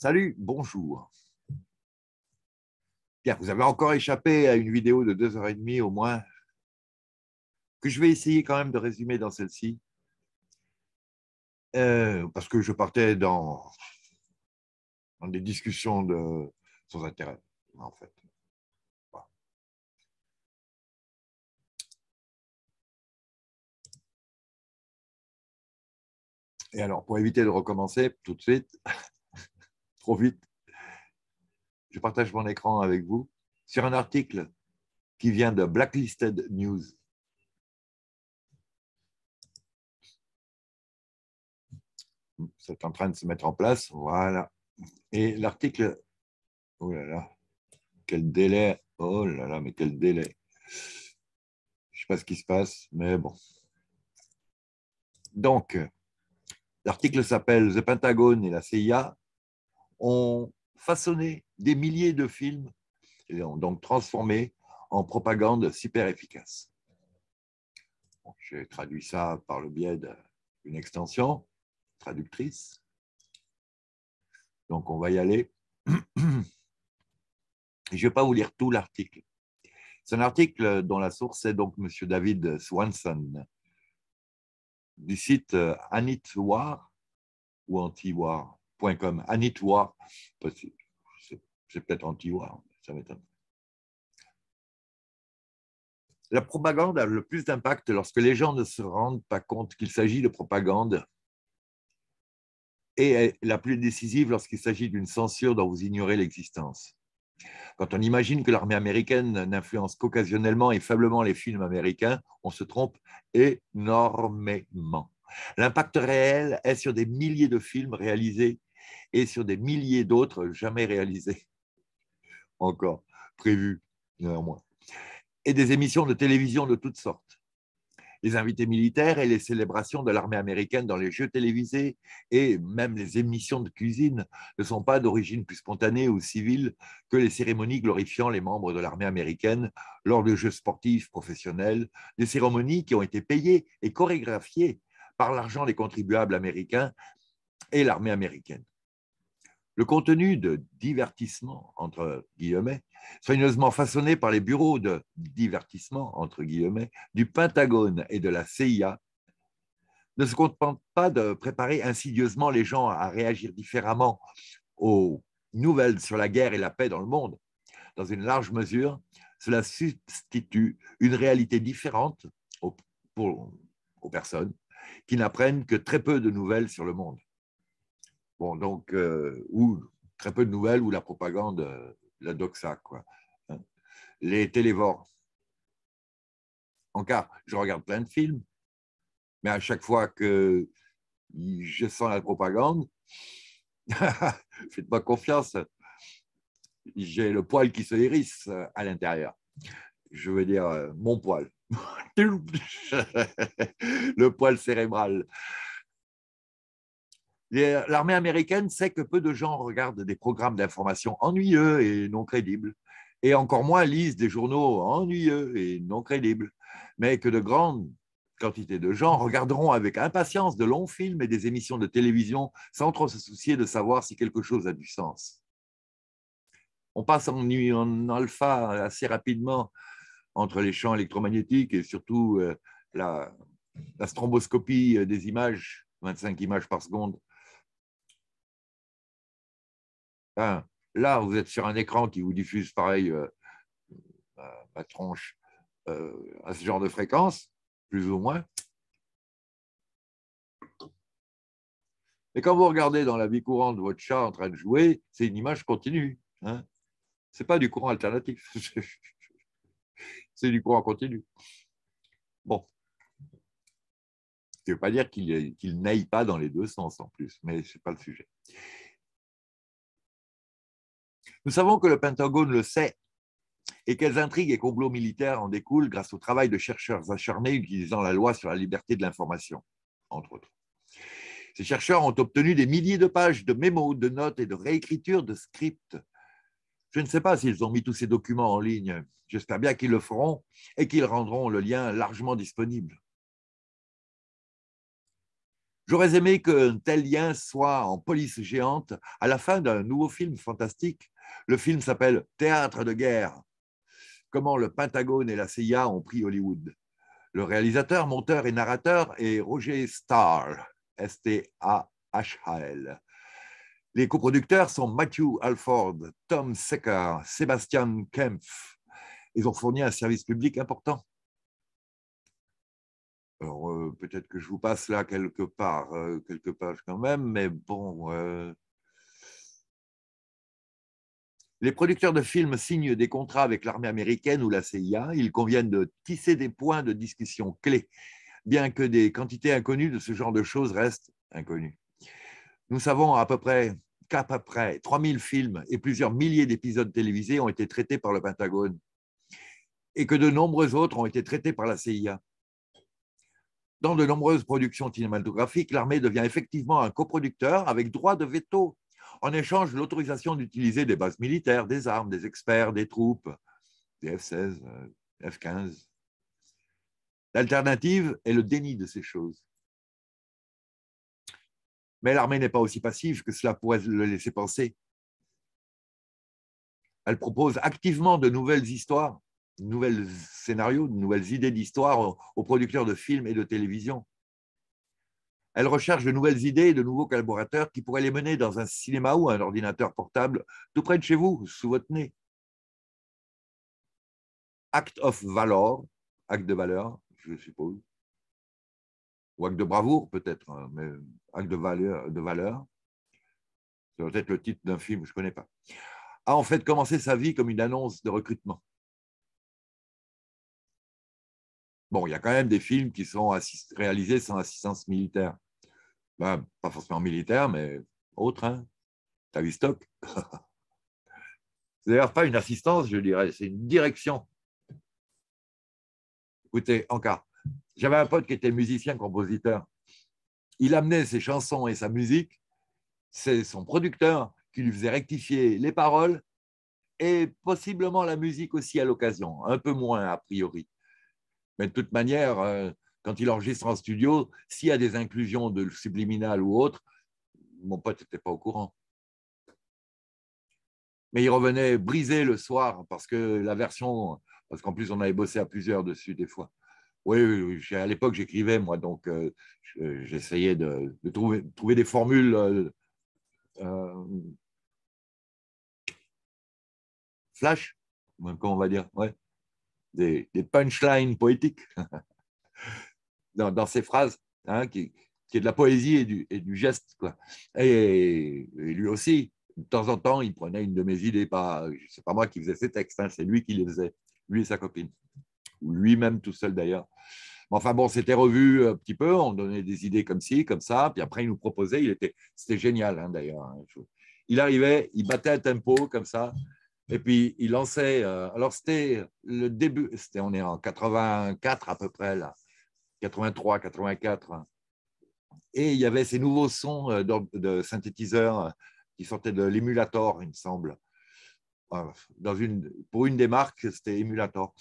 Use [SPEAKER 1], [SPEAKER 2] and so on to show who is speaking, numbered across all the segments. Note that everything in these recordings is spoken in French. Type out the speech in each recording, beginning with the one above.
[SPEAKER 1] Salut, bonjour. Bien, vous avez encore échappé à une vidéo de deux heures et demie au moins,
[SPEAKER 2] que je vais essayer quand même de résumer dans celle-ci, euh, parce que je
[SPEAKER 1] partais dans, des discussions de, sans intérêt, en fait. Et alors, pour éviter de recommencer tout de suite, vite. Je partage mon écran avec vous sur un article qui vient de Blacklisted News. C'est en train de se mettre en place. Voilà. Et l'article. Oh là là.
[SPEAKER 2] Quel délai. Oh là là, mais quel délai. Je ne sais pas ce qui se passe, mais bon. Donc, l'article s'appelle The Pentagone et la CIA ont façonné des milliers de films et ont donc transformé en propagande super efficace. J'ai traduit ça par le biais d'une extension traductrice. Donc on va y aller. Je ne vais pas vous lire tout l'article. C'est un article dont la source est donc M. David Swanson du site Anitwar ou Antiwar, com. Anitwa, c'est peut-être anti-war, ça
[SPEAKER 1] m'étonne. La propagande a le plus d'impact lorsque les gens ne se rendent pas compte qu'il s'agit de propagande
[SPEAKER 2] et est la plus décisive lorsqu'il s'agit d'une censure dont vous ignorez l'existence. Quand on imagine que l'armée américaine n'influence qu'occasionnellement et faiblement les films américains, on se trompe énormément. L'impact réel est sur des milliers de films réalisés et sur des milliers d'autres jamais réalisés, encore prévus néanmoins, et des émissions de télévision de toutes sortes. Les invités militaires et les célébrations de l'armée américaine dans les jeux télévisés et même les émissions de cuisine ne sont pas d'origine plus spontanée ou civile que les cérémonies glorifiant les membres de l'armée américaine lors de jeux sportifs professionnels, des cérémonies qui ont été payées et chorégraphiées par l'argent des contribuables américains et l'armée américaine. Le contenu de divertissement, entre guillemets, soigneusement façonné par les bureaux de divertissement, entre guillemets, du Pentagone et de la CIA, ne se contente pas de préparer insidieusement les gens à réagir différemment aux nouvelles sur la guerre et la paix dans le monde. Dans une large mesure, cela substitue une réalité différente aux, aux personnes qui n'apprennent que très peu de nouvelles sur le monde. Bon, donc, euh, ou très peu de nouvelles, ou la propagande, euh, la doxa, quoi. Hein. Les télévores. cas, je regarde plein de films, mais à chaque fois que je sens la propagande, faites-moi confiance, j'ai le poil qui se hérisse euh, à l'intérieur. Je veux dire, mon poil. le poil cérébral. L'armée américaine sait que peu de gens regardent des programmes d'information ennuyeux et non crédibles, et encore moins lisent des journaux ennuyeux et non crédibles, mais que de grandes quantités de gens regarderont avec impatience de longs films et des émissions de télévision sans trop se soucier de savoir si quelque chose a du sens. On passe en, alpha assez rapidement entre les champs électromagnétiques et surtout euh, la, la stromboscopie euh, des images, 25 images par seconde, Hein, là, vous êtes sur un écran qui vous diffuse pareil euh, ma tronche euh, à ce genre de fréquence, plus ou moins. Et quand vous regardez dans la vie courante votre chat en train de jouer, c'est une image continue. Hein Ce n'est pas du courant alternatif. c'est du courant continu. Bon. Je ne veux pas dire qu'il n'aille pas dans les deux sens en plus, mais ce n'est pas le sujet. Nous savons que le Pentagone le sait et quelles intrigues et complots militaires en découlent grâce au travail de chercheurs acharnés utilisant la loi sur la liberté de l'information, entre autres. Ces chercheurs ont obtenu des milliers de pages de mémos, de notes et de réécritures de scripts. Je ne sais pas s'ils ont mis tous ces documents en ligne. J'espère bien qu'ils le feront et qu'ils rendront le lien largement disponible. J'aurais aimé qu'un tel lien soit en police géante à la fin d'un nouveau film fantastique le film s'appelle Théâtre de guerre. Comment le Pentagone et la CIA ont pris Hollywood. Le réalisateur, monteur et narrateur est Roger Starr, S-T-A-H-A-L. Les coproducteurs sont Matthew Alford, Tom Secker, Sébastien Kempf. Ils ont fourni un service public important. Euh, peut-être que je vous passe là quelque part, euh, quelques pages quand même, mais bon, euh, les producteurs de films signent des contrats avec l'armée américaine ou la CIA. Ils conviennent de tisser des points de discussion clés, bien que des quantités inconnues de ce genre de choses restent inconnues. Nous savons à peu près qu'à peu près 3000 films et plusieurs milliers d'épisodes télévisés ont été traités par le Pentagone et que de nombreux autres ont été traités par la CIA. Dans de nombreuses productions cinématographiques, l'armée devient effectivement un coproducteur avec droit de veto en échange l'autorisation d'utiliser des bases militaires, des armes, des experts, des troupes, des F-16, euh, F-15. L'alternative est le déni de ces choses. Mais l'armée n'est pas aussi passive que cela pourrait le laisser penser. Elle propose activement de nouvelles histoires, de nouveaux scénarios, de nouvelles idées d'histoire aux producteurs de films et de télévision elle recherche de nouvelles idées et de nouveaux collaborateurs qui pourraient les mener dans un cinéma ou un ordinateur portable tout près de chez vous, sous votre nez. Act of valor, acte de valeur, je suppose, ou acte de bravoure peut-être, hein, mais acte de valeur, de valeur. C'est peut-être le titre d'un film, je ne connais pas, a en fait commencé sa vie comme une annonce de recrutement. Bon, il y a quand même des films qui sont réalisés sans assistance militaire. Ben, pas forcément militaire, mais autre. Hein. T'as vu Stock C'est pas une assistance, je dirais, c'est une direction. Écoutez, encore, j'avais un pote qui était musicien, compositeur. Il amenait ses chansons et sa musique. C'est son producteur qui lui faisait rectifier les paroles et possiblement la musique aussi à l'occasion, un peu moins a priori. Mais de toute manière, euh, quand il enregistre en studio, s'il y a des inclusions de subliminal ou autre, mon pote n'était pas au courant. Mais il revenait brisé le soir parce que la version, parce qu'en plus on avait bossé à plusieurs dessus des fois. Oui, à l'époque j'écrivais moi, donc euh, j'essayais de, trouver, des formules
[SPEAKER 1] euh, flash, comment on va dire, ouais des, punchlines poétiques
[SPEAKER 2] dans, dans, ces phrases, hein, qui, est de la poésie et du, geste. Quoi. Et, lui aussi, de temps en temps, il prenait une de mes idées, pas, n'est pas moi qui faisais ses textes, hein, c'est lui qui les faisait, lui et sa copine, ou lui-même tout seul d'ailleurs. enfin bon, c'était revu un petit peu, on donnait des idées comme ci, comme ça, puis après il nous proposait, il était, c'était génial hein, d'ailleurs. Il arrivait, il battait un tempo comme ça, et puis, il lançait. Euh, alors, c'était le début. C'était, on est en 84 à peu près, là. 83, 84. Et il y avait ces nouveaux sons euh, de, synthétiseurs euh, qui sortaient de l'émulator, il me semble. Dans une, pour une des marques, c'était émulator.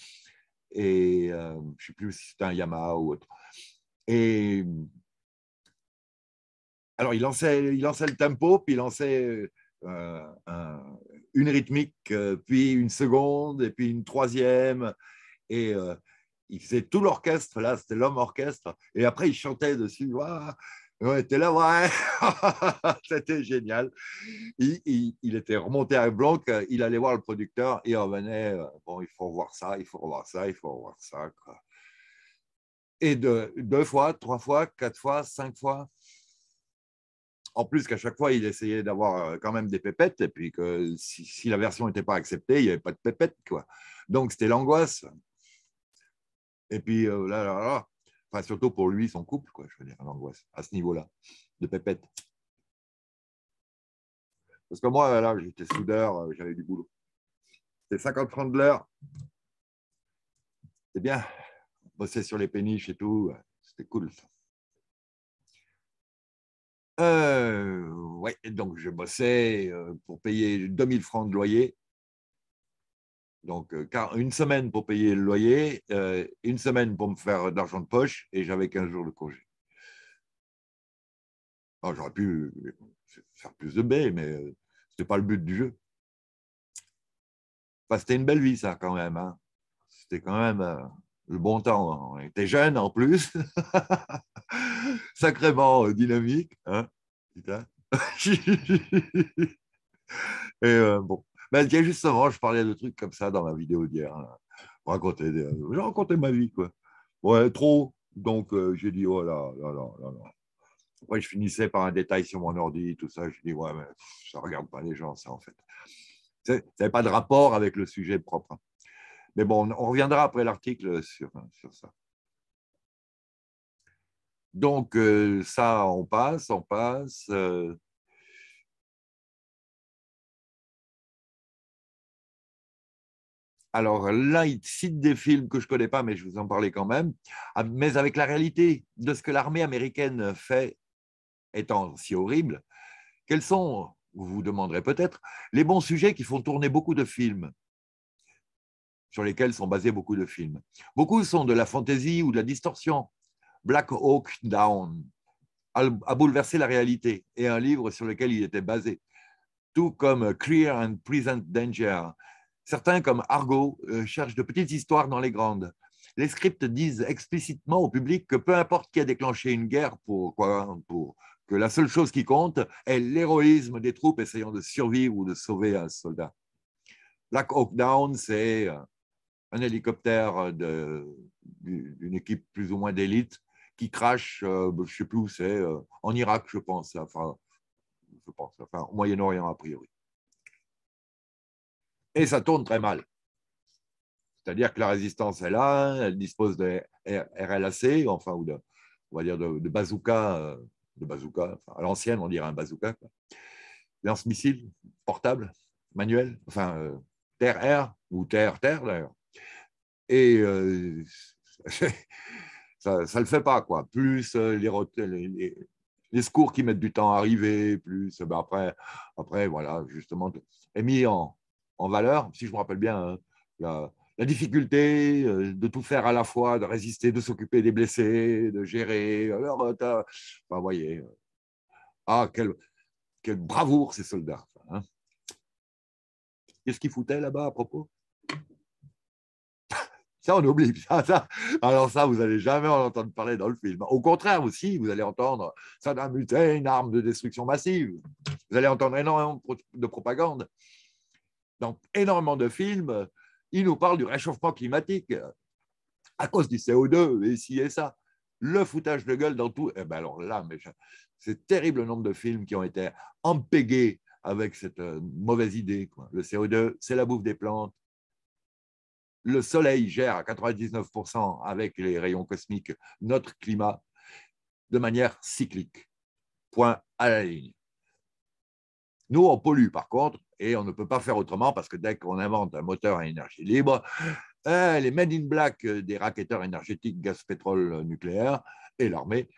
[SPEAKER 2] Et je ne sais plus si c'était un Yamaha ou autre. Et alors, il lançait, il lançait le tempo, puis il lançait un, une rythmique, euh, puis une seconde, et puis une troisième. Et euh, il faisait tout l'orchestre, là, c'était l'homme orchestre. Et après, il chantait dessus. ouais, là, ouais. c'était génial. Il, était remonté à Blanc, euh, il allait voir le producteur, et il revenait. Bon, il faut revoir ça, il faut revoir ça, il faut revoir ça. Et deux fois, trois fois, quatre fois, cinq fois. En plus qu'à chaque fois, il essayait d'avoir euh, quand même des pépettes, et puis que si, la version n'était pas acceptée, il n'y avait pas de pépettes. Quoi. Donc c'était l'angoisse. Et puis euh, là, là, surtout pour lui, son couple, quoi, je veux dire, l'angoisse à ce niveau-là, de pépettes. Parce que moi, là, j'étais soudeur, euh, j'avais du boulot. C'était 50 francs de l'heure. C'était bien. bossait sur les péniches et tout, c'était cool. Euh, ouais, donc je bossais euh, pour payer 2000 francs de loyer. Donc euh, une semaine pour payer le loyer, euh, une semaine pour me faire d'argent de poche
[SPEAKER 1] et j'avais 15 jours de congé. J'aurais pu faire plus de baies, mais ce n'était pas le but du jeu. Enfin, c'était une
[SPEAKER 2] belle vie, ça, quand même. Hein. C'était quand même le bon temps. On était jeune en plus. Sacrément euh, dynamique. Hein, hein. Et euh, bon. Ben, justement, je parlais de trucs comme ça dans ma vidéo d'hier. j'ai Raconter euh, ma vie, quoi. Ouais, trop. Donc, j'ai dit, oh là, là, là, Ouais, je finissais par un détail sur mon ordi, tout ça. Je dis, ouais, mais ça ne regarde pas les gens, ça, en fait. Ça n'avait pas de rapport avec le sujet propre. Hein. Mais bon, on reviendra après l'article sur, ça.
[SPEAKER 1] Donc, euh, ça, on passe, on passe. Euh. Alors là, il cite des films que je ne connais pas, mais je vous en parlais quand même, ah, mais avec la
[SPEAKER 2] réalité de ce que l'armée américaine fait étant si horrible, quels sont, vous vous demanderez peut-être, les bons sujets qui font tourner beaucoup de films sur lesquels sont basés beaucoup de films. Beaucoup sont de la fantaisie ou de la distorsion. Black Hawk Down a bouleversé la réalité et un livre sur lequel il était basé, tout comme Clear and Present Danger. Certains, comme Argo, euh, cherchent de petites histoires dans les grandes. Les scripts disent explicitement au public que peu importe qui a déclenché une guerre, pour, pour que la seule chose qui compte est l'héroïsme des troupes essayant de survivre ou de sauver un soldat. Black Hawk Down, c'est euh, un hélicoptère euh, d'une équipe plus ou moins d'élite qui crache, euh, je ne sais plus où c'est, euh, en Irak, je pense, enfin, je pense, enfin, au Moyen-Orient a priori. Et ça tourne très mal. C'est-à-dire que la résistance est là, elle dispose de RLAC, enfin, ou de, on va dire de, bazooka, de bazooka, enfin, à l'ancienne, on dirait un bazooka, lance-missile portable, manuel, enfin, terre-air, ou terre-terre d'ailleurs et euh, ça ne le fait pas. quoi. Plus euh, les, les, secours qui mettent du temps à arriver, plus ben après, après, voilà, justement, est mis en, valeur, si je me rappelle bien, hein, la, difficulté euh, de tout faire à la fois, de résister, de s'occuper des blessés, de gérer. Alors, ben, voyez, ah, quelle, quelle bravoure ces soldats. Hein. Qu'est-ce qu'ils foutaient là-bas à propos on oublie. Ça, Alors ça, vous n'allez jamais en entendre parler dans le film. Au contraire aussi, vous allez entendre ça d'un mutant, une arme de destruction massive. Vous allez entendre énormément de propagande. Dans énormément de films, il nous parle du réchauffement climatique à cause du CO2 et ci et ça. Le foutage de gueule dans tout. Eh ben alors là, mais c'est terrible le nombre de films qui ont été empégués avec cette euh, mauvaise idée. Le CO2, c'est la bouffe des plantes, le Soleil gère à 99% avec les rayons cosmiques notre climat de manière cyclique. Point à la ligne. Nous, on pollue par contre, et on ne peut pas faire autrement parce que dès qu'on invente un moteur à énergie libre, euh, les made in black des racketeurs énergétiques, gaz, pétrole, nucléaire et l'armée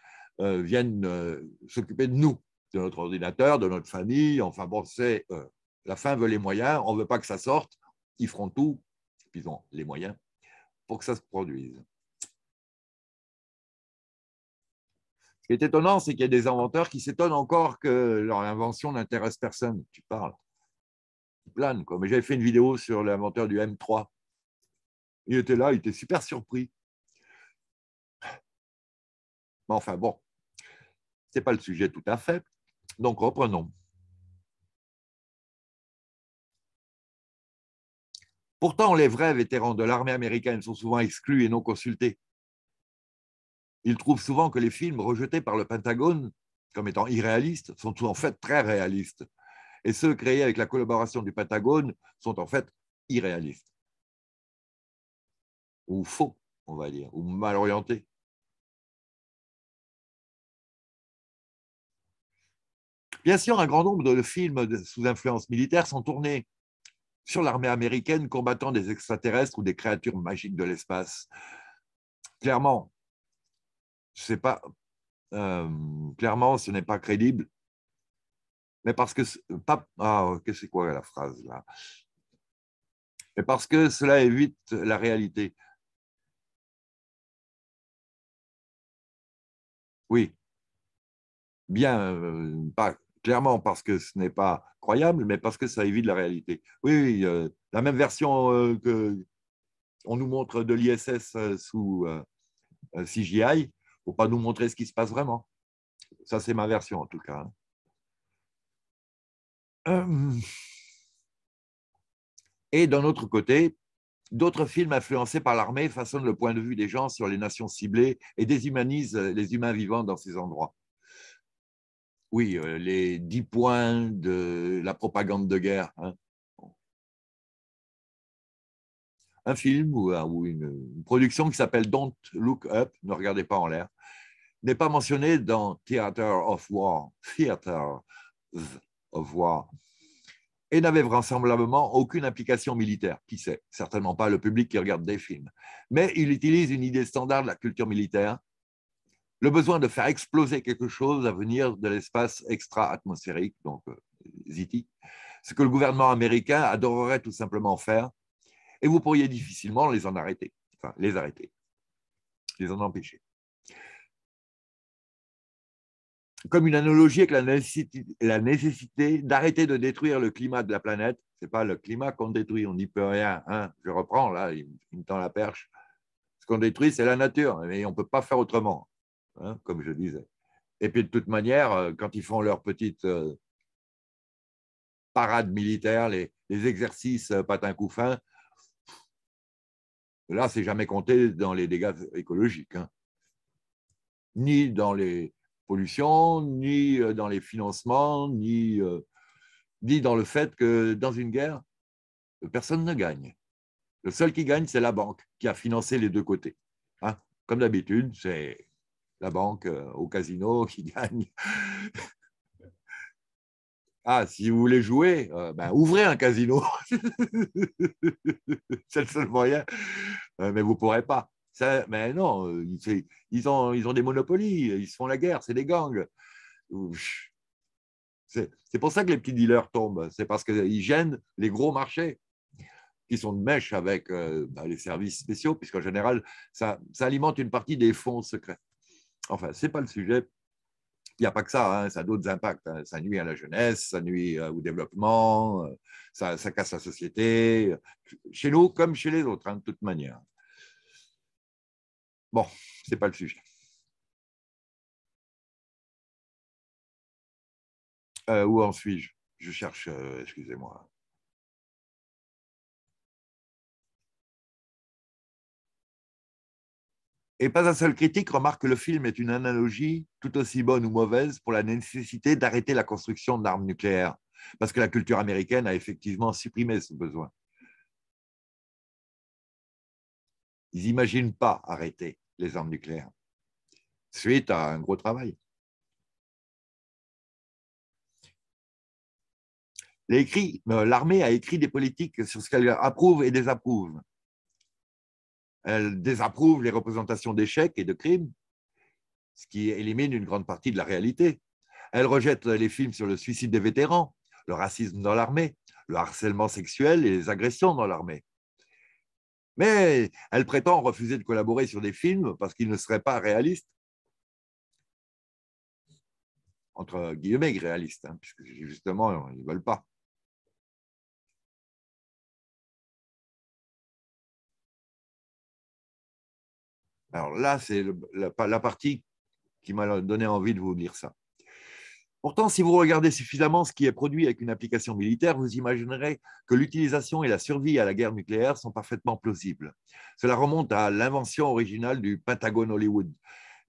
[SPEAKER 2] euh, viennent euh, s'occuper de nous, de notre ordinateur, de notre famille. Enfin bon, c'est la fin veut les moyens, on ne veut pas que ça sorte, ils feront tout ont les moyens pour que ça se produise. Ce qui est étonnant, c'est qu'il y a des inventeurs qui s'étonnent encore que leur invention n'intéresse personne. Tu parles. Tu planes, quoi. Mais j'avais fait une vidéo sur l'inventeur du M3. Il était là, il était super surpris.
[SPEAKER 1] Mais enfin, bon, ce n'est pas le sujet tout à fait. Donc, reprenons. Pourtant, les vrais vétérans de l'armée américaine sont souvent exclus et non consultés.
[SPEAKER 2] Ils trouvent souvent que les films rejetés par le Pentagone comme étant irréalistes sont en fait très réalistes. Et ceux créés avec la collaboration du Pentagone sont en fait irréalistes.
[SPEAKER 1] Ou faux, on va dire, ou mal orientés. Bien sûr, un grand nombre de films sous influence militaire sont tournés sur l'armée américaine combattant des
[SPEAKER 2] extraterrestres ou des créatures magiques de l'espace. Clairement, c'est pas, euh, clairement, ce n'est pas crédible. Mais parce que pas, ah, que c'est quoi la phrase là Mais parce que
[SPEAKER 1] cela évite la réalité. Oui. Bien, euh, pas clairement parce
[SPEAKER 2] que ce n'est pas croyable, mais parce que ça évite la réalité. Oui, euh, la même version euh, que on nous montre de l'ISS euh, sous CGI, pour pas nous montrer ce qui se passe vraiment. Ça, c'est ma version en tout cas. Hein. Et d'un autre côté, d'autres films influencés par l'armée façonnent le point de vue des gens sur les nations ciblées et déshumanisent les humains vivants dans ces endroits oui, euh, les dix points de la propagande de guerre. Hein. Un film ou, une, une, production qui s'appelle Don't Look Up, ne regardez pas en l'air, n'est pas mentionné dans Theater of War, Theater of War, et n'avait vraisemblablement aucune implication militaire. Qui sait Certainement pas le public qui regarde des films. Mais il utilise une idée standard de la culture militaire le besoin de faire exploser quelque chose à venir de l'espace extra-atmosphérique, donc euh, zitique, ce que le gouvernement américain adorerait tout simplement faire, et vous pourriez difficilement les en arrêter, enfin les arrêter, les en empêcher. Comme une analogie avec la nécessité, d'arrêter de détruire le climat de la planète, ce n'est pas le climat qu'on détruit, on n'y peut rien. Hein, je reprends là, il me tend la perche. Ce qu'on détruit, c'est la nature, mais on ne peut pas faire autrement. Hein, comme je disais. Et puis de toute manière, euh, quand ils font leur petite euh, parade militaire, les, exercices euh, patin coup fin, là, c'est jamais compté dans les dégâts écologiques, hein. ni dans les pollutions, ni dans les financements, ni, ni dans le fait que dans une guerre, personne ne gagne. Le seul qui gagne, c'est la banque qui a financé les deux côtés. Hein. Comme d'habitude, c'est la banque euh, au casino qui gagne. Ah, si vous voulez jouer, euh, ben, ouvrez un casino. c'est le seul moyen. Euh, mais vous ne pourrez pas. mais non, ils ont, des monopolies, ils se font la guerre, c'est des gangs. C'est pour ça que les petits dealers tombent. C'est parce qu'ils gênent les gros marchés qui sont de mèche avec ben, les services spéciaux, puisqu'en général, ça alimente une partie des fonds secrets. Enfin, ce n'est pas le sujet. Il n'y a pas que ça, hein. ça a d'autres impacts. Hein. Ça nuit à la jeunesse, ça nuit euh, au développement, euh, ça, casse la société, chez nous comme
[SPEAKER 1] chez les autres, hein, de toute manière. Bon, ce n'est pas le sujet. Euh, où en suis-je Je cherche, excusez-moi. Et pas un seul critique remarque que le
[SPEAKER 2] film est une analogie tout aussi bonne ou mauvaise pour la nécessité d'arrêter la construction d'armes nucléaires, parce que la culture américaine a effectivement supprimé ce besoin.
[SPEAKER 1] Ils n'imaginent pas arrêter les armes nucléaires, suite à un gros travail.
[SPEAKER 2] Euh, l'armée a écrit des politiques sur ce qu'elle approuve et désapprouve elle euh, désapprouve les représentations d'échecs et de crimes, ce qui élimine une grande partie de la réalité. Elle rejette les films sur le suicide des vétérans, le racisme dans l'armée, le harcèlement sexuel et les agressions dans l'armée. Mais elle prétend refuser de collaborer sur des films parce qu'ils ne seraient pas réalistes.
[SPEAKER 1] Entre guillemets, réalistes, hein, puisque justement, ils ne veulent pas. Alors là, c'est la, partie
[SPEAKER 2] qui m'a donné envie de vous dire ça. Pourtant, si vous regardez suffisamment ce qui est produit avec une application militaire, vous imaginerez que l'utilisation et la survie à la guerre nucléaire sont parfaitement plausibles. Cela remonte à l'invention originale du Pentagone Hollywood,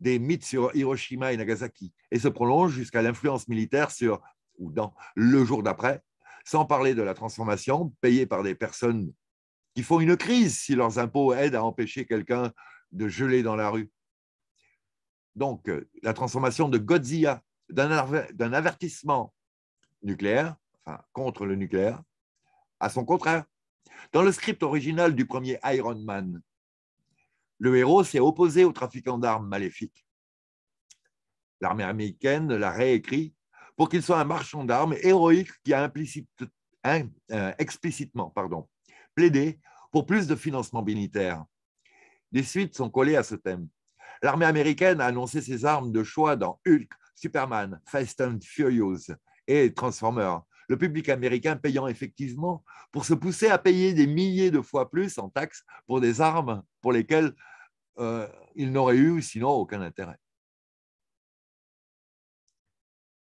[SPEAKER 2] des mythes sur Hiroshima et Nagasaki, et se prolonge jusqu'à l'influence militaire sur, ou dans, le jour d'après, sans parler de la transformation payée par des personnes qui font une crise si leurs impôts aident à empêcher quelqu'un de geler dans la rue. Donc, euh, la transformation de Godzilla, d'un avertissement nucléaire, enfin contre le nucléaire, à son contraire. Dans le script original du premier Iron Man, le héros s'est opposé aux trafiquants d'armes maléfiques. L'armée américaine l'a réécrit pour qu'il soit un marchand d'armes héroïque qui a euh, explicitement pardon, plaidé pour plus de financement militaire. Des suites sont collées à ce thème. L'armée américaine a annoncé ses armes de choix dans Hulk, Superman, Fast and Furious et Transformers. Le public américain payant effectivement pour se pousser à payer des milliers de fois plus en taxes pour des armes pour lesquelles euh, il n'aurait eu sinon aucun intérêt.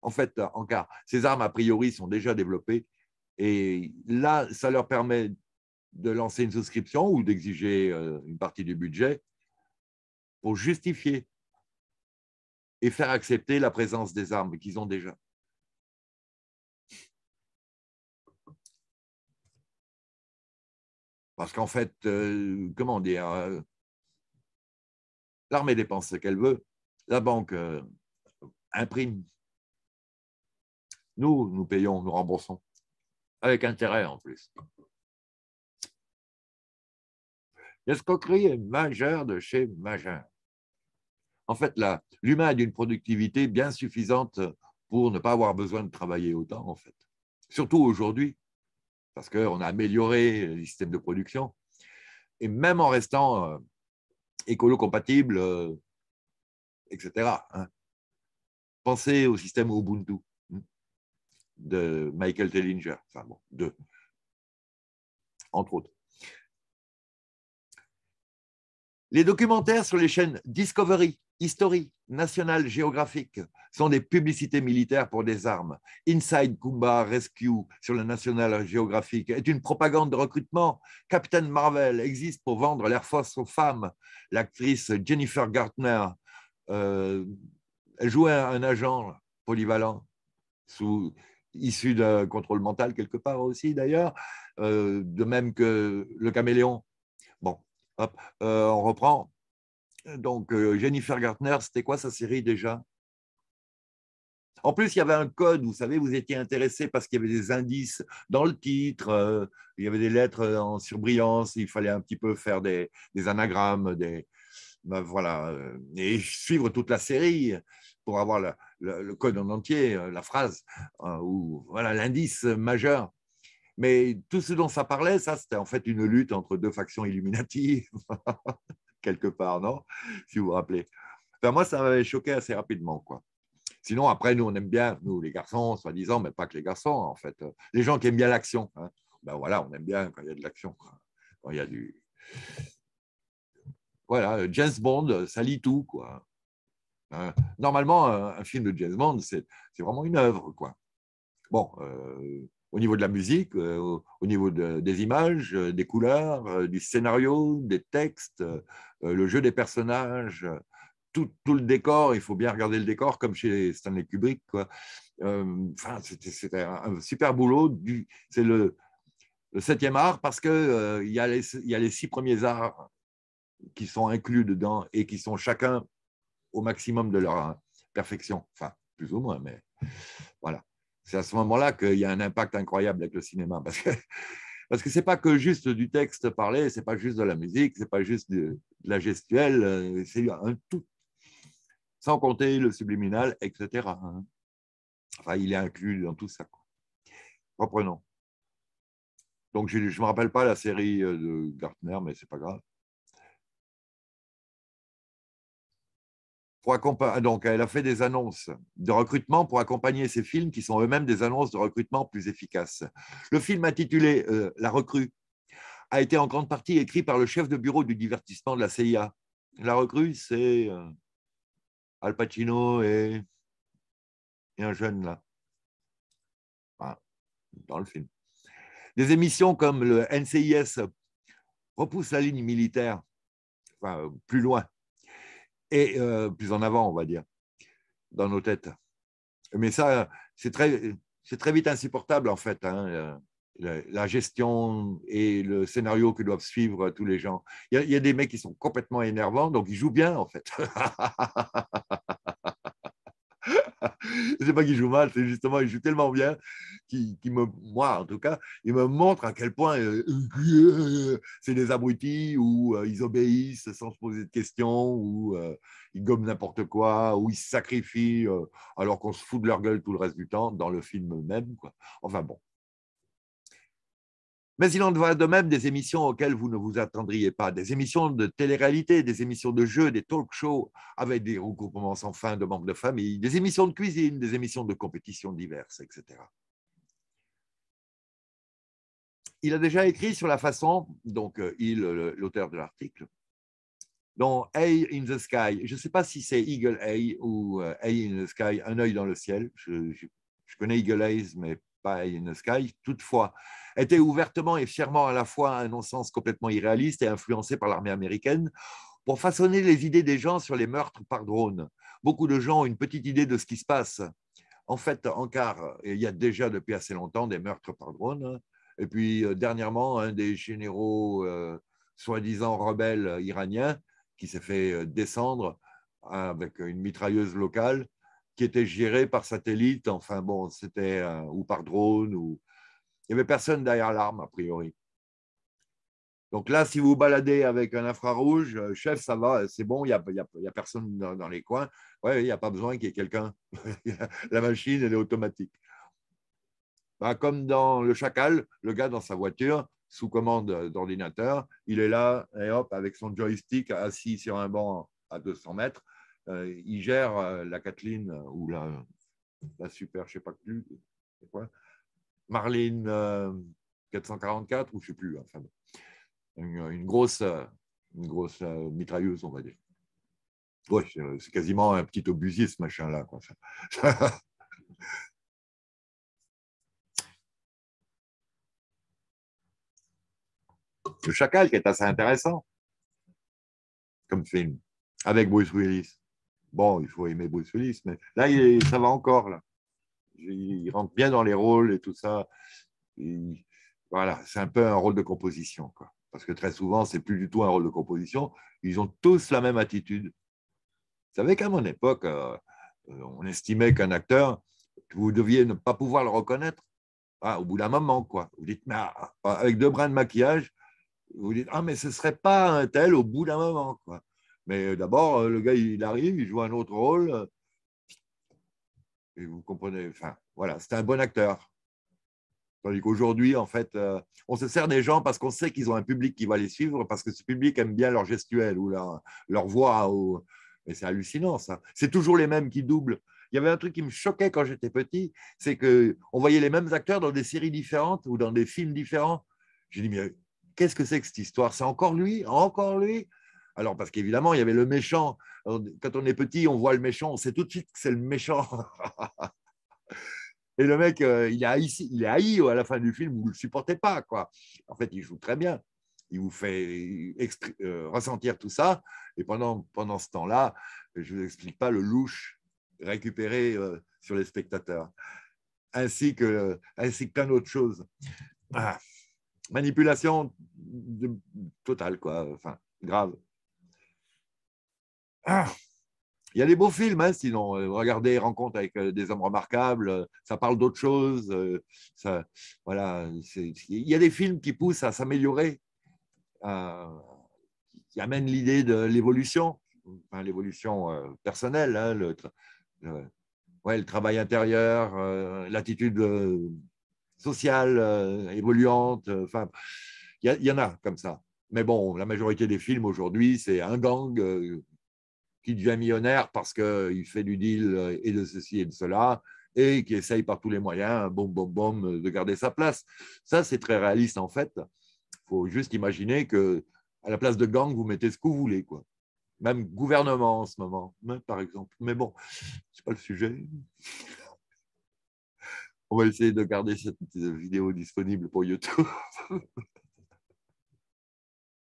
[SPEAKER 2] En fait, en car ces armes a priori sont déjà développées et là, ça leur permet de lancer une souscription ou d'exiger euh, une partie du budget pour justifier
[SPEAKER 1] et faire accepter la présence des armes qu'ils ont déjà. Parce qu'en fait, euh, comment dire, euh, l'armée dépense ce qu'elle veut,
[SPEAKER 2] la banque imprime. Nous, nous payons,
[SPEAKER 1] nous remboursons, avec intérêt en plus. L'escroquerie est majeure de chez majeur. En fait,
[SPEAKER 2] l'humain a une productivité bien suffisante pour ne pas avoir besoin de travailler autant, en fait. Surtout aujourd'hui, parce qu'on a amélioré les systèmes de production. Et même en restant euh, écolo-compatible, euh, etc. Hein. Pensez au système Ubuntu hein, de Michael Tellinger, enfin entre autres. Les documentaires sur les chaînes Discovery, History, National Geographic sont des publicités militaires pour des armes. Inside Kumba Rescue sur le National Geographic est une propagande de recrutement. Captain Marvel existe pour vendre l'Air Force aux femmes. L'actrice Jennifer Gartner euh, jouait un agent polyvalent sous, issu d'un contrôle mental quelque part aussi d'ailleurs, euh, de même que le caméléon euh, on reprend. Donc, euh, Jennifer Gartner, c'était quoi sa série déjà En plus, il y avait un code, vous savez, vous étiez intéressé parce qu'il y avait des indices dans le titre, euh, il y avait des lettres en surbrillance, il fallait un petit peu faire des, anagrammes, des, ben voilà, et suivre toute la série pour avoir le, le, code en entier, la phrase, ou voilà l'indice majeur. Mais tout ce dont ça parlait, ça, c'était en fait une lutte entre deux factions illuminatives, quelque part, non Si vous vous rappelez. moi, ça m'avait choqué assez rapidement, quoi. Sinon, après, nous, on aime bien, nous, les garçons, soi-disant, mais pas que les garçons, en fait. Les gens qui aiment bien l'action. Hein. Ben voilà, on aime bien quand il y a de l'action, quand il y a du... Voilà, James Bond, ça lit tout, quoi. Hein. Normalement, un, film de James Bond, c'est vraiment une œuvre, quoi. Bon, euh, au niveau de la musique, euh, au niveau des images, euh, des couleurs, euh, du scénario, des textes, le jeu des personnages, tout, tout, le décor. Il faut bien regarder le décor comme chez Stanley Kubrick. Quoi. c'était un super boulot. Du, c'est le, septième art parce que il, y a il y a les six premiers arts qui sont inclus dedans et qui sont chacun au maximum de leur hein, perfection. Enfin, plus ou moins, mais voilà. C'est à ce moment-là qu'il y a un impact incroyable avec le cinéma, parce que parce que pas que juste du texte parlé, c'est pas juste de la musique, c'est pas juste de, la gestuelle, euh, c'est un tout, sans compter le subliminal, etc. Hein. Enfin, il est inclus dans tout ça.
[SPEAKER 1] Reprenons. Donc, je ne me rappelle pas la série euh, de Gartner, mais c'est pas grave. pour
[SPEAKER 2] accompagner, ah, donc elle a fait des annonces de recrutement pour accompagner ces films qui sont eux-mêmes des annonces de recrutement plus efficaces. Le film intitulé euh, La recrue a été en grande partie écrit par le chef de bureau du divertissement de la CIA. La recrue, c'est euh, Al Pacino et, un jeune là, dans le film. Des émissions comme le NCIS repoussent la ligne militaire plus loin et euh, plus en avant, on va dire, dans nos têtes. Mais ça, c'est très, c'est très vite insupportable, en fait, hein, euh, la, gestion et le scénario que doivent suivre tous les gens. il y a des mecs qui sont complètement énervants, donc ils jouent bien, en fait. sais pas qui joue mal, c'est justement, il joue tellement bien qui me, moi en tout cas, il me montre à quel point euh, c'est des abrutis ou euh, ils obéissent sans se poser de questions ou euh, ils gomment n'importe quoi ou ils se sacrifient alors qu'on se fout de leur gueule tout le reste du temps dans le film même. Quoi. Enfin bon, mais il en va de même des émissions auxquelles vous ne vous attendriez pas, des émissions de télé-réalité, des émissions de jeux, des talk shows avec des regroupements sans fin de membres de famille, des émissions de cuisine, des émissions de compétitions diverses, etc. Il a déjà écrit sur la façon, donc euh, il, euh, l'auteur de l'article, dont Eye in the Sky. Je ne sais pas si c'est Eagle Eye ou Eye euh, in the Sky, un œil dans le ciel. Je, connais Eagle Eyes, mais par bah, in Sky, toutefois, était ouvertement et fièrement à la fois un non-sens complètement irréaliste et influencé par l'armée américaine pour façonner les idées des gens sur les meurtres par drone. Beaucoup de gens ont une petite idée de ce qui se passe. En fait, en car, il y a déjà depuis assez longtemps des meurtres par drone. Et puis, euh, dernièrement, un des généraux euh, soi-disant rebelles iraniens qui s'est fait euh, descendre avec une mitrailleuse locale qui était géré par satellite, enfin bon, c'était euh, ou par drone, ou il n'y avait personne derrière l'arme, a priori. Donc là, si vous baladez avec un infrarouge, euh, chef, ça va, c'est bon, il n'y a, a, personne dans, les coins. Ouais, il n'y a pas besoin qu'il y ait quelqu'un. la machine, elle est automatique. Bah, comme dans le chacal, le gars dans sa voiture, sous commande d'ordinateur, il est là, et hop, avec son joystick assis sur un banc à 200 mètres, euh, il gère euh, la Kathleen euh, ou la, la super, je ne sais pas plus, quoi, Marlene 444 ou je ne sais plus, enfin, une, grosse, une grosse mitrailleuse, on va dire. c'est quasiment un
[SPEAKER 1] petit obusier, ce machin-là. Le Chacal, qui est assez intéressant comme film, avec Bruce Willis. Bon, il
[SPEAKER 2] faut aimer Bruce Willis, mais là, ça va encore. Là. Il rentre bien dans les rôles et tout ça. voilà, c'est un peu un rôle de composition. Quoi. Parce que très souvent, c'est plus du tout un rôle de composition. Ils ont tous la même attitude. Vous savez qu'à mon époque, euh, on estimait qu'un acteur, vous deviez ne pas pouvoir le reconnaître ah, au bout d'un moment. Quoi. Vous dites, mais, ah, ah, avec deux brins de maquillage, vous dites, ah, mais ce ne serait pas un tel au bout d'un moment. Quoi. Mais euh, d'abord, euh, le gars, il arrive, il joue un autre rôle. Euh, et vous comprenez, enfin, voilà, c'est un bon acteur. Tandis qu'aujourd'hui, en fait, on se sert des gens parce qu'on sait qu'ils ont un public qui va les suivre, parce que ce public aime bien leur gestuelle ou leur, voix. Mais c'est hallucinant, ça. C'est toujours les mêmes qui doublent. Il y avait un truc qui me choquait quand j'étais petit, c'est qu'on voyait les mêmes acteurs dans des séries différentes ou dans des films différents. J'ai dit, mais qu'est-ce que c'est que cette histoire C'est encore lui Encore lui alors, parce qu'évidemment, il y avait le méchant. Quand on est petit, on voit le méchant, on sait tout de suite que c'est le méchant. Et le mec, euh, il, est haï, il à la fin du film, vous ne le supportez pas. Quoi. En fait, il joue très bien. Il vous fait euh, euh, ressentir tout ça. Et pendant, pendant ce temps-là, je ne vous explique pas le louche récupéré sur les spectateurs, ainsi que, ainsi que plein d'autres choses. Ah. manipulation totale, quoi. Enfin, grave. Ah. il y a des beaux films, hein, sinon. Euh, regardez Rencontre avec euh, des hommes remarquables, euh, ça parle d'autre chose. voilà, il y a des films qui poussent à s'améliorer, qui amènent l'idée de l'évolution, l'évolution personnelle, hein, le, travail intérieur, l'attitude sociale évoluante. Enfin, il y, en a comme ça. Mais bon, la majorité des films aujourd'hui, c'est un gang qui devient millionnaire parce qu'il fait du deal euh, et de ceci et de cela, et qui essaye par tous les moyens, boum, boum, boum, euh, de garder sa place. Ça, c'est très réaliste en fait. Il faut juste imaginer que à la place de gang, vous mettez ce que vous voulez, quoi. Même gouvernement en ce moment, par exemple. Mais bon, c'est pas le sujet. On va essayer de garder cette vidéo disponible pour YouTube.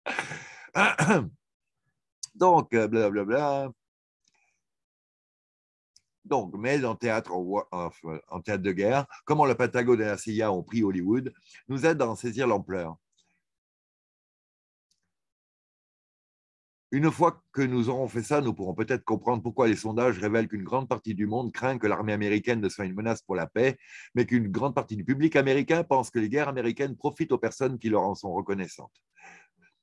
[SPEAKER 2] Ah, ah, donc, blablabla. Euh, Donc, mais en théâtre, en théâtre de guerre, comment le Pentagone et la CIA ont pris Hollywood, nous aide à en saisir l'ampleur. Une fois que nous aurons fait ça, nous pourrons peut-être comprendre pourquoi les sondages révèlent qu'une grande partie du monde craint que l'armée américaine ne soit une menace pour la paix, mais qu'une grande partie du public américain pense que les guerres américaines profitent aux personnes qui leur en sont reconnaissantes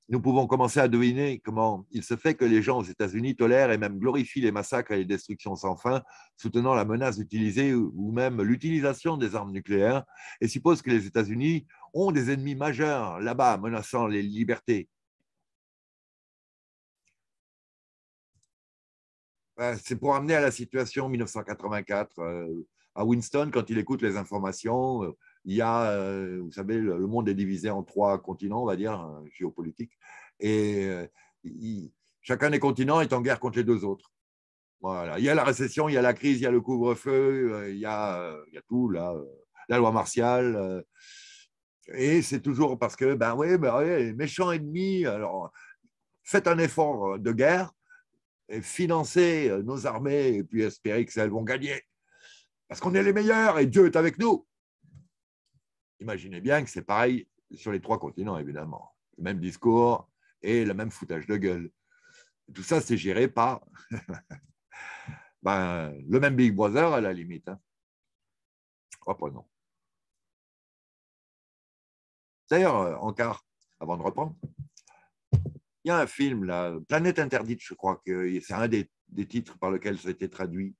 [SPEAKER 2] nous pouvons commencer à deviner comment il se fait que les gens aux États-Unis tolèrent et même glorifient les massacres et les destructions sans fin, soutenant la menace d'utiliser ou même l'utilisation des armes nucléaires, et supposent que les États-Unis ont des ennemis majeurs là-bas menaçant les libertés. Ben, c'est pour amener à la situation 1984 euh, à Winston quand il écoute les informations euh, il y a, euh, vous savez, le monde est divisé en trois continents, on va dire, euh, géopolitique. Et euh, chacun des continents est en guerre contre les deux autres. Voilà. Il y a la récession, il y a la crise, il y a le couvre-feu, il, y a, il y a tout, là, la loi martiale. Et c'est toujours parce que, ben oui, ben méchants ennemis, alors faites un effort de guerre et financez nos armées et puis espérez que elles vont gagner. Parce qu'on est les meilleurs et Dieu est avec nous imaginez bien que c'est pareil sur les trois continents, évidemment. Le même discours et le même foutage de gueule. Tout ça, c'est géré par
[SPEAKER 1] ben, le même Big Brother, à la limite. Hein. Oh, Reprenons. D'ailleurs, encore, euh, avant de reprendre,
[SPEAKER 2] il y a un film, Planète Interdite, je crois que c'est un des, titres par lequel ça a été traduit.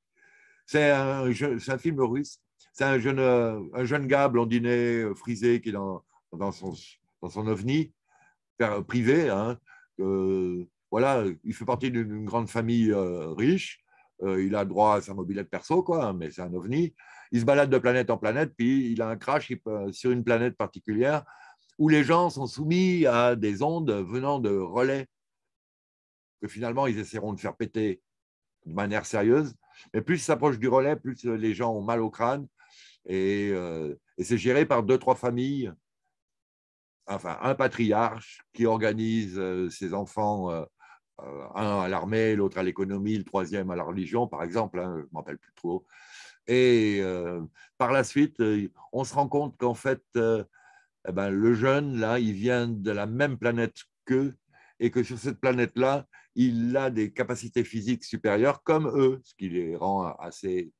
[SPEAKER 2] C'est un, film russe c'est un jeune, euh, un jeune gars blondinet, euh, frisé, qui est dans, son, dans son ovni privé. Hein. Euh, voilà, il fait partie d'une grande famille riche. il a droit à sa mobilette perso, quoi, hein, mais c'est un ovni. Il se balade de planète en planète, puis il a un crash sur une planète particulière où les gens sont soumis à des ondes venant de relais que finalement ils essaieront de faire péter de manière sérieuse. Mais plus ils s'approchent du relais, plus les gens ont mal au crâne, euh, et, c'est géré par deux, trois familles, enfin un patriarche qui organise euh, ses enfants, euh, un à l'armée, l'autre à l'économie, le troisième à la religion, par exemple, hein, je ne m'en rappelle plus trop. Et par la suite, on se rend compte qu'en fait, eh ben, le jeune, là, il vient de la même planète qu'eux, et que sur cette planète-là, il a des capacités physiques supérieures comme eux, ce qui
[SPEAKER 1] les rend assez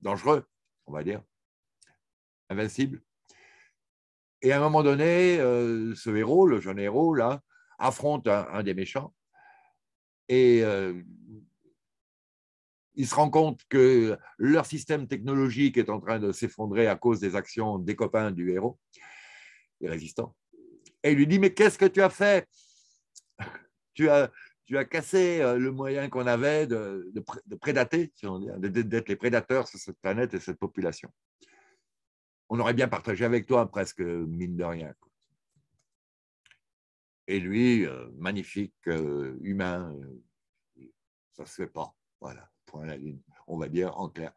[SPEAKER 1] dangereux, on va dire, invincible. Et à un moment donné,
[SPEAKER 2] euh, ce héros, le jeune héros, là, affronte un, des méchants et euh, il se rend compte que leur système technologique est en train de s'effondrer à cause des actions des copains du héros, des résistants. Et il lui dit, mais qu'est-ce que tu as fait tu as, tu as cassé euh, le moyen qu'on avait de, prédater, si on d'être les prédateurs sur cette planète et cette population. On aurait bien partagé avec toi, presque, mine de rien. Et lui, euh, magnifique euh, humain, ça se fait pas. Voilà, point la ligne, on va dire en clair.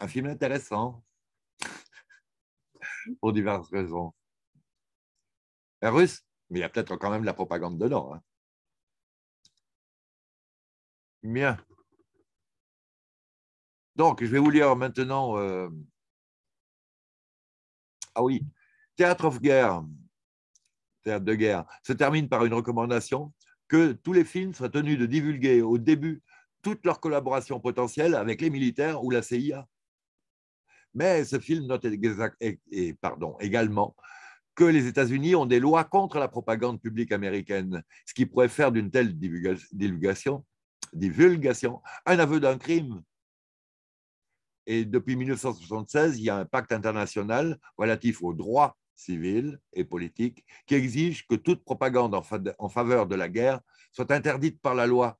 [SPEAKER 2] Un film intéressant, pour diverses raisons.
[SPEAKER 1] La russe mais il y a peut-être quand même la propagande dedans. Hein. Bien. Donc, je vais vous lire maintenant. Euh, ah oui,
[SPEAKER 2] Théâtre of Guerre, Théâtre de guerre, se termine par une recommandation que tous les films soient tenus de divulguer au début toute leur collaboration potentielle avec les militaires ou la CIA. Mais ce film note pardon, également que les États-Unis ont des lois contre la propagande publique américaine, ce qui pourrait faire d'une telle divulgation, un aveu d'un crime. Et depuis 1976, il y a un pacte international relatif aux droits
[SPEAKER 1] civils et politiques qui exige que toute propagande en faveur de la guerre soit interdite par la loi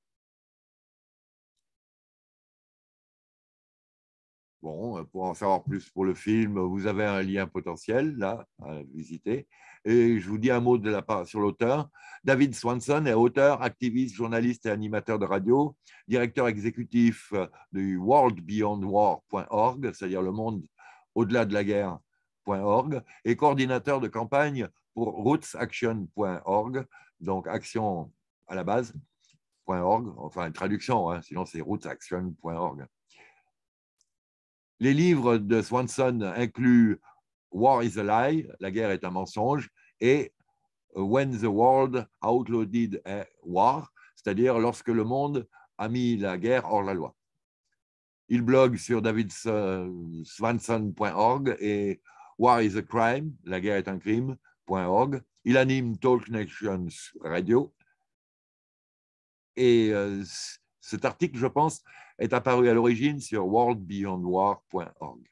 [SPEAKER 1] Bon, euh, pour en savoir plus pour le film, vous avez un lien potentiel là à
[SPEAKER 2] visiter. Et je vous dis un mot de la sur l'auteur. David Swanson est auteur, activiste, journaliste et animateur de radio, directeur exécutif euh, du worldbeyondwar.org, c'est-à-dire le monde au-delà de la guerre.org, et coordinateur de campagne pour rootsaction.org, donc action à la base. enfin une traduction, hein, sinon c'est rootsaction.org. Les livres de Swanson incluent War is a Lie, La guerre est un mensonge, et When the World Outlawed War, c'est-à-dire lorsque le monde a mis la guerre hors la loi. Il blogue sur davidswanson.org et War is a Crime, la guerre est un crime.org. Il anime Talk Nations Radio. Et euh, cet article, je pense, est apparu à l'origine sur
[SPEAKER 1] worldbeyondwar.org.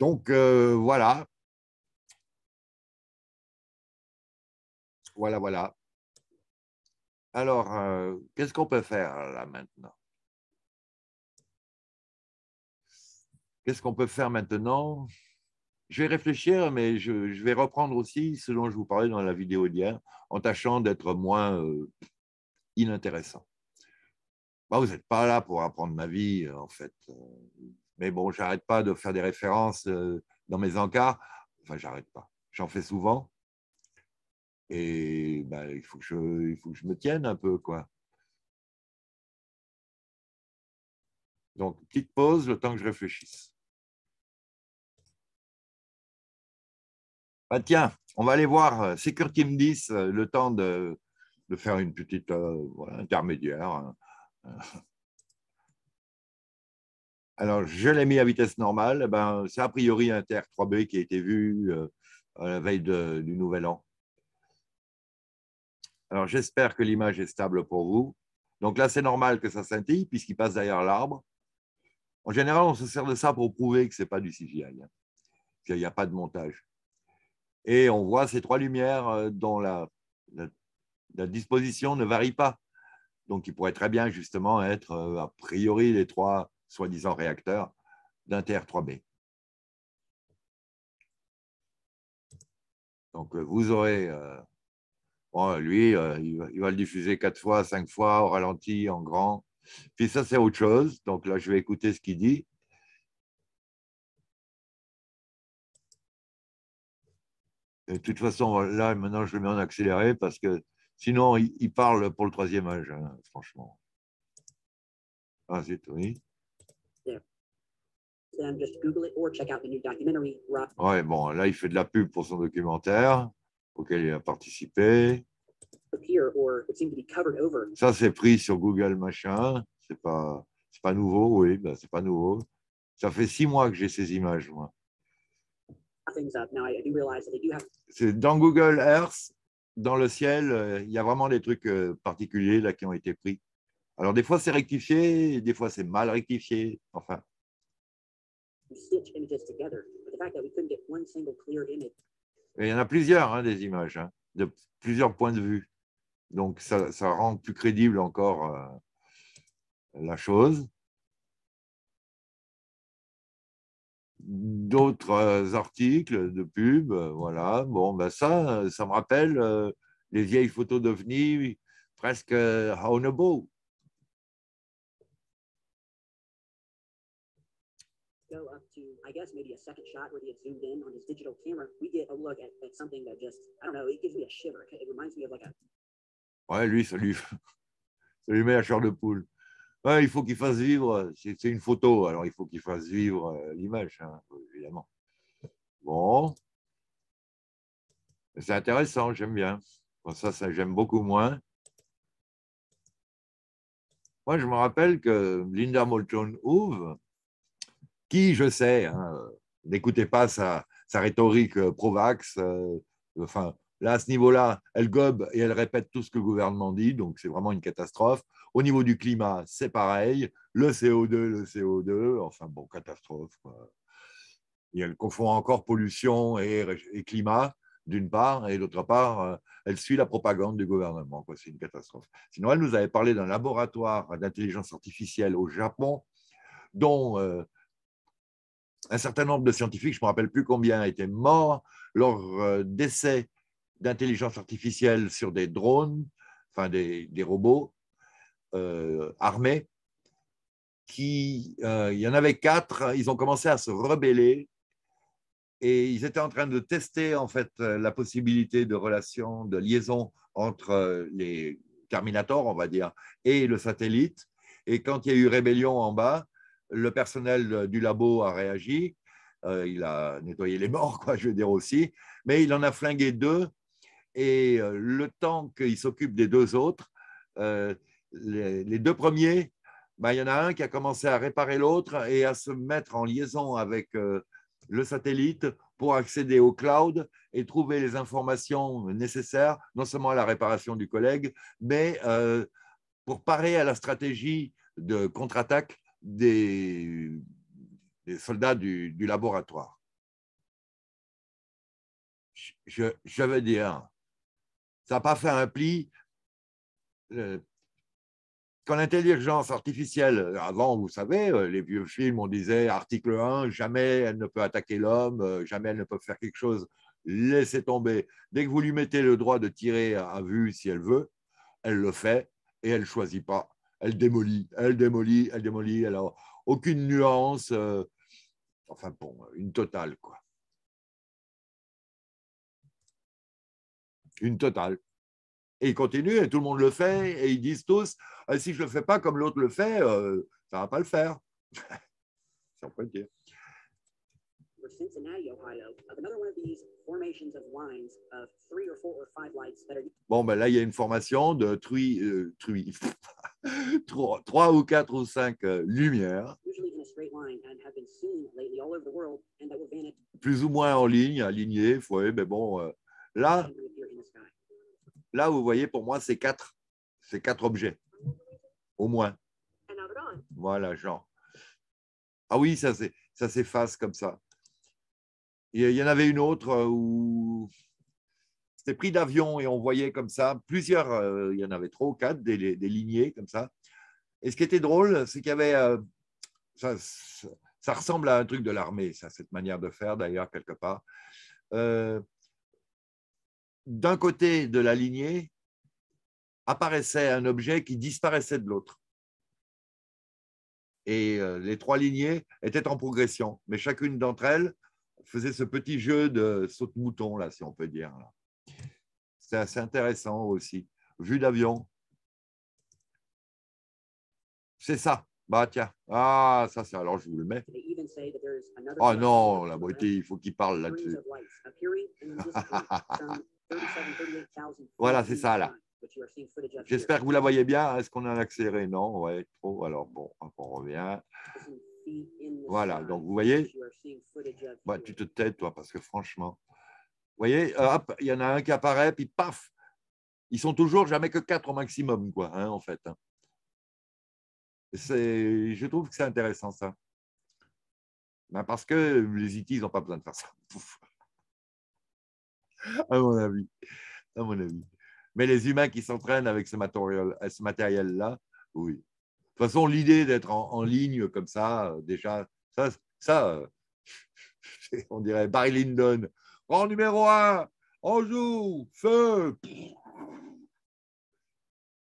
[SPEAKER 1] Donc euh, voilà. Voilà, voilà. Alors, euh, qu'est-ce qu'on peut faire là maintenant Qu'est-ce qu'on peut faire maintenant
[SPEAKER 2] Je vais réfléchir, mais je, vais reprendre aussi ce dont je vous parlais dans la vidéo d'hier, en tâchant d'être moins... Euh, inintéressant. Bah, vous n'êtes pas là pour apprendre ma vie, euh, en fait. Mais bon, j'arrête pas de faire des références euh, dans mes encarts. Enfin, j'arrête pas. J'en fais souvent. Et bah,
[SPEAKER 1] il, faut que je, il faut je me tienne un peu, quoi. Donc, petite pause, le temps que je réfléchisse. Bah, tiens, on va aller voir euh, Security Team 10, le temps
[SPEAKER 2] de de faire une petite euh, intermédiaire. Hein. Euh. Alors, je l'ai mis à vitesse normale. Eh ben, c'est a priori un TR3B qui a été vu euh, à la veille du Nouvel An. Alors, j'espère que l'image est stable pour vous. Donc là, c'est normal que ça scintille puisqu'il passe derrière l'arbre. En général, on se sert de ça pour prouver que ce n'est pas du CGI, hein, qu'il n'y a pas de montage. Et on voit ces trois lumières dans la, la la disposition ne varie pas. Donc, il pourrait très bien justement être euh, a
[SPEAKER 1] priori les trois soi-disant réacteurs d'un tr 3B. Donc, euh, vous aurez. Euh,
[SPEAKER 2] lui, il, va, le diffuser quatre fois, cinq fois, au ralenti, en grand. Puis ça, c'est autre
[SPEAKER 1] chose. Donc là, je vais écouter ce qu'il dit. de toute façon, là, maintenant, je vais mets en accéléré parce que
[SPEAKER 2] Sinon, il, parle pour le troisième âge, hein, franchement. Ah, Tony. oui. bon, là, il fait de la pub pour son documentaire auquel il a participé. Ça, c'est pris sur Google Machin. C'est pas, c'est pas nouveau, oui, ben, c'est pas nouveau. Ça fait six mois que j'ai ces images, moi. C'est dans Google Earth, dans le ciel, euh, il y a vraiment des trucs euh, particuliers là qui ont été pris. Alors des fois c'est rectifié, des fois c'est mal rectifié, enfin. il y en a plusieurs, hein, des images, hein, de plusieurs points de vue.
[SPEAKER 1] Donc ça, rend plus crédible encore euh, la chose. d'autres euh,
[SPEAKER 2] articles de pub. Euh, voilà, bon, ben ça, ça me rappelle euh, les vieilles
[SPEAKER 1] photos d'OVNI presque euh, Go up to, I guess, maybe a second shot where he had zoomed
[SPEAKER 3] in on his digital camera. We get a look at, something that just, I don't know, it gives me a shiver. It reminds me of like a.
[SPEAKER 2] Ouais, lui, ça lui, ça lui met chair il faut qu'il fasse vivre, c'est une photo, alors il faut qu'il fasse vivre euh, l'image, hein, évidemment. Bon, c'est intéressant, j'aime bien. Bon, ça, ça j'aime beaucoup moins. Moi, je me rappelle que Linda molchon Hoove, qui, je sais, hein, euh, n'écoutez pas sa, sa rhétorique euh, pro enfin, là, à ce niveau-là, elle gobe et elle répète tout ce que le gouvernement dit, donc c'est vraiment une catastrophe. Au niveau du climat, c'est pareil. Le CO2, le CO2, enfin bon, catastrophe. Et elle confond encore pollution et, climat, d'une part, et d'autre part, euh, elle suit la propagande du gouvernement. C'est une catastrophe. Sinon, elle nous avait parlé d'un laboratoire d'intelligence artificielle au Japon dont euh, un certain nombre de scientifiques, je ne me rappelle plus combien, étaient morts lors euh, d'essais d'intelligence artificielle sur des drones, enfin des robots, armés euh, armée, qui, euh, il y en avait quatre, hein, ils ont commencé à se rebeller et ils étaient en train de tester en fait euh, la possibilité de relation, de liaison entre les Terminators, on va dire, et le satellite. Et quand il y a eu rébellion en bas, le personnel du labo a réagi. il a nettoyé les morts, quoi, je veux dire aussi. Mais il en a flingué deux. Et le temps qu'il s'occupe des deux autres, les, deux premiers, ben, il y en a un qui a commencé à réparer l'autre et à se mettre en liaison avec euh, le satellite pour accéder au cloud et trouver les informations nécessaires, non seulement à la réparation du collègue, mais euh, pour parer à la stratégie de contre-attaque des, soldats du, laboratoire.
[SPEAKER 1] Je, veux dire, ça n'a pas fait un pli. Euh, quand l'intelligence artificielle, euh,
[SPEAKER 2] avant, vous savez, euh, les vieux films, on disait article 1, jamais elle ne peut attaquer l'homme, euh, jamais elle ne peut faire quelque chose, laissez tomber. Dès que vous lui mettez le droit de tirer à vue si elle veut, elle le fait et elle ne choisit pas. Elle démolit, elle démolit, elle
[SPEAKER 1] démolit. Alors aucune nuance. enfin bon, une totale, quoi. Une totale. Et ils continuent et tout le monde le fait et ils disent tous ah, si je ne le fais pas comme l'autre le fait, euh, ça
[SPEAKER 2] ne va pas le faire. C'est Bon, ben là, il y a une formation de truies, euh, trois, ou quatre ou cinq euh, lumières. Plus ou moins en ligne, alignées, mais bon, là, Là, vous voyez pour moi c'est quatre, quatre objets, au moins. Hein. Voilà, genre. Ah oui, ça, ça s'efface comme ça. Il y en avait une autre euh, où c'était pris d'avion et on voyait comme ça plusieurs, euh, il y en avait trop, quatre, des, lignées comme ça. Et ce qui était drôle, c'est qu'il y avait, euh, ça, ressemble à un truc de l'armée, ça, cette manière de faire d'ailleurs quelque part d'un côté de la lignée apparaissait un objet qui disparaissait de l'autre. Et euh, les trois lignées étaient en progression, mais chacune d'entre elles faisait ce petit jeu de saute-mouton, là, si on peut dire. C'est assez intéressant aussi. Vue d'avion. C'est ça. Bah tiens, ah ça c'est alors je vous le mets.
[SPEAKER 3] Oh non, la beauté, il faut qu'il parle là-dessus. Voilà, c'est ça là. J'espère que vous la voyez
[SPEAKER 2] bien. Est-ce qu'on a accéléré Non, ouais, trop. Alors bon, on revient. Voilà, donc vous voyez bah, Tu te têtes, toi, parce que franchement. Vous voyez, euh, hop, il y en a un qui apparaît, puis paf Ils sont toujours jamais que quatre au maximum, quoi, hein, en fait. Hein. je trouve que c'est intéressant, ça. Ben parce que les IT, e ils n'ont pas besoin de faire ça. Pouf à mon avis. Mais les humains qui s'entraînent avec ce euh, matériel-là, ce matériel oui. De toute façon, l'idée d'être en, ligne comme ça, euh, déjà, ça, ça euh, on dirait Barry Lyndon. En numéro un, on joue, feu.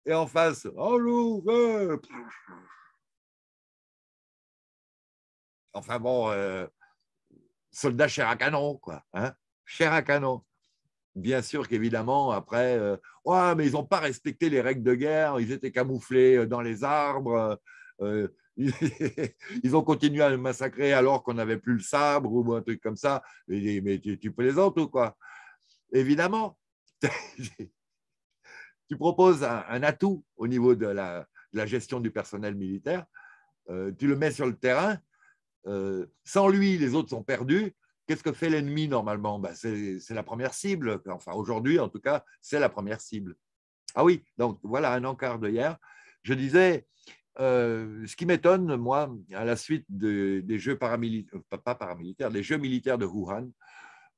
[SPEAKER 1] Et en face, on joue, feu. Enfin bon, soldat cher à canon,
[SPEAKER 2] quoi. Hein à canon. Bien sûr qu'évidemment, après, euh, mais ils n'ont pas respecté les règles de guerre, ils étaient camouflés euh, dans les arbres, euh, ils ont continué à le massacrer alors qu'on n'avait plus le sabre ou un truc comme ça. mais tu, plaisantes ou quoi Évidemment, tu proposes un, atout au niveau de la, gestion du personnel militaire, tu le mets sur le terrain, sans lui, les autres sont perdus, Qu'est-ce que fait l'ennemi normalement ben, C'est la première cible. Enfin, aujourd'hui, en tout cas, c'est la première cible. Ah oui, donc voilà un encart de hier. Je disais, euh, ce qui m'étonne, moi, à la suite des jeux paramilitaires, euh, pas paramilitaires, des jeux militaires de Wuhan,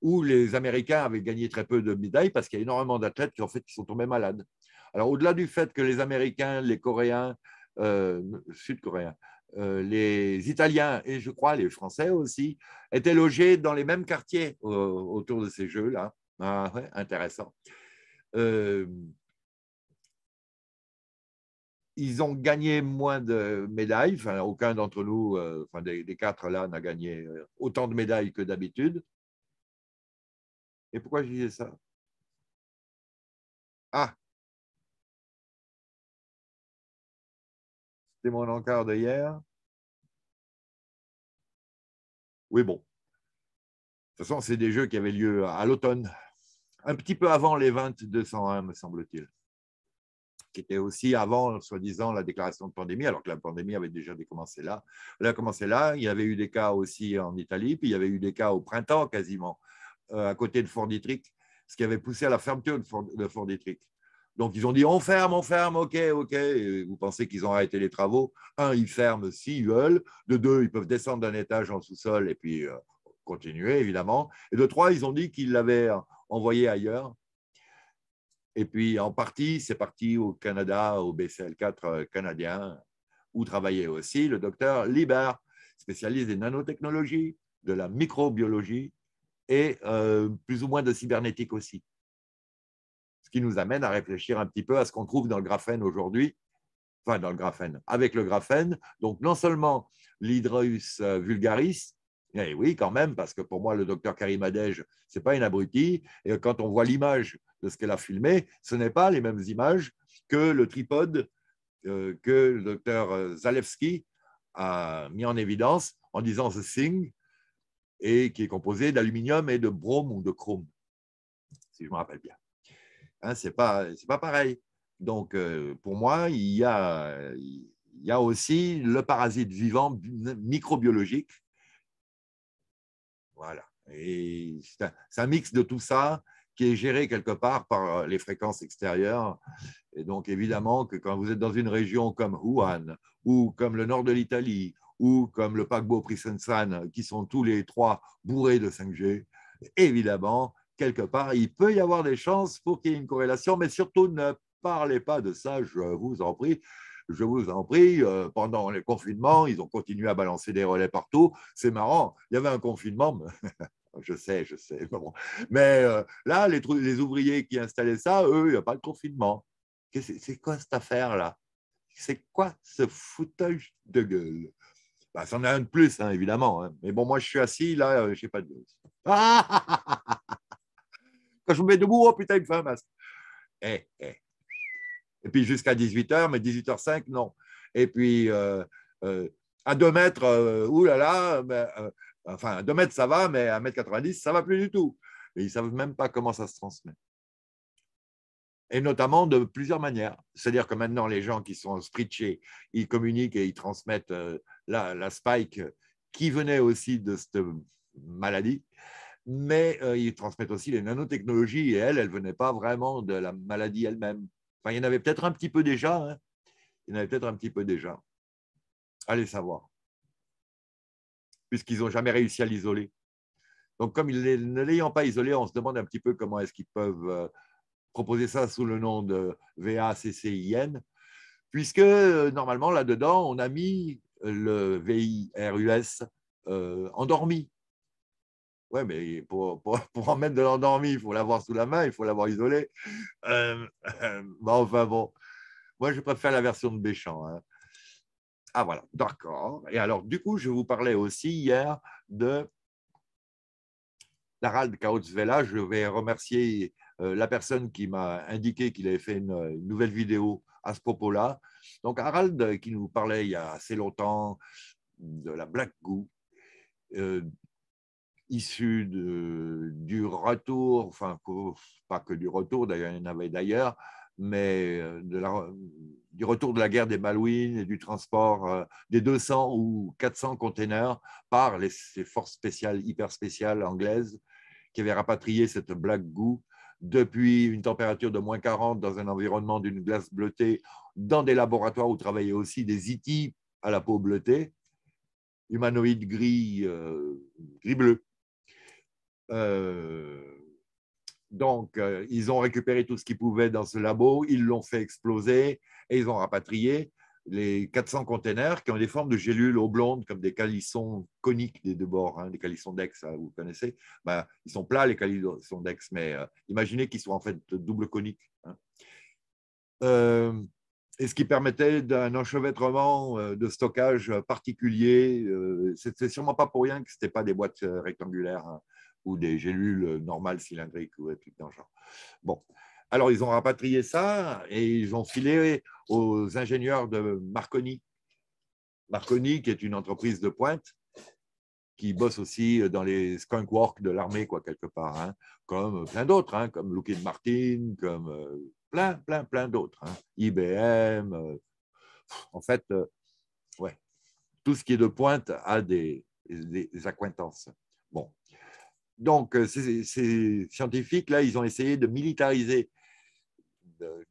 [SPEAKER 2] où les Américains avaient gagné très peu de médailles parce qu'il y a énormément d'athlètes qui, en fait, sont tombés malades. Alors, au-delà du fait que les Américains, les Coréens, euh, Sud-Coréens, euh, les Italiens et je crois les Français aussi étaient logés dans les mêmes quartiers euh, autour de ces jeux-là. Ah intéressant. Euh, ils ont gagné moins de médailles. aucun d'entre nous, enfin, des, des, quatre là, n'a gagné autant de médailles que d'habitude.
[SPEAKER 1] Et pourquoi je disais ça Ah, C'était mon encart d'hier. Oui, bon. De toute façon,
[SPEAKER 2] c'est des jeux qui avaient lieu à l'automne, un petit peu avant les 2201, me semble-t-il, qui était aussi avant, soi-disant, la déclaration de pandémie, alors que la pandémie avait déjà commencé là. Elle a commencé là, il y avait eu des cas aussi en Italie, puis il y avait eu des cas au printemps quasiment, euh, à côté de Fort dietrich ce qui avait poussé à la fermeture de Fort, de donc, ils ont dit on ferme, on ferme, ok, ok. vous pensez qu'ils ont arrêté les travaux Un, ils ferment s'ils veulent. De deux, ils peuvent descendre d'un étage en sous-sol et puis euh, continuer, évidemment. Et de trois, ils ont dit qu'ils l'avaient euh, envoyé ailleurs. Et puis, en partie, c'est parti au Canada, au BCL4 euh, canadien, où travaillait aussi le docteur liber spécialiste des nanotechnologies, de la microbiologie et plus ou moins de cybernétique aussi qui nous amène à réfléchir un petit peu à ce qu'on trouve dans le graphène aujourd'hui, enfin dans le graphène, avec le graphène. Donc non seulement l'hydreus euh, vulgaris, et eh oui quand même, parce que pour moi le docteur Karim Adej, ce n'est pas une abrutie, et quand on voit l'image de ce qu'elle a filmé, ce n'est pas les mêmes images que le tripode euh, que le docteur euh, Zalewski a mis en évidence en disant The Thing, et qui est composé d'aluminium et de brome ou de chrome, si je me rappelle bien. Hein, c'est Ce n'est pas, pareil. Donc, euh, pour moi, il y, a, il y a aussi le parasite vivant microbiologique. Voilà. Et c'est un, un, mix de tout ça qui est géré quelque part par euh, les fréquences extérieures. Et donc, évidemment, que quand vous êtes dans une région comme Wuhan, ou comme le nord de l'Italie, ou comme le paquebot Prisensan, qui sont tous les trois bourrés de 5G, évidemment, quelque part, il peut y avoir des chances pour qu'il y ait une corrélation, mais surtout ne parlez pas de ça, je vous en prie. Je vous en prie, euh, pendant les confinements, ils ont continué à balancer des relais partout. C'est marrant, il y avait un confinement, je sais, je sais. Mais euh, là, les, les, ouvriers qui installaient ça, eux, il n'y a pas de confinement. C'est quoi cette affaire-là C'est quoi ce foutage de gueule bah, C'en a un de plus, hein, évidemment. Hein. Mais bon, moi, je suis assis, là, euh, je n'ai pas de gueule. je me mets debout, oh putain, il me fait un masque. Eh, eh. Et puis jusqu'à 18h, mais 18h05, non. Et puis euh, euh, à 2 mètres, euh, oulala, enfin à 2 mètres ça va, mais à 1m90, ça va plus du tout. Et ils ne savent même pas comment ça se transmet. Et notamment de plusieurs manières. C'est-à-dire que maintenant, les gens qui sont stritchés, ils communiquent et ils transmettent la, spike qui venait aussi de cette maladie mais euh, ils transmettent aussi les nanotechnologies et elles, elles ne venaient pas vraiment de la maladie elle-même. Enfin, il y en avait peut-être un petit peu déjà. Hein. Il y en avait peut-être un petit peu déjà. Allez savoir. Puisqu'ils n'ont jamais réussi à l'isoler. Donc, comme ils ne l'ayant pas isolé, on se demande un petit peu comment est-ce qu'ils peuvent euh, proposer ça sous le nom de VACCIN, puisque euh, normalement, là-dedans, on a mis le VIRUS endormi Ouais, mais pour, pour, en mettre de l'endormi, il faut l'avoir sous la main, il faut l'avoir isolé. Euh, bah, enfin bon, moi je préfère la version de Béchamp. Hein. Ah voilà, d'accord. Et alors, du coup, je vous parlais aussi hier de Harald Kautzvela. Je vais remercier euh, la personne qui m'a indiqué qu'il avait fait une, nouvelle vidéo à ce propos-là. Donc, Harald, qui nous parlait il y a assez longtemps de la Black Goo, euh, issus de, du retour, enfin pas que du retour, d'ailleurs il y en avait d'ailleurs, mais euh, de du retour de la guerre des Malouines et du transport euh, des 200 ou 400 containers par les, forces spéciales, hyper spéciales anglaises qui avaient rapatrié cette Black Goo depuis une température de moins 40 dans un environnement d'une glace bleutée, dans des laboratoires où travaillaient aussi des e itis à la peau bleutée, humanoïdes gris, euh, gris bleu. Euh, donc, euh, ils ont récupéré tout ce qu'ils pouvaient dans ce labo, ils l'ont fait exploser et ils ont rapatrié les 400 containers qui ont des formes de gélules oblongues, comme des calissons coniques des deux bords, hein, des calissons d'ex, vous connaissez. Ben, ils sont plats, les calissons d'ex, mais euh, imaginez qu'ils soient en fait double coniques. Hein. et ce qui permettait d'un enchevêtrement de stockage particulier. C'est sûrement pas pour rien que ce n'était pas des boîtes rectangulaires. Hein ou des gélules normales cylindriques ou des trucs dans genre. Bon. Alors, ils ont rapatrié ça et ils ont filé aux ingénieurs de Marconi. Marconi, qui est une entreprise de pointe, qui bosse aussi dans les skunk work de l'armée, quoi, quelque part, hein. comme plein d'autres, hein, comme Lockheed Martin, comme euh, plein, plein, plein d'autres. IBM, hein. euh, en fait, euh, ouais, tout ce qui est de pointe a des, des, des acquaintances. Bon, donc, euh, ces, scientifiques-là, ils ont essayé de militariser,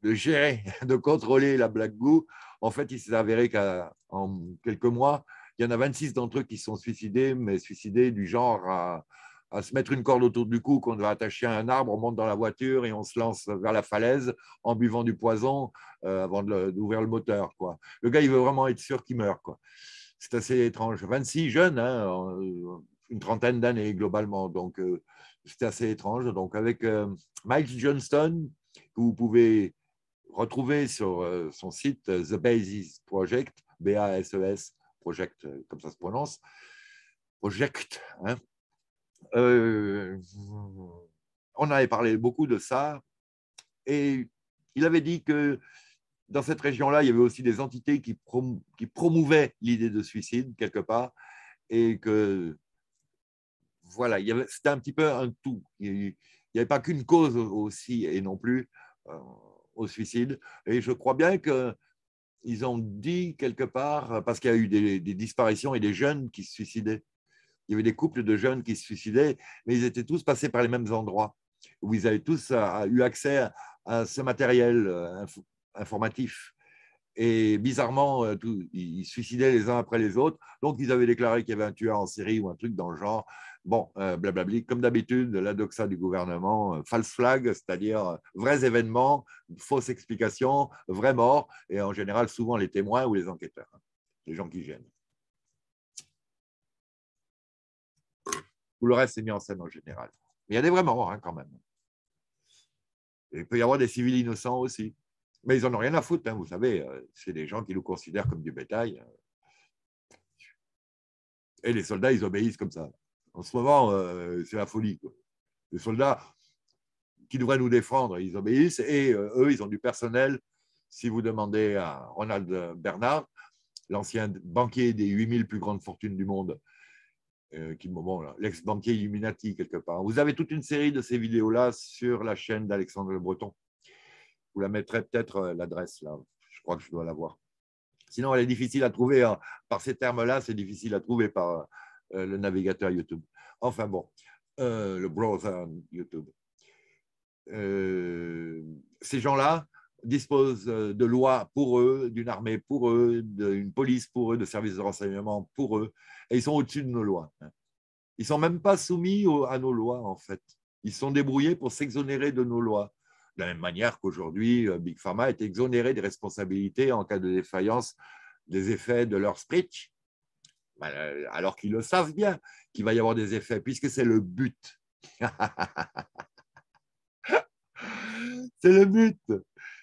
[SPEAKER 2] de, gérer, de contrôler la Black Goo. En fait, il s'est avéré qu'en quelques mois, il y en a 26 d'entre eux qui se sont suicidés, mais suicidés du genre à, se mettre une corde autour du cou qu'on va attacher à un arbre, on monte dans la voiture et on se lance vers la falaise en buvant du poison euh, avant d'ouvrir le, moteur. Quoi. Le gars, il veut vraiment être sûr qu'il meurt. C'est assez étrange. 26 jeunes, hein, une trentaine d'années globalement. Donc, euh, c'était assez étrange. Donc, avec euh, Mike Johnston, que vous pouvez retrouver sur euh, son site The Basis Project, B-A-S-E-S, e Project, comme ça se prononce, Project. Hein. on avait parlé beaucoup de ça et il avait dit que dans cette région-là, il y avait aussi des entités qui, qui promouvaient l'idée de suicide quelque part et que voilà, c'était un petit peu un tout. Il n'y avait pas qu'une cause aussi et non plus euh, au suicide. Et je crois bien qu'ils ont dit quelque part, parce qu'il y a eu des, disparitions et des jeunes qui se suicidaient. Il y avait des couples de jeunes qui se suicidaient, mais ils étaient tous passés par les mêmes endroits, où ils avaient tous euh, eu accès à ce matériel euh, informatif. Et bizarrement, euh, tout, ils suicidaient les uns après les autres. Donc, ils avaient déclaré qu'il y avait un tueur en série ou un truc dans le genre. Bon, euh, blablabli, comme d'habitude, la doxa du gouvernement, euh, false flag, c'est-à-dire euh, vrais événements, fausses explications, vrais morts, et en général, souvent les témoins ou les enquêteurs, hein, les gens qui gênent. Tout le reste est mis en scène en général. Mais il y a des vrais morts hein, quand même. il peut y avoir des civils innocents aussi. Mais ils n'en ont rien à foutre, hein, vous savez, euh, c'est des gens qui nous considèrent comme du bétail. Hein. Et les soldats, ils obéissent comme ça. En ce moment, euh, c'est la folie. Les soldats qui devraient nous défendre, ils obéissent et euh, eux, ils ont du personnel. Si vous demandez à Ronald Bernard, l'ancien banquier des 8000 plus grandes fortunes du monde, l'ex-banquier Illuminati quelque part, vous avez toute une série de ces vidéos-là sur la chaîne d'Alexandre Le Breton vous la mettrez peut-être euh, l'adresse là. Je crois que je dois l'avoir. Sinon, elle est difficile à trouver. Hein. Par ces termes-là, c'est difficile à trouver par euh, le navigateur YouTube. Enfin bon, euh, le browser YouTube. ces gens-là disposent de lois pour eux, d'une armée pour eux, d'une police pour eux, de services de renseignement pour eux, et ils sont au-dessus de nos lois. Hein. Ils ne sont même pas soumis à nos lois, en fait. Ils sont débrouillés pour s'exonérer de nos lois de la même manière qu'aujourd'hui, euh, Big Pharma est exonéré des responsabilités en cas de défaillance des effets de leur spritch, bah, euh, alors qu'ils le savent bien qu'il va y avoir des effets, puisque c'est le but. c'est le but.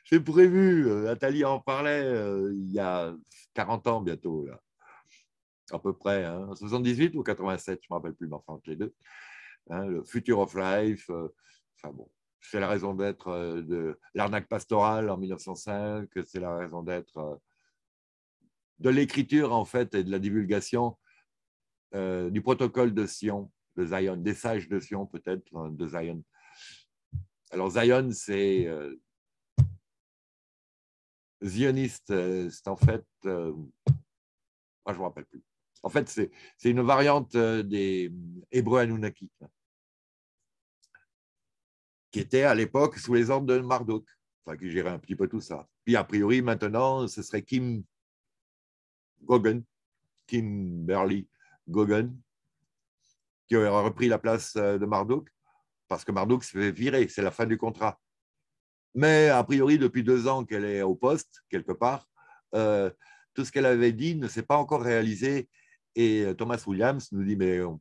[SPEAKER 2] J'ai prévu. Euh, Nathalie en parlait il y a 40 ans bientôt, là. à peu près, 78 hein, ou 87, je ne me rappelle plus, mais enfin, les deux. Hein, le Future of Life, enfin bon, c'est la raison d'être euh, de l'arnaque pastorale en 1905, c'est la raison d'être euh, de l'écriture en fait et de la divulgation euh, du protocole de Sion, de Zion, des sages de Sion peut-être, de Zion. Alors Zion, c'est zioniste, c'est en fait, moi je ne me rappelle plus. En fait, c'est une variante des Hébreux Anunnaki qui était à l'époque sous les ordres de Marduk, enfin, qui gérait un petit peu tout ça. Puis a priori, maintenant, ce serait Kim Gogan, Kimberly Gogan, qui aurait repris la place euh, de Marduk, parce que Marduk se fait virer, c'est la fin du contrat. Mais a priori, depuis deux ans qu'elle est au poste, quelque part, euh, tout ce qu'elle avait dit ne s'est pas encore réalisé. Et euh, Thomas Williams nous dit, mais on,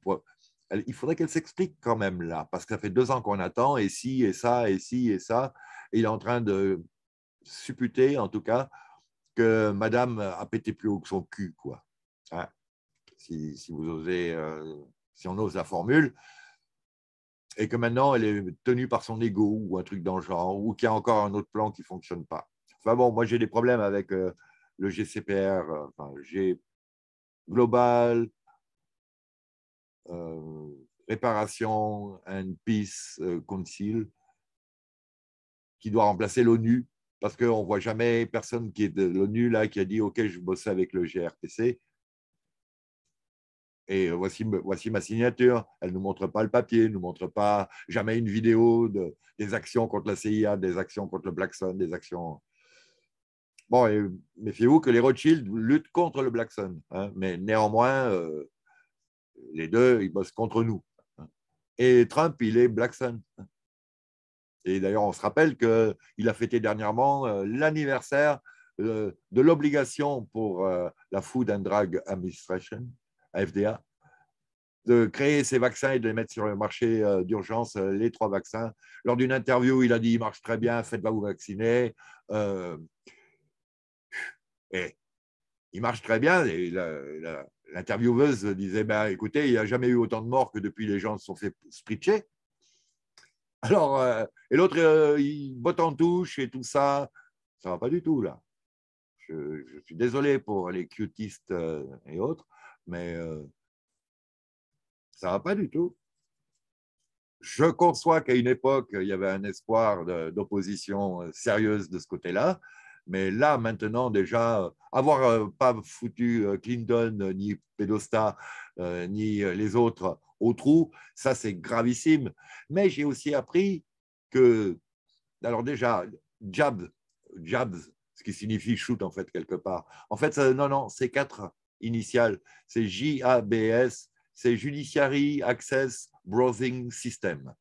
[SPEAKER 2] il faudrait qu'elle s'explique quand même là, parce que ça fait deux ans qu'on attend, et si, et ça, et si, et ça. Et il est en train de supputer, en tout cas, que madame a pété plus haut que son cul, quoi. Hein. si, si, vous osez, euh, si on ose la formule. Et que maintenant, elle est tenue par son ego ou un truc dans le genre, ou qu'il y a encore un autre plan qui ne fonctionne pas. Enfin bon, moi j'ai des problèmes avec euh, le GCPR, euh, enfin, G global, euh, réparation and Peace euh, Council, qui doit remplacer l'ONU, parce qu'on ne voit jamais personne qui est de l'ONU là qui a dit OK, je bossais avec le GRPC. Et voici, voici ma signature. Elle ne nous montre pas le papier, ne nous montre pas jamais une vidéo de, des actions contre la CIA, des actions contre le Black des actions. Bon, méfiez-vous que les Rothschild luttent contre le blackson hein, mais néanmoins, euh, les deux, ils bossent contre nous. Et Trump, il est Black Et d'ailleurs, on se rappelle qu'il a fêté dernièrement euh, l'anniversaire euh, de l'obligation pour euh, la Food and Drug Administration, FDA, de créer ces vaccins et de les mettre sur le marché d'urgence, les trois vaccins. Lors d'une interview, il a dit, il marche très bien, faites pas vous vacciner. et il marche très bien l'intervieweuse disait ben écoutez, il n'y a jamais eu autant de morts que depuis les gens se sont fait spritcher. Alors, euh, et l'autre, euh, il botte en touche et tout ça. Ça va pas du tout, là. Je, suis désolé pour les cutistes euh, et autres, mais ça va pas du tout. Je conçois qu'à une époque, il y avait un espoir d'opposition sérieuse de ce côté-là, mais là, maintenant, déjà, euh, avoir euh, pas foutu euh, Clinton, ni Pedosta, ni les autres au trou, ça, c'est gravissime. Mais j'ai aussi appris que, alors déjà, jab, jabs, ce qui signifie shoot en fait quelque part. En fait, non, non, c'est quatre initiales. C'est J-A-B-S, c'est Judiciary Access Browsing System.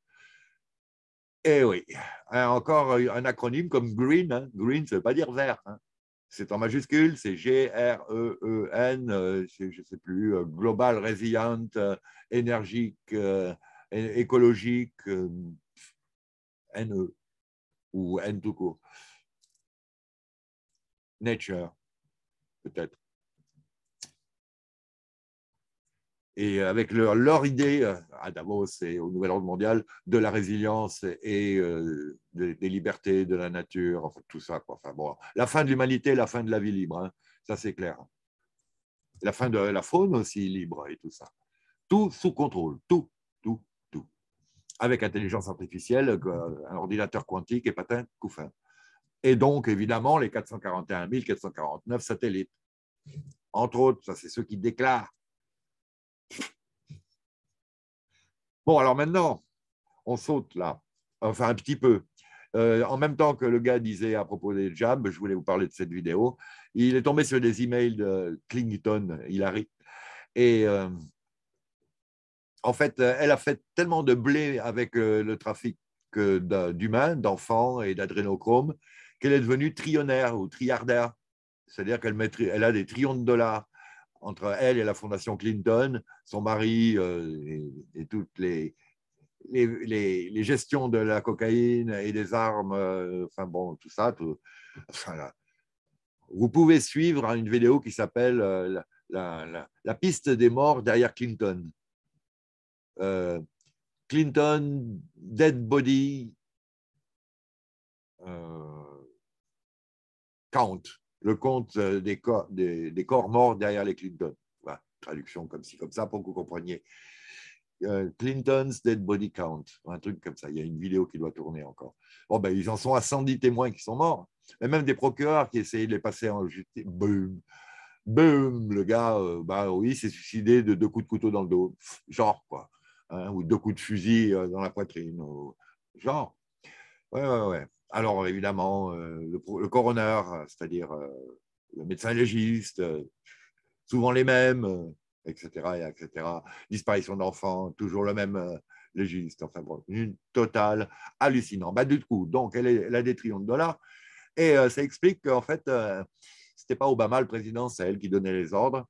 [SPEAKER 2] Eh oui, hein, encore euh, un acronyme comme green. Hein. Green, ça ne veut pas dire vert. Hein. C'est en majuscule, c'est G-R-E-E-N, euh, je ne sais plus, euh, global, résiliente, énergique, écologique,
[SPEAKER 1] N-E ou N tout court. Nature, peut-être.
[SPEAKER 2] et euh, avec leur, idée euh, à Davos et au Nouvel Ordre Mondial de la résilience et euh, des, libertés, de la nature, tout ça. Quoi. Enfin, la fin de l'humanité, la fin de la vie libre, hein. ça c'est clair. La fin de la faune aussi libre et tout ça. Tout sous contrôle, tout, tout, tout. Avec intelligence artificielle, un ordinateur quantique et patin, couffin. Et donc, évidemment, les 441 449 satellites. Entre autres, ça c'est ceux qui déclarent Bon, alors maintenant, on saute là, enfin un petit peu. Euh, en même temps que le gars disait à propos des jabs, je voulais vous parler de cette vidéo, il est tombé sur des emails de Clinton, Hillary. Et euh, en fait, euh, elle a fait tellement de blé avec le trafic d'humains, d'enfants et d'adrénochrome qu'elle est devenue trionnaire ou triardaire. C'est-à-dire qu'elle elle a des trillions de dollars entre elle et la Fondation Clinton, son mari euh, et, toutes les, les, gestions de la cocaïne et des armes, euh, enfin bon, tout ça. vous pouvez suivre hein, une vidéo qui s'appelle euh, la, piste des morts derrière Clinton. Clinton, Dead Body, Count le compte euh, des corps, des, corps morts derrière les Clinton. traduction comme ci, comme ça, pour que vous compreniez. Euh, Clinton's Dead Body Count, un truc comme ça. Il y a une vidéo qui doit tourner encore. Bon, ben, ils en sont à 110 témoins qui sont morts, et même des procureurs qui essayaient de les passer en justice. Boum, boum, le gars, euh, bah oui, s'est suicidé de deux coups de couteau dans le dos, genre quoi, hein, ou deux coups de fusil dans la poitrine, genre. Ouais, ouais, ouais. Alors, évidemment, euh, le, coroner, euh, c'est-à-dire euh, le médecin légiste, souvent les mêmes, etc., etc. Disparition d'enfants, toujours le même légiste. Enfin, une totale hallucinante. Bah, du coup, donc, elle, est, la a des trillions de dollars. Et ça explique qu'en fait, c'était ce n'était pas Obama le président, c'est elle qui donnait les ordres.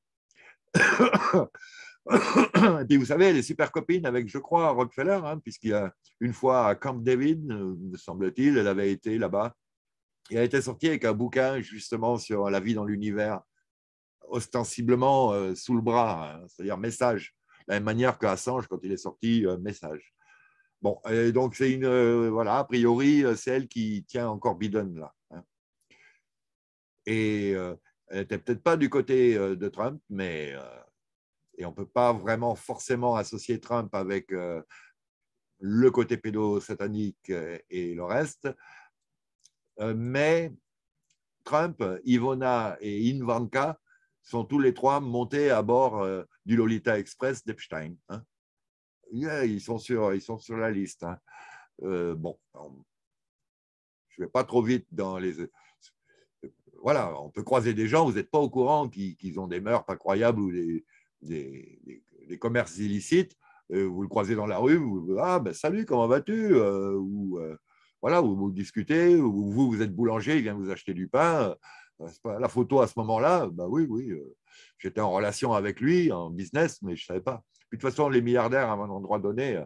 [SPEAKER 2] Et puis vous savez, les super copines avec, je crois, Rockefeller, hein, puisqu'il y a une fois à Camp David, me euh, semble-t-il, elle avait été là-bas. Et elle était sortie avec un bouquin justement sur la vie dans l'univers, ostensiblement euh, sous le bras, hein, c'est-à-dire message. De la même manière qu'Assange, quand il est sorti, euh, message. Bon, et donc c'est une, voilà, a priori, c'est elle qui tient encore Biden là. Hein. Et elle n'était peut-être pas du côté de Trump, mais et on ne peut pas vraiment forcément associer Trump avec euh, le côté pédo-satanique euh, et le reste. Euh, mais Trump, Ivona et Invanka sont tous les trois montés à bord du Lolita Express d'Epstein. Hein. ils, sont sur, ils sont sur la liste. Hein. bon, je ne vais pas trop vite dans les voilà, on peut croiser des gens, vous n'êtes pas au courant qu'ils ont des mœurs pas croyables ou des, des, commerces illicites, euh, vous le croisez dans la rue, vous ah ben salut, comment vas-tu euh, Ou euh, voilà, vous, vous, discutez, ou vous, vous êtes boulanger, il vient vous acheter du pain. La photo à ce moment-là, bah oui, oui, j'étais en relation avec lui, en business, mais je ne savais pas. de toute façon, les milliardaires, à un endroit donné,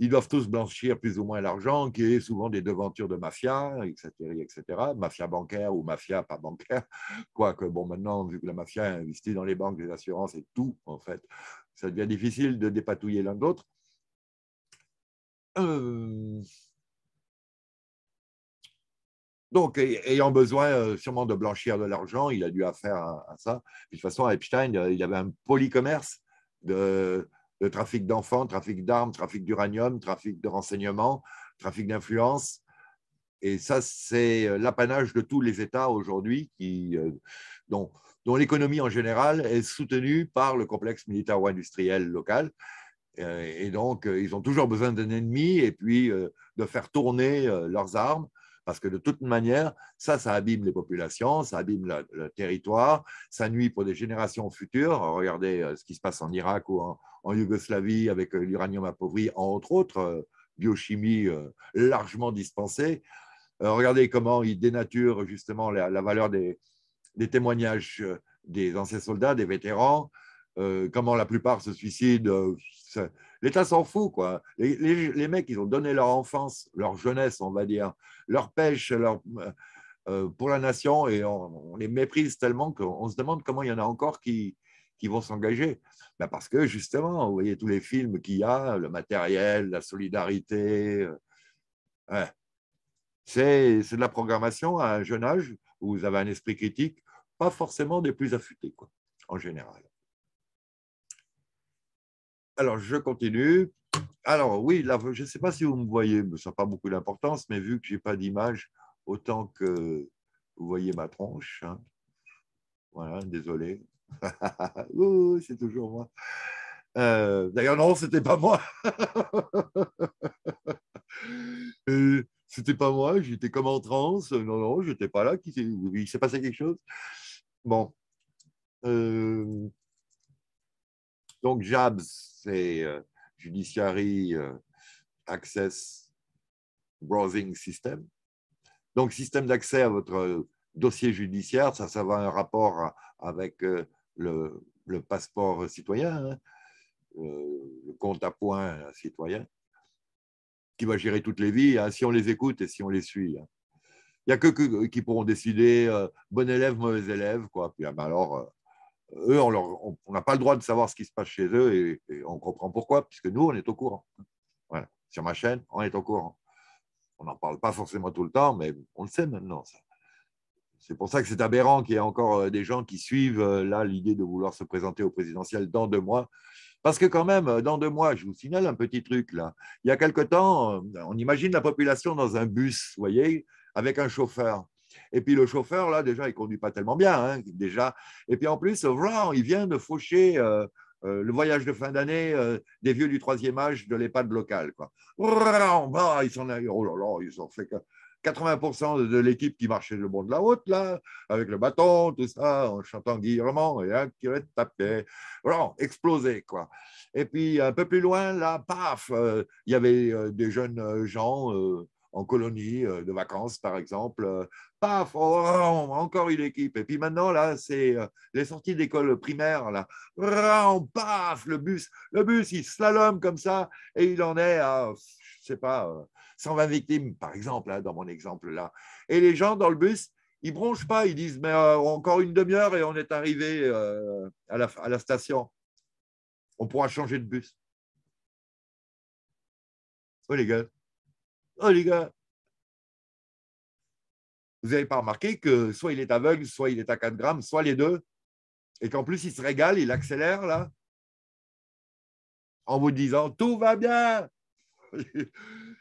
[SPEAKER 2] ils doivent tous blanchir plus ou moins l'argent, qui est souvent des devantures de mafia, etc., etc., mafia bancaire ou mafia pas bancaire, quoique, bon, maintenant, vu que la mafia investit dans les banques, les assurances et tout, en fait, ça devient difficile de dépatouiller l'un de l'autre.
[SPEAKER 1] Euh,
[SPEAKER 2] donc, ayant besoin euh, sûrement de blanchir de l'argent, il a dû affaire à, ça. de toute façon, Epstein, euh, il y avait un polycommerce de de trafic d'enfants, trafic d'armes, trafic d'uranium, trafic de renseignements, trafic d'influence. Et ça, c'est euh, l'apanage de tous les États aujourd'hui qui, euh, dont, dont l'économie en général est soutenue par le complexe militaro-industriel local. Euh, et donc, ils ont toujours besoin d'un ennemi et puis de faire tourner leurs armes parce que de toute manière, ça, ça abîme les populations, ça abîme le, territoire, ça nuit pour des générations futures. Regardez euh, ce qui se passe en Irak ou en, Yougoslavie avec euh, l'uranium appauvri, entre autres, euh, biochimie largement dispensée. Regardez comment ils dénaturent justement la, valeur des, témoignages des anciens soldats, des vétérans, comment la plupart se suicident, L'État s'en fout, quoi. Les, mecs, ils ont donné leur enfance, leur jeunesse, on va dire, leur pêche, euh, euh, pour la nation, et on, les méprise tellement qu'on se demande comment il y en a encore qui, qui vont s'engager. Bah, parce que justement, vous voyez tous les films qu'il y a, le matériel, la solidarité. Euh, c'est de la programmation à un jeune âge où vous avez un esprit critique, pas forcément des plus affûtés, quoi, en général. Alors, je continue. Alors, oui, je ne sais pas si vous me voyez, Me ça n'a pas beaucoup d'importance, mais vu que je n'ai pas d'image, autant que vous voyez ma tronche. Hein. Voilà, désolé. c'est toujours moi. Euh, d'ailleurs, non, c'était pas moi. Euh, c'était pas moi, j'étais comme en transe. Non, non, je n'étais pas là. Il s'est passé quelque chose. Bon. Euh, donc JABS, c'est euh, Judiciary euh, Access Browsing System. Donc système d'accès à votre dossier judiciaire, ça, ça va un rapport avec euh, le, passeport citoyen, hein, le compte à points citoyen, qui va gérer toutes les vies, hein, si on les écoute et si on les suit. Hein. Il n'y a que, qui pourront décider bon élève, mauvais élève, quoi. Puis ah ben alors, eux, on n'a pas le droit de savoir ce qui se passe chez eux et, on comprend pourquoi, puisque nous, on est au courant. Sur ma chaîne, on est au courant. On n'en parle pas forcément tout le temps, mais on le sait maintenant. C'est pour ça que c'est aberrant qu'il y ait encore euh, des gens qui suivent euh, là l'idée de vouloir se présenter au présidentiel dans deux mois. Parce que quand même, euh, dans deux mois, je vous signale un petit truc là. Il y a quelque temps, on imagine la population dans un bus, vous voyez, avec un chauffeur. Et puis le chauffeur, là, déjà, il conduit pas tellement bien, hein, déjà. Et puis en plus, vraiment il vient de faucher euh, euh, le voyage de fin d'année euh, des vieux du troisième âge de l'EHPAD local. Quoi. ils sont, ils ont fait que 80% de l'équipe qui marchait le bon de la haute, là, avec le bâton, tout ça, en chantant guillement et un qui va taper. explosé, quoi. Et puis, un peu plus loin, là, paf, il y avait des jeunes gens en colonie de vacances, par exemple, paf, oh, oh, oh, encore une équipe. Et puis maintenant, là, c'est euh, les sorties d'école primaire, là, paf, le bus, le bus, il slalom comme ça, et il en est à, je sais pas, 120 euh, victimes, par exemple, hein, dans mon exemple là. Et les gens dans le bus, ils bronchent pas, ils disent, mais euh, encore une demi-heure et on est arrivé à, la, à la station.
[SPEAKER 1] On pourra changer de bus. Oh les gars, oh les gars, vous n'avez pas remarqué que soit
[SPEAKER 2] il est aveugle, soit il est à 4 grammes, soit les deux, et qu'en plus il se régale, il accélère là, en vous disant tout va bien.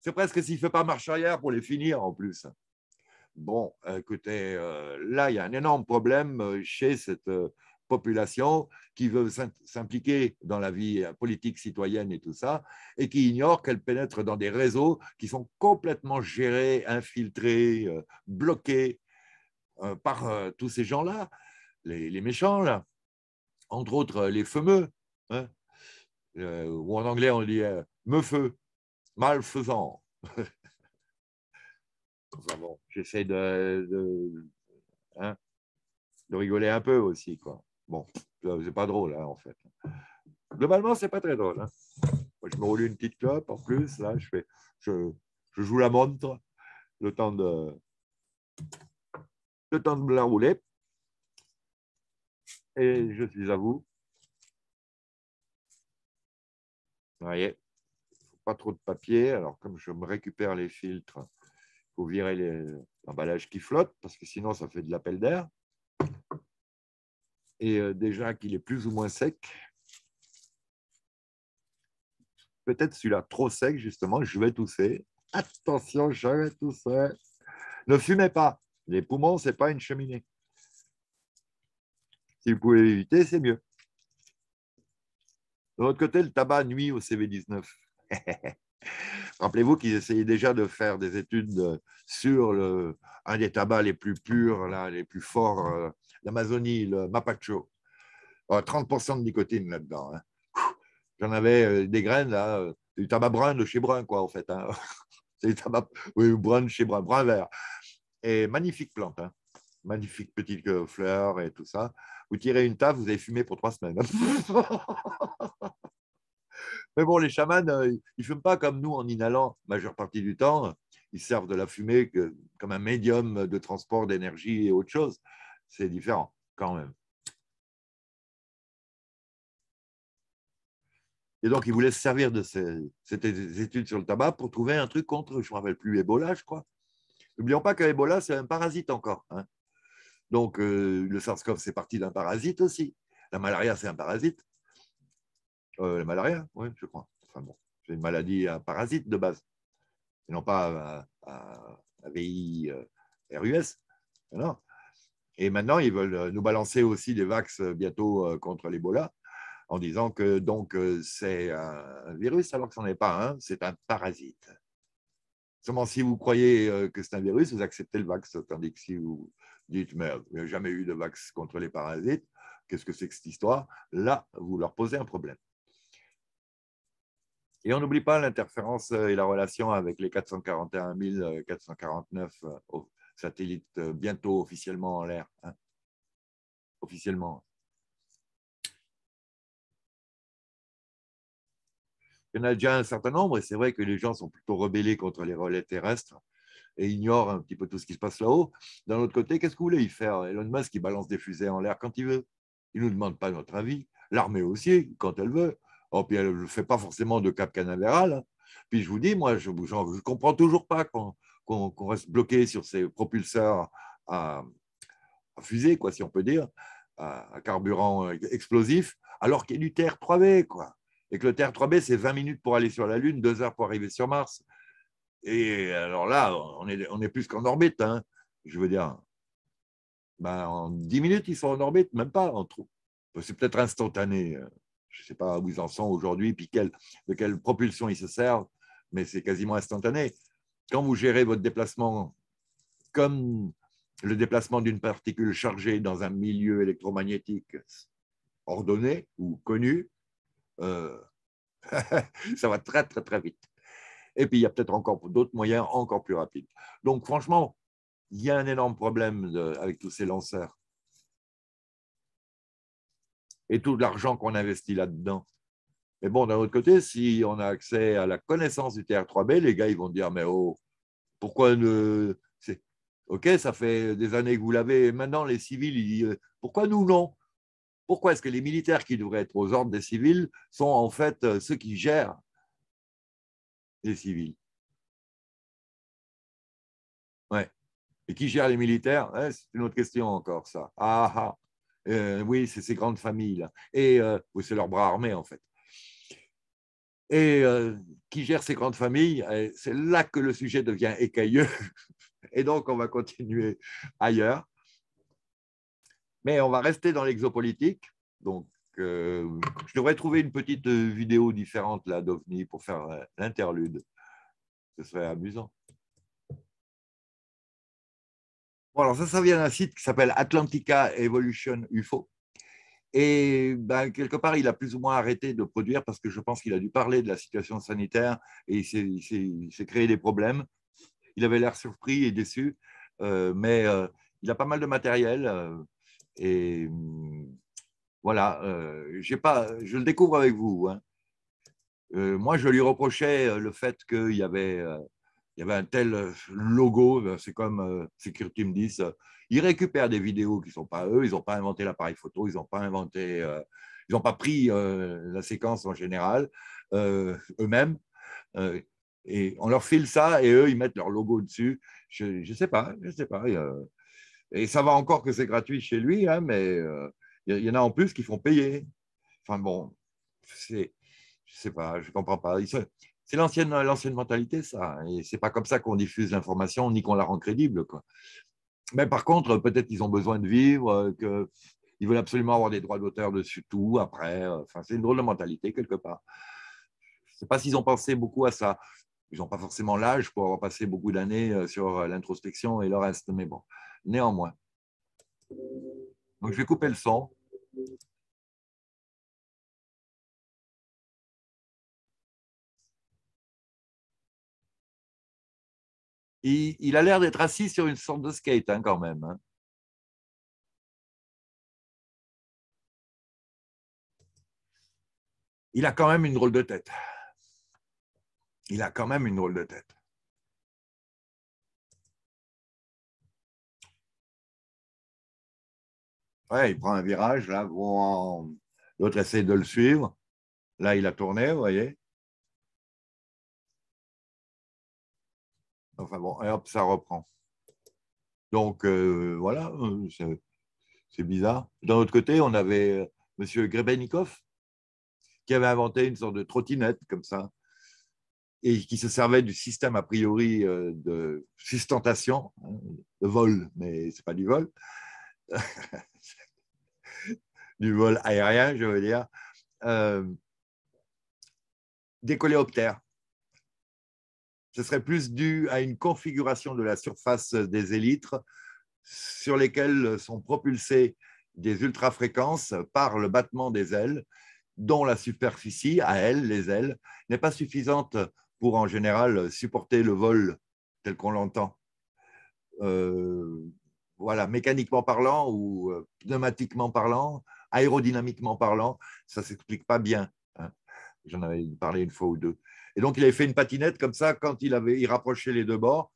[SPEAKER 2] C'est presque s'il ne fait pas marche arrière pour les finir en plus. Bon, écoutez, euh, là, il y a un énorme problème euh, chez cette, euh, population qui veut s'impliquer dans la vie euh, politique citoyenne et tout ça, et qui ignore qu'elle pénètre dans des réseaux qui sont complètement gérés, infiltrés, euh, bloqués euh, par tous ces gens-là, les, méchants, là. entre autres les fameux, hein, ou en anglais on dit me feu malfaisant. j'essaie de, hein, de rigoler un peu aussi, quoi. Bon, c'est pas drôle, hein, en fait. Globalement, c'est pas très drôle. Hein. je me roule une petite clope en plus. Là, je, fais, je, joue la montre le temps de,
[SPEAKER 1] le temps de me la rouler. Et je suis à vous. Vous voyez,
[SPEAKER 2] pas trop de papier. Alors, comme je me récupère les filtres, il faut virer l'emballage qui flotte parce que sinon, ça fait de l'appel d'air et euh, déjà qu'il est plus ou moins sec. Peut-être celui-là trop sec, justement, je vais tousser. Attention, je vais tousser. Ne fumez pas. Les poumons, ce n'est pas une cheminée. Si vous pouvez éviter, c'est mieux. De l'autre côté, le tabac nuit au CV19. Rappelez-vous qu'ils essayaient déjà de faire des études sur un des tabacs les plus purs, là, les plus forts euh, l'Amazonie, le Mapacho. 30% de nicotine là-dedans. Hein. J'en avais euh, des graines, là, euh, du tabac brun de chez brun, quoi, en fait. Hein. C'est du tabac brun de chez brun, brun vert. Et magnifique plante, hein. magnifique petite euh, fleur et tout ça. Vous tirez une taf, vous avez fumé pour trois semaines. Hein. Mais bon, les chamans, ils ne fument pas comme nous en inhalant majeure partie du temps. Ils servent de la fumée comme un médium de transport d'énergie et autre chose c'est différent quand même. Et donc, il voulait se servir de ces, études sur le tabac pour trouver un truc contre, je ne me rappelle plus, Ebola, je crois. N'oublions pas que Ebola, c'est un parasite encore. Hein. Donc, euh, le SARS-CoV, c'est parti d'un parasite aussi. La malaria, c'est un parasite. Euh, la malaria, oui, je crois. Enfin bon, c'est une maladie, à parasite de base. Et non pas à VI RUS. Non. Et maintenant, ils veulent euh, nous balancer aussi des vax euh, bientôt euh, contre l'Ebola en disant que donc c'est un virus alors que ce n'en est pas un, c'est un parasite. Seulement si vous croyez que c'est un virus, vous acceptez le vax, tandis que si vous dites merde, il n'y a jamais eu de vax contre les parasites, qu'est-ce que c'est que cette histoire Là, vous leur posez un problème. Et on n'oublie pas l'interférence et la relation avec les 441 449
[SPEAKER 1] satellite euh, bientôt officiellement en l'air. Hein. officiellement. Il y en a déjà un certain
[SPEAKER 2] nombre, et c'est vrai que les gens sont plutôt rebellés contre les relais terrestres et ignorent un petit peu tout ce qui se passe là-haut. D'un autre côté, qu'est-ce que vous voulez y faire Elon Musk, il balance des fusées en l'air quand il veut. Il ne nous demande pas notre avis. L'armée aussi, quand elle veut. Oh, puis elle ne fait pas forcément de cap canavéral. Hein. Puis je vous dis, moi, je ne comprends toujours pas quand qu'on reste bloqué sur ces propulseurs à, fusée, quoi, si on peut dire, à, carburant explosif, alors qu'il y a du TR-3B, quoi. Et que le TR-3B, c'est 20 minutes pour aller sur la Lune, 2 heures pour arriver sur Mars. Et alors là, on est, plus qu'en orbite, hein. je veux dire. Ben, en 10 minutes, ils sont en orbite, même pas en trou. Ben, c'est peut-être instantané. Euh, je ne sais pas où ils en sont aujourd'hui, puis de quelle propulsion ils se servent, mais c'est quasiment instantané quand vous gérez votre déplacement comme le déplacement d'une particule chargée dans un milieu électromagnétique ordonné ou connu, euh, ça va très très très vite. Et puis il y a peut-être encore d'autres moyens encore plus rapides. Donc franchement, il y a un énorme problème avec tous ces lanceurs. Et tout l'argent qu'on investit là-dedans. Mais bon, d'un autre côté, si on a accès à la connaissance du TR3B, les gars, ils vont dire, mais oh, pourquoi ne... Ok, ça fait des années que vous l'avez, maintenant les civils, euh, pourquoi nous non Pourquoi est-ce
[SPEAKER 1] que les militaires qui devraient être aux ordres des civils sont en fait euh, ceux qui gèrent les civils Ouais. Et qui gère les militaires C'est une autre question encore, ça. Ah, ah. Euh, oui, c'est ces grandes
[SPEAKER 2] familles. Là. Et c'est leurs bras armés, en fait et euh, qui gère ses grandes familles. C'est là que le sujet devient écailleux. Et donc, on va continuer ailleurs. Mais on va rester dans l'exopolitique. Donc, euh, je devrais trouver une petite vidéo différente là d'OVNI pour faire euh, l'interlude. Ce serait amusant. ça, ça vient d'un site qui s'appelle Atlantica Evolution UFO. Et ben, quelque part, il a plus ou moins arrêté de produire parce que je pense qu'il a dû parler de la situation sanitaire et il s'est créé des problèmes. Il avait l'air surpris et déçu, euh, mais euh, il a pas mal de matériel. Euh, et mm, voilà, pas, je le découvre avec vous. Hein. moi, je lui reprochais le fait qu'il y avait il y avait un tel euh, logo, euh, c'est comme euh, Security me ils récupèrent des vidéos qui ne sont pas eux, ils n'ont pas inventé l'appareil photo, ils n'ont pas inventé, ils n'ont pas pris la séquence en général eux-mêmes. et on leur file ça et eux, ils mettent leur logo dessus. Je ne sais pas, je sais pas. et ça va encore que c'est gratuit chez lui, hein, mais il y, en a en plus qui font payer. Enfin bon, je ne sais pas, je ne comprends pas. C'est l'ancienne, l'ancienne mentalité, ça. Et c'est pas comme ça qu'on diffuse l'information ni qu'on la rend crédible. Quoi. Mais par contre, peut-être qu'ils ont besoin de vivre, euh, qu'ils veulent absolument avoir des droits d'auteur dessus tout après. Euh, enfin, c'est une drôle de mentalité quelque part. Je ne sais pas s'ils ont pensé beaucoup à ça. Ils n'ont pas forcément l'âge pour avoir passé beaucoup d'années euh, sur l'introspection et le reste,
[SPEAKER 1] mais bon, néanmoins. Donc je vais couper le son. Il, a l'air d'être assis sur une sorte de skate hein, quand même. Hein. Il a quand même une drôle de tête. Il a quand même une drôle de tête. Ouais, il prend un virage, là, l'autre essaie de le suivre. Là, il a tourné, vous voyez. Enfin bon, et hop, ça reprend.
[SPEAKER 2] Donc euh, voilà, euh, c'est bizarre. D'un autre côté, on avait euh, M. Grebenikov qui avait inventé une sorte de trottinette comme ça et qui se servait du système a priori de sustentation, hein, de vol, mais ce n'est pas du vol, du vol aérien, je veux dire, des coléoptères ce serait plus dû à une configuration de la surface des élytres sur lesquelles sont propulsées des ultra-fréquences par le battement des ailes, dont la superficie, à elles, les ailes, n'est pas suffisante pour en général supporter le vol tel qu'on l'entend. Euh, voilà, mécaniquement parlant ou euh, pneumatiquement parlant, aérodynamiquement parlant, ça ne s'explique pas bien. Hein. J'en avais parlé une fois ou deux. Et donc, il avait fait une patinette comme ça, quand il, avait, il rapprochait les deux bords,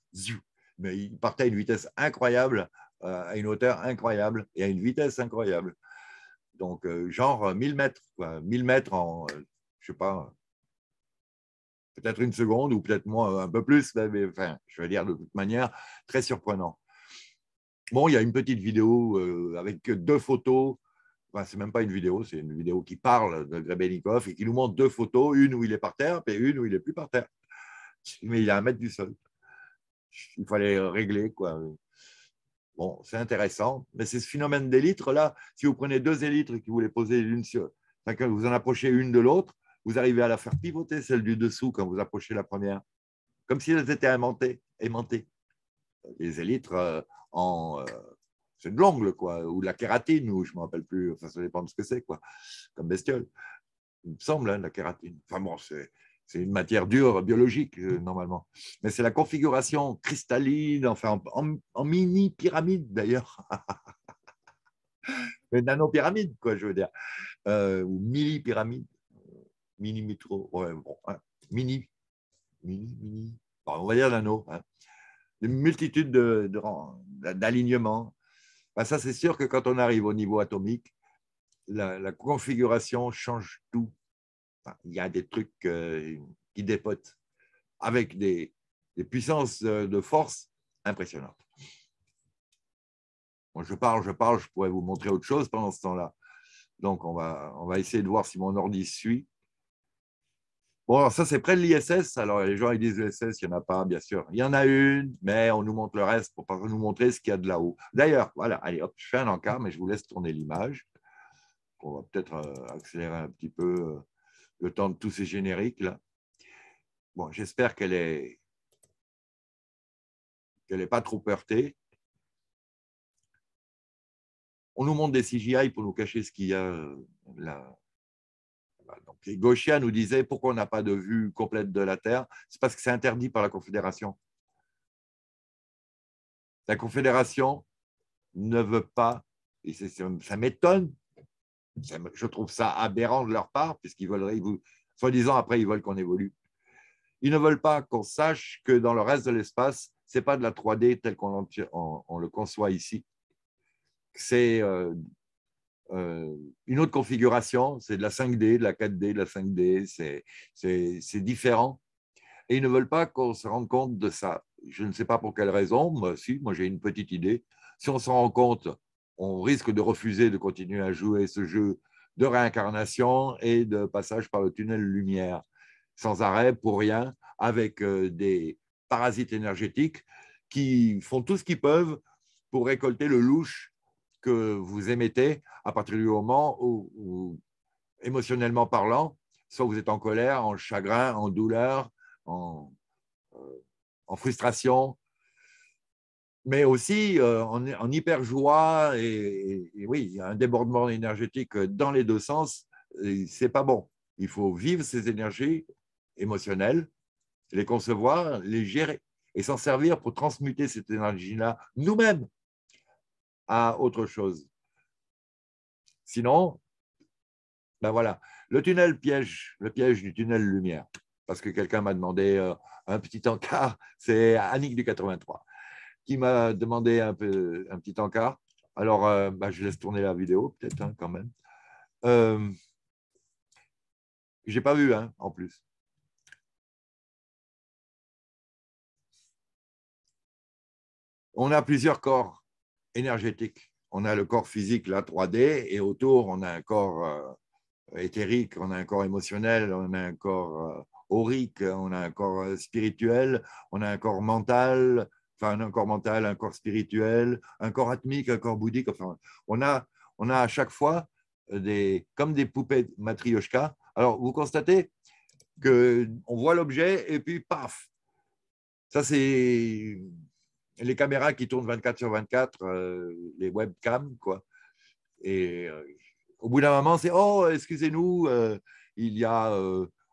[SPEAKER 2] mais il partait à une vitesse incroyable, euh, à une hauteur incroyable et à une vitesse incroyable. Donc, euh, genre 1000 euh, mètres, quoi. 1000 mètres en, je sais pas, peut-être une seconde ou peut-être moins, un peu plus, mais enfin, je veux dire, de toute manière, très surprenant. Bon, il y a une petite vidéo avec deux photos c'est même pas une vidéo, c'est une vidéo qui parle de Grebelikov et qui nous montre deux photos, une où il est par terre et une où il est plus par terre. Mais il y a un mètre du sol. Il fallait régler, quoi. Bon, c'est intéressant, mais c'est ce phénomène d'élitres, là. Si vous prenez deux élytres et que vous les posez l'une sur, l'autre, vous en approchez une de l'autre, vous arrivez à la faire pivoter, celle du dessous, quand vous approchez la première, comme si elles étaient aimantées. aimantées. Les élytres euh, en, euh, c'est de l'ongle, quoi, ou de la kératine, ou je ne me rappelle plus, ça dépend de ce que c'est, quoi, comme bestiole. Il me semble, hein, la kératine. Enfin bon, c'est, une matière dure, biologique, euh, mm. normalement. Mais c'est la configuration cristalline, enfin, en, mini-pyramide, d'ailleurs. une nanopyramide, quoi, je veux dire. Euh, ou mini-pyramide, mini-métro, bon, hein. mini, mini, mini. on va dire nano. Hein. Une multitude d'alignements. De, bah, ça, c'est sûr que quand on arrive au niveau atomique, la, configuration change tout. il y a des trucs euh, qui dépotent avec des, puissances euh, de force impressionnantes. je parle, je parle, je pourrais vous montrer autre chose pendant ce temps-là. Donc, on va, on va essayer de voir si mon ordi suit. Bon, ça, c'est près de l'ISS. Alors, les gens, ils disent l'ISS, il n'y en a pas, bien sûr. Il y en a une, mais on nous montre le reste pour pas nous montrer ce qu'il y a de là-haut. D'ailleurs, voilà, allez, hop, je fais un encart, mais je vous laisse tourner l'image. On va peut-être euh, accélérer un petit peu euh, le temps de tous ces génériques, là.
[SPEAKER 1] Bon, j'espère qu'elle est qu'elle n'est pas trop heurtée. On nous montre des CGI pour nous cacher ce qu'il y a euh,
[SPEAKER 2] là les Gauchia nous disait pourquoi on n'a pas de vue complète de la Terre C'est parce que c'est interdit par la Confédération. La Confédération ne veut pas, et ça m'étonne, je trouve ça aberrant de leur part, puisqu'ils veulent, soi-disant après, ils veulent qu'on évolue. Ils ne veulent pas qu'on sache que dans le reste de l'espace, ce n'est pas de la 3D telle qu'on le conçoit ici. C'est euh, euh, une autre configuration, c'est de la 5D, de la 4D, de la 5D, c'est différent. Et ils ne veulent pas qu'on se rende compte de ça. Je ne sais pas pour quelle raison, moi si, moi j'ai une petite idée. Si on s'en rend compte, on risque de refuser de continuer à jouer ce jeu de réincarnation et de passage par le tunnel lumière, sans arrêt, pour rien, avec euh, des parasites énergétiques qui font tout ce qu'ils peuvent pour récolter le louche que vous émettez à partir du moment où, émotionnellement parlant, soit vous êtes en colère, en chagrin, en douleur, en, euh, frustration, mais aussi euh, en, hyper joie. Et, oui, il y a un débordement énergétique dans les deux sens. C'est pas bon. Il faut vivre ces énergies émotionnelles, les concevoir, les gérer et s'en servir pour transmuter cette énergie-là nous-mêmes à autre chose. Sinon, ben voilà. Le tunnel piège, le piège du tunnel lumière, parce que quelqu'un m'a demandé euh, un petit encart, c'est Annick du 83, qui m'a demandé un, petit encart. Alors, euh, ben, je laisse tourner la vidéo, peut-être, hein, quand même.
[SPEAKER 1] Euh, j'ai pas vu, hein, en plus. On a plusieurs
[SPEAKER 2] corps énergétique. On a le corps physique, la 3D, et autour, on a un corps euh, éthérique, on a un corps émotionnel, on a un corps euh, aurique, on a un corps euh, spirituel, on a un corps mental, enfin un corps mental, un corps spirituel, un corps atmique, un corps bouddhique. Enfin, on a, on a à chaque fois des, comme des poupées matrioshka. Alors, vous constatez que on voit l'objet et puis paf. Ça, c'est les caméras qui tournent 24 sur 24, euh, les webcams, quoi. Et euh, au bout d'un moment, c'est Oh, excusez-nous, euh, il y a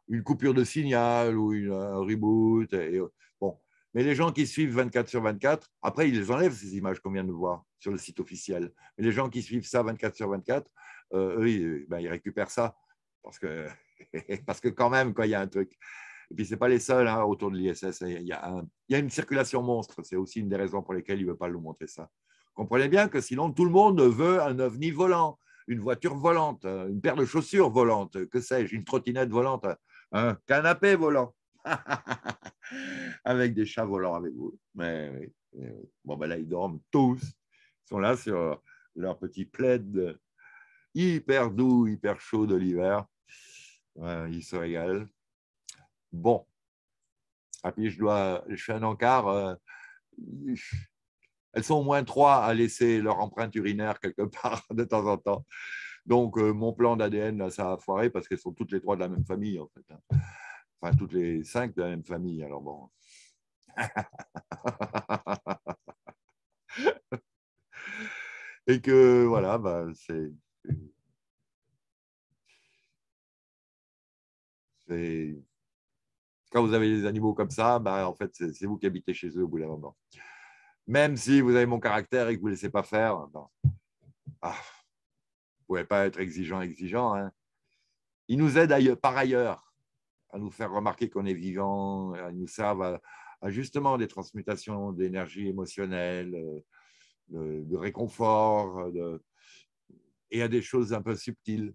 [SPEAKER 2] une coupure de signal ou une, un reboot. Et, bon. Mais les gens qui suivent 24 sur 24, après, ils enlèvent ces images qu'on vient de voir sur le site officiel. Mais les gens qui suivent ça 24 sur 24, eux, ils, ben, ils récupèrent ça. Parce que, parce que quand même, quoi, il y a un truc. Et puis, ce n'est pas les seuls hein, autour de l'ISS. Il y, a une circulation monstre. C'est aussi une des raisons pour lesquelles il ne veut pas nous montrer ça. Comprenez bien que sinon, tout le monde veut un ovni volant, une voiture volante, euh, une paire de chaussures volantes, que sais-je, une trottinette volante, un canapé volant. avec des chats volants avec vous. Mais, Bon, ben là, ils dorment tous. Ils sont là sur leur petit plaid hyper doux, hyper chaud de l'hiver. ils se régalent bon. Ah, puis je, dois, je fais un encart. Euh, elles sont au moins trois à laisser leur empreinte urinaire quelque part de temps en temps. Donc, euh, mon plan d'ADN, ça a foiré parce qu'elles sont toutes les trois de la même famille, en fait. Hein. Enfin, toutes les cinq de la même famille. Alors, bon.
[SPEAKER 1] Et que, voilà, bah, c'est. C'est quand vous avez des
[SPEAKER 2] animaux comme ça, bah, en fait, c'est vous qui habitez chez eux au bout d'un moment. Même si vous avez mon caractère et que vous ne laissez pas faire, bah, ah, vous ne pouvez pas être exigeant, exigeant. Hein. Ils nous aident ailleurs, par ailleurs à nous faire remarquer qu'on est vivant, euh, ils nous servent à, justement des transmutations d'énergie émotionnelle, euh, de, réconfort, euh, et à des choses un peu subtiles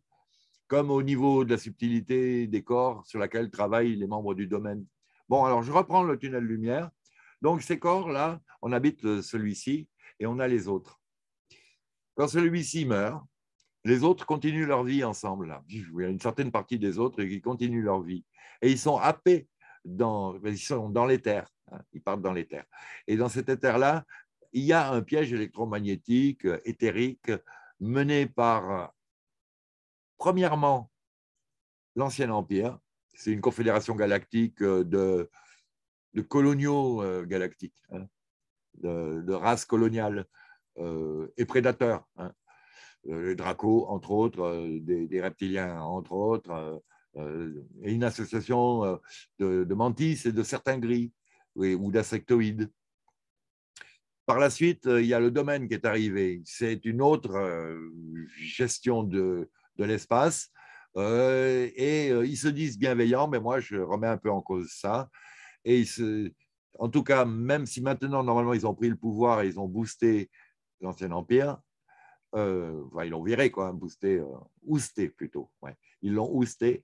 [SPEAKER 2] comme au niveau de la subtilité des corps sur laquelle travaillent les membres du domaine. Bon, alors je reprends le tunnel lumière. Donc ces corps-là, on habite celui-ci et on a les autres. Quand celui-ci meurt, les autres continuent leur vie ensemble. Il y a une certaine partie des autres qui continuent leur vie. Et ils sont happés dans, dans l'éther. Hein, ils partent dans l'éther. Et dans cet éther-là, il y a un piège électromagnétique, euh, éthérique, mené par euh, Premièrement, l'Ancien Empire, c'est une confédération galactique euh, de, coloniaux euh, galactiques, hein, de, races coloniales euh, et prédateurs. Hein. Les dracos, entre autres, des, reptiliens, entre autres, et une association de, mantis et de certains gris, ou d'insectoïdes. Par la suite, il y a le domaine qui est arrivé. C'est une autre gestion de, de l'espace. Euh, et euh, ils se disent bienveillants, mais moi, je remets un peu en cause ça. Et en tout cas, même si maintenant, normalement, ils ont pris le pouvoir et ils ont boosté l'ancien empire, euh, ils l'ont viré, quoi, hein, boosté, ousté plutôt. Ils l'ont ousté.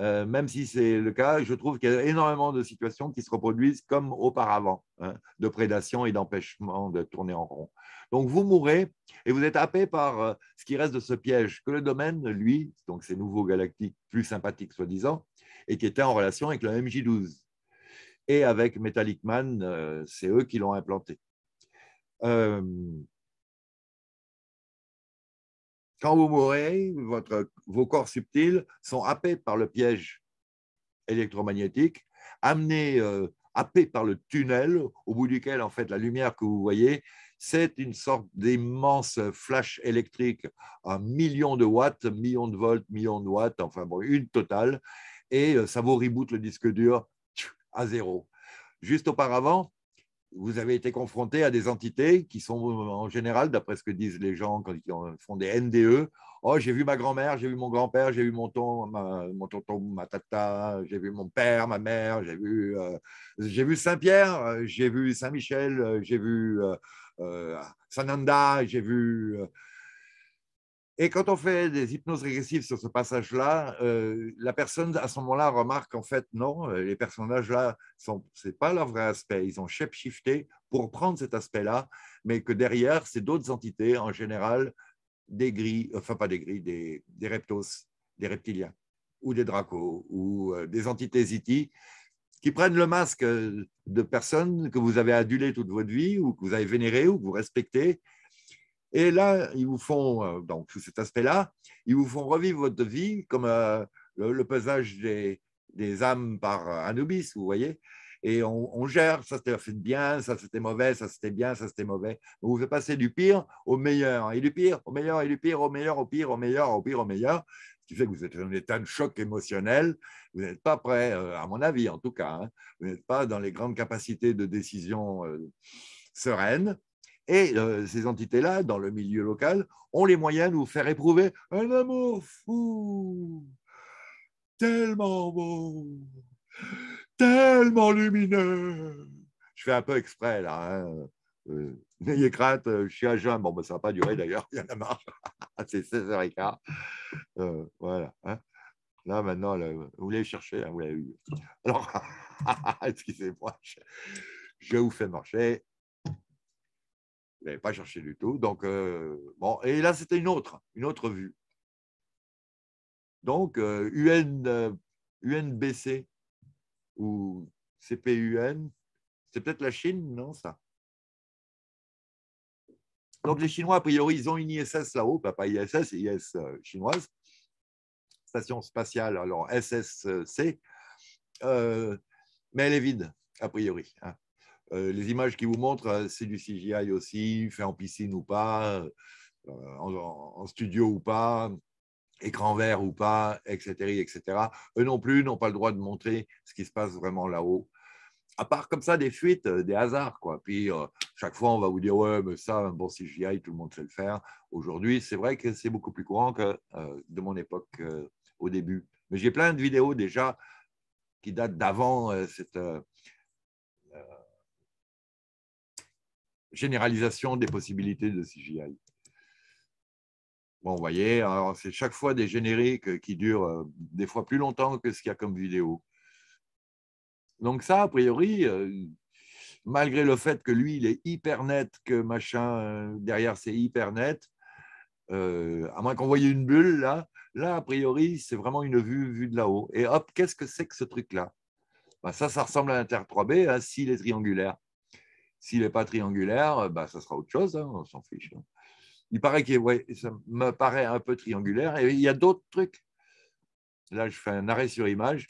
[SPEAKER 2] Euh, même si c'est le cas, je trouve qu'il y a énormément de situations qui se reproduisent comme auparavant, hein, de prédation et d'empêchement de tourner en rond. Donc vous mourrez et vous êtes happé par euh, ce qui reste de ce piège que le domaine, lui, donc ces nouveaux galactiques plus sympathiques soi-disant, et qui étaient en relation avec le MJ12 et avec Metallic Man, euh, c'est eux qui l'ont implanté. Quand vous mourrez, votre, vos corps subtils sont happés par le piège électromagnétique, amenés, euh, happés par le tunnel au bout duquel, en fait, la lumière que vous voyez, c'est une sorte d'immense flash électrique à millions de watts, millions de volts, millions de watts, enfin une totale, et euh, ça vous reboot le disque dur à zéro. Juste auparavant, vous avez été confronté à des entités qui sont en général, d'après ce que disent les gens quand ils font des NDE, oh j'ai vu ma grand-mère, j'ai vu mon grand-père, j'ai vu mon, tonton, ma tata, j'ai vu mon père, ma mère, j'ai vu, euh, Saint-Pierre, euh, j'ai vu Saint-Michel, euh, j'ai vu Sananda, j'ai vu et quand on fait des hypnoses régressives sur ce passage-là, euh, la personne à ce moment-là remarque en fait non, euh, les personnages-là, ce n'est pas leur vrai aspect. Ils ont shape-shifté pour prendre cet aspect-là, mais que derrière, c'est d'autres entités, en général des gris, enfin pas des gris, des, reptos, des reptiliens, ou des dracos, ou euh, des entités ziti, e qui prennent le masque de personnes que vous avez adulées toute votre vie, ou que vous avez vénérées, ou que vous respectez, et là, ils vous font, euh, donc sous cet aspect-là, ils vous font revivre votre vie comme euh, le, pesage des, des, âmes par euh, Anubis, vous voyez. Et on, gère, ça c'était bien, ça c'était mauvais, ça c'était bien, ça c'était mauvais. On vous fait passer du pire au meilleur, hein. et du pire au meilleur, et du pire au meilleur, au pire, au meilleur, au pire, au meilleur. Ce qui fait que vous êtes dans un état de choc émotionnel. Vous n'êtes pas prêt, à mon avis en tout cas. Hein. Vous n'êtes pas dans les grandes capacités de décision sereine. Et euh, ces entités-là, dans le milieu local, ont les moyens de vous faire éprouver un amour fou, tellement beau, tellement
[SPEAKER 3] lumineux.
[SPEAKER 2] Je fais un peu exprès là. Hein. Euh, N'ayez crainte, euh, je suis à jeun. Bon, bah, ça ne va pas durer, d'ailleurs, il y en a marre. C'est 16h15. Euh, voilà. Hein. Là, maintenant, vous l'avez cherché, hein, vous l'avez Alors, excusez-moi, je vous fais marcher. Je n'avais pas cherché du tout. Donc, euh, bon, et là, c'était une autre, une autre vue. Donc, UN, euh, UNBC euh, ou CPUN, c'est peut-être la Chine, non, ça Donc, les Chinois, a priori, ils ont une ISS là-haut, bah, pas ISS, IS chinoise, station spatiale, alors SSC, mais elle est vide, a priori. Hein. Euh, les images qui vous montrent, euh, c'est du CGI aussi, fait en piscine ou pas, euh, en, studio ou pas, écran vert ou pas, etc., etc. Eux non plus n'ont pas le droit de montrer ce qui se passe vraiment là-haut. À part comme ça, des fuites, des hasards, quoi. Puis chaque fois, on va vous dire ouais, mais ça, un bon CGI, tout le monde sait le faire. Aujourd'hui, c'est vrai que c'est beaucoup plus courant que de mon époque au début. Mais j'ai plein de vidéos déjà qui datent d'avant cette généralisation des possibilités de CGI. Bon, vous voyez, c'est chaque fois des génériques qui durent euh, des fois plus longtemps que ce qu'il y a comme vidéo. Donc ça, a priori, euh, malgré le fait que lui, il est hyper net, que machin, euh, derrière, c'est hyper net, à moins qu'on voyait une bulle, là, là, a priori, c'est vraiment une vue vue de là-haut. Et hop, qu'est-ce que c'est que ce truc-là ben, Ça, ça ressemble à l'inter 3B hein, s'il est triangulaire. S'il n'est pas triangulaire, euh, bah, ça sera autre chose, hein, on s'en fiche. Hein. Il paraît que ouais, ça me paraît un peu triangulaire. Et il y a d'autres trucs. Là, je fais un arrêt sur image.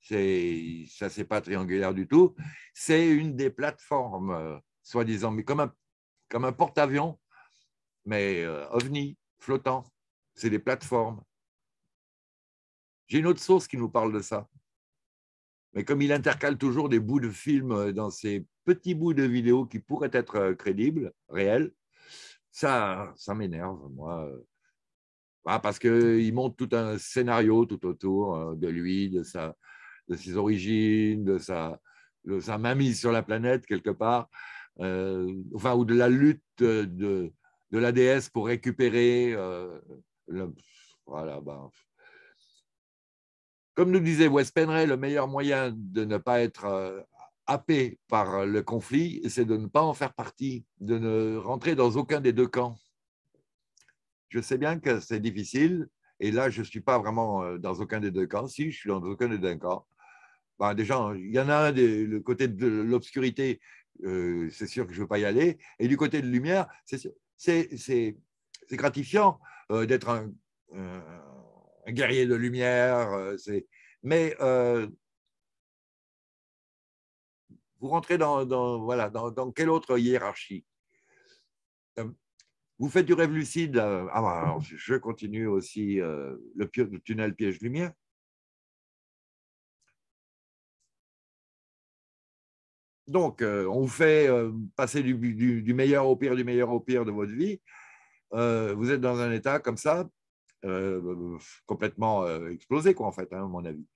[SPEAKER 2] C'est, ça, c'est pas triangulaire du tout. C'est une des plateformes, euh, soi-disant, mais comme un, comme un porte-avions, mais euh, ovni, flottant. C'est des plateformes. J'ai une autre source qui nous parle de ça. Mais comme il intercale toujours des bouts de films dans ses petit bout de vidéo qui pourrait être euh, crédible, réel, ça, ça m'énerve, moi. Euh. Ah, parce qu'il monte tout un scénario tout autour euh, de lui, de, sa, de ses origines, de sa, de sa sur la planète quelque part, enfin, ou de la lutte de, de la déesse pour récupérer. voilà, ben, Comme nous disait Wes Penray, le meilleur moyen de ne pas être happé par le conflit, c'est de ne pas en faire partie, de ne rentrer dans aucun des deux camps. Je sais bien que c'est difficile, et là, je ne suis pas vraiment euh, dans aucun des deux camps. Si, je suis dans aucun des deux camps. Ben, déjà, il y en a un, le côté de l'obscurité, euh, c'est sûr que je ne veux pas y aller. Et du côté de lumière, c'est gratifiant euh, d'être un, un, guerrier de lumière. mais vous rentrez dans, voilà, dans, quelle autre hiérarchie
[SPEAKER 1] Vous faites du rêve lucide. Euh, ah, bah, je continue aussi euh, le, tunnel piège-lumière. Donc, euh, on vous fait passer du, meilleur au pire, du meilleur au pire de
[SPEAKER 2] votre vie. vous êtes dans un état comme ça, complètement explosé, quoi, en fait, hein, à mon avis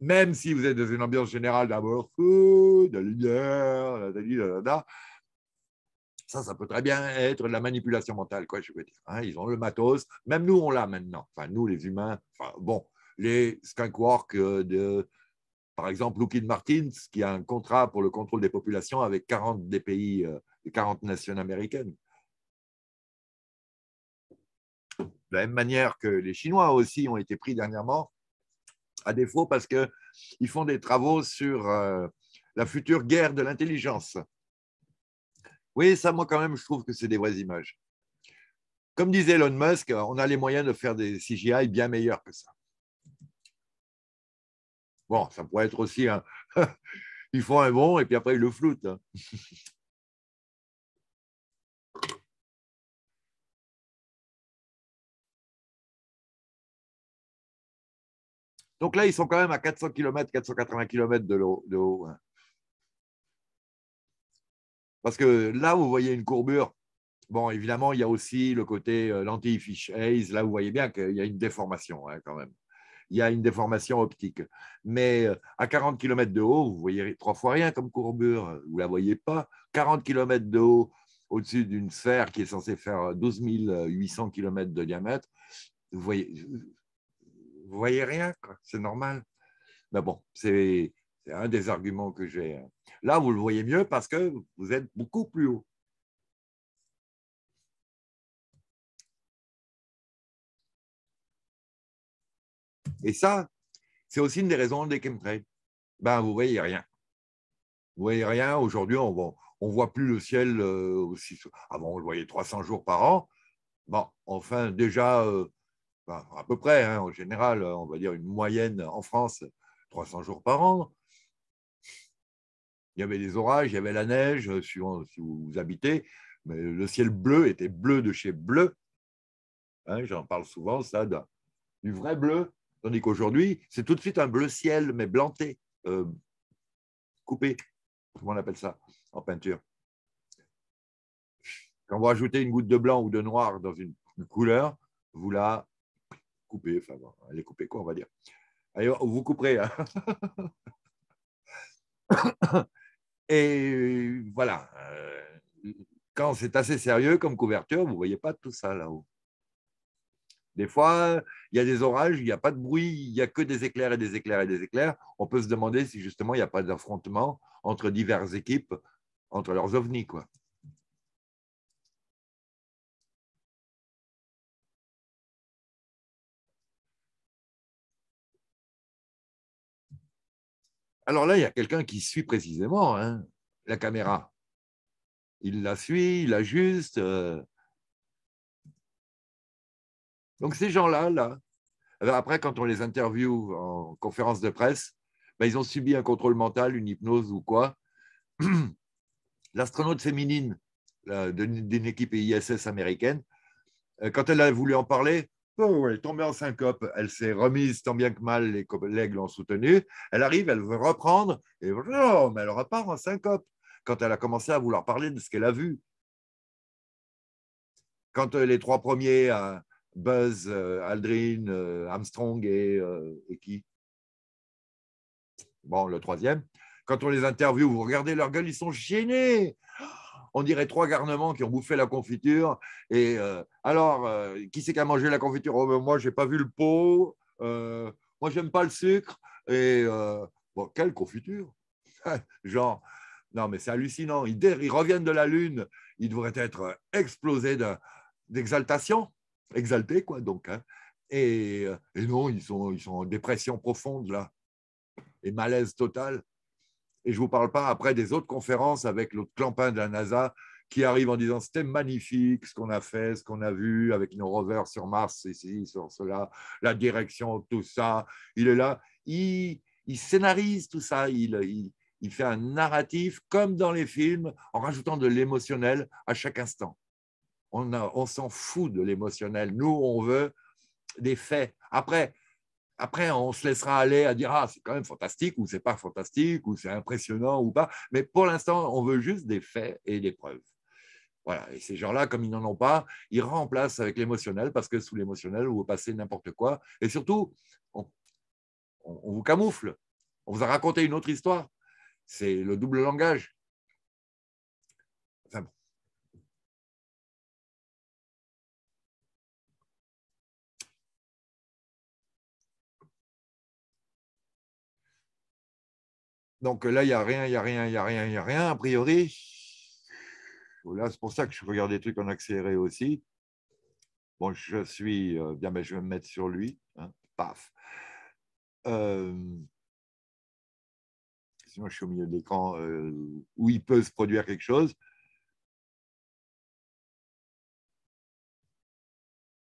[SPEAKER 2] même si vous êtes dans une ambiance générale d'abord fou, de ça, ça peut très bien être de la manipulation mentale, quoi, je veux dire. Hein. ils ont le matos, même nous, on l'a maintenant. Enfin, nous, les humains, bon, les skunkworks euh, de, par exemple, Lukin Martins, qui a un contrat pour le contrôle des populations avec 40 des pays, 40 euh, nations américaines. De la même manière que les Chinois aussi ont été pris dernièrement à défaut parce qu'ils font des travaux sur euh, la future guerre de l'intelligence. Oui, ça, moi, quand même, je trouve que c'est des vraies images. Comme disait Elon Musk, euh, on a les moyens de faire des CGI bien
[SPEAKER 1] meilleurs que ça. Bon, ça pourrait être aussi un. ils font un bon et puis après ils le floutent. Hein. Donc là, ils sont quand même à 400 km, 480 km de haut.
[SPEAKER 2] Hein. Parce que là, vous voyez une courbure. Bon, évidemment, il y a aussi le côté euh, lentille fish haze. Là, vous voyez bien qu'il y a une déformation hein, quand même. Il y a une déformation optique. Mais euh, à 40 km de haut, vous voyez trois fois rien comme courbure. Vous ne la voyez pas. 40 km de haut, au-dessus d'une sphère qui est censée faire 12 800 km de diamètre, vous voyez, vous voyez rien, c'est normal. Mais bon, c'est un des arguments
[SPEAKER 1] que j'ai. Hein. Là, vous le voyez mieux parce que vous êtes beaucoup plus haut. Et ça, c'est aussi une des raisons des chemtrails. Ben, vous voyez rien.
[SPEAKER 2] Vous voyez rien. Aujourd'hui, on ne voit plus le ciel euh, aussi. Avant, ah on le voyait 300 jours par an. Bon, enfin, déjà, euh, à peu près, hein, en général, on va dire une moyenne en France, 300 jours par an. Il y avait des orages, il y avait la neige, si vous habitez, mais le ciel bleu était bleu de chez bleu. Hein, j'en parle souvent, ça, du vrai bleu. Tandis qu'aujourd'hui, c'est tout de suite un bleu ciel, mais blanté, euh, coupé. Comment on appelle ça en peinture Quand vous rajoutez une goutte de blanc ou de noir dans une couleur, vous la couper, Enfin, bon, elle est coupée quoi, on va dire. Allez, vous couperez. Hein. Et voilà. Euh, quand c'est assez sérieux comme couverture, vous ne voyez pas tout ça là-haut. Des fois, il y a des orages, il n'y a pas de bruit, il n'y a que des éclairs et des éclairs et des éclairs. On peut se demander si justement il n'y a pas
[SPEAKER 1] d'affrontement entre diverses équipes, entre leurs ovnis, quoi. Alors là, il y a quelqu'un qui suit précisément hein, la caméra. Il la suit, il ajuste.
[SPEAKER 2] Euh. Donc ces gens-là, là, après, quand on les interviewe en conférence de presse, ben, ils ont subi un contrôle mental, une hypnose ou quoi. L'astronaute féminine d'une équipe ISS américaine, euh, quand elle a voulu en parler, Oh, oh, elle est tombée en syncope, elle s'est remise tant bien que mal, les collègues l'ont soutenue. Elle arrive, elle veut reprendre, et oh, mais elle repart en syncope quand elle a commencé à vouloir parler de ce qu'elle a vu. Quand euh, les trois premiers, euh, Buzz, euh, Aldrin, Armstrong et, et qui Bon, le troisième. Quand on les interviewe, vous regardez leur gueule, ils sont gênés on dirait trois garnements qui ont bouffé la confiture. Et euh, alors, euh, qui c'est qui a mangé la confiture oh, Moi, je n'ai pas vu le pot. Euh, moi, j'aime pas le sucre. Et euh, bon, quelle confiture Genre, non, mais c'est hallucinant. Ils, reviennent de la Lune. Ils devraient être explosés d'exaltation. Exaltés, quoi, donc. Hein. Et, et, non, ils sont, ils sont en dépression profonde, là. Et malaise total. Et je ne vous parle pas après des autres conférences avec l'autre clampin de la NASA qui arrive en disant c'était magnifique ce qu'on a fait, ce qu'on a vu avec nos rovers sur Mars, ici, sur cela, la direction, tout ça. Il est là, il, scénarise tout ça, il, fait un narratif comme dans les films en rajoutant de l'émotionnel à chaque instant. On, on s'en fout de l'émotionnel. Nous, on veut des faits. Après, après, on se laissera aller à dire, ah, c'est quand même fantastique, ou c'est pas fantastique, ou c'est impressionnant, ou pas. Mais pour l'instant, on veut juste des faits et des preuves. Voilà. Et ces gens-là, comme ils n'en ont pas, ils remplacent avec l'émotionnel parce que sous l'émotionnel, vous passez n'importe quoi. Et surtout, on, on, vous camoufle. On vous a raconté une autre histoire.
[SPEAKER 1] C'est le double langage. Donc euh, là,
[SPEAKER 2] il n'y a rien, il n'y a rien, il n'y a rien, il n'y a rien, a priori. voilà c'est pour ça que je regarde des trucs en accéléré aussi. Bon, je suis euh, bien, mais ben, je vais me mettre sur lui. Hein.
[SPEAKER 1] paf. Euh, sinon, je suis au milieu de l'écran où il peut se produire quelque chose.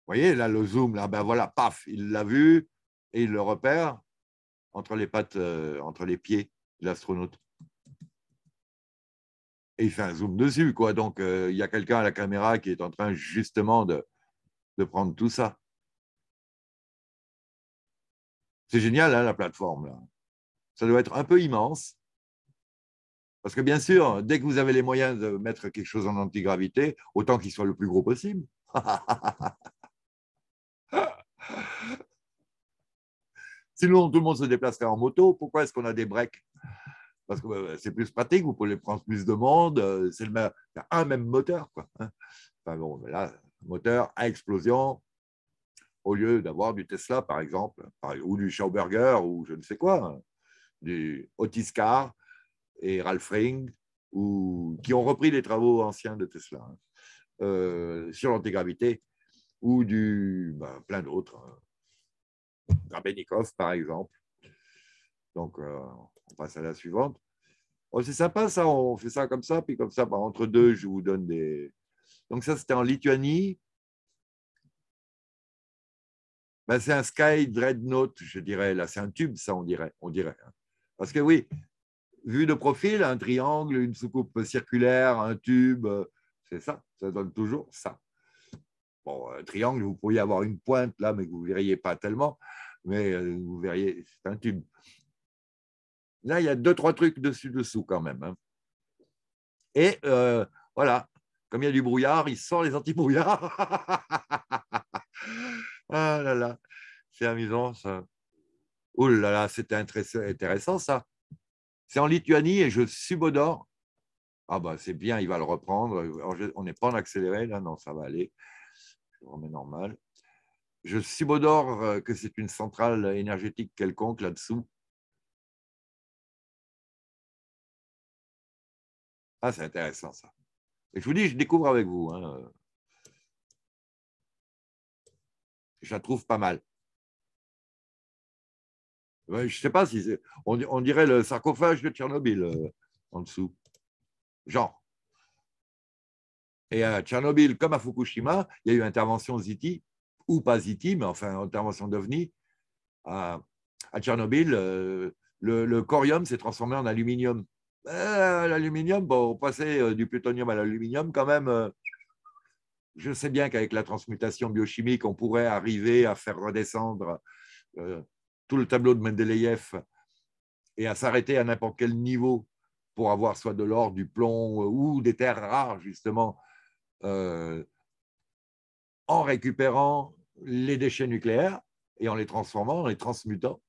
[SPEAKER 1] Vous voyez, là, le zoom, là, ben voilà, paf, il l'a
[SPEAKER 2] vu et il le repère entre les pattes, entre les pieds l'astronaute. Et il fait un zoom dessus, quoi. Donc, euh, il y a quelqu'un à la caméra qui est en train justement de, de prendre tout ça. C'est génial, hein, la plateforme. Ça doit être un peu immense. Parce que bien sûr, dès que vous avez les moyens de mettre quelque chose en antigravité, autant qu'il soit le plus gros possible. Sinon, tout le monde se déplacerait en moto. Pourquoi est-ce qu'on a des breaks Parce que euh, c'est plus pratique, vous pouvez prendre plus de monde. Euh, c'est même, un même moteur. Hein. Enfin bon, là, moteur à explosion, au lieu d'avoir du Tesla, par exemple, ou du Schauberger, ou je ne sais quoi, hein, du Otis Car et Ralph Ring, ou, qui ont repris les travaux anciens de Tesla hein. euh, sur l'antigravité, ou du ben, plein d'autres. Grabenikov, par exemple. Donc, euh, on passe à la suivante. Oh, c'est sympa, ça, on fait ça comme ça, puis comme ça, bah, entre deux, je vous donne des. Donc, ça, c'était en Lituanie. Ben, c'est un Sky Dreadnought, je dirais. Là, c'est un tube, ça, on dirait. On dirait. Hein. Parce que oui, vu de profil, un triangle, une soucoupe circulaire, un tube, euh, c'est ça, ça donne toujours ça un triangle, vous pourriez avoir une pointe là, mais vous ne verriez pas tellement, mais euh, vous verriez, c'est un tube. Là, il y a deux, trois trucs dessus-dessous quand même. Hein. Et euh, voilà, comme il y a du brouillard, il sort les anti-brouillards. ah là là, c'est amusant ça. Oh là là, c'était intéressant ça. C'est en Lituanie et je subodore. Ah ben, c'est bien, il va le reprendre. On n'est pas en accéléré, là, non, ça va aller. Je remets normal. Je subodore euh, que c'est
[SPEAKER 1] une centrale énergétique quelconque là-dessous. Ah, c'est intéressant ça. Et je vous dis, je découvre avec vous. Hein. Je la trouve pas mal. Je ne sais pas si c'est. On, dirait le sarcophage de Tchernobyl euh, en dessous. Genre. Et à
[SPEAKER 2] Tchernobyl, comme à Fukushima, il y a eu intervention ZITI, ou pas ZITI, mais enfin intervention d'OVNI. À, Tchernobyl, euh, le, corium s'est transformé en aluminium. Euh, l'aluminium, bon, passer euh, du plutonium à l'aluminium, quand même, je sais bien qu'avec la transmutation biochimique, on pourrait arriver à faire redescendre tout le tableau de Mendeleïev et à s'arrêter à n'importe quel niveau pour avoir soit de l'or, du plomb ou des terres rares, justement, euh, en récupérant les déchets nucléaires et en les transformant, en les transmutant.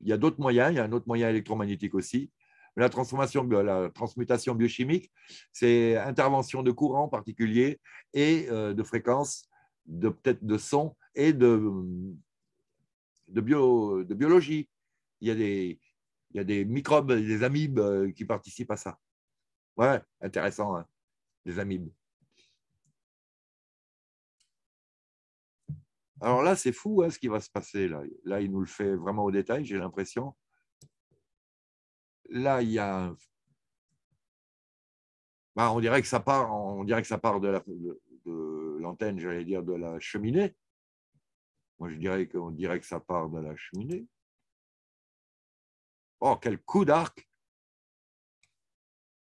[SPEAKER 2] Il y a d'autres moyens, il y a un autre moyen électromagnétique aussi. La, transformation, euh, la transmutation biochimique, c'est intervention de courants particuliers et euh, de fréquences, de, peut-être de sons et de, de, bio, de biologie. Il y, a des, il y a des microbes, des amibes qui participent à ça. Ouais, intéressant, hein, des les amibes. Alors là, c'est fou hein, ce qui va se passer. Là. là, il nous le fait vraiment au détail, j'ai l'impression. Là, il y a bah, on dirait que ça part, on dirait que ça part de l'antenne, j'allais dire de la cheminée. Moi, je dirais qu'on dirait que ça part de la cheminée. Oh, quel coup d'arc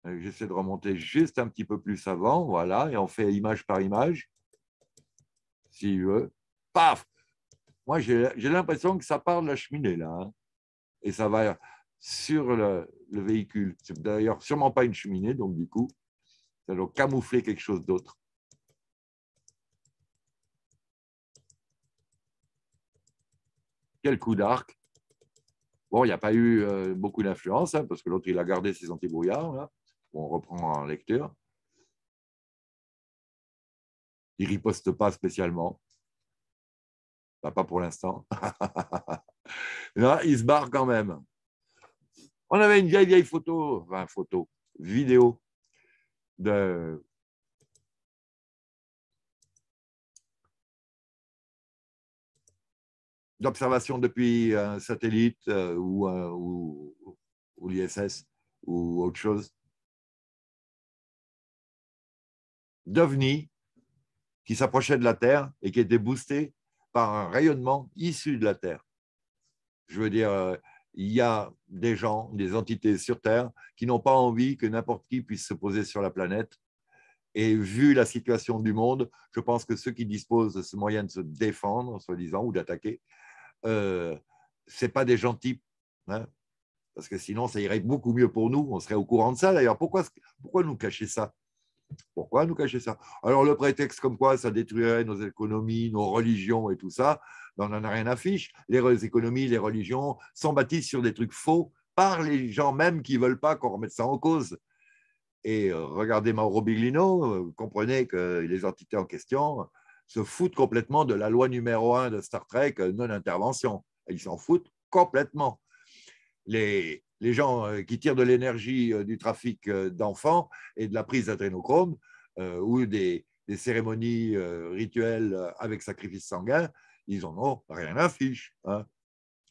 [SPEAKER 2] J'essaie de remonter juste un petit peu plus avant, voilà, et on fait image par image, si veut paf Moi, j'ai l'impression que ça part de la cheminée, là. Hein. et ça va sur le, véhicule. d'ailleurs sûrement pas une cheminée, donc du coup, ça doit camoufler quelque chose d'autre. Quel coup d'arc Bon, il n'y a pas eu euh, beaucoup d'influence, hein, parce que l'autre, il a gardé ses
[SPEAKER 1] antibrouillards. Là. on reprend en lecture. Il riposte pas spécialement. Bah, pas pour l'instant.
[SPEAKER 2] Là, il se barre quand même. On avait une vieille, vieille photo,
[SPEAKER 1] enfin photo, vidéo de d'observation depuis un satellite euh, euh, ou, ou, l'ISS ou autre chose. D'OVNI
[SPEAKER 2] qui s'approchait de la Terre et qui était boosté par un rayonnement issu de la Terre. Je veux dire, euh, il y a des gens, des entités sur Terre qui n'ont pas envie que n'importe qui puisse se poser sur la planète. Et vu la situation du monde, je pense que ceux qui disposent de ce moyen de se défendre, soi-disant, ou d'attaquer, euh, ce n'est pas des gentils. Hein. parce que sinon, ça irait beaucoup mieux pour nous. On serait au courant de ça, d'ailleurs. Pourquoi, pourquoi nous cacher ça pourquoi nous cacher ça Alors le prétexte comme quoi ça détruirait nos économies, nos religions et tout ça, ben, on n'en a rien à fiche. Les économies, les religions sont bâties sur des trucs faux par les gens même qui ne veulent pas qu'on remette ça en cause. Et euh, regardez Mauro Biglino, euh, vous comprenez que les entités en question se foutent complètement de la loi numéro un de Star Trek, euh, non-intervention. Ils s'en foutent complètement. Les, les gens euh, qui tirent de l'énergie euh, du trafic euh, d'enfants et de la prise d'adrénochrome ou des, cérémonies rituelles avec sacrifice sanguin, ils en ont rien à fiche. Hein.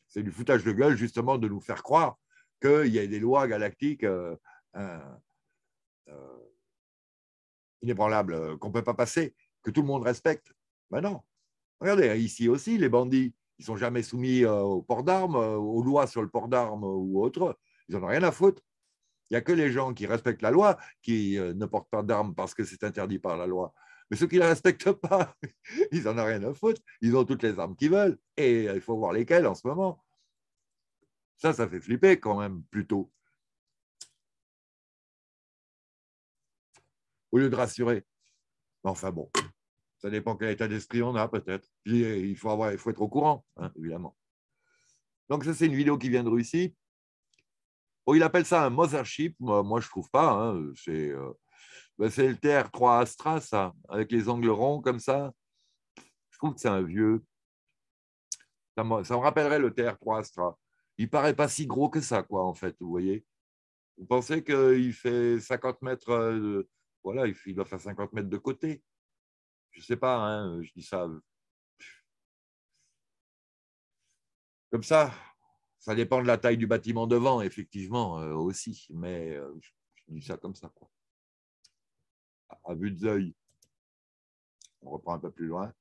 [SPEAKER 2] C'est du foutage de gueule justement de nous faire croire qu'il y a des lois galactiques inébranlables qu'on ne peut pas passer, que tout le monde respecte. Ben non. Regardez, hein, ici aussi, les bandits, ils ne sont jamais soumis euh, au port d'armes, euh, aux lois sur le port d'armes euh, ou autre. Ils n'en ont rien à foutre. Il n'y a que les gens qui respectent la loi qui ne portent pas d'armes parce que c'est interdit par la loi. Mais ceux qui ne la respectent pas, ils n'en ont rien à foutre. Ils ont toutes les armes qu'ils veulent. Et il faut voir lesquelles en ce moment. Ça, ça fait flipper quand même, plutôt. Au lieu de rassurer. Enfin bon. Ça dépend quel état d'esprit on a, peut-être. Puis euh, il faut, avoir, il faut être au courant, hein, évidemment. Donc, ça, c'est une vidéo qui vient de Russie. Oh, il appelle ça un mothership. Moi, moi je ne trouve pas. Hein. Euh, ben, c'est le TR-3 Astra, ça, avec les angles ronds comme ça. Je trouve que c'est un vieux. Ça me, rappellerait le TR-3 Astra. Il paraît pas si gros que ça, quoi, en fait, vous voyez. Vous pensez qu'il fait 50 mètres, euh, voilà, il, doit faire 50 mètres de côté je ne sais pas, hein, je dis ça comme ça. Ça dépend de la taille du bâtiment devant, effectivement, euh, aussi, mais
[SPEAKER 1] euh, je, dis ça comme ça. Quoi. À, but de d'œil, on reprend un peu plus loin.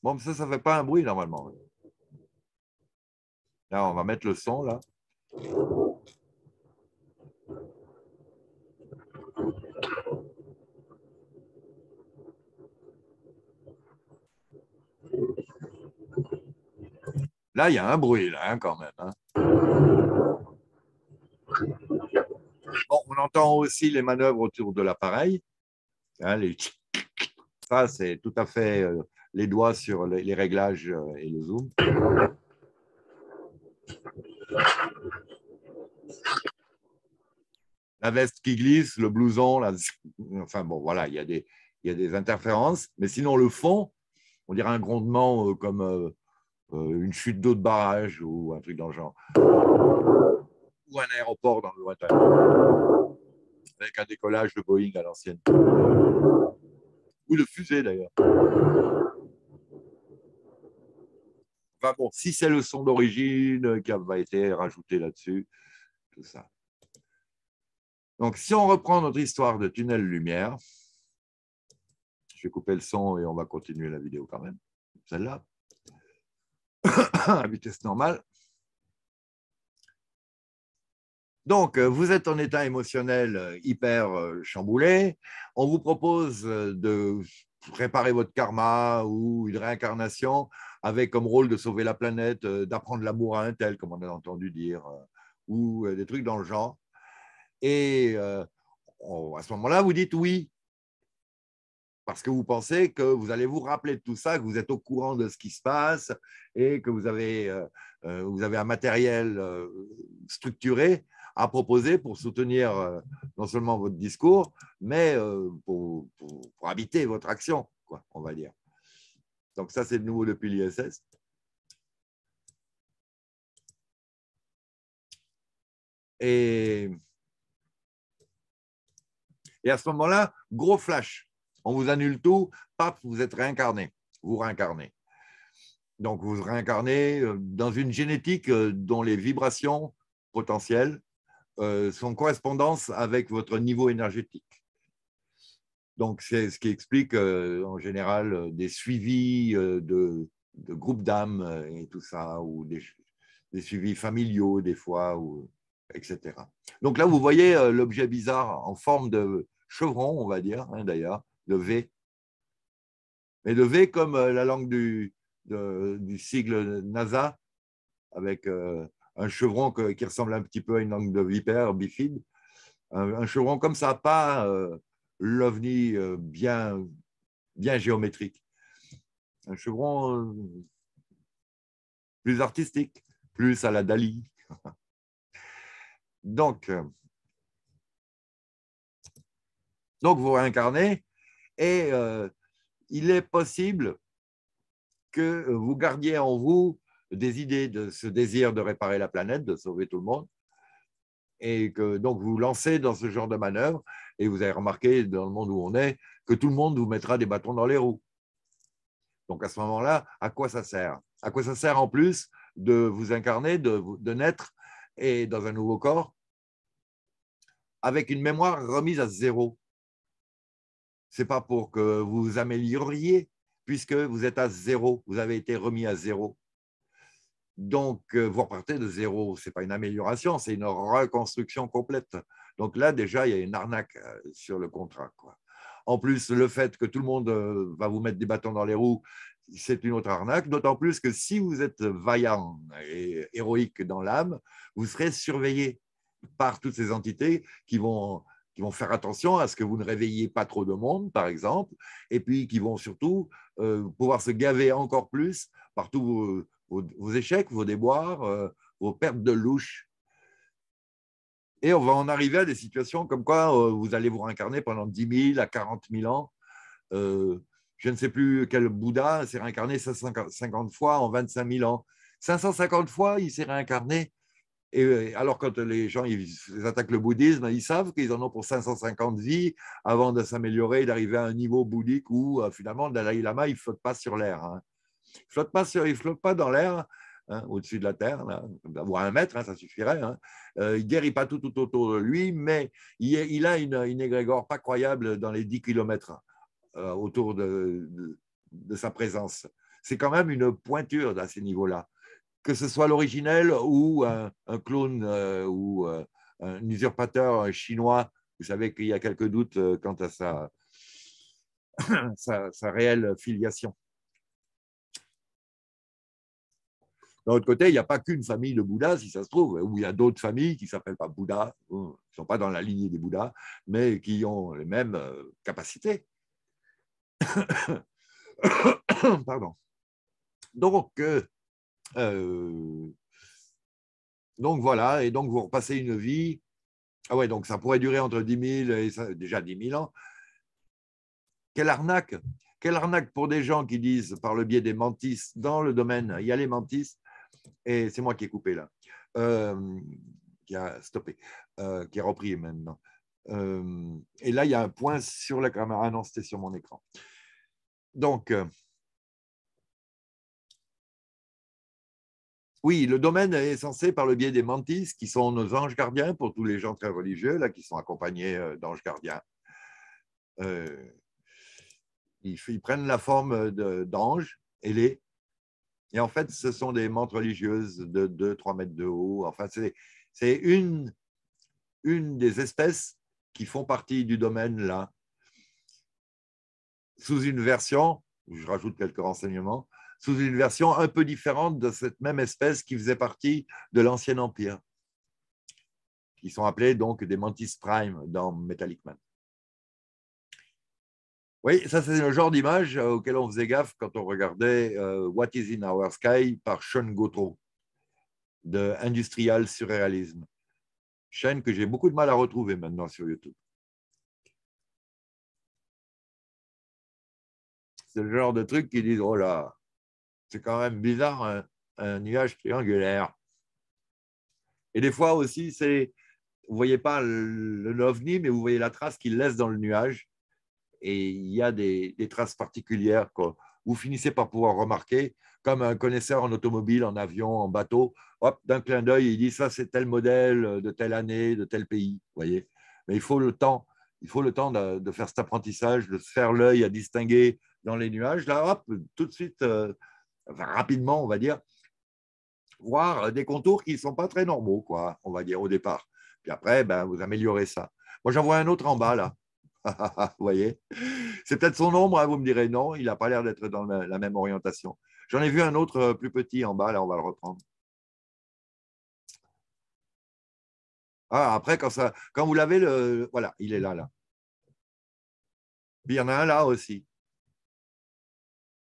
[SPEAKER 1] Bon, ça, ça ne fait pas un bruit normalement. Là, on va mettre le son là.
[SPEAKER 2] Là, il y a un bruit, là, hein, quand même. Hein. on entend aussi les manœuvres autour de l'appareil. Hein, Ça, c'est tout à fait euh, les doigts sur les, réglages euh, et le zoom. La veste qui glisse, le blouson, enfin bon, voilà, il y, a des, il a des interférences. Mais sinon, le fond, on dirait un grondement euh, comme euh, une chute d'eau de barrage ou un truc dans le genre, ou un aéroport dans le lointain, avec un décollage de Boeing à l'ancienne, ou de fusée d'ailleurs. Enfin bon, si c'est le son d'origine qui a été rajouté là-dessus, tout ça. Donc, si on reprend notre histoire de tunnel lumière, je vais couper le son et on va continuer la vidéo quand même. Celle-là. à vitesse normale. Donc, euh, vous êtes en état émotionnel euh, hyper euh, chamboulé. On vous propose de réparer votre karma ou une réincarnation avec comme rôle de sauver la planète, d'apprendre l'amour à un tel, comme on a entendu dire, ou des trucs dans le genre. Et à ce moment-là, vous dites oui, parce que vous pensez que vous allez vous rappeler de tout ça, que vous êtes au courant de ce qui se passe et que vous avez, euh, euh, vous avez un matériel euh, structuré à proposer pour soutenir non seulement votre discours, mais pour, habiter votre action, quoi, on va dire. Donc ça, c'est de nouveau depuis l'ISS.
[SPEAKER 1] et à ce moment-là, gros
[SPEAKER 2] flash on vous annule tout, paf, vous êtes réincarné, vous réincarnez. Donc vous réincarnez euh, dans une génétique euh, dont les vibrations potentielles euh, sont en correspondance avec votre niveau énergétique. Donc c'est ce qui explique en général des suivis de, groupes d'âmes et tout ça, ou des, suivis familiaux des fois, ou, etc. Donc là, vous voyez l'objet bizarre en forme de chevron, on va dire, hein, d'ailleurs, de V. Mais le V comme euh, la langue du, du sigle NASA, avec euh, un chevron qui ressemble un petit peu à une langue de vipère, bifide. Un, chevron comme ça, pas euh, l'ovni bien, bien géométrique. Un chevron plus artistique, plus à la Dali. donc, donc, vous réincarnez et euh, il est possible que vous gardiez en vous des idées de ce désir de réparer la planète, de sauver tout le monde, et que donc vous lancez dans ce genre de manœuvre, et vous avez remarqué dans le monde où on est que tout le monde vous mettra des bâtons dans les roues. Donc à ce moment-là, à quoi ça sert À quoi ça sert en plus de vous incarner, de, de naître et dans un nouveau corps avec une mémoire remise à zéro n'est pas pour que vous vous amélioriez, puisque vous êtes à zéro, vous avez été remis à zéro. Donc, euh, vous repartez de zéro. Ce n'est pas une amélioration, c'est une reconstruction complète. Donc là, déjà, il y a une arnaque euh, sur le contrat. Quoi. En plus, le fait que tout le monde euh, va vous mettre des bâtons dans les roues, c'est une autre arnaque. D'autant plus que si vous êtes vaillant et héroïque dans l'âme, vous serez surveillé par toutes ces entités qui vont qui vont faire attention à ce que vous ne réveillez pas trop de monde, par exemple, et puis qui vont surtout euh, pouvoir se gaver encore plus par tous vos, échecs, vos déboires, euh, vos pertes de louche. Et on va en arriver à des situations comme quoi euh, vous allez vous réincarner pendant 10 000 à 40 000 ans. je ne sais plus quel Bouddha s'est réincarné 550 fois en 25 000 ans. 550 fois, il s'est réincarné euh, alors, quand les gens ils attaquent le bouddhisme, ils savent qu'ils en ont pour 550 vies avant de s'améliorer et d'arriver à un niveau bouddhique où euh, finalement, le Dalai Lama, il ne flotte pas sur l'air. Hein. Il ne flotte, pas flotte pas dans l'air hein, au-dessus de la terre, là, un mètre, hein, ça suffirait. Euh, il ne guérit pas tout, tout autour de lui, mais il, a une, une, égrégore pas croyable dans les 10 km autour de sa présence. C'est quand même une pointure à ces niveaux-là que ce soit l'originel ou euh, un, clone euh, ou euh, un usurpateur chinois, vous savez qu'il y a quelques doutes quant à sa, réelle filiation. D'un autre côté, il n'y a pas qu'une famille de Bouddha, si ça se trouve, où il y a d'autres familles qui ne s'appellent pas Bouddha, qui ne sont pas dans la lignée des Bouddhas, mais qui ont les mêmes capacités. Pardon. Donc, euh, donc voilà, et donc vous repassez une vie. Ah ouais, donc ça pourrait durer entre 10 000 et déjà 10 000 ans. Quelle arnaque Quelle arnaque pour des gens qui disent par le biais des mantis dans le domaine, il y a les mantis, et c'est moi qui ai coupé là, euh, qui a stoppé, euh, qui a repris maintenant. et là, il y a un point sur la caméra. Ah non, c'était sur mon écran. Donc, oui, le domaine est censé, par le biais des mantis, qui sont nos anges gardiens, pour tous les gens très religieux, là, qui sont accompagnés euh, d'anges gardiens. Euh, ils, prennent la forme euh, d'anges ailés. Et en fait, ce sont des mantes religieuses de 2-3 mètres de haut. Enfin, c'est une, une des espèces qui font partie du domaine là. Sous une version, je rajoute quelques renseignements, sous une version un peu différente de cette même espèce qui faisait partie de l'ancien empire. Ils sont appelés donc des Mantis Prime dans Metallic Man. Oui, ça c'est le genre d'image euh, auquel on faisait gaffe quand on regardait euh, What is in Our Sky par Sean Gautreau de Industrial Surrealism.
[SPEAKER 1] chaîne que j'ai beaucoup de mal à retrouver maintenant sur YouTube. C'est le genre de truc qui dit, oh là, c'est quand même
[SPEAKER 2] bizarre un, nuage triangulaire. Et des fois aussi, c'est vous voyez pas le l'ovni, mais vous voyez la trace qu'il laisse dans le nuage. Et il y a des, traces particulières que vous finissez par pouvoir remarquer, comme un connaisseur en automobile, en avion, en bateau. Hop, d'un clin d'œil, il dit ça, c'est tel modèle de telle année, de tel pays. Voyez. Mais il faut le temps il faut le temps de, faire cet apprentissage, de faire l'œil à distinguer dans les nuages. Là, hop, tout de suite, euh, rapidement, on va dire, voir euh, des contours qui ne sont pas très normaux, quoi, on va dire, au départ. Puis après, ben, vous améliorez ça. Moi, j'en vois un autre en bas, là. vous voyez C'est peut-être son ombre, hein, vous me direz non, il n'a pas l'air d'être dans la même orientation. J'en ai vu un autre euh, plus
[SPEAKER 1] petit en bas, là, on va le reprendre. Ah, après, quand, ça, quand vous l'avez, le, voilà, il est là, là. il
[SPEAKER 2] y en a un là aussi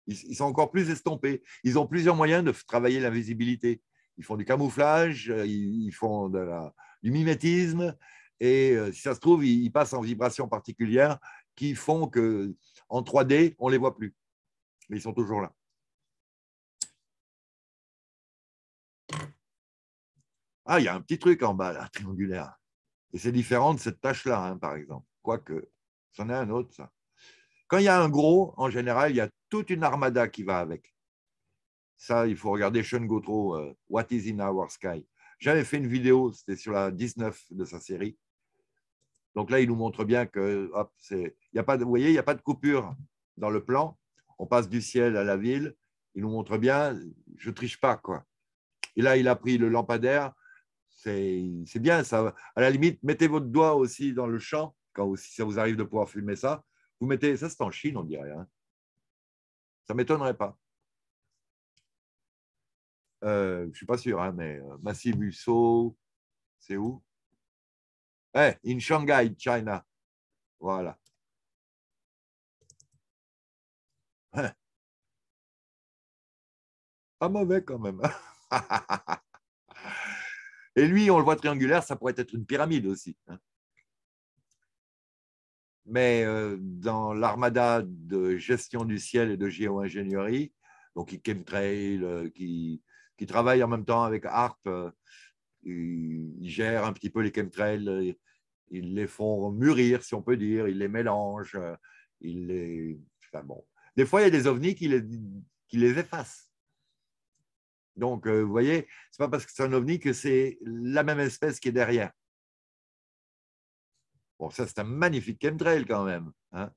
[SPEAKER 2] ils, sont encore plus estompés. Ils ont plusieurs moyens de travailler l'invisibilité. Ils font du camouflage, euh, ils, font de la, du mimétisme, et euh, si ça se trouve, ils, passent en vibrations particulières qui font que
[SPEAKER 1] en 3D, on ne les voit plus. Mais ils sont toujours là. Ah, il y a un petit truc en bas, là, triangulaire.
[SPEAKER 2] Et c'est différent de cette tâche-là, hein, par exemple. Quoique, c'en est un autre, ça. Quand il y a un gros, en général, il y a toute une armada qui va avec. Ça, il faut regarder Sean Gautreau, euh, What is in our sky. J'avais fait une vidéo, c'était sur la 19 de sa série. Donc là, il nous montre bien que, hop, y a pas vous voyez, il n'y a pas de coupure dans le plan. On passe du ciel à la ville. Il nous montre bien, je triche pas, quoi. Et là, il a pris le lampadaire. C'est bien, ça. À la limite, mettez votre doigt aussi dans le champ, quand aussi ça vous arrive de pouvoir filmer ça. Vous mettez, ça c'est en Chine, on dirait. Hein. Ça ne m'étonnerait pas. Euh, je ne suis pas sûr, hein, mais euh, Massive Uso, c'est où
[SPEAKER 1] Eh, in Shanghai, China. Voilà. Hein. Pas mauvais quand même. Et lui, on le voit triangulaire, ça pourrait être
[SPEAKER 2] une pyramide aussi. Hein mais euh, dans l'armada de gestion du ciel et de géo-ingénierie, donc qui chemtrail, euh, qui, qui travaille en même temps avec ARP, euh, ils gèrent un petit peu les chemtrails, ils les font mûrir, si on peut dire, ils les mélangent, ils les... bon. Des fois, il y a des ovnis qui les, qui effacent. Donc, vous voyez, ce n'est pas parce que c'est un ovni que c'est la même espèce qui est derrière. Bon, ça, c'est un magnifique chemtrail quand même. Hein.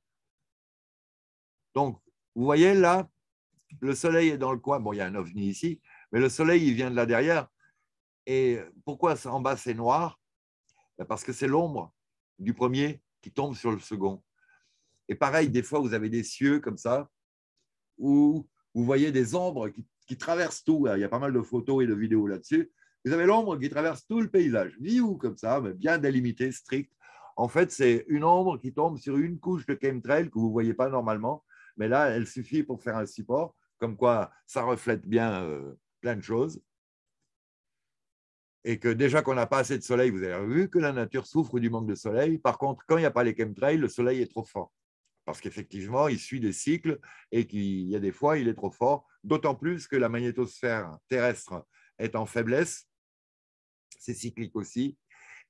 [SPEAKER 2] Donc, vous voyez là, le soleil est dans le coin. Bon, il y a un ovni ici, mais le soleil, il vient de là derrière. Et pourquoi en bas, c'est noir ben, Parce que c'est l'ombre du premier qui tombe sur le second. Et pareil, des fois, vous avez des cieux comme ça, où vous voyez des ombres qui, traversent tout. Il y a pas mal de photos et de vidéos là-dessus. Vous avez l'ombre qui traverse tout le paysage, ni comme ça, mais bien délimité, strict en fait, c'est une ombre qui tombe sur une couche de chemtrail que vous ne voyez pas normalement, mais là, elle suffit pour faire un support, comme quoi ça reflète bien euh, plein de choses. Et que déjà qu'on n'a pas assez de soleil, vous avez vu que la nature souffre du manque de soleil. Par contre, quand il n'y a pas les chemtrails, le soleil est trop fort. Parce qu'effectivement, il suit des cycles et qu'il y a des fois, il est trop fort. D'autant plus que la magnétosphère terrestre est en faiblesse. C'est cyclique aussi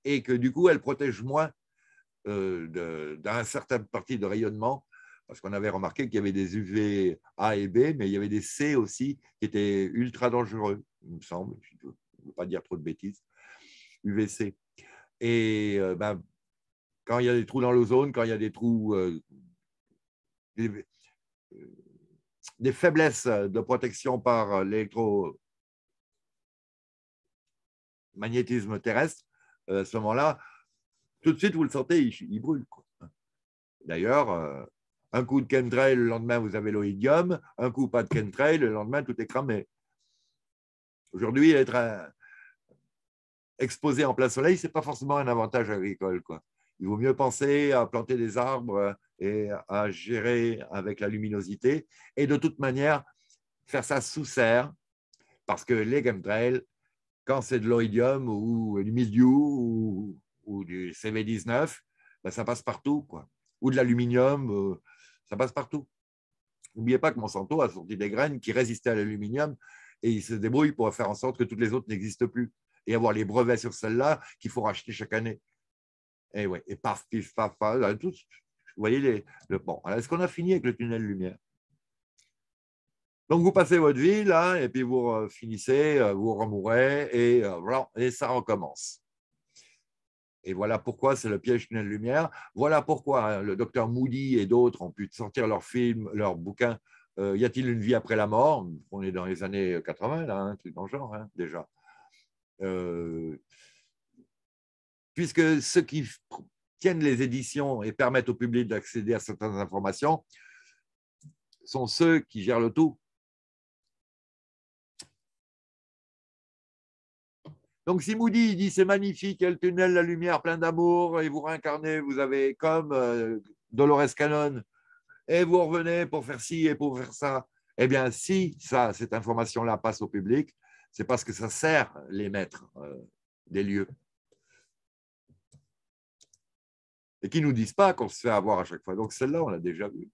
[SPEAKER 2] et que du coup, elle protège moins euh, d'un certain parti de rayonnement, parce qu'on avait remarqué qu'il y avait des UV A et B, mais il y avait des C aussi qui étaient ultra dangereux, il me semble. Je ne veux pas dire trop de bêtises. UVC. Et euh, ben, quand il y a des trous dans l'ozone, quand il y a des trous, euh, des, des, faiblesses de protection par l'électromagnétisme terrestre, à ce moment-là, tout de suite, vous le sentez, il, brûle. D'ailleurs, euh, un coup de chemtrail, le lendemain, vous avez l'oïdium. Un coup, pas de chemtrail, le lendemain, tout est cramé. Aujourd'hui, être exposé en plein soleil, ce n'est pas forcément un avantage agricole. Il vaut mieux penser à planter des arbres et à gérer avec la luminosité. Et de toute manière, faire ça sous serre, parce que les chemtrails, quand c'est de l'oïdium ou du milieu… ou ou du CV19, ben, ça passe partout. Quoi. Ou de l'aluminium, euh, ça passe partout. N'oubliez pas que Monsanto a sorti des graines qui résistaient à l'aluminium et il se débrouille pour faire en sorte que toutes les autres n'existent plus et avoir les brevets sur celles-là qu'il faut racheter chaque année. Et, eh ouais, et paf, paf, paf, ben, vous voyez le bon. Est-ce qu'on a fini avec le tunnel lumière Donc vous passez votre vie là, et puis vous euh, finissez, euh, vous remourez, et, et ça recommence. Et voilà pourquoi c'est le piège tunnel lumière. Voilà pourquoi hein, le docteur Moody et d'autres ont pu sortir leurs films, leurs bouquins. Euh, y a-t-il une vie après la mort On est dans les années 80, là, un hein, genre, hein, déjà. Euh, puisque ceux qui tiennent les éditions et permettent au public d'accéder à certaines informations
[SPEAKER 1] sont ceux qui gèrent le tout. Donc si Moody dit c'est magnifique, elle tunnel, la
[SPEAKER 2] lumière, plein d'amour, et vous réincarnez, vous avez comme euh, Dolores Cannon, et vous revenez pour faire ci et pour faire ça, eh bien si ça, cette information-là passe au public, c'est parce que ça sert les maîtres euh, des lieux. Et qui ne nous disent pas qu'on se fait avoir à chaque fois. Donc celle-là, on l'a déjà vue,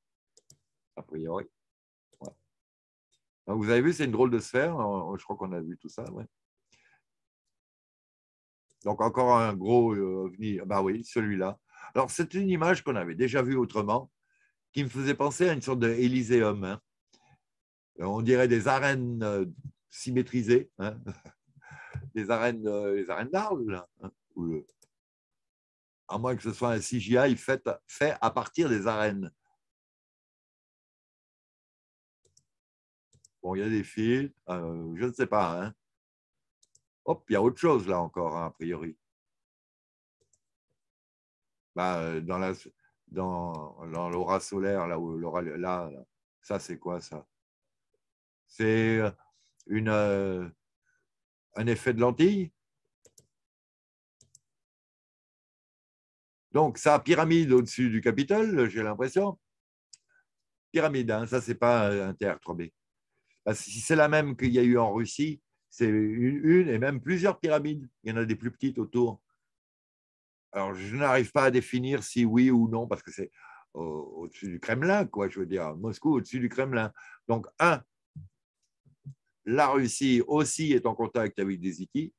[SPEAKER 2] a priori. vous avez vu, c'est une drôle de sphère. Hein, je crois qu'on a vu tout ça. Ouais. Donc encore un gros euh, ovni, ah bah oui, celui-là. Alors c'est une image qu'on avait déjà vue autrement, qui me faisait penser à une sorte d'Élyséeum. Hein. Euh, on dirait des arènes euh, symétrisées, hein. des arènes, les arènes d'Arles. Hein.
[SPEAKER 1] À moins que ce soit un CGI fait, à partir des arènes. Bon, il y a des fils, je ne sais pas. Hein il y a autre chose là encore, hein, a priori.
[SPEAKER 2] Bah, euh, dans dans, l'aura solaire, là où l'aura là, ça c'est quoi ça C'est euh, une
[SPEAKER 1] euh, un effet de lentille. Donc ça pyramide au-dessus du Capitole, j'ai l'impression.
[SPEAKER 2] Pyramide, hein, ça c'est pas un TR3B. si c'est la même qu'il y a eu en Russie, c'est une, et même plusieurs pyramides. Il y en a des plus petites autour. Alors, je n'arrive pas à définir si oui ou non, parce que c'est au-dessus du Kremlin, quoi, je veux dire, Moscou au-dessus du Kremlin. Donc, un, la Russie aussi est en contact avec des Zikis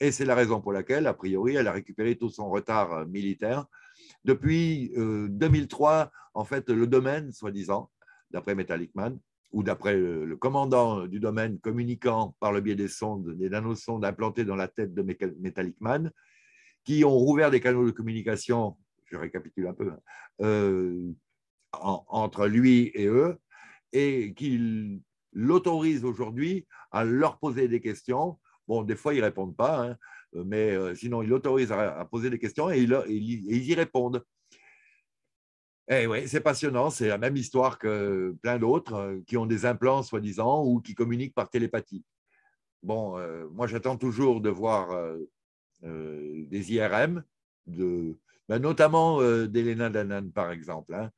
[SPEAKER 2] et c'est la raison pour laquelle, a priori, elle a récupéré tout son retard euh, militaire. Depuis 2003, euh, en fait, le domaine, soi-disant, d'après Metallicman, ou d'après le commandant du domaine communiquant par le biais des sondes, des nanosondes implantées dans la tête de Metallic Man, qui ont rouvert des canaux de communication, je récapitule un peu, hein, euh, entre lui et eux, et qui l'autorisent aujourd'hui à leur poser des questions. Bon, des fois, ils ne répondent pas, hein, mais euh, sinon, ils l'autorisent à, poser des questions et ils y répondent. Eh oui, c'est passionnant, c'est la même histoire que plein d'autres euh, qui ont des implants, soi-disant, ou qui communiquent par télépathie. Bon, euh, moi j'attends toujours de voir euh, des IRM, de, ben, notamment d'Elena Danan, par exemple. Hein.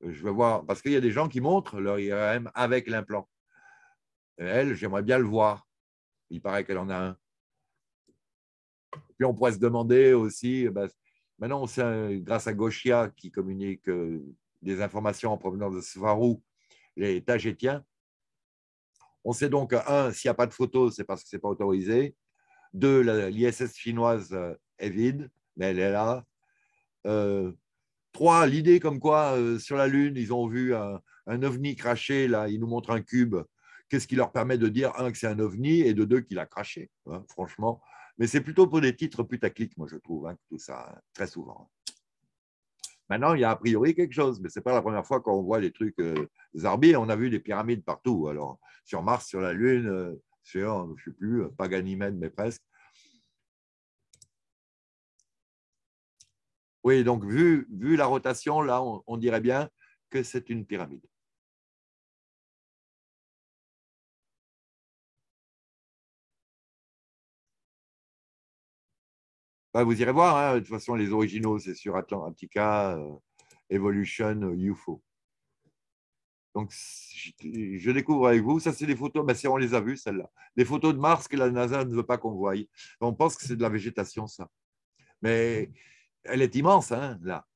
[SPEAKER 2] Je veux voir, parce qu'il y a des gens qui montrent leur IRM avec l'implant. Elle, j'aimerais bien le voir. Il paraît qu'elle en a un. Puis on pourrait se demander aussi, eh ben, Maintenant, on euh, grâce à Gauchia, qui communique euh, des informations en provenance de Svarou, les Tagétiens, on sait donc, euh, un, s'il n'y a pas de photo, c'est parce que ce n'est pas autorisé. Deux, l'ISS chinoise est vide, mais elle est là. trois, l'idée comme quoi, sur la Lune, ils ont vu un, ovni cracher, là, ils nous montrent un cube. Qu'est-ce qui leur permet de dire, un, que c'est un ovni, et de deux, qu'il a craché. Hein, franchement, mais c'est plutôt pour des titres putaclic, moi, je trouve, hein, tout ça, hein, très souvent. Maintenant, il y a a priori quelque chose, mais ce n'est pas la première fois qu'on voit des trucs euh, zarbi. On a vu des pyramides partout. Alors, sur Mars, sur la Lune, euh, sur, je ne sais plus, euh, pas mais presque.
[SPEAKER 1] Oui, donc vu, vu la rotation, là, on dirait bien que c'est une pyramide. Bah, vous irez voir, hein. de toute façon, les originaux, c'est sur Atlantica, euh, Evolution, UFO. Euh,
[SPEAKER 2] Donc, je, découvre avec vous, ça c'est des photos, bah, si on les a vues celles-là. Des photos de Mars que la NASA ne veut pas qu'on voie. On pense que c'est de la végétation, ça. Mais elle est immense, hein, là.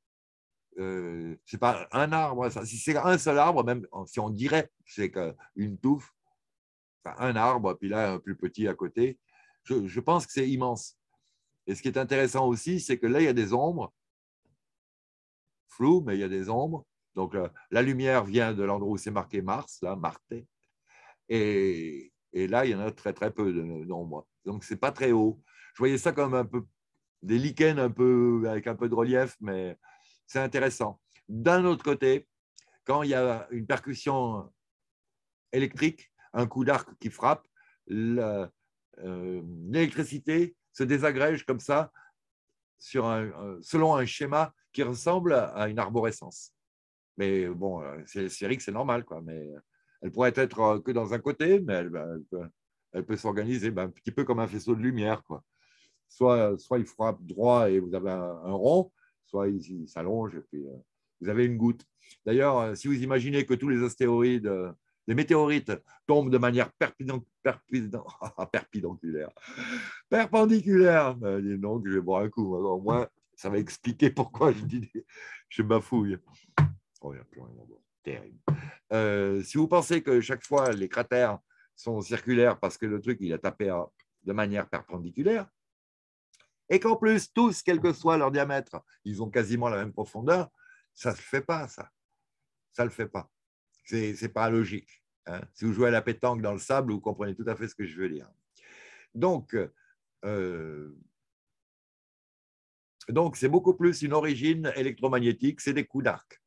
[SPEAKER 2] Euh, c'est pas un arbre, ça. Si c'est un seul arbre, même si on dirait c'est une touffe, un arbre, puis là un plus petit à côté, je pense que c'est immense. Et ce qui est intéressant aussi, c'est que là, il y a des ombres, floues, mais il y a des ombres. Donc euh, la, lumière vient de l'endroit où c'est marqué Mars, là, Marte. Et, et, là, il y en a très très peu d'ombres. Donc c'est pas très haut. Je voyais ça comme un peu des lichens un peu avec un peu de relief, mais c'est intéressant. D'un autre côté, quand il y a une percussion électrique, un coup d'arc qui frappe, euh, l'électricité se désagrègent comme ça sur selon un schéma qui ressemble à une arborescence. Mais bon, euh, c'est c'est normal, quoi. Mais euh, elle pourrait être euh, que dans un côté, mais elle, bah, peut, s'organiser bah, un petit peu comme un faisceau de lumière, quoi. Soit, soit il frappe droit et vous avez un, rond, soit il, s'allonge et puis vous avez une goutte. D'ailleurs, si vous imaginez que tous les astéroïdes les météorites tombent de manière perpendiculaire. Perpendiculaire bah, donc, je vais boire un coup. au moins, ça va expliquer pourquoi je dis je bafouille. Oh, Terrible. Euh, si vous pensez que chaque fois les cratères sont circulaires parce que le truc il a tapé hein, de manière perpendiculaire, et qu'en plus, tous, quel que soit leur diamètre, ils ont quasiment la même profondeur, ça ne se fait pas, ça. Ça ne le fait pas c'est pas logique. Hein. Si vous jouez à la pétanque dans le sable, vous comprenez tout à fait ce que je veux dire. Donc, euh, donc c'est beaucoup plus une origine électromagnétique, c'est des coups d'arc.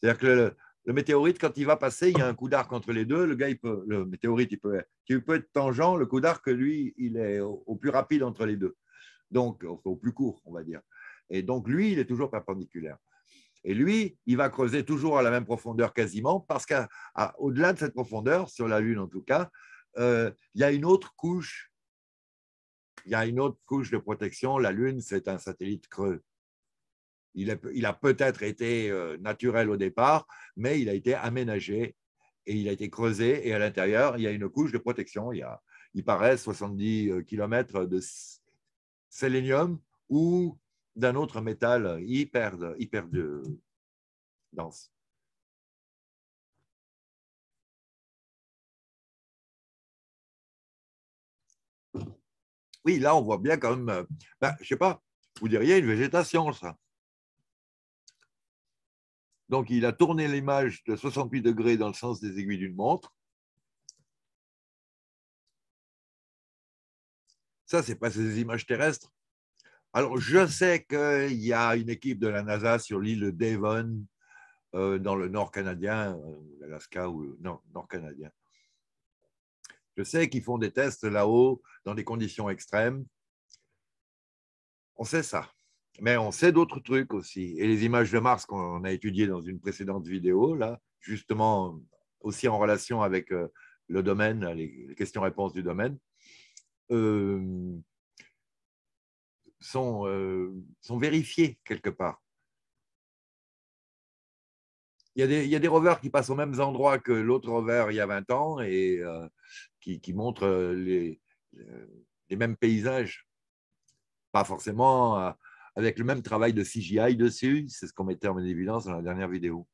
[SPEAKER 2] C'est-à-dire que le, météorite, quand il va passer, il y a un coup d'arc entre les deux. Le gars, peut, le météorite, il peut, peut être tangent. Le coup d'arc, lui, il est au, plus rapide entre les deux. Donc, au plus court, on va dire. Et donc, lui, il est toujours perpendiculaire. Et lui, il va creuser toujours à la même profondeur quasiment, parce qu'au-delà de cette profondeur, sur la Lune en tout cas, euh, il y a une autre couche. Il y a une autre couche de protection. La Lune, c'est un satellite creux. Il, a peut-être été euh, naturel au départ, mais il a été aménagé et il a été creusé. Et à l'intérieur, il y a une couche de protection. Il, y a, il paraît 70 euh, km de sélénium ou d'un
[SPEAKER 1] autre métal hyper, dense. Oui, là, on voit bien quand même, euh, ben, je ne sais pas, vous diriez une
[SPEAKER 2] végétation,
[SPEAKER 1] ça. Donc, il a tourné l'image de 68 degrés dans le sens des aiguilles d'une montre. Ça, ce n'est pas ces images terrestres alors, je sais qu'il
[SPEAKER 2] y a une équipe de la NASA sur l'île Devon, euh, dans le nord canadien, l'Alaska euh, ou non, nord canadien. Je sais qu'ils font des tests là-haut dans des conditions extrêmes. On sait ça. Mais on sait d'autres trucs aussi. Et les images de Mars qu'on a étudiées dans une précédente vidéo, là, justement, aussi en relation avec euh, le domaine, les questions-réponses du domaine,
[SPEAKER 1] sont, euh, sont vérifiés quelque part. Il y, a des, il y, des, rovers qui
[SPEAKER 2] passent aux mêmes endroits que l'autre rover il y a 20 ans et euh, qui, qui, montrent euh, les, les, mêmes paysages. Pas forcément avec le même travail de CGI dessus, c'est ce qu'on mettait en évidence dans la dernière vidéo.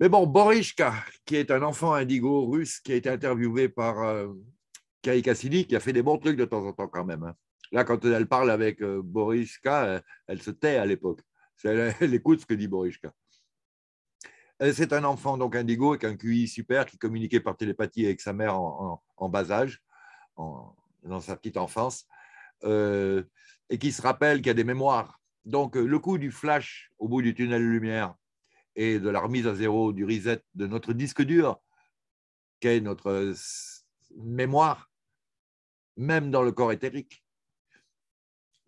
[SPEAKER 2] Mais bon, Borishka, qui est un enfant indigo russe qui a été interviewé par euh, Kai qui a fait des bons trucs de temps en temps quand même. Hein. Là, quand elle parle avec euh, euh elle, se tait à l'époque. Elle, écoute ce que dit Borishka. Euh, c'est un enfant donc indigo avec un QI super qui communiquait par télépathie avec sa mère en, bas âge, dans sa petite enfance, euh, et qui se rappelle qu'il y a des mémoires. Donc, le coup du flash au bout du tunnel lumière, et de la remise à zéro du reset de notre disque dur, qui est notre euh, mémoire, même dans le corps éthérique.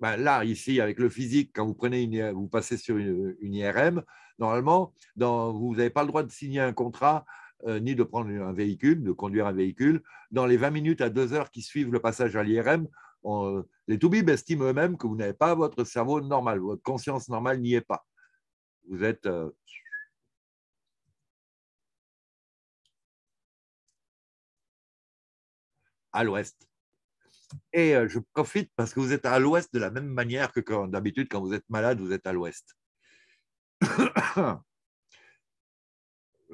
[SPEAKER 2] Ben là, ici, avec le physique, quand vous, prenez une, vous passez sur une, IRM, normalement, dans, vous n'avez pas le droit de signer un contrat euh, ni de prendre un véhicule, de conduire un véhicule. Dans les 20 minutes à 2 heures qui suivent le passage à l'IRM, les toubibs estiment eux-mêmes que vous n'avez pas votre cerveau normal, votre
[SPEAKER 1] conscience normale n'y est pas. Vous êtes euh, à l'ouest.
[SPEAKER 2] Et euh, je profite parce que vous êtes à l'ouest de la même manière que d'habitude, quand vous êtes malade, vous êtes à l'ouest.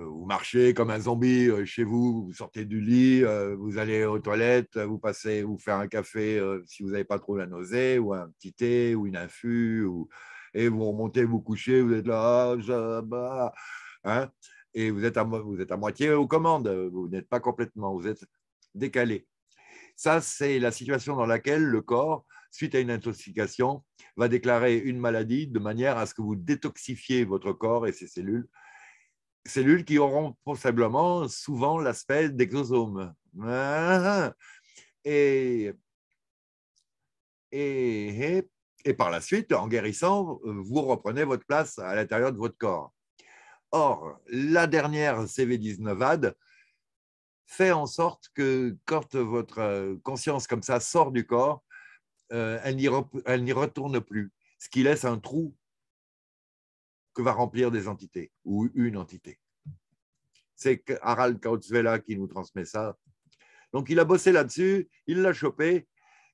[SPEAKER 2] Euh, vous marchez comme un zombie euh, chez vous, vous sortez du lit, vous allez aux toilettes, vous passez, vous faites un café si vous n'avez pas trop la nausée, ou un petit thé, ou une infus, et vous remontez, vous couchez, vous êtes là, ah, hein. et vous êtes, vous êtes à moitié aux commandes, vous n'êtes pas complètement, vous êtes décalé. Ça, c'est la situation dans laquelle le corps, suite à une intoxication, va déclarer une maladie de manière à ce que vous détoxifiez votre corps et ses cellules, cellules qui auront probablement souvent l'aspect d'exosomes. Et, et, et, et par la suite, en guérissant, vous reprenez votre place à l'intérieur de votre corps. Or, la dernière CV19-AD fait en sorte que quand votre euh, conscience comme ça sort du corps, euh, elle n'y retourne plus, ce qui laisse un trou que va remplir des entités ou une entité. C'est Harald Kautzvela qui nous transmet ça. Donc il a bossé là-dessus, il l'a chopé,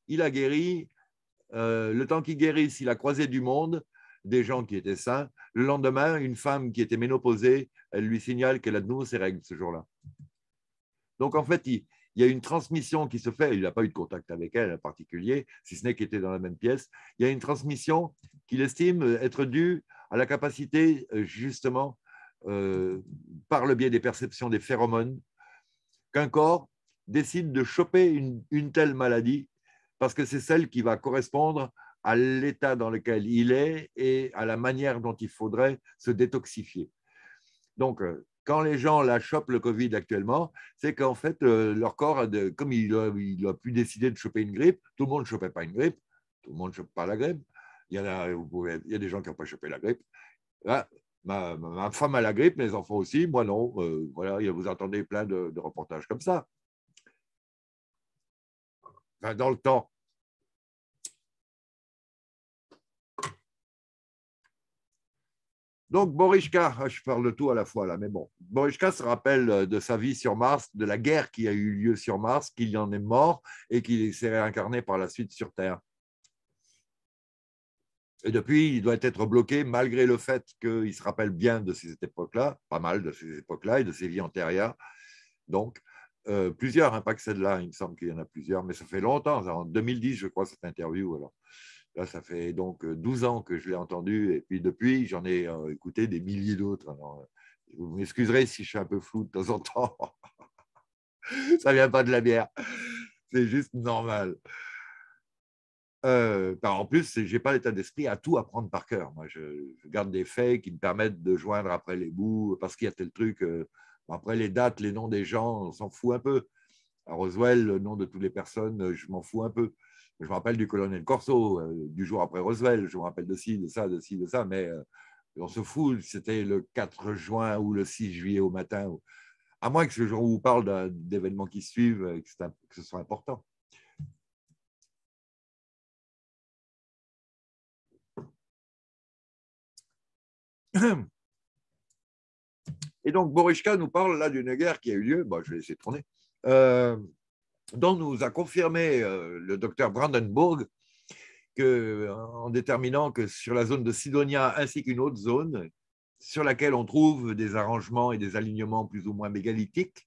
[SPEAKER 2] il a guéri. Euh, le temps qu'il guérisse, il a croisé du monde, des gens qui étaient sains. Le lendemain, une femme qui était ménopausée, elle lui signale qu'elle a de nouveau ses règles ce jour-là. Donc, en fait, il, y a une transmission qui se fait. Il n'a pas eu de contact avec elle en particulier, si ce n'est qu'il était dans la même pièce. Il y a une transmission qu'il estime être due à la capacité, euh, justement, euh, par le biais des perceptions des phéromones, qu'un corps décide de choper une, une telle maladie parce que c'est celle qui va correspondre à l'état dans lequel il est et à la manière dont il faudrait se détoxifier. Donc, euh, quand les gens la chopent le Covid actuellement, c'est qu'en fait, euh, leur corps, comme il a pu décider de choper une grippe, tout le monde ne chopait pas une grippe, tout le monde ne chope pas la grippe. Il y, a, vous il a des gens qui n'ont pas chopé la grippe. ma, femme a la grippe, mes enfants aussi, moi non. Euh,
[SPEAKER 1] voilà, vous entendez plein de, de reportages comme ça. dans le temps. Donc Borishka, ah, je parle de tout à la fois là, mais bon, Borishka se
[SPEAKER 2] rappelle euh, de sa vie sur Mars, de la guerre qui a eu lieu sur Mars, qu'il y en est mort et qu'il s'est réincarné par la suite sur Terre. Et depuis, il doit être bloqué malgré le fait qu'il se rappelle bien de ces époques-là, pas mal de ces époques-là et de ses vies antérieures. Donc, euh, plusieurs, hein, pas que celle-là, il me semble qu'il y en a plusieurs, mais ça fait longtemps, en 2010, je crois, cette interview. Alors ça fait donc 12 ans que je l'ai entendu, et puis depuis, j'en ai écouté des milliers d'autres. vous m'excuserez si je suis un peu flou de temps en temps. ça ne vient pas de la bière. C'est juste normal. Bah, en plus, je n'ai pas l'état d'esprit à tout apprendre par cœur. je, garde des faits qui me permettent de joindre après les bouts, parce qu'il y a tel truc. après les dates, les noms des gens, on s'en fout un peu. À Roswell, le nom de toutes les personnes, je m'en fous un peu. Je me rappelle du colonel Corso, euh, du jour après Roosevelt, je me rappelle de ci, de ça, de ci, de ça, mais euh, on se fout, c'était le 4 juin ou le 6 juillet au matin,
[SPEAKER 1] à moins que ce jour vous parle d'événements qui suivent, euh, que, ce soit important. Et donc, Boriska nous parle
[SPEAKER 2] là d'une guerre qui a eu lieu, bon, je vais laisser tourner, dont nous a confirmé euh, le docteur Brandenburg que, en déterminant que sur la zone de Sidonia ainsi qu'une autre zone, sur laquelle on trouve des arrangements et des alignements plus ou moins mégalithiques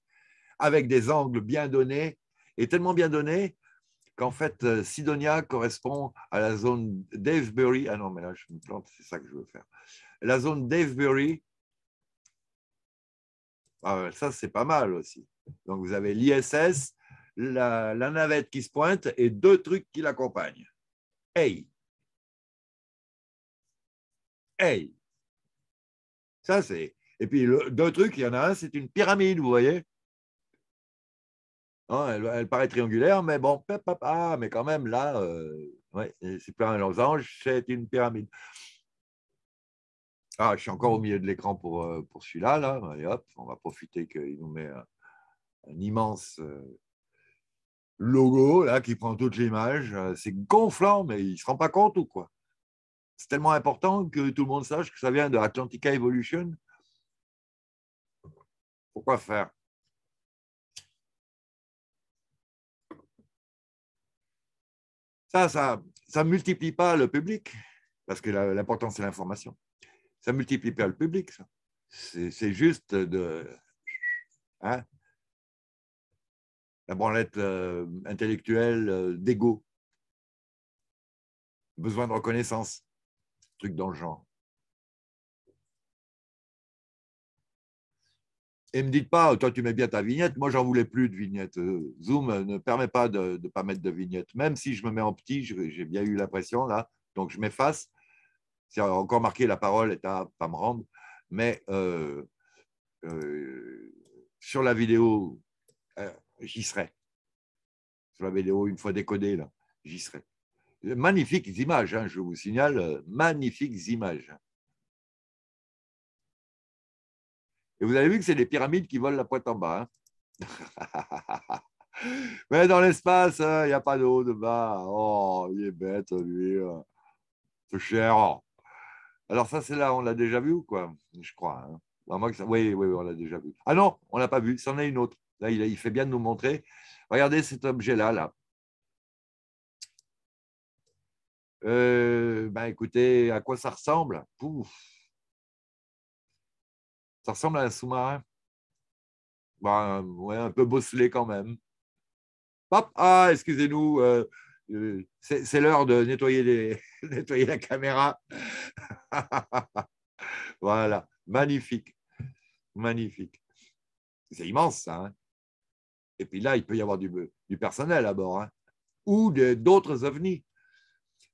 [SPEAKER 2] avec des angles bien donnés, et tellement bien donnés qu'en fait, euh, Sidonia correspond à la zone d'Avebury. Ah non, mais là, je me plante, c'est ça que je veux faire. La zone d'Avebury. Ah, ça, c'est pas mal aussi. Donc, vous avez l'ISS, la, navette qui se pointe et deux trucs qui l'accompagnent. Hey! Hey! Ça, c'est. Et puis, deux trucs, il y en a un, c'est une pyramide, vous voyez? Hein, elle, paraît triangulaire, mais bon, papa ah, mais quand même, là, euh, ouais, c'est pas un losange, c'est une pyramide. Ah, je suis encore au milieu de l'écran pour, euh, pour celui-là, là. hop, on va profiter qu'il nous met un, immense. Euh, logo là, qui prend toute l'image. Euh, c'est gonflant, mais il ne se rend pas compte ou quoi C'est tellement important
[SPEAKER 1] que tout le monde sache que ça vient de Atlantica Evolution. Pourquoi faire Ça, ça ne multiplie pas le public, parce que l'important, c'est
[SPEAKER 2] l'information. Ça ne multiplie pas le public, ça. C'est juste de... Hein? la branlette euh, intellectuelle euh,
[SPEAKER 1] d'ego, besoin de reconnaissance, truc dans le genre. Et me dites
[SPEAKER 2] pas, oh, toi tu mets bien ta vignette, moi j'en voulais plus de vignette. Euh, Zoom ne permet pas de ne pas mettre de vignette. Même si je me mets en petit, j'ai bien eu l'impression là, donc je m'efface. C'est encore marqué, la parole est à pas me rendre. Mais sur la vidéo, J'y serai. Sur la vidéo, une fois décodée, là, j'y serai. Magnifiques images, hein, je vous signale, magnifiques images. Et vous avez vu que c'est les pyramides qui volent la pointe en bas.
[SPEAKER 3] Hein.
[SPEAKER 2] Mais dans l'espace, hein, il n'y a pas d'eau de bas. Oh, il est bête, lui. C'est cher. Alors ça, c'est là, on l'a déjà vu quoi Je crois. Oui, oui, on l'a déjà vu. Ah non, on l'a pas vu, c'en est une autre. Là, il, fait bien de nous montrer. Regardez cet objet-là, là.
[SPEAKER 1] Euh, ben, écoutez, à quoi ça ressemble Ça ressemble à un sous-marin.
[SPEAKER 2] Ben, un peu bosselé quand même. Hop, ah, excusez-nous, euh, euh, c'est l'heure de nettoyer, nettoyer la caméra. voilà, magnifique, magnifique. C'est immense, ça. Hein et puis là, il peut y avoir du, personnel à bord, hein, ou d'autres ovnis.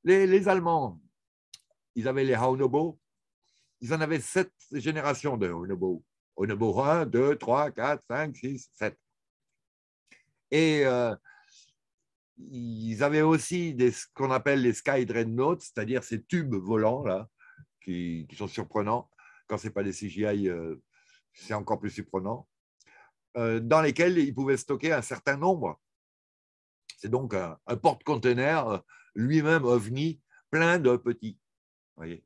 [SPEAKER 2] Les, Allemands, ils avaient les Haunobo, ils en avaient sept générations de Haunobo. Haunobo 1, 2, 3, 4, 5, 6, 7. Et euh, ils avaient aussi des, ce qu'on appelle les Sky Dreadnoughts, c'est-à-dire ces tubes volants là, qui, sont surprenants. Quand ce n'est pas des CGI, euh, c'est encore plus surprenant. Euh, dans lesquels il pouvait stocker un certain nombre. C'est donc un, porte-container euh, lui-même ovni, plein de petits. Voyez.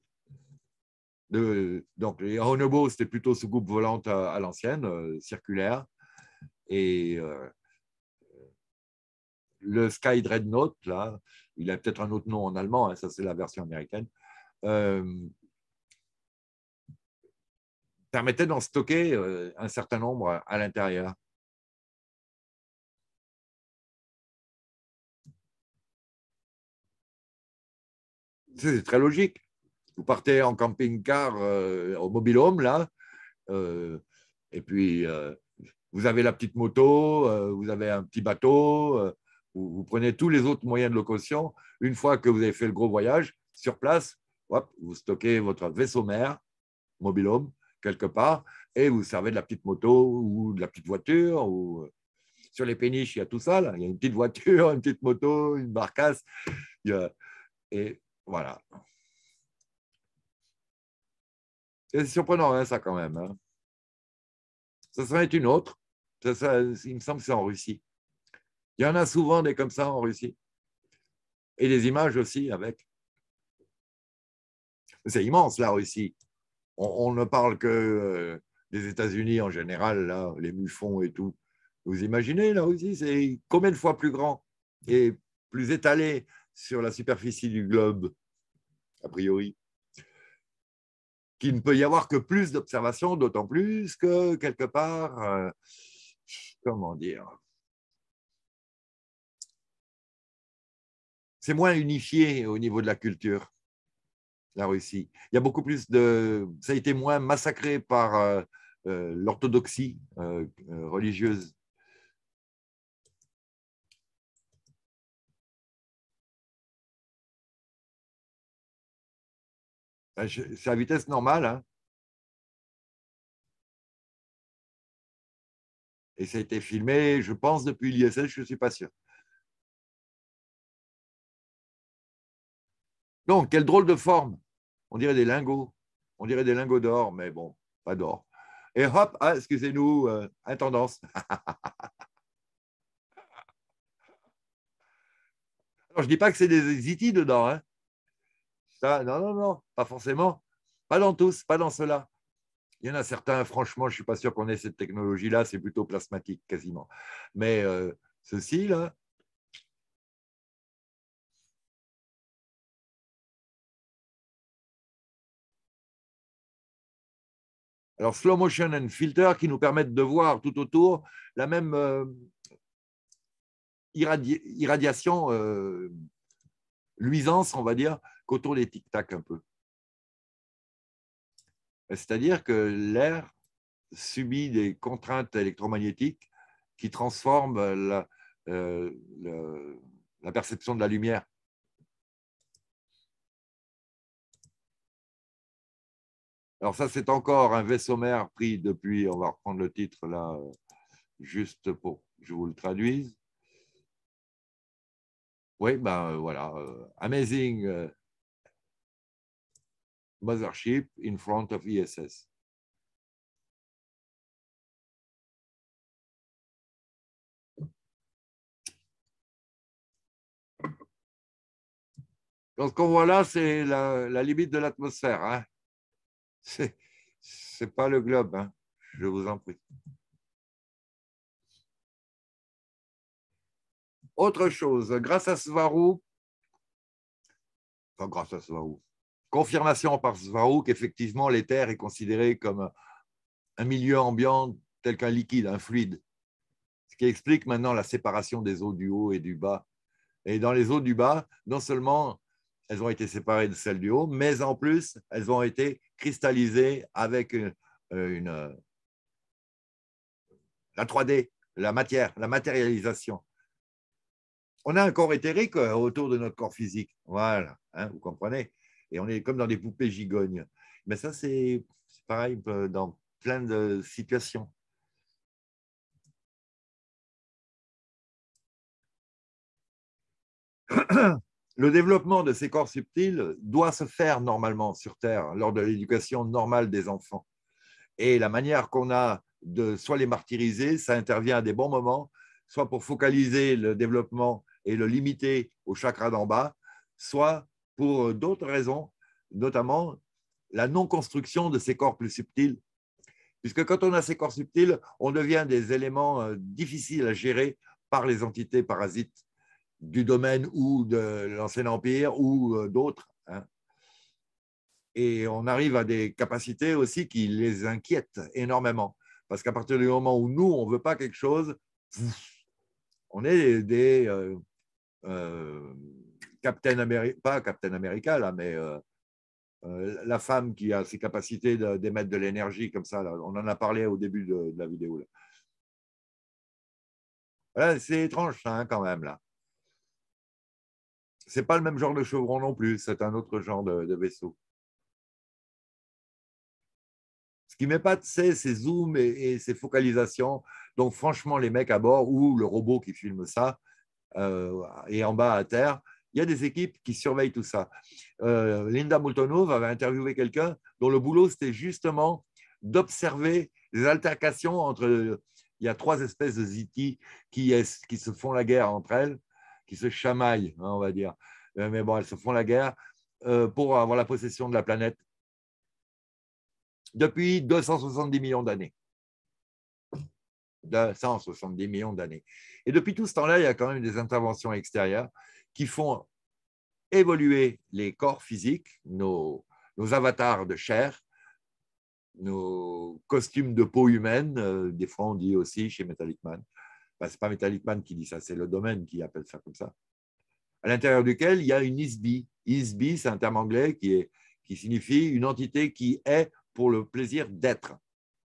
[SPEAKER 2] donc les Honobo, c'était plutôt sous-coupe volante à, l'ancienne, euh, circulaire. Et le Sky Dreadnought, là, il a peut-être un autre nom en allemand, hein, ça c'est la version américaine,
[SPEAKER 1] permettait d'en stocker euh, un certain nombre à l'intérieur. C'est très logique. Vous partez
[SPEAKER 2] en camping-car euh, au mobile home là, euh, et puis vous avez la petite moto, vous avez un petit bateau, vous, prenez tous les autres moyens de location. Une fois que vous avez fait le gros voyage, sur place, vous stockez votre vaisseau mère, mobile home quelque part et vous servez de la petite moto ou de la petite voiture. Ou... Euh, sur les péniches, il y a tout ça. Là. Il y a une petite voiture, une petite moto,
[SPEAKER 1] une barcasse. a... Et voilà. C'est surprenant, hein, ça, quand même. Hein. Ça, serait une
[SPEAKER 2] autre. Ça, il me semble que c'est en Russie. Il y en a souvent des comme ça en Russie. Et des images aussi avec. C'est immense, la Russie on, ne parle que euh, des États-Unis en général, là, les Muffons et tout. Vous imaginez, là aussi, c'est combien de fois plus grand et plus étalé sur la superficie du globe, a priori, qu'il ne peut y avoir que plus d'observations, d'autant plus que, quelque part, euh,
[SPEAKER 1] comment dire, c'est moins unifié au niveau de la culture la Russie. Il y a
[SPEAKER 2] beaucoup plus de. Ça a été moins massacré par euh, euh, l'orthodoxie euh,
[SPEAKER 1] religieuse. Ah, c'est à vitesse normale. Hein. Et ça a été filmé, je pense, depuis l'ISS, je ne suis pas sûr. Donc, quelle drôle de forme on dirait des
[SPEAKER 2] lingots. On dirait des lingots d'or, mais bon, pas d'or. Et hop, ah, excusez-nous, euh, intendance. je ne dis pas que c'est des ziti dedans. Hein. Ça, non, non, non, pas forcément. Pas dans tous, pas dans ceux-là. Il y en a certains, franchement, je ne suis pas sûr qu'on ait cette technologie-là,
[SPEAKER 1] c'est plutôt plasmatique quasiment. Mais euh, ceci, là, Alors, slow motion and filter qui nous permettent de voir
[SPEAKER 2] tout autour la même euh, irradiation, euh, luisance, on va dire, qu'autour des tic-tac un peu. C'est-à-dire que l'air subit des contraintes électromagnétiques qui transforment la euh, perception de la lumière. Alors ça, c'est encore un vaisseau mère pris depuis, on va reprendre le titre là, euh, juste pour que je vous le traduise.
[SPEAKER 1] Oui, ben euh, voilà, euh, Amazing Mothership in front of ISS. E Donc, ce qu'on voit là, c'est la, limite de l'atmosphère. Hein c'est n'est pas le globe, hein. je vous en prie. Autre chose, grâce à Svarou, enfin grâce à Svarou, confirmation par Svarou
[SPEAKER 2] qu'effectivement l'éther est considéré comme un milieu ambiant tel qu'un liquide, un fluide, ce qui explique maintenant la séparation des eaux du haut et du bas. Et dans les eaux du bas, non seulement elles ont été séparées de celles du haut, mais en plus, elles ont été cristallisées avec euh, une, euh, la 3D, la matière, la matérialisation. On a un corps éthérique euh, autour de notre corps physique. Voilà, hein, vous comprenez. Et on est comme dans des poupées gigognes.
[SPEAKER 1] Mais ça, c'est pareil dans plein de situations. Le développement de ces corps subtils doit se faire normalement sur Terre, lors
[SPEAKER 2] de l'éducation normale des enfants. Et la manière qu'on a de soit les martyriser, ça intervient à des bons moments, soit pour focaliser le développement et le limiter au chakra d'en bas, soit pour euh, d'autres raisons, notamment la non-construction de ces corps plus subtils. Puisque quand on a ces corps subtils, on devient des éléments euh, difficiles à gérer par les entités parasites du domaine ou de l'Ancien Empire ou euh, d'autres. Hein. Et on arrive à des capacités aussi qui les inquiètent énormément. Parce qu'à partir du moment où nous, on ne veut pas quelque chose, on est des, euh, euh Captain pas Captain America, là, mais euh, la femme qui a ses capacités d'émettre de, l'énergie comme ça. On en a parlé au début de, la vidéo.
[SPEAKER 1] c'est étrange, hein, quand même, là n'est pas le même genre de chevron non plus, c'est un autre genre de, vaisseau.
[SPEAKER 2] Ce qui m'épate, c'est ces zooms et, ces focalisations. Donc, franchement, les mecs à bord ou le robot qui filme ça et euh, en bas à terre, il y a des équipes qui surveillent tout ça. Euh, Linda Moultonov avait interviewé quelqu'un dont le boulot, c'était justement d'observer les altercations entre. Il y a trois espèces de ziti qui se font la guerre entre elles qui se chamaillent, hein, on va dire. Euh, mais bon, elles se font la guerre euh, pour avoir la possession de la planète depuis 270 millions d'années. 270 millions d'années. Et depuis tout ce temps-là, il y a quand même des interventions extérieures qui font évoluer les corps physiques, nos, avatars de chair, nos costumes de peau humaine, euh, des fois on dit aussi chez Metallic Man, bah, ce n'est pas Man qui dit ça, c'est le domaine qui appelle ça comme ça, à l'intérieur duquel il y a une ISBI. ISBI, c'est un terme anglais qui, signifie une entité qui est pour le plaisir d'être,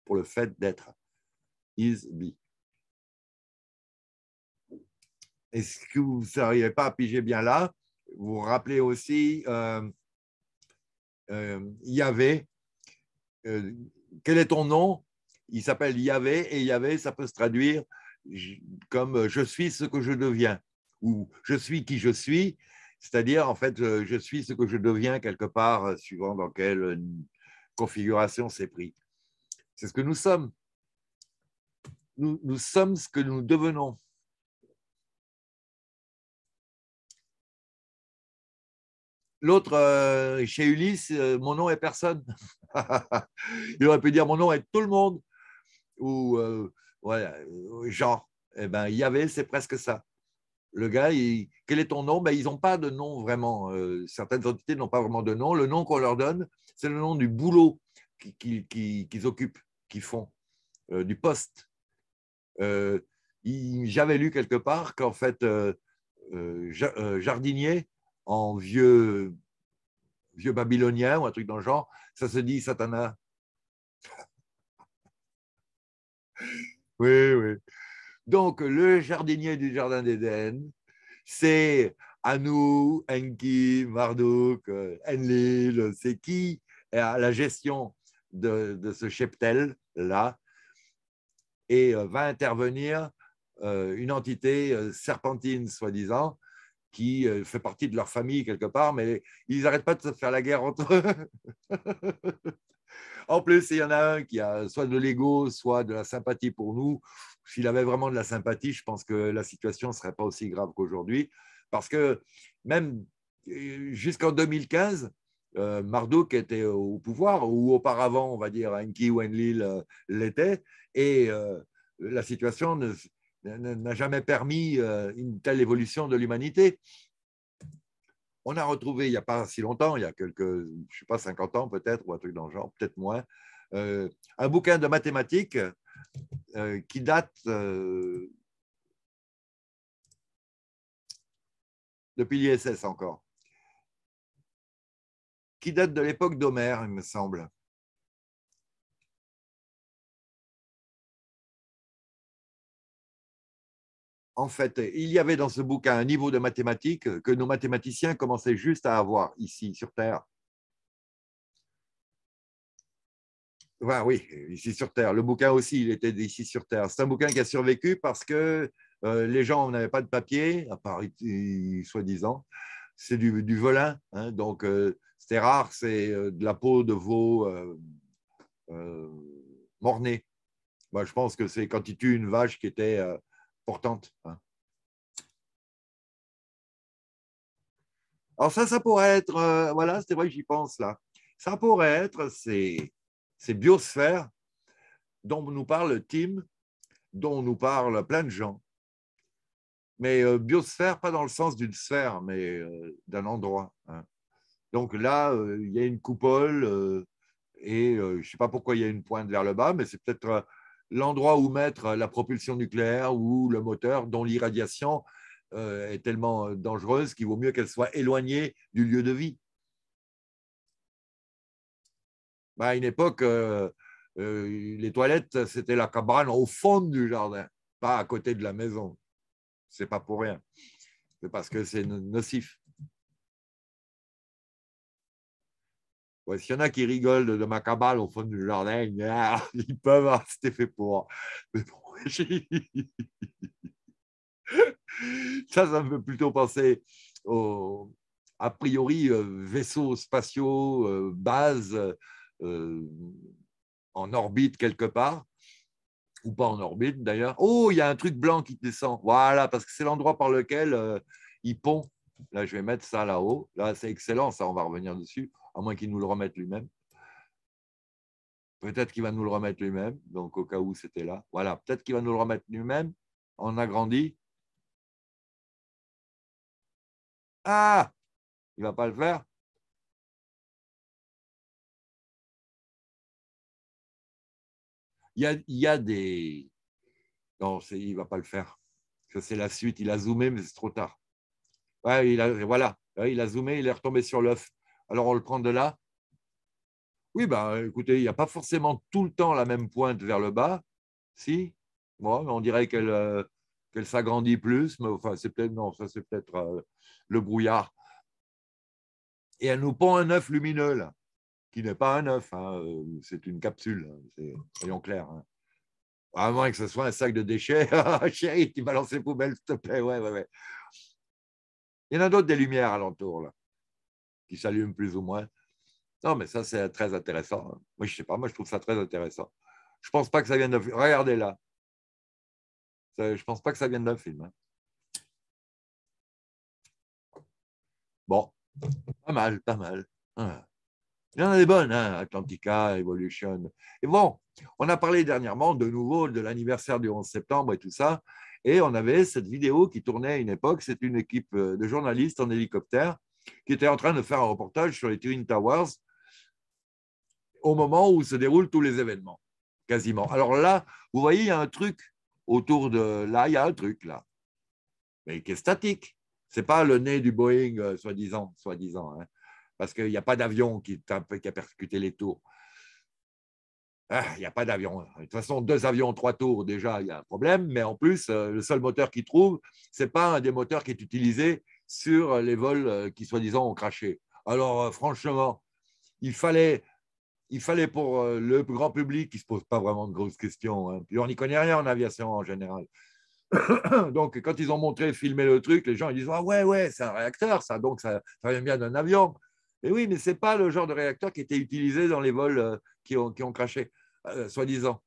[SPEAKER 2] pour le fait d'être. ISBI. est ce que vous n'arrivez pas à piger bien là, vous vous rappelez aussi euh, euh Yahvé. Euh, quel est ton nom Il s'appelle Yahvé et Yahvé, ça peut se traduire comme euh, je suis ce que je deviens ou je suis qui je suis, c'est-à-dire en fait je suis ce que je deviens quelque part euh, suivant dans quelle euh, configuration c'est pris. C'est ce que nous sommes.
[SPEAKER 1] Nous, sommes ce que nous devenons. L'autre, chez Ulysse, mon nom est personne.
[SPEAKER 2] Il aurait pu dire mon nom est tout le monde. Ou Ouais, euh, genre, eh ben, avait, c'est presque ça. Le gars, quel est ton nom ben, Ils n'ont pas de nom vraiment. Euh, certaines entités n'ont pas vraiment de nom. Le nom qu'on leur donne, c'est le nom du boulot qu'ils occupent, qu'ils font, euh, du poste. J'avais lu quelque part qu'en fait, jardinier, en vieux, vieux babylonien ou un truc dans le genre, ça se dit Satana. Oui, oui. Donc, le jardinier du Jardin d'Éden, c'est Anou, Enki, Marduk, Enlil, c'est qui à la gestion de, de ce cheptel-là et euh, va intervenir euh, une entité euh, serpentine, soi-disant, qui fait partie de leur famille quelque part, mais ils n'arrêtent pas de se faire la guerre entre eux. En plus, il y en a un qui a soit de l'ego, soit de la sympathie pour nous. S'il avait vraiment de la sympathie, je pense que la situation ne serait pas aussi grave qu'aujourd'hui. Parce que même euh, jusqu'en 2015, euh, Marduk était au pouvoir, ou auparavant, on va dire, Enki ou Enlil euh, l'était, et euh, la situation n'a jamais permis une telle évolution de l'humanité. On a retrouvé, il n'y a pas si longtemps, il y a quelques, je ne sais pas, 50 ans peut-être, ou un truc dans le genre, peut-être moins, euh, un bouquin de mathématiques euh, qui date
[SPEAKER 1] euh, depuis l'ISS encore, qui date de l'époque d'Homère, il me semble. en fait, il y avait dans ce bouquin un niveau de mathématiques
[SPEAKER 2] que nos mathématiciens commençaient juste à avoir ici sur Terre. oui, ici sur Terre. Le bouquin aussi, il était ici sur Terre. C'est un bouquin qui a survécu parce que euh, les gens n'avaient pas de papier, à part soi-disant. C'est du, du velin, hein, donc euh, c'était rare, c'est euh, de la peau de veau mornée. Moi, je pense que c'est quand ils tuent une vache qui était importante. Hein. Alors ça, ça pourrait être, euh, voilà, c'est vrai que j'y pense là, ça pourrait être ces, biosphères dont nous parle Tim, dont nous parle plein de gens. Mais euh, biosphère, pas dans le sens d'une sphère, mais euh, d'un endroit. Hein. Donc là, il y a une coupole et je ne sais pas pourquoi il y a une pointe vers le bas, mais c'est peut-être l'endroit où mettre la propulsion nucléaire ou le moteur dont l'irradiation euh, est tellement euh, dangereuse qu'il vaut mieux qu'elle soit éloignée du lieu de vie. Bah, à une époque, euh, les toilettes, c'était la cabane au fond du jardin, pas à côté de la maison. C'est pas pour rien. C'est parce que c'est nocif. Ouais, S'il y en a qui rigolent de, ma cabale au fond du jardin, ils peuvent, avoir c'était fait pour. Mais bon, ça, ça me fait plutôt penser à a priori, euh, vaisseaux spatiaux, euh, bases euh, en orbite quelque part, ou pas en orbite d'ailleurs. Oh, il y a un truc blanc qui descend. Voilà, parce que c'est l'endroit par lequel il ils Là, je vais mettre ça là-haut. là c'est excellent, ça, on va revenir dessus à moins qu'il nous le remette lui-même.
[SPEAKER 1] Peut-être qu'il va nous le remettre lui-même, donc au cas où c'était là. Voilà, peut-être qu'il va nous le remettre lui-même. On agrandit. Ah Il ne va pas le faire il y a, des.
[SPEAKER 2] Non, il ne va pas le faire. C'est la suite. Il a zoomé, mais c'est trop tard. voilà, il a zoomé, il est retombé sur l'œuf alors on le prend de là. Oui, bah, écoutez, il n'y a pas forcément tout le temps la même pointe vers le bas. Si, moi, on dirait qu'elle euh, s'agrandit plus, mais enfin, c'est peut-être non, ça c'est peut-être euh, le brouillard. Et elle nous pond un œuf lumineux, qui n'est pas un œuf, hein, euh, c'est une capsule, hein, c'est soyons clairs. Hein. À moins que ce soit un sac de déchets. Chérie, tu balances les poubelles, s'il te plaît. Ouais, ouais, ouais. Il y en a d'autres des lumières alentour, là qui s'allument plus ou moins. Non, mais ça, c'est très intéressant. Hein. Moi, je sais pas, moi, je trouve ça très intéressant. Je pense pas que ça vienne de. Regardez là.
[SPEAKER 1] Je pense pas que ça vienne d'un film. Hein. Bon, pas mal, pas mal. Hein. Il y en a des bonnes,
[SPEAKER 2] Atlantica, Evolution. Et bon, on a parlé dernièrement de nouveau de l'anniversaire du 11 septembre et tout ça. Et on avait cette vidéo qui tournait à une époque. C'est une équipe euh, de journalistes en hélicoptère qui était en train de faire un reportage sur les Twin Towers au moment où se déroulent tous les événements, quasiment. Alors là, vous voyez, il y a un truc autour de... Là, il y a un truc, là, mais qui est statique. Ce n'est pas le nez du Boeing, euh, soi-disant, soi-disant, hein. parce qu'il n'y a pas d'avion qui, a percuté les tours. Ah, il n'y a pas d'avion. De toute façon, deux avions, trois tours, déjà, il y a un problème. Mais en plus, euh, le seul moteur qu'ils trouvent, ce n'est pas un des moteurs qui est utilisé sur les vols euh, qui soi-disant ont craché. Alors euh, franchement, il fallait, pour euh, le grand public qui se pose pas vraiment de grosses questions, hein, puis on n'y connaît rien en aviation en général. donc quand ils ont montré, filmé le truc, les gens ils disent ah ouais ouais c'est un réacteur ça, donc ça, vient bien d'un avion. Et oui, mais ce n'est pas le genre de réacteur qui était utilisé dans les vols qui ont, qui craché, soi-disant.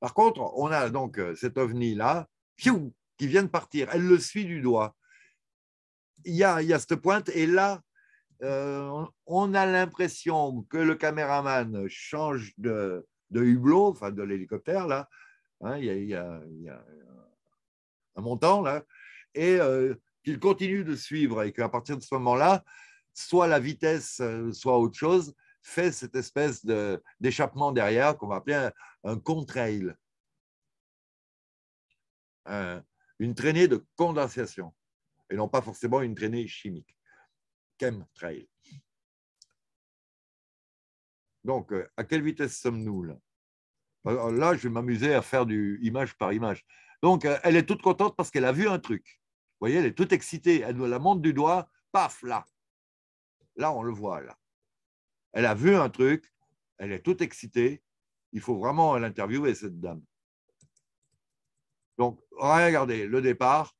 [SPEAKER 2] Par contre, on a donc cet ovni-là, qui vient de partir. Elle le suit du doigt il y a, y a cette pointe. Et là, euh, on a l'impression que le caméraman change de, hublot, enfin de l'hélicoptère, là. Hein, il, y a, un montant, là. Et euh, qu'il continue de suivre et qu'à partir de ce moment-là, soit la vitesse, euh, soit autre chose, fait cette espèce d'échappement derrière qu'on va appeler un, contrail. une traînée de condensation et non pas forcément une traînée chimique. Chemtrail. Donc, euh, à quelle vitesse sommes-nous là euh, euh, Là, je vais m'amuser à faire du image par image. Donc, elle est toute contente parce qu'elle a vu un truc. Vous voyez, elle est toute excitée. Elle nous la monte du doigt, paf, là. Là, on le voit, là. Elle a vu un truc, elle est toute excitée. Il faut vraiment l'interviewer, cette dame. Donc, regardez, le départ,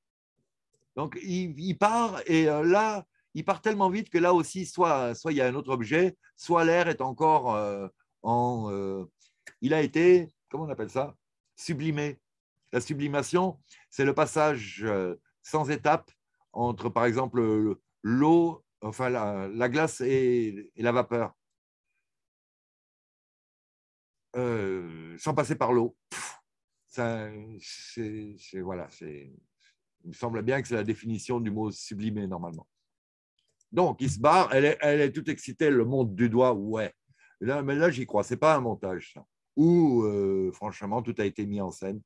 [SPEAKER 2] donc, il, part et euh, là, il part tellement vite que là aussi, soit, soit il y a un autre objet, soit l'air est encore euh, en. Euh, il a été, comment on appelle ça Sublimé. La sublimation, c'est le passage sans étape entre, par exemple, l'eau, enfin la, glace et, la vapeur. sans passer par l'eau. voilà, c'est. Il me semble bien que c'est la définition du mot sublimé normalement. Donc, il se barre, elle est, toute excitée, le monde du doigt, ouais. mais là, j'y crois, ce n'est pas un montage, ça. Ou, euh, franchement, tout a été mis en scène.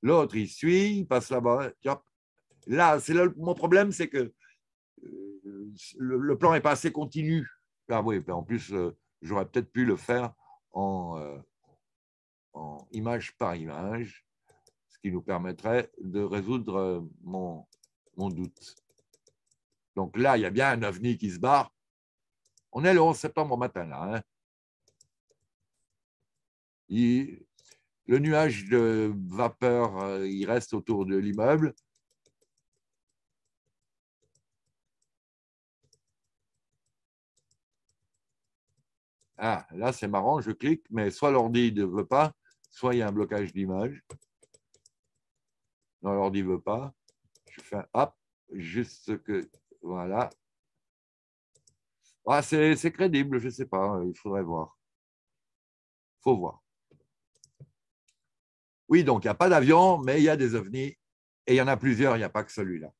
[SPEAKER 2] L'autre, il suit, il passe là-bas. Là, c'est mon problème, c'est que euh, le, plan n'est pas assez continu. Ah oui, ben, en plus, euh, j'aurais peut-être pu le faire en image par image qui nous permettrait de résoudre euh, mon, doute. Donc là, il y a bien un ovni qui se barre. On est le 11 septembre matin, là. Hein. le nuage de vapeur, euh, il reste autour de l'immeuble. Ah, là, c'est marrant, je clique, mais soit l'ordi ne veut pas, soit il y a un blocage d'image. Non, l'ordi ne veut pas. Je fais hop, juste que. Voilà. Ah, c'est crédible, je ne sais pas, il faudrait voir. faut voir. Oui, donc il n'y a pas d'avion, mais il y a des ovnis. Et il y en a plusieurs, il n'y a pas que celui-là.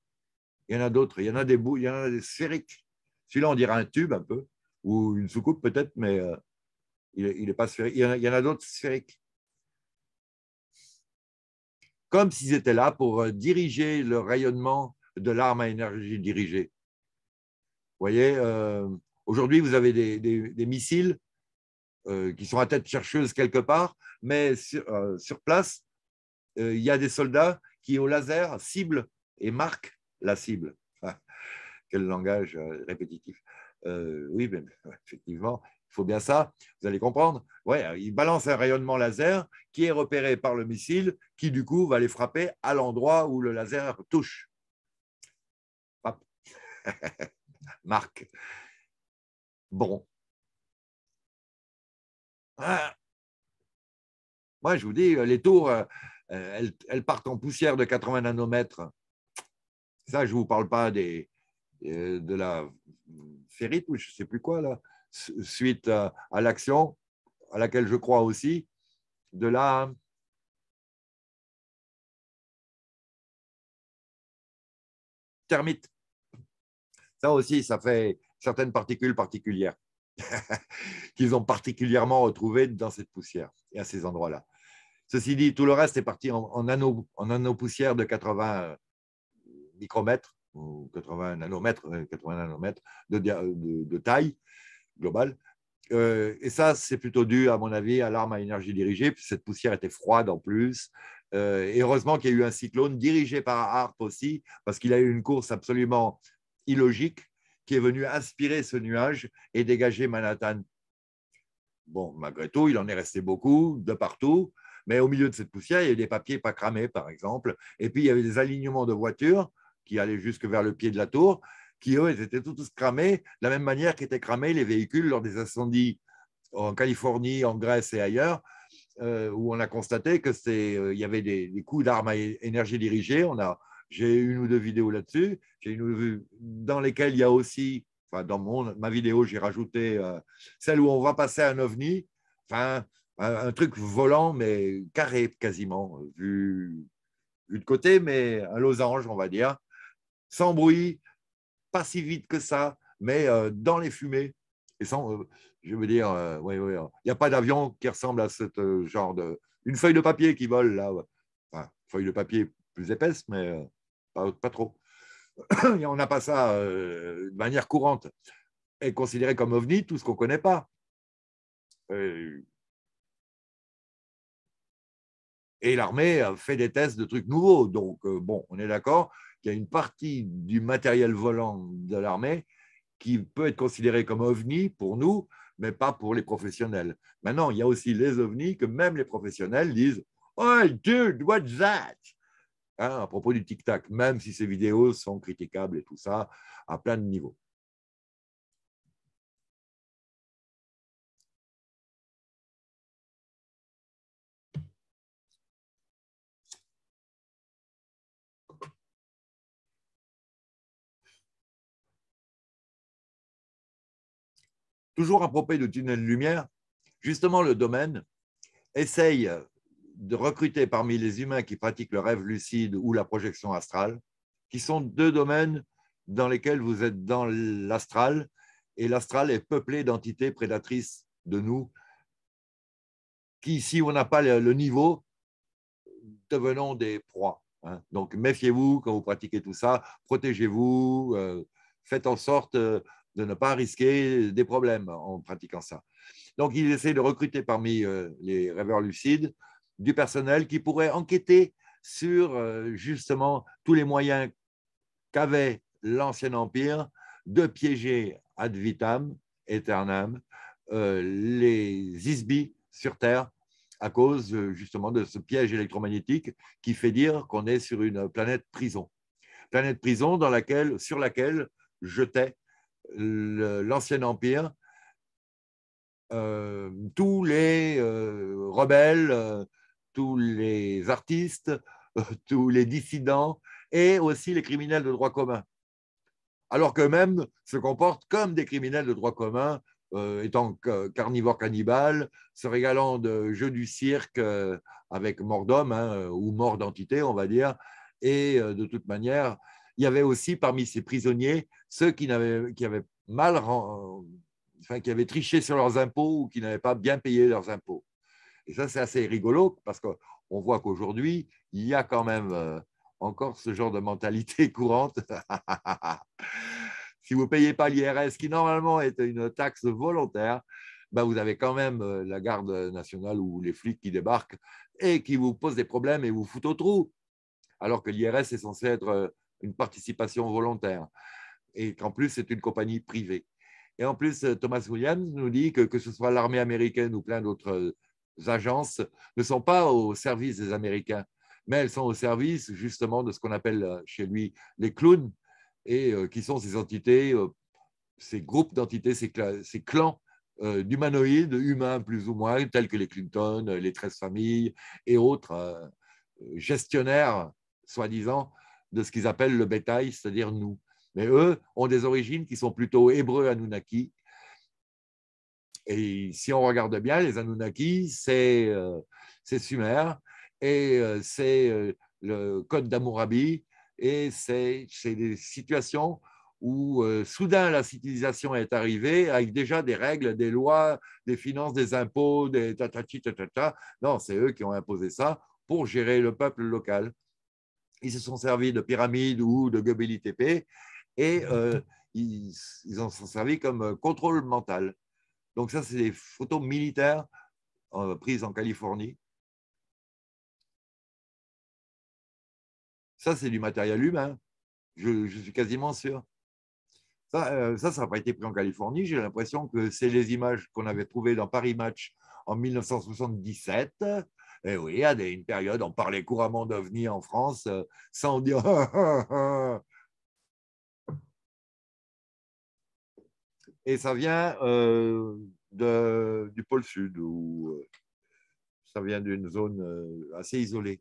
[SPEAKER 2] Il y en a d'autres, il y en a des bouts, il y en a des sphériques. Celui-là, on dirait un tube un peu, ou une soucoupe peut-être, mais euh, il n'est pas sphérique. Il y en a d'autres sphériques comme s'ils étaient là pour euh, diriger le rayonnement de l'arme à énergie dirigée. Vous voyez, euh, aujourd'hui, vous avez des, missiles euh, qui sont à tête chercheuse quelque part, mais sur, place, il y a des soldats qui, au laser, ciblent et marquent la cible. Ah, quel langage répétitif. oui, mais, effectivement, il faut bien ça, vous allez comprendre. Ouais, euh, il balance un rayonnement laser qui est repéré par le missile, qui du coup va les frapper à l'endroit où le laser touche.
[SPEAKER 1] Marc. Bon. Moi, ah. je vous dis,
[SPEAKER 2] les tours, euh, euh, elles, partent en poussière de 80 nanomètres. Ça, je ne vous parle pas des, de la ferrite ou je ne sais plus quoi, là
[SPEAKER 1] suite euh, à, l'action, à laquelle je crois aussi, de la, termites. Ça aussi, ça fait certaines particules particulières
[SPEAKER 2] qu'ils ont particulièrement retrouvées dans cette poussière et à ces endroits-là. Ceci dit, tout le reste est parti en, en, anneaux, en de 80 micromètres ou 80 nanomètres, 80 euh, nanomètres de taille globale. Euh, et ça, c'est plutôt dû, à mon avis, à l'arme à énergie dirigée. cette poussière était froide en plus. Euh, et heureusement qu'il y a eu un cyclone dirigé par Harp aussi, parce qu'il a eu une course absolument illogique qui est venue aspirer ce nuage et dégager Manhattan. Bon, malgré tout, il en est resté beaucoup de partout, mais au milieu de cette poussière, il y avait des papiers pas cramés, par exemple. Et puis, il y avait des alignements de voitures qui allaient jusque vers le pied de la tour qui, eux, étaient tous cramés, de la même manière qu'étaient cramés les véhicules lors des incendies en Californie, en Grèce et ailleurs, euh, où on a constaté qu'il euh, il y avait des, coups d'armes à énergie dirigée. On a, j'ai une ou deux vidéos là-dessus, dans lesquelles il y a aussi, enfin, dans mon, ma vidéo, j'ai rajouté euh, celle où on voit passer un ovni, enfin, un, truc volant, mais carré quasiment, vu, vu de côté, mais un losange, on va dire, sans bruit, pas si vite que ça, mais euh, dans les fumées. Et sans, euh, je veux dire, euh, il n'y a pas d'avion qui ressemble à ce genre de. Une feuille de papier qui vole, là. Enfin, feuille de papier plus épaisse, mais pas, trop. on n'a pas ça de manière courante. Est considéré comme ovni tout ce qu'on ne connaît pas. Et l'armée fait des tests de trucs nouveaux. Donc, bon, on est d'accord qu'il y a une partie du matériel volant de l'armée qui peut être considérée comme ovni pour nous, mais pas pour les professionnels. Maintenant, il y a aussi les ovnis que même les professionnels disent Oh, dude, what's that hein, À propos du tic-tac, même si ces vidéos sont
[SPEAKER 1] critiquables et tout ça, à plein de niveaux. Toujours à propos du tunnel de lumière, justement, le domaine essaye de
[SPEAKER 2] recruter parmi les humains qui pratiquent le rêve lucide ou la projection astrale, qui sont deux domaines dans lesquels vous êtes dans l'astral, et l'astral est peuplé d'entités prédatrices de nous, qui, si on n'a pas le niveau, devenons des proies. Hein. Donc méfiez-vous quand vous pratiquez tout ça, protégez-vous, euh, faites en sorte euh, de ne pas risquer des problèmes en pratiquant ça. Donc, il essaie de recruter parmi euh, les rêveurs lucides du personnel qui pourrait enquêter sur euh, justement tous les moyens qu'avait l'ancien empire de piéger ad vitam aeternam euh, les isbis sur Terre à cause justement de ce piège électromagnétique qui fait dire qu'on est sur une planète prison. Planète prison dans laquelle, sur laquelle jetaient l'Ancien Empire, euh, tous les euh, rebelles, euh, tous les artistes, tous les dissidents et aussi les criminels de droit commun. Alors qu'eux-mêmes se comportent comme des criminels de droit commun, étant carnivores cannibales, se régalant de jeux du cirque avec mort d'homme hein, ou mort d'entité, on va dire. Et de toute manière, il y avait aussi parmi ces prisonniers ceux qui, avaient mal, enfin, qui avaient triché sur leurs impôts ou qui n'avaient pas bien payé leurs impôts. Et ça, c'est assez rigolo parce qu'on voit qu'aujourd'hui, il y a quand même euh, encore ce genre de mentalité courante. si vous ne payez pas l'IRS, qui normalement est une taxe volontaire, ben, vous avez quand même euh, la garde nationale ou les flics qui débarquent et qui vous posent des problèmes et vous foutent au trou. Alors que l'IRS est censé être euh, une participation volontaire, et qu'en plus c'est une compagnie privée. Et en plus, Thomas Williams nous dit que que ce soit l'armée américaine ou plein d'autres euh, agences ne sont pas au service des Américains, mais elles sont au service justement de ce qu'on appelle euh, chez lui les clowns, et euh, qui sont ces entités, ces groupes d'entités, ces, clans d'humanoïdes, humains plus ou moins, tels que les Clinton, les 13 familles et autres gestionnaires, soi-disant, de ce qu'ils appellent le bétail, c'est-à-dire nous. Mais eux ont des origines qui sont plutôt hébreux Anunnaki. Et si on regarde bien, les Anunnaki, c'est euh, c'est Sumer, et euh, c'est euh, le code d'Amourabi, et c'est des situations où soudain la civilisation est arrivée avec déjà des règles, des lois, des finances, des impôts, des tatati, Non, c'est eux qui ont imposé ça pour gérer le peuple local. Ils se sont servis de pyramides ou de Gobelie TP et euh, ils, ils, en sont servis comme euh, contrôle mental. Donc ça, c'est des photos militaires euh, prises en Californie. Ça, c'est du matériel humain. Je, suis quasiment sûr. Ça, ça n'a pas été pris en Californie. J'ai l'impression que c'est les images qu'on avait trouvées dans Paris Match en 1977 et eh oui, à une période, on parlait couramment d'OVNI en France euh, sans dire. Et ça vient euh, du pôle sud, ou euh, ça vient d'une zone assez isolée.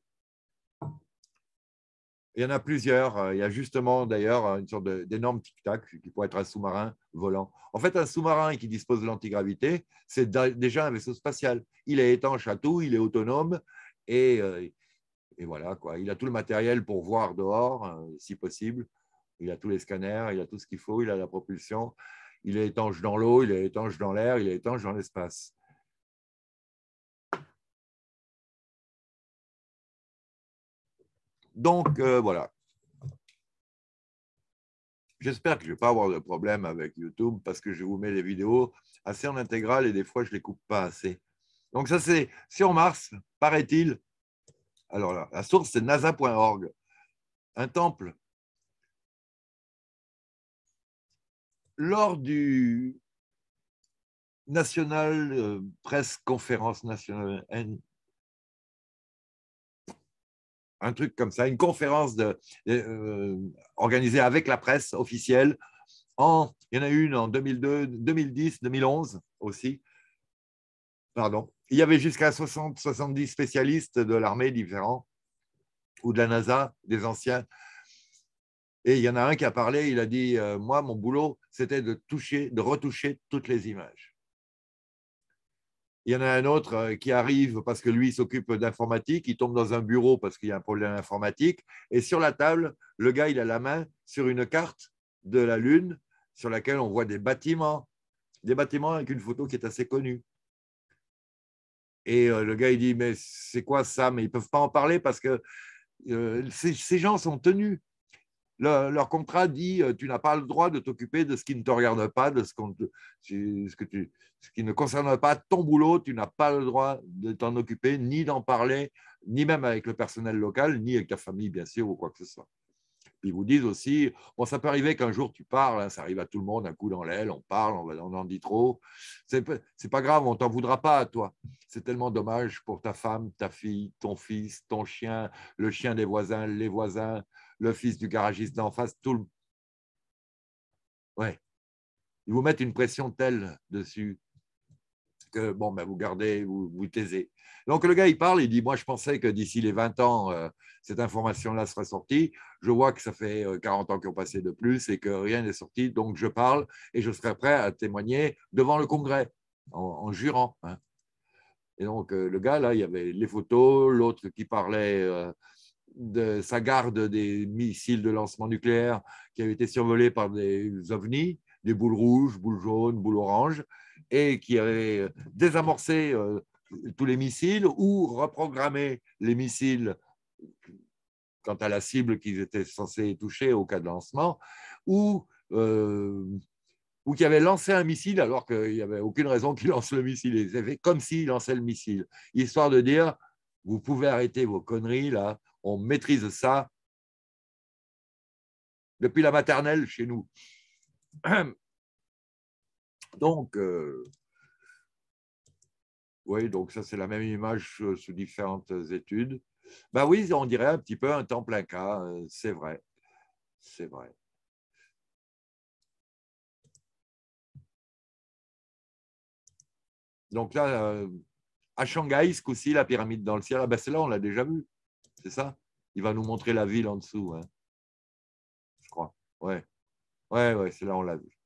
[SPEAKER 2] Il y en a plusieurs. Euh, il y a justement d'ailleurs euh, une sorte d'énorme tic-tac qui pourrait être un sous-marin volant. En fait, un sous-marin qui dispose de l'antigravité, c'est déjà un vaisseau spatial. Il est étanche à tout, il est autonome et, euh, et voilà quoi. Il a tout le matériel pour voir dehors, hein, si possible. Il a tous les scanners, il a tout ce qu'il faut, il a la propulsion. Il est étanche dans l'eau, il est étanche dans l'air,
[SPEAKER 1] il est étanche dans l'espace. Donc, euh, voilà.
[SPEAKER 2] J'espère que je ne vais pas avoir de problème avec YouTube parce que je vous mets les vidéos assez en intégrale et des fois, je ne les coupe pas assez. Donc, ça, c'est sur Mars, paraît-il.
[SPEAKER 1] Alors, là, la source, c'est nasa.org. Un temple. Lors du National euh, Press Conference Conférence Nationale
[SPEAKER 2] un truc comme ça, une conférence euh, organisée avec la presse officielle. En, il y en a une en 2002, 2010, 2011 aussi. Pardon. Il y avait jusqu'à 60-70 spécialistes de l'armée différents ou de la NASA, des anciens. Et il y en a un qui a parlé, il a dit euh, Moi, mon boulot, c'était de toucher, de retoucher toutes les images. Il y en a un autre euh, qui arrive parce que lui s'occupe d'informatique, il tombe dans un bureau parce qu'il y a un problème informatique. Et sur la table, le gars, il a la main sur une carte de la Lune sur laquelle on voit des bâtiments, des bâtiments avec une photo qui est assez connue. Et euh, le gars, il dit, mais c'est quoi ça Mais ils ne peuvent pas en parler parce que euh, ces, gens sont tenus leur contrat dit euh, tu n'as pas le droit de t'occuper de ce qui ne te regarde pas, de ce, qui ne concerne pas ton boulot, tu n'as pas le droit de t'en occuper, ni d'en parler, ni même avec le personnel local, ni avec ta famille, bien sûr, ou quoi que ce soit. Puis ils vous disent aussi, bon, ça peut arriver qu'un jour tu parles, hein, ça arrive à tout le monde, un coup dans l'aile, on parle, on, on, en dit trop. C'est pas grave, on t'en voudra pas à toi. C'est tellement dommage pour ta femme, ta fille, ton fils, ton chien, le chien des voisins, les voisins, le fils du garagiste d'en face, tout le. Ouais. Ils vous mettent une pression telle dessus que, bon, ben, vous gardez, vous, vous taisez. Donc, le gars, il parle, il dit Moi, je pensais que d'ici les 20 ans, euh, cette information-là serait sortie. Je vois que ça fait 40 euh, ans qui ont passé de plus et que rien n'est sorti. Donc, je parle et je serai prêt à témoigner devant le Congrès en, jurant. Hein. Et donc, euh, le gars, là, il y avait les photos, l'autre qui parlait de sa garde des missiles de lancement nucléaire qui avaient été survolés par des ovnis, des boules rouges, boules jaunes, boules oranges, et qui avaient désamorcé euh, tous les missiles ou reprogrammé les missiles quant à la cible qu'ils étaient censés toucher au cas de lancement, ou, euh, ou qui avaient lancé un missile alors qu'il n'y avait aucune raison qu'il lance le missile. Ils avaient comme s'ils lançaient le missile, histoire de dire, vous pouvez arrêter vos conneries là, on maîtrise ça depuis la maternelle chez nous. Donc, euh, oui, donc ça c'est la même image sous différentes études.
[SPEAKER 1] Ben oui, on dirait un petit peu un temps plein cas, euh, c'est vrai, c'est vrai. Donc là, euh, à Shanghai, ce coup la pyramide dans le ciel, ah ben, là on l'a déjà
[SPEAKER 2] vue c'est ça Il va nous montrer la ville en dessous, hein je crois. Ouais, ouais, ouais, c'est là on l'a vu.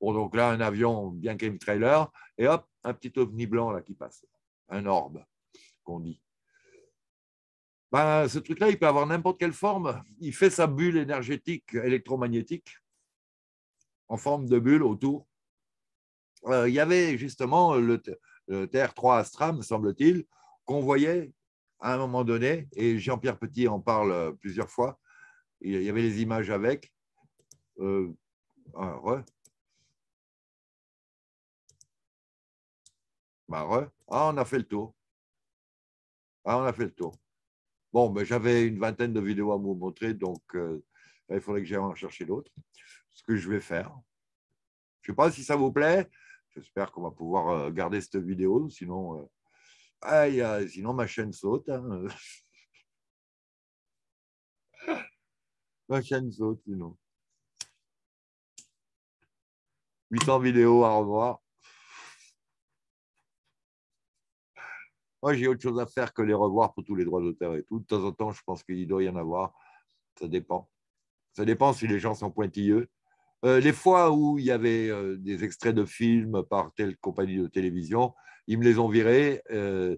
[SPEAKER 2] Bon, donc là, un avion, bien qu'un trailer, et hop, un petit ovni blanc là qui passe, un orbe, qu'on dit. Ben, ce truc-là, il peut avoir n'importe quelle forme. Il fait sa bulle énergétique électromagnétique en forme de bulle autour. Euh, il y avait justement le, terre TR3 me semble-t-il, qu'on voyait à un moment donné, et Jean-Pierre Petit en parle euh, plusieurs fois, il y avait les images avec.
[SPEAKER 1] ah, re. Bah, re. Ah, on a fait le tour. Ah, on a fait le tour.
[SPEAKER 2] Bon, mais j'avais une vingtaine de vidéos à vous montrer, donc euh, il faudrait que j'aille en chercher d'autres. Ce que je vais faire. Je ne sais pas si ça vous plaît. J'espère qu'on va pouvoir garder cette vidéo, sinon sinon ma chaîne saute. Hein. ma chaîne saute, sinon. 800 vidéos à revoir. Moi, j'ai autre chose à faire que les revoir pour tous les droits d'auteur et tout. De temps en temps, je pense qu'il doit y en avoir. Ça dépend. Ça dépend si les gens sont pointilleux. Euh, les fois où il y avait euh, des extraits de films par telle compagnie de télévision, ils me les ont virés euh,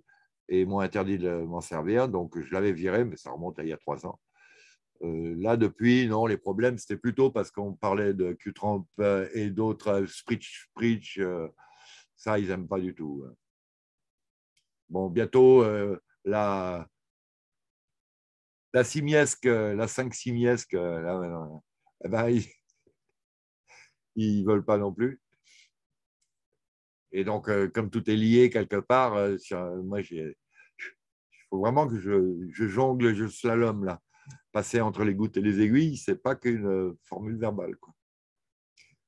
[SPEAKER 2] et m'ont interdit de m'en servir. Donc, je l'avais viré, mais ça remonte à il y a trois ans. Euh, là, depuis, non, les problèmes, c'était plutôt parce qu'on parlait de Q-Trump euh, et d'autres, Spritch, Spritch, ça, ils n'aiment pas du tout. Hein. Bon, bientôt, la, la simiesque, la 5 simiesque, là, hein, eh ben, ils ne veulent pas non plus. Et donc, euh, comme tout est lié quelque part, euh, moi, il faut vraiment que je, je jongle, je slalom là. Passer entre les gouttes et les aiguilles, c'est pas qu'une formule verbale. Quoi.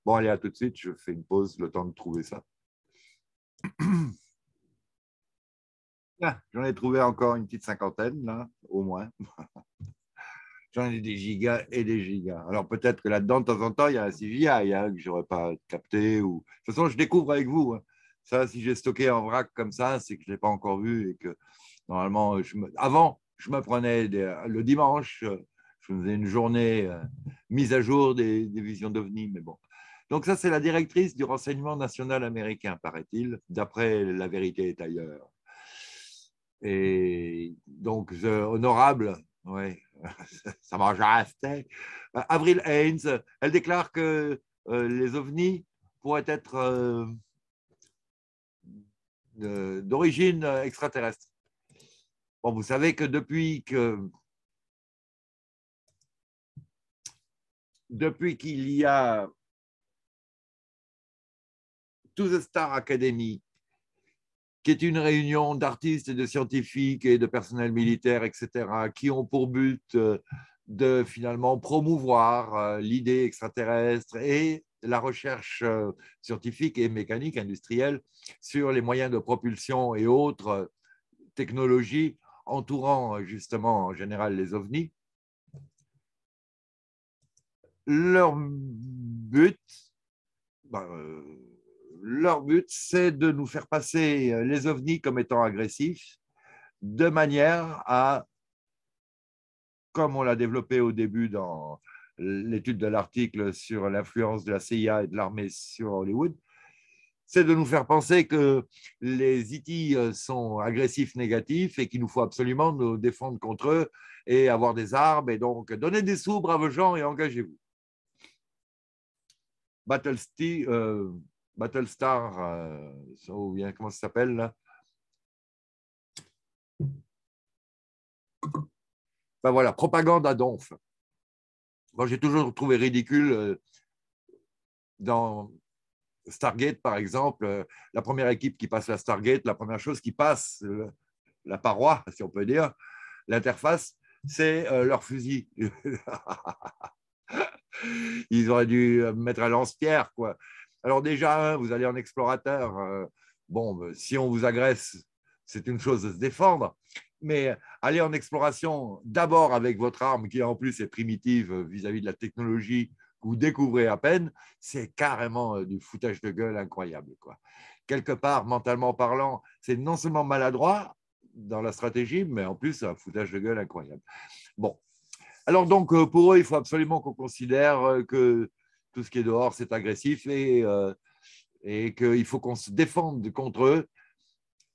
[SPEAKER 2] Bon, allez, à tout de suite, je fais une pause, le temps de trouver ça. Ah, j'en ai trouvé encore une petite cinquantaine, là, au moins. J'en ai des gigas et des gigas. Alors peut-être que là-dedans, de temps en temps, il y a un CGI que je n'aurais pas capté. Ou... De toute façon, je découvre avec vous. Hein. Ça, si j'ai stocké en vrac comme ça, c'est que je ne l'ai pas encore vu et que normalement, je avant, je me prenais le dimanche, je faisais une journée euh, mise à jour des, visions d'OVNI, mais bon. Donc ça, c'est la directrice du renseignement national américain, paraît-il, d'après La vérité est ailleurs. Et donc, honorable, oui, ça m'enjasse. Avril Haynes, elle déclare que euh, les ovnis pourraient être... Euh, d'origine euh, extraterrestre. Bon, vous savez que
[SPEAKER 1] depuis que depuis qu'il y a To the Star
[SPEAKER 2] Academy, qui est une réunion d'artistes et de scientifiques et de personnel militaire, etc., qui ont pour but euh, de finalement promouvoir euh, l'idée extraterrestre et la recherche euh, scientifique et mécanique industrielle sur les moyens de propulsion et autres euh, technologies entourant euh, justement en général les ovnis. Leur but, ben, leur but, c'est de nous faire passer les ovnis comme étant agressifs, de manière à, comme on l'a développé au début dans l'étude de l'article sur l'influence de la CIA et de l'armée sur Hollywood, c'est de nous faire penser que les IT e sont agressifs, négatifs et qu'il nous faut absolument nous défendre contre eux et avoir des armes. Et donc, donnez des sous, braves gens, et engagez-vous. Euh, Battlestar, euh, comment ça s'appelle là ben voilà, propagande à donf. Moi, j'ai toujours trouvé ridicule euh, dans Stargate, par exemple, euh, la première équipe qui passe la Stargate, la première chose qui passe, euh, la paroi, si on peut dire, l'interface, c'est leur fusil. Ils auraient dû mettre à lance-pierre, quoi. Alors déjà, vous allez en explorateur. Bon, si on vous agresse, c'est une chose de se défendre, mais aller en exploration d'abord avec votre arme, qui en plus est primitive vis-à-vis de la technologie que vous découvrez à peine, c'est carrément euh, du foutage de gueule incroyable. Quoi. Quelque part, mentalement parlant, c'est non seulement maladroit dans la stratégie, mais en plus, un foutage de gueule incroyable. Bon. Alors donc, euh, pour eux, il faut absolument qu'on considère euh, que tout ce qui est dehors, c'est agressif et, et qu'il faut qu'on se défende contre eux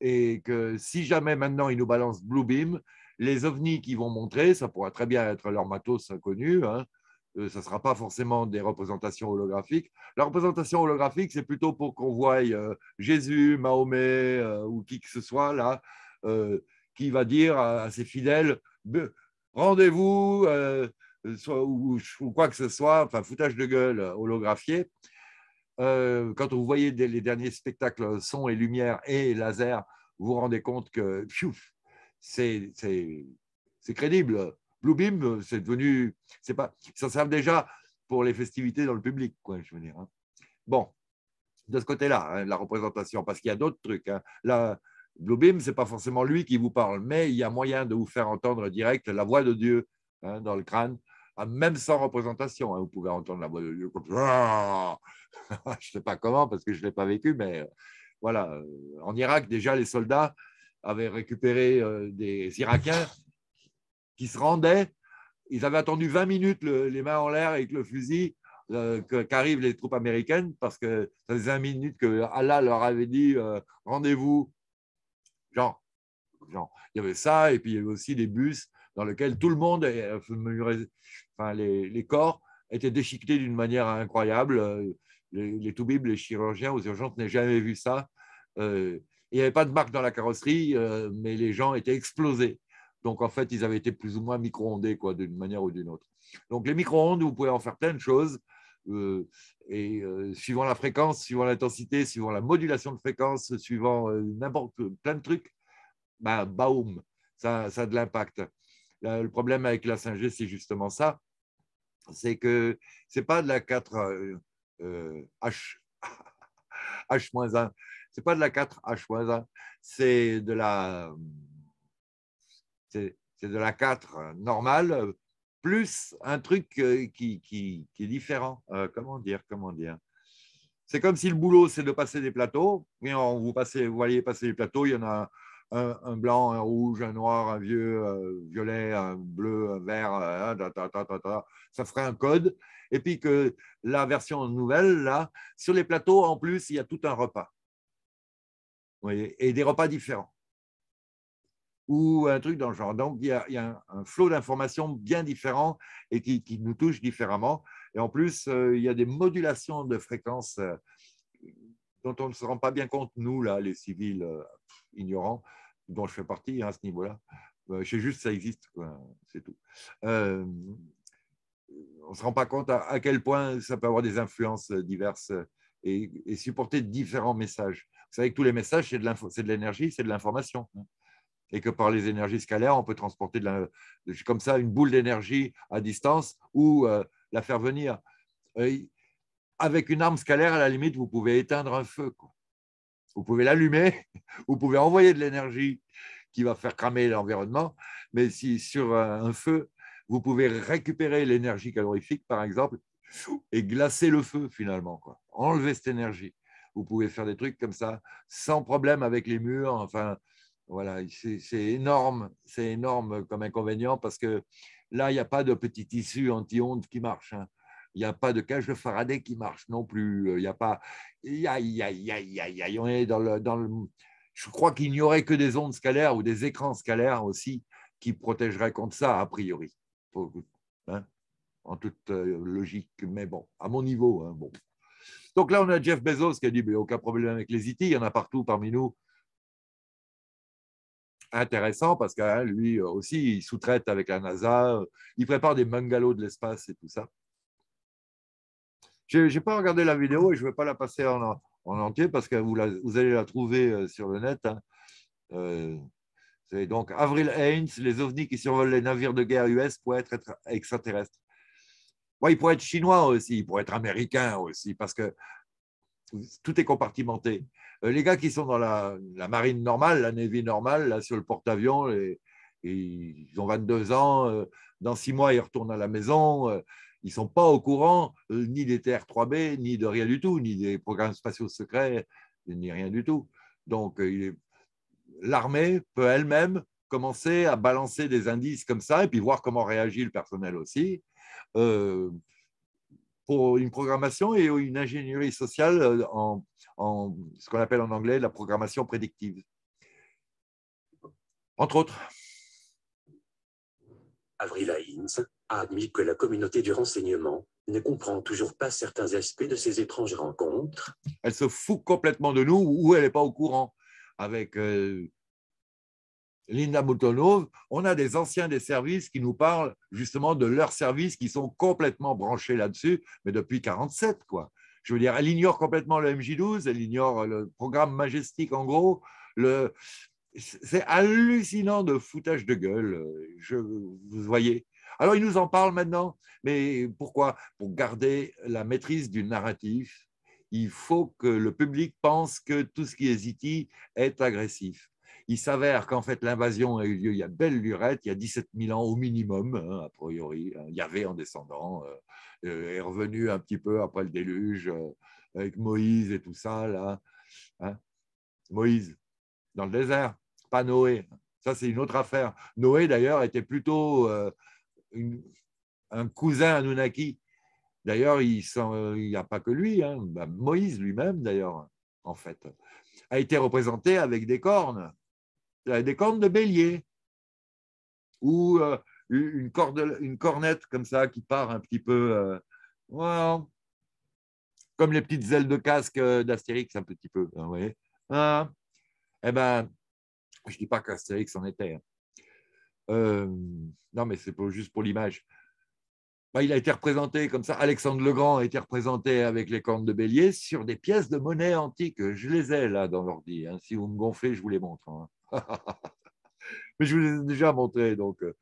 [SPEAKER 2] et que si jamais maintenant ils nous balancent Blue Beam, les ovnis qu'ils vont montrer, ça pourra très bien être leur matos inconnu, hein, euh, ça ne sera pas forcément des représentations holographiques. La représentation holographique, c'est plutôt pour qu'on voie euh, Jésus, Mahomet euh, ou qui que ce soit là, qui va dire à, ses fidèles rendez-vous ou, ou, quoi que ce soit, enfin foutage de gueule holographié. Euh, quand vous voyez les derniers spectacles euh, son et lumière et laser, vous vous rendez compte que c'est crédible. Blue euh, c'est devenu, c'est pas, ça sert déjà pour les festivités dans le public, quoi, je veux dire. Hein. Bon, de ce côté-là, hein, la représentation, parce qu'il y a d'autres trucs. Hein. La, Blue c'est pas forcément lui qui vous parle, mais il y a moyen de vous faire entendre direct la voix de Dieu hein, dans le crâne ah, même sans représentation. Hein, vous pouvez entendre la voix de Dieu je ne sais pas comment parce que je ne l'ai pas vécu, mais euh, voilà. Euh, en Irak, déjà, les soldats avaient récupéré euh, des Irakiens qui se rendaient. Ils avaient attendu 20 minutes les mains en l'air avec le fusil qu'arrivent les troupes américaines parce que ça faisait 20 minutes que Allah leur avait dit rendez-vous. Genre, genre, il y avait ça et puis il y avait aussi des bus dans lesquels tout le monde Enfin, les, corps étaient déchiquetés d'une manière incroyable. Euh, les, les toubibs, les chirurgiens aux urgences n'ont jamais vu ça. Euh, il n'y avait pas de marque dans la carrosserie, euh, mais les gens étaient explosés. Donc, en fait, ils avaient été plus ou moins micro-ondés, quoi, d'une manière ou d'une autre. Donc, les micro-ondes, vous pouvez en faire plein de choses. et suivant la fréquence, suivant l'intensité, suivant la modulation de fréquence, suivant n'importe plein de trucs, bah, baoum, ça, ça a de l'impact. Le problème avec la 5G, c'est justement ça, c'est que c'est pas de la 4 euh, euh, H H-1, c'est pas de la 4 H-1, c'est de la c'est de la 4 normale plus un truc euh, qui, qui, qui est différent. comment dire Comment dire C'est comme si le boulot c'est de passer des plateaux, vous passez, vous voyez passer les plateaux, il y en a un, blanc, un rouge, un noir, un vieux, euh, violet, un bleu, un vert, euh, hein, ça ferait un code. Et puis que la version nouvelle, là, sur les plateaux, en plus, il y a tout un repas. et des repas différents. Ou un truc dans le genre. Donc, il y a, un, flot d'informations bien différent et qui, nous touche différemment. Et en plus, euh, il y a des modulations de fréquences dont on ne se rend pas bien compte, nous, là, les civils ignorants, dont je fais partie hein, à ce niveau-là. Euh, je juste ça existe, c'est tout. Euh, on ne se rend pas compte à, quel point ça peut avoir des influences diverses et, supporter différents messages. Vous savez que tous les messages, c'est de l'énergie, c'est de l'information. Hein. Et que par les énergies scalaires, on peut transporter comme ça une boule d'énergie à distance ou euh, la faire venir. avec une arme scalaire, à la limite, vous pouvez éteindre un feu. Quoi. Vous pouvez l'allumer, vous pouvez envoyer de l'énergie qui va faire cramer l'environnement, mais si sur un feu, vous pouvez récupérer l'énergie calorifique, par exemple, et glacer le feu finalement, quoi. enlever cette énergie. Vous pouvez faire des trucs comme ça sans problème avec les murs. Enfin, voilà, c'est énorme, c'est énorme comme inconvénient parce que là, il n'y a pas de petit tissu anti-ondes qui marche. Hein. Il n'y a pas de cage de Faraday qui marche non plus. Il euh, n'y a pas. dans le, Je crois qu'il n'y aurait que des ondes scalaires ou des écrans scalaires aussi qui protégeraient contre ça, a priori. Hein, en toute euh, logique. Mais bon, à mon niveau. Hein, bon. Donc là, on a Jeff Bezos qui a dit mais aucun problème avec les IT, e il y en a partout parmi nous. Intéressant parce que hein, lui aussi, il sous-traite avec la NASA, il prépare des mangalos de l'espace et tout ça. Je n'ai pas regardé la vidéo et je ne vais pas la passer en, entier parce que vous, allez la trouver euh, sur le net. Hein. Euh, c'est donc Avril Haynes, les ovnis qui survolent les navires de guerre US pourraient être, extraterrestres. ils pourraient être chinois aussi, ils pourraient être américains aussi, parce que tout est compartimenté. Euh, les gars qui sont dans la, marine normale, la Navy normale, là, sur le porte-avions, ils ont 22 ans, dans six mois, ils retournent à la maison, ils ne sont pas au courant euh, ni des TR-3B, ni de rien du tout, ni des programmes spatiaux secrets, ni rien du tout. Donc, euh, l'armée peut elle-même commencer à balancer des indices comme ça et puis voir comment réagit le personnel aussi. Euh, pour une programmation et une ingénierie sociale en, ce qu'on appelle en anglais la programmation prédictive. Entre autres. Avril a admis que la communauté du renseignement ne comprend toujours pas certains aspects de ces étranges rencontres. Elle se fout complètement de nous ou elle n'est pas au courant. Avec euh, Linda Moutonov, on a des anciens des services qui nous parlent justement de leurs services qui sont complètement branchés là-dessus, mais depuis 47 quoi. Je veux dire, elle ignore complètement le MJ12, elle ignore le programme Majestic en gros, le, c'est hallucinant de foutage de gueule. Euh, je, vous voyez, alors il nous en parle maintenant, mais pourquoi Pour garder la maîtrise du narratif, il faut que le public pense que tout ce qui est Ziti est agressif. Il s'avère qu'en fait, l'invasion a eu lieu il y a belle lurette, il y a 17 000 ans au minimum, hein, a priori. Hein. Il y avait en descendant euh, euh, est revenu un petit peu après le déluge euh, avec Moïse et tout ça. Là, hein. Moïse, dans le désert, pas Noé. Ça, c'est une autre affaire. Noé, d'ailleurs, était plutôt un cousin Anunnaki. D'ailleurs, il n'y a pas que lui, hein. bah, Moïse lui-même, d'ailleurs, en fait, a été représenté avec des cornes, euh, des cornes de bélier, ou euh, une, corde, une cornette comme ça qui part un petit peu, euh, comme les petites ailes de casque d'Astérix, un petit peu. Hein, hein. eh ben, je ne dis pas qu'Astérix en était. Euh, non, mais c'est juste pour l'image. Bah, il a été représenté comme ça. Alexandre le Grand a été représenté avec les cornes de bélier sur des pièces de monnaie antique. Je les ai là dans l'ordi. Hein. Si vous me gonflez, je vous les montre. Hein. mais je vous les ai déjà montrés. Donc, euh,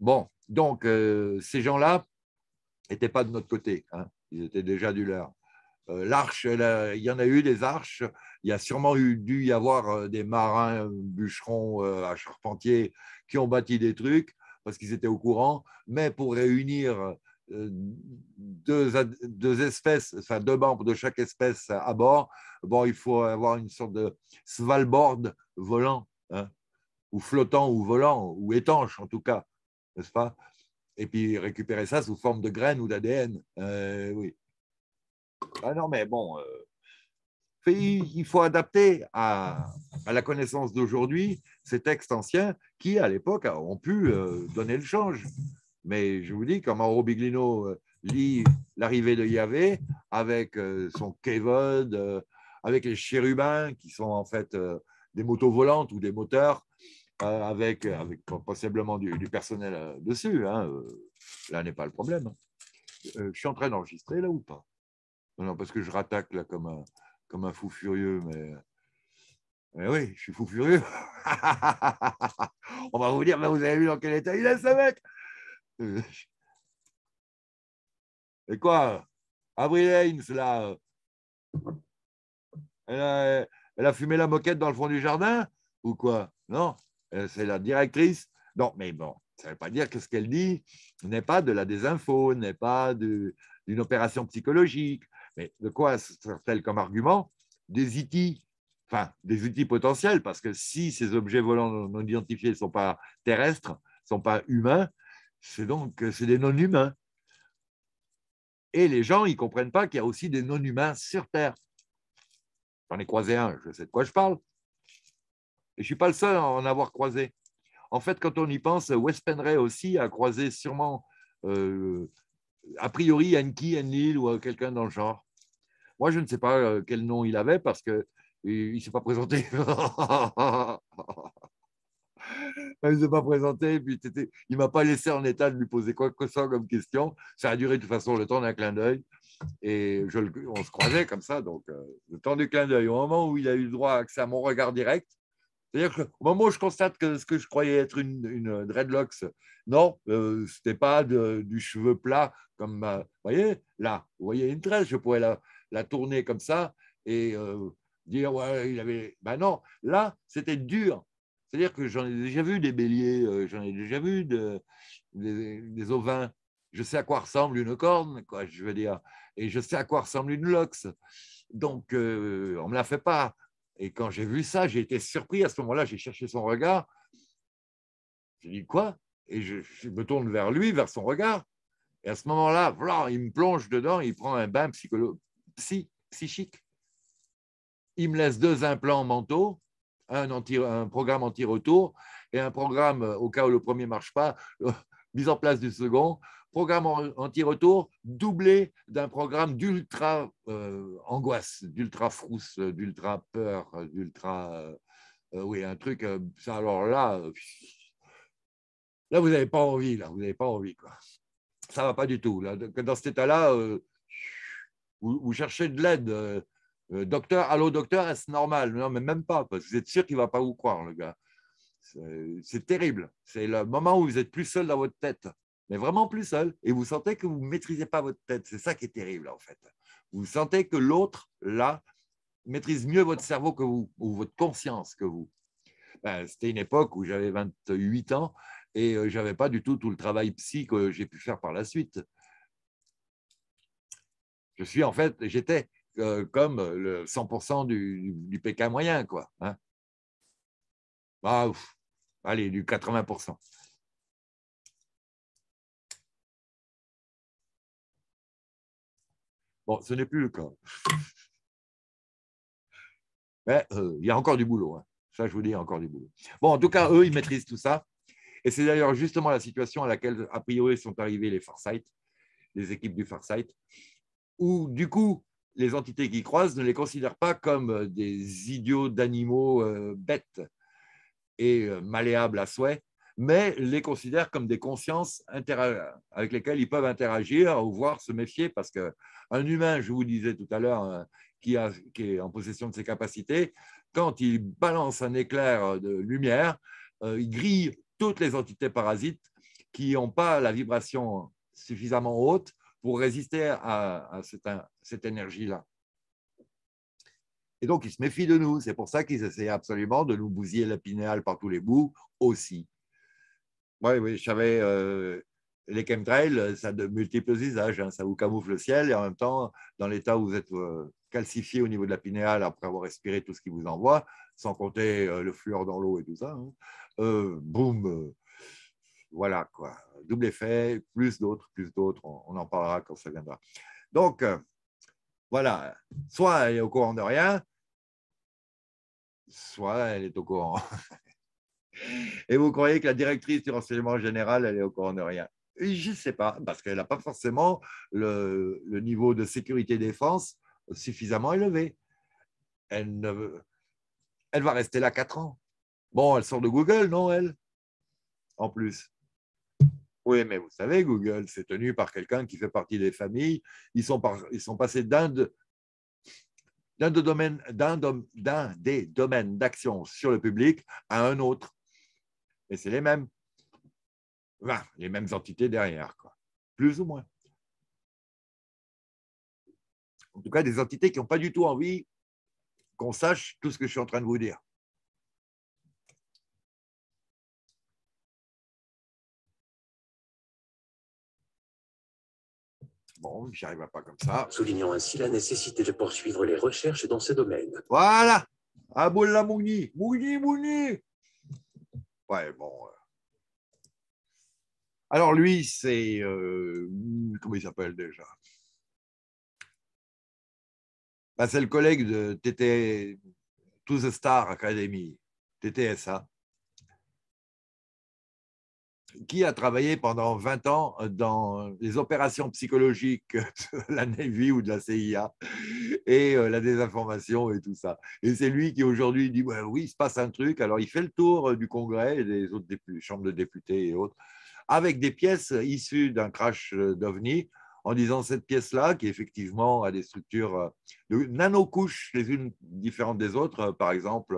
[SPEAKER 2] Bon, donc euh, ces gens-là n'étaient pas de notre côté. Hein. Ils étaient déjà du leur. Euh, l'arche, il y en a eu des arches, il y a sûrement eu, dû y avoir euh, des marins euh, bûcherons à qui ont bâti des trucs parce qu'ils étaient au courant, mais pour réunir deux, espèces, enfin deux membres de chaque espèce à bord, bon, il faut avoir une sorte de svalbord volant, hein, ou flottant, ou volant, ou étanche en tout cas, n'est-ce pas et puis récupérer ça sous forme de graines ou d'ADN. oui. Ah non, mais bon, euh, il faut adapter à, la connaissance d'aujourd'hui ces textes anciens qui, à l'époque, ont pu euh, donner le change. Mais je vous dis, quand Mauro Biglino euh, lit L'arrivée de Yahvé avec son Kevod, avec les chérubins qui sont en fait des motos volantes ou des moteurs avec, avec possiblement du, personnel dessus. Hein, là n'est pas le problème. je suis en train d'enregistrer là ou pas non, parce que je rattaque là comme un, fou furieux, mais. Mais oui, je suis fou furieux. On va vous dire, mais vous avez vu dans quel état il est, ce mec Et quoi Avril Haynes, là, elle elle a, fumé la moquette dans le fond du jardin Ou quoi Non, c'est la directrice. Non, mais bon, ça ne veut pas dire que ce qu'elle dit n'est pas de la désinfo, n'est pas d'une opération psychologique, mais de quoi sert-elle comme argument Des outils, enfin des outils potentiels, parce que si ces objets volants non identifiés ne sont pas terrestres, ne sont pas humains, c'est donc euh, c'est des non-humains. Et les gens, ils ne comprennent pas qu'il y a aussi des non-humains sur Terre. J'en ai croisé un, je sais de quoi je parle. Et je ne suis pas le seul à en avoir croisé. En fait, quand on y pense, West Penray aussi a croisé sûrement, euh, a priori, Anki, Enlil ou quelqu'un dans le genre. Moi, je ne sais pas euh, quel nom il avait parce qu'il ne s'est pas présenté. il ne s'est pas présenté, puis il ne m'a pas laissé en état de lui poser quoi que ce soit comme question. Ça a duré de toute façon le temps d'un clin d'œil. Et on se croisait comme ça, donc euh, le temps du clin d'œil. Au moment où il a eu le droit à à mon regard direct, c'est-à-dire qu'au moment où je constate que ce que je croyais être une, dreadlocks, non, euh, c'était ce n'était pas du cheveu plat comme, vous voyez, là, vous voyez une tresse, je pourrais la, la tourner comme ça et euh, dire ouais, il avait. Ben non, là, c'était dur. C'est-à-dire que j'en ai déjà vu des béliers, euh, j'en ai déjà vu des, ovins. Je sais à quoi ressemble une corne, quoi, je veux dire. Et je sais à quoi ressemble une lox. Donc, euh, on ne me la fait pas. Et quand j'ai vu ça, j'ai été surpris. À ce moment-là, j'ai cherché son regard. J'ai dit quoi Et je, me tourne vers lui, vers son regard. Et à ce moment-là, voilà, il me plonge dedans, il prend un bain psychologique, si, psychique. Il me laisse deux implants mentaux, un, programme anti-retour et un programme, euh, au cas où le premier ne marche pas, euh, mise en place du second, programme anti-retour doublé d'un programme d'ultra euh, angoisse, d'ultra frousse, d'ultra peur, d'ultra. oui, un truc. alors là, là, vous n'avez pas envie, là, vous n'avez pas envie, quoi. Ça ne va pas du tout. Là. Dans cet état-là, vous, cherchez de l'aide. Euh, euh, docteur, allô docteur, est-ce normal Non, mais même pas, parce que vous êtes sûr qu'il ne va pas vous croire, le gars. C'est terrible. C'est le moment où vous êtes plus seul dans votre tête, mais vraiment plus seul, et vous sentez que vous ne maîtrisez pas votre tête. C'est ça qui est terrible, en fait. Vous sentez que l'autre, là, maîtrise mieux votre cerveau que vous, ou votre conscience que vous. Ben, c'était une époque où j'avais 28 ans et euh, je n'avais pas du tout tout le travail psy que j'ai pu faire par la suite. Je suis en fait, j'étais euh, comme le 100% du, du, PK moyen, quoi.
[SPEAKER 1] Hein. Bah, Allez, du 80%. Bon, ce n'est plus le cas. Euh, il y a encore du boulot. Hein. Ça, je vous dis, il y a encore
[SPEAKER 2] du boulot. Bon, en tout cas, eux, ils maîtrisent tout ça. Et c'est d'ailleurs justement la situation à laquelle, a priori, sont arrivés les Farsight, les équipes du Farsight où du coup, les entités qui croisent ne les considèrent pas comme euh, des idiots d'animaux euh, bêtes et euh, malléables à souhait, mais les considèrent comme des consciences avec lesquelles ils peuvent interagir ou voir se méfier, parce qu'un humain, je vous disais tout à l'heure, qui est en possession de ses capacités, quand il balance un éclair de lumière, il grille toutes les entités parasites qui n'ont pas la vibration suffisamment haute pour résister à, cette, énergie-là. Et donc, ils se méfient de nous. C'est pour ça qu'ils essaient absolument de nous bousiller la pinéale par tous les bouts aussi. Oui, oui, je savais, euh, les chemtrails, ça a de multiples usages. Hein. Ça vous camoufle le ciel et en même temps, dans l'état où vous êtes euh, calcifié au niveau de la pinéale après avoir respiré tout ce qui vous envoie, sans compter euh, le fluor dans l'eau et tout ça, hein. boum, voilà, quoi. Double effet, plus d'autres, plus d'autres. On, en parlera quand ça viendra. Donc, euh, voilà. Soit elle est au courant de rien, soit elle est au courant. Et vous croyez que la directrice du renseignement général, elle est au courant de rien Je ne sais pas, parce qu'elle n'a pas forcément le, niveau de sécurité-défense suffisamment élevé. Elle, elle va rester là 4 ans. Bon, elle sort de Google, non, elle En plus. Oui, mais vous savez, Google, c'est tenu par quelqu'un qui fait partie des familles. Ils sont, passés d'un domaine, des domaines d'action sur le public à un autre. Et c'est les mêmes. les mêmes entités derrière,
[SPEAKER 1] quoi. plus ou moins. En tout cas, des entités qui n'ont pas du tout envie qu'on sache tout ce que je suis en train de vous dire. bon, j'y arriverai pas comme ça. Soulignant ainsi la nécessité de
[SPEAKER 2] poursuivre les recherches dans ces domaines. Voilà Abou ah, Mouni Mouni, Mouni Ouais, bon. Euh. Alors lui, c'est... Euh, comment il s'appelle déjà bah, C'est le collègue de TT... To the Star Academy, TTSA qui a travaillé pendant 20 ans euh, dans les opérations psychologiques de la Navy ou de la CIA et euh, la désinformation et tout ça. Et c'est lui qui aujourd'hui dit bah oui, il se passe un truc. Alors il fait le tour euh, du Congrès et des autres chambres de députés et autres avec des pièces issues d'un crash d'OVNI en disant cette pièce-là, qui effectivement a des structures de nanocouches les unes différentes des autres, par exemple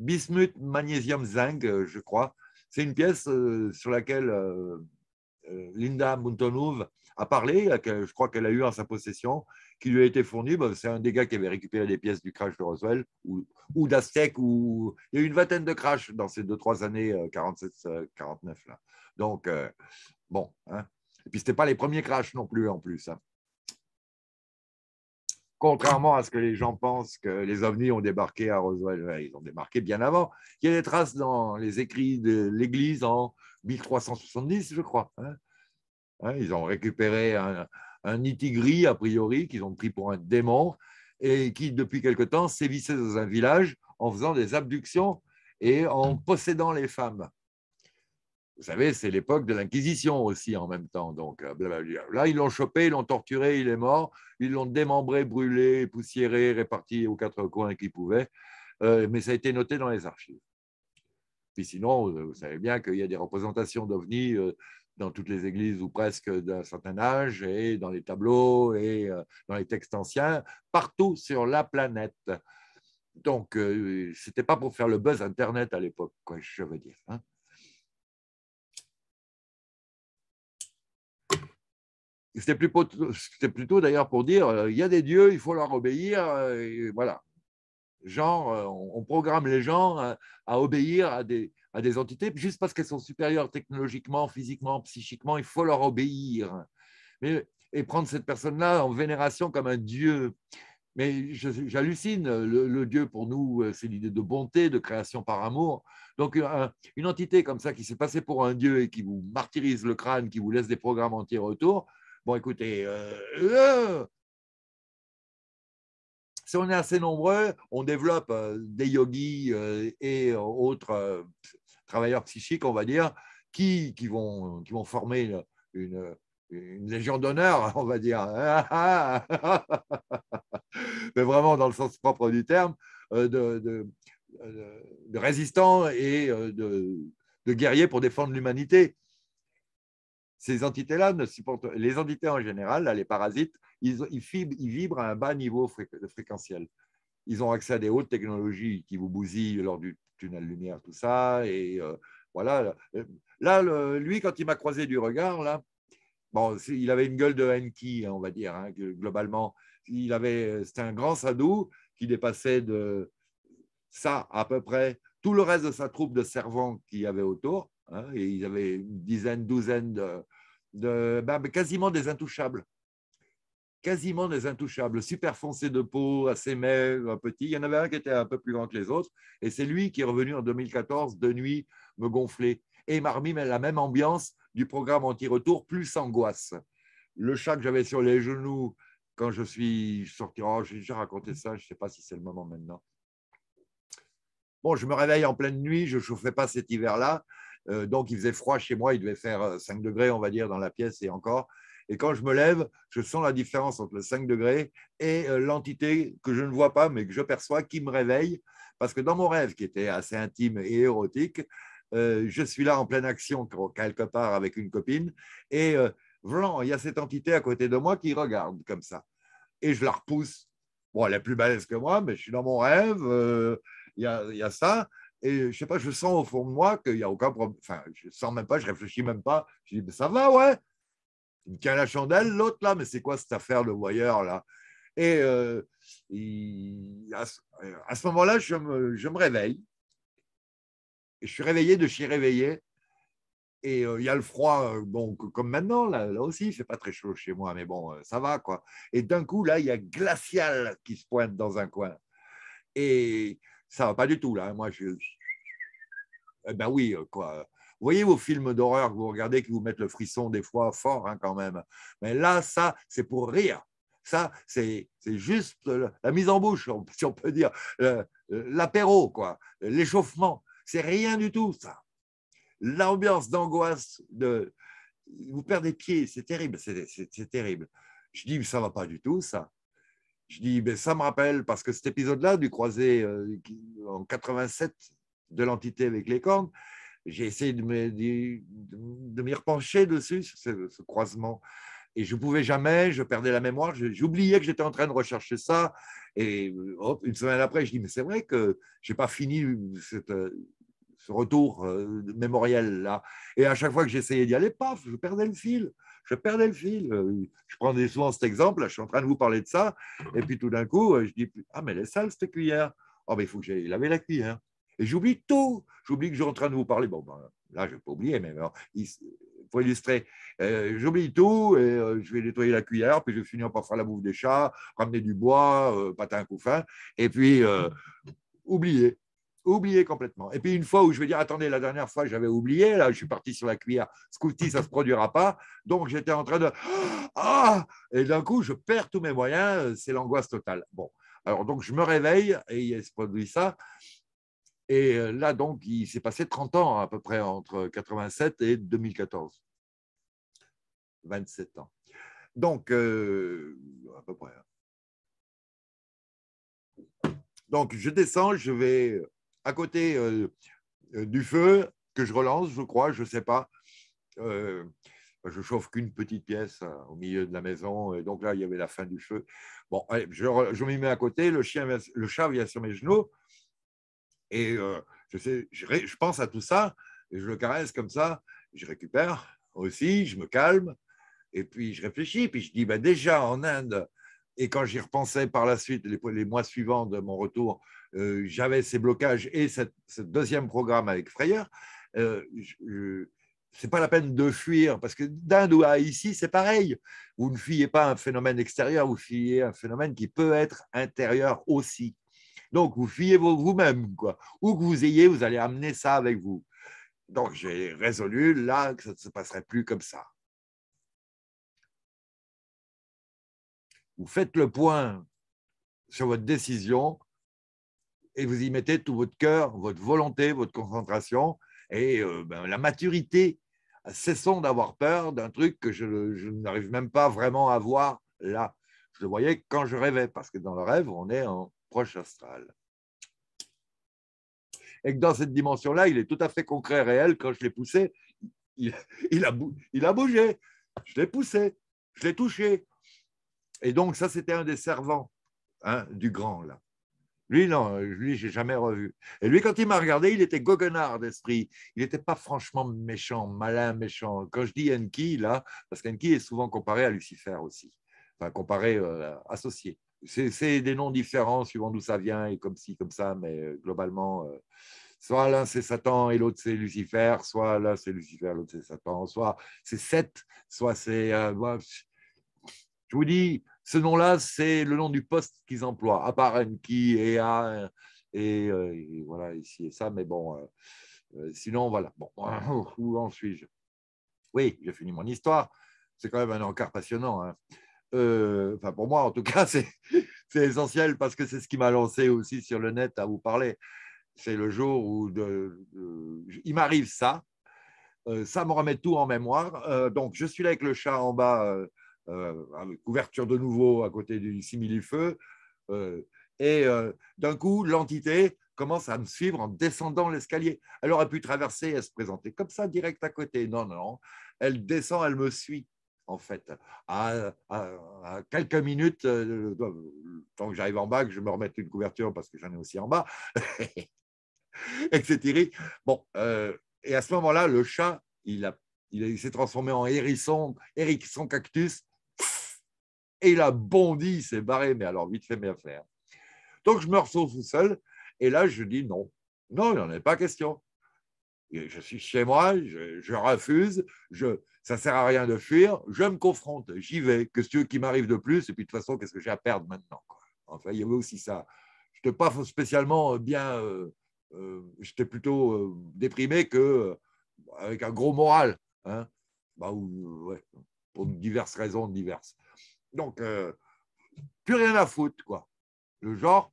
[SPEAKER 2] bismuth, magnésium, zinc, euh, je crois. C'est une pièce euh, sur laquelle euh, Linda Muntonouv a parlé, je crois qu'elle a eu en sa possession, qui lui a été fournie. c'est un des gars qui avait récupéré des pièces du crash de Roswell ou, d'Aztec. Ou... Il y a eu une vingtaine de crashs dans ces deux, trois années 47-49. là. Donc, bon. Hein. Et puis, ce pas les premiers crashs non plus, en plus. Hein contrairement à ce que les gens pensent que les ovnis ont débarqué à Roswell. Ils ont débarqué bien avant. Il y a des traces dans les écrits de l'Église en 1370, je crois. Hein. Hein, ils ont récupéré un, un itigri, a priori, qu'ils ont pris pour un démon, et qui, depuis quelque temps, sévissait dans un village en faisant des abductions et en possédant les femmes. Vous savez, c'est l'époque de l'Inquisition aussi en même temps. Donc, euh, là, ils l'ont chopé, ils l'ont torturé, il est mort. Ils l'ont démembré, brûlé, poussiéré, réparti aux quatre coins qu'ils pouvaient. Euh, mais ça a été noté dans les archives. Puis sinon, euh, vous savez bien qu'il y a des représentations d'ovnis dans toutes les églises ou presque d'un certain âge, et dans les tableaux et dans les textes anciens, partout sur la planète. Donc, ce n'était pas pour faire le buzz Internet à l'époque, quoi, je veux dire. Hein. C'était plutôt, plutôt d'ailleurs pour dire euh, il y a des dieux, il faut leur obéir, euh, et voilà. Genre, euh, on, programme les gens à, obéir à des, à des entités, juste parce qu'elles sont supérieures technologiquement, physiquement, psychiquement, il faut leur obéir. Mais, et prendre cette personne-là en vénération comme un dieu. Mais j'hallucine, le, Dieu pour nous, c'est l'idée de bonté, de création par amour. Donc une entité comme ça qui s'est passée pour un Dieu et qui vous martyrise le crâne, qui vous laisse des programmes entiers autour, Bon, écoutez, euh, euh, si on est assez nombreux, on développe euh, des yogis et autres travailleurs psychiques, on va dire, qui, vont, former une, légion d'honneur, on va dire. Mais vraiment dans le sens propre du terme, de, résistants et de guerriers pour défendre l'humanité. Ces entités-là ne supportent, les entités en général, les parasites, ils, vibrent à un bas niveau fréquentiel. Ils ont accès à des hautes technologies qui vous bousillent lors du tunnel lumière, tout ça. Et euh, voilà. Là, euh, lui, quand il m'a croisé du regard, là, bon, il avait une gueule de Henki, hein, on va dire, hein, globalement. Il avait, c'était un grand sadou qui dépassait de ça à peu près tout le reste de sa troupe de servants qu'il y avait autour. Hein, et ils avaient une dizaine, douzaine de, bah, quasiment des intouchables. Quasiment des intouchables, super foncés de peau, assez maigres, petit. Il y en avait un qui était un peu plus grand que les autres, et c'est lui qui est revenu en 2014 de nuit me gonfler. Et il m'a remis la même ambiance du programme anti-retour, plus angoisse. Le chat que j'avais sur les genoux quand je suis sorti, oh, j'ai déjà raconté ça, je ne sais pas si c'est le moment maintenant. Bon, je me réveille en pleine nuit, je ne chauffais pas cet hiver-là. Euh, donc il faisait froid chez moi, il devait faire 5 euh, degrés, on va dire, dans la pièce et encore. Et quand je me lève, je sens la différence entre le 5 degrés et euh, l'entité que je ne vois pas, mais que je perçois, qui me réveille. Parce que dans mon rêve, qui était assez intime et érotique, je suis là en pleine action, quelque part, avec une copine. Et euh, il y a cette entité à côté de moi qui regarde comme ça. Et je la repousse. Bon, elle est plus balèze que moi, mais je suis dans mon rêve. Il y, a ça et je sais pas, je sens au fond de moi qu'il n'y a aucun problème. Enfin, je sens même pas, je réfléchis même pas. Je dis, mais ça va, ouais. Il me tient la chandelle, l'autre là, mais c'est quoi cette affaire, le voyeur là Et, euh, à, à, ce moment-là, je me, je me, réveille. je suis réveillé de chez réveillé. Et euh, il y a le froid, euh, bon, comme maintenant, là, là aussi, c'est pas très chaud chez moi, mais bon, ça va, quoi. Et d'un coup, là, il y a glacial qui se pointe dans un coin. Et ça va pas du tout, là. Hein. Moi, je. Eh ben oui, euh, quoi. Vous voyez vos films d'horreur que vous regardez, qui vous mettent le frisson des fois fort, hein, quand même. Mais là, ça, c'est pour rire. Ça, c'est juste la mise en bouche, si on peut dire. L'apéro, quoi. L'échauffement. C'est rien du tout, ça. L'ambiance d'angoisse, de... vous perdez pied, c'est terrible, c'est terrible. Je dis, ça va pas du tout, ça. Je dis, ben, ça me rappelle, parce que cet épisode-là du croisé euh, en 87 de l'entité avec les cornes, j'ai essayé de m'y de, repencher dessus, ce, croisement. Et je ne pouvais jamais, je perdais la mémoire, j'oubliais que j'étais en train de rechercher ça. Et euh, hop, une semaine après, je dis, mais c'est vrai que je n'ai pas fini euh, ce retour mémoriel-là. Et à chaque fois que j'essayais d'y aller, paf, je perdais le fil je perdais le fil. Euh, je prends souvent cet exemple, je suis en train de vous parler de ça, et puis tout d'un coup, euh, je dis Ah, mais elle est sale cette cuillère. Oh, mais il faut que j'aille laver la cuillère. Et j'oublie tout. J'oublie que je suis en train de vous parler. Bon, ben, là, je peux oublier, oublié, mais pour il faut illustrer. Euh, j'oublie tout et je vais nettoyer la cuillère, puis je finis finir par faire la bouffe des chats, ramener du bois, euh, patin couffin, et puis oublier oublié complètement. Et puis une fois où je vais dire, attendez, la dernière fois j'avais oublié, là je suis parti sur la cuillère, Scouty, ça ne se produira pas. Donc j'étais en train de... Ah Et d'un coup, je perds tous mes moyens, euh, c'est l'angoisse totale. Bon, alors donc je me réveille et il se produit ça. Et euh, là, donc, il s'est passé 30 ans à peu près entre 87 et 2014. 27 ans. Donc, euh, à peu près. Hein. Donc, je descends, je vais à côté euh, euh, du feu que je relance, je crois, je ne sais pas. Euh, je chauffe qu'une petite pièce au milieu de la maison, et donc là, il y avait la fin du feu. Bon, je, m'y mets à côté, le, chien, le chat vient sur mes genoux, et je, pense à tout ça, et je le caresse comme ça, je récupère aussi, je me calme, et puis je réfléchis, puis je dis, ben, déjà en Inde, et quand j'y repensais par la suite, les mois suivants de mon retour, euh, j'avais ces blocages et ce deuxième programme avec Frayeur, euh, c'est pas la peine de fuir parce que d'un doigt à ici, c'est pareil. Vous ne fuyez pas un phénomène extérieur, vous fuyez un phénomène qui peut être intérieur aussi. Donc vous fuyez vous-même, quoi. Où que vous ayez, vous allez amener ça avec vous. Donc j'ai résolu
[SPEAKER 1] là que ça ne se passerait plus comme ça. Vous faites le point sur votre décision et
[SPEAKER 2] vous y mettez tout votre cœur, votre volonté, votre concentration et euh, ben, la maturité. Cessons d'avoir peur d'un truc que je, n'arrive même pas vraiment à voir là. Je le voyais quand je rêvais, parce que dans le rêve, on est en proche astral. Et que dans cette dimension-là, il est tout à fait concret, réel. Quand je l'ai poussé, il, il, a, bougé. Je l'ai poussé, je l'ai touché. Et donc, ça, c'était un des servants hein, du grand, là. Lui, non, euh, lui, j'ai jamais revu. Et lui, quand il m'a regardé, il était goguenard d'esprit. Il n'était pas franchement méchant, malin, méchant. Quand je dis Enki, là, parce qu'Enki est souvent comparé à Lucifer aussi, enfin comparé, euh, associé. C'est des noms différents suivant d'où ça vient et comme ci, comme ça, mais euh, globalement, soit l'un c'est Satan et l'autre c'est Lucifer, soit l'un c'est Lucifer, l'autre c'est Satan, soit c'est Seth, soit c'est. je vous dis, ce nom-là, c'est le nom du poste qu'ils emploient, à part Enki et euh, Et, voilà, ici et ça, mais bon, euh, euh, sinon, voilà. Bon, ah, oh. où en suis-je Oui, j'ai fini mon histoire. C'est quand même un encart passionnant. Hein. enfin, pour moi, en tout cas, c'est essentiel parce que c'est ce qui m'a lancé aussi sur le net à vous parler. C'est le jour où de, il m'arrive ça. ça me remet tout en mémoire. donc, je suis là avec le chat en bas euh, ah, couverture de nouveau à côté du similifeu. Euh, et euh, d'un coup, l'entité commence à me suivre en descendant l'escalier. Elle aurait pu traverser et se présenter comme ça, direct à côté. Non, non, elle descend, elle me suit, en fait. À, quelques minutes, tant que j'arrive en bas, que je me remette une couverture parce que j'en ai aussi en bas, etc. Bon, et à ce moment-là, le chat, il, il, il s'est transformé en hérisson, hérisson cactus, et il a bondi, s'est barré, mais alors vite fait, bien faire. Donc je me retrouve tout seul, et là je dis non. Non, il en a pas question. Je suis chez moi, je, refuse, je, ça ne sert à rien de fuir, je me confronte, j'y vais. Qu'est-ce qui m'arrive de plus Et puis de toute façon, qu'est-ce que j'ai à perdre maintenant Enfin, il y avait aussi ça. Je n'étais pas spécialement euh, bien, euh, euh, j'étais plutôt déprimé que avec un gros moral. Hein. Bah, pour diverses raisons diverses. Donc, euh, plus rien à foutre, quoi. Le genre,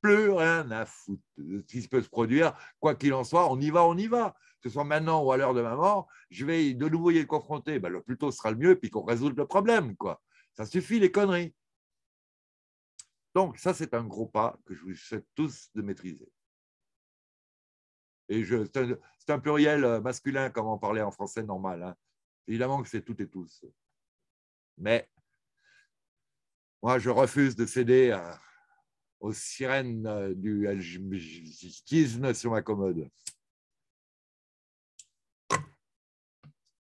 [SPEAKER 2] plus rien à foutre ce qui peut se produire, quoi qu'il en soit, on y va, on y va. Que ce soit maintenant ou à l'heure de ma mort, je vais de nouveau y être confronté. Ben, le plus tôt sera le mieux, puis qu'on résout le problème, quoi. Ça suffit, les conneries. Donc, ça, c'est un gros pas que je vous souhaite tous de maîtriser. Et c'est un, pluriel euh, masculin, comme on parlait en français normal. Hein. Évidemment que c'est toutes et tous. Mais moi, je refuse de céder euh, aux sirènes euh, du algiquisme sur ma commode.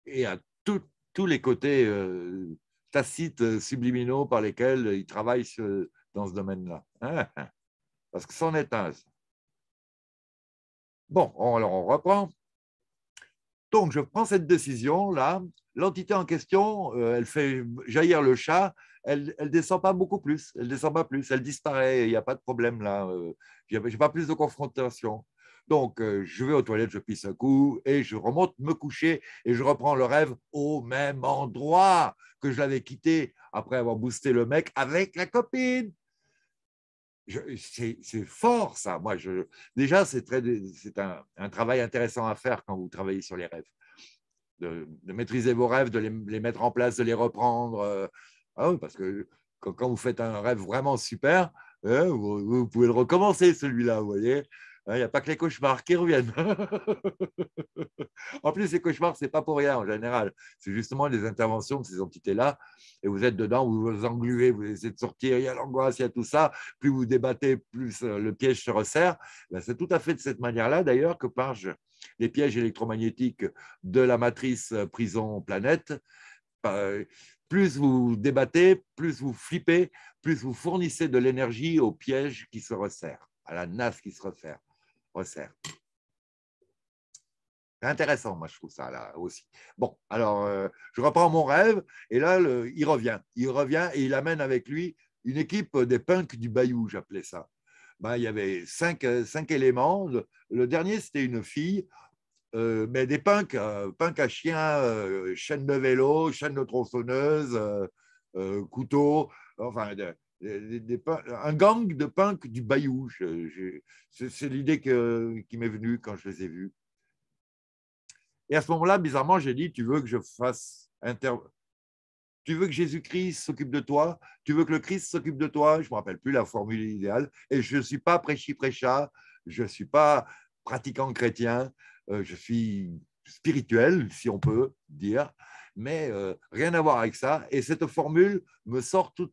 [SPEAKER 2] Et à tous les côtés euh, tacites, subliminaux par lesquels ils travaillent dans ce domaine-là. Ah, parce que c'en est un. Bon, alors on reprend. Donc, je prends cette décision-là. L'entité en question, elle fait jaillir le chat elle ne descend pas beaucoup plus, elle descend pas plus, elle disparaît, il n'y a pas de problème là, euh, je n'ai pas plus de confrontation. Donc, euh, je vais aux toilettes, je pisse un coup et je remonte me coucher et je reprends le rêve au même endroit que je l'avais quitté après avoir boosté le mec avec la copine. C'est fort ça. Moi, déjà, c'est un, un travail intéressant à faire quand vous travaillez sur les rêves. De, maîtriser vos rêves, de les, mettre en place, de les reprendre, euh, ah parce que quand, vous faites un rêve vraiment super, hein, vous, pouvez le recommencer celui-là, vous voyez. Hein, il n'y a pas que les cauchemars qui reviennent. en plus, les cauchemars, ce n'est pas pour rien en général. C'est justement les interventions de ces entités-là. Et vous êtes dedans, vous vous engluez, vous essayez de sortir, il y a l'angoisse, il y a tout ça. Plus vous débattez, plus euh, le piège se resserre. Ben, c'est tout à fait de cette manière-là, d'ailleurs, que par les pièges électromagnétiques de la matrice euh, prison-planète euh, plus vous débattez, plus vous flippez, plus vous fournissez de l'énergie au piège qui se resserre, à la nasse qui se resserre. resserre. C'est intéressant, moi, je trouve ça là aussi. Bon, alors, euh, je reprends mon rêve, et là, il revient. Il revient et il amène avec lui une équipe des punks du Bayou, j'appelais ça. Ben, il y avait cinq, euh, éléments. le dernier, c'était une fille. Euh, mais des punks, euh, à chien, chaînes euh, chaîne de vélo, chaînes de tronçonneuse, euh, couteau, enfin, un gang de punks du Bayou. C'est l'idée qui m'est venue quand je les ai vus. Et à ce moment-là, bizarrement, j'ai dit, tu veux que je fasse Tu veux que Jésus-Christ s'occupe de toi Tu veux que le Christ s'occupe de toi Je ne me rappelle plus la formule idéale. Et je ne suis pas prêchi-prêcha, je ne suis pas pratiquant chrétien, euh, je suis spirituel, si on peut dire, mais euh, rien à voir avec ça. Et cette formule me sort de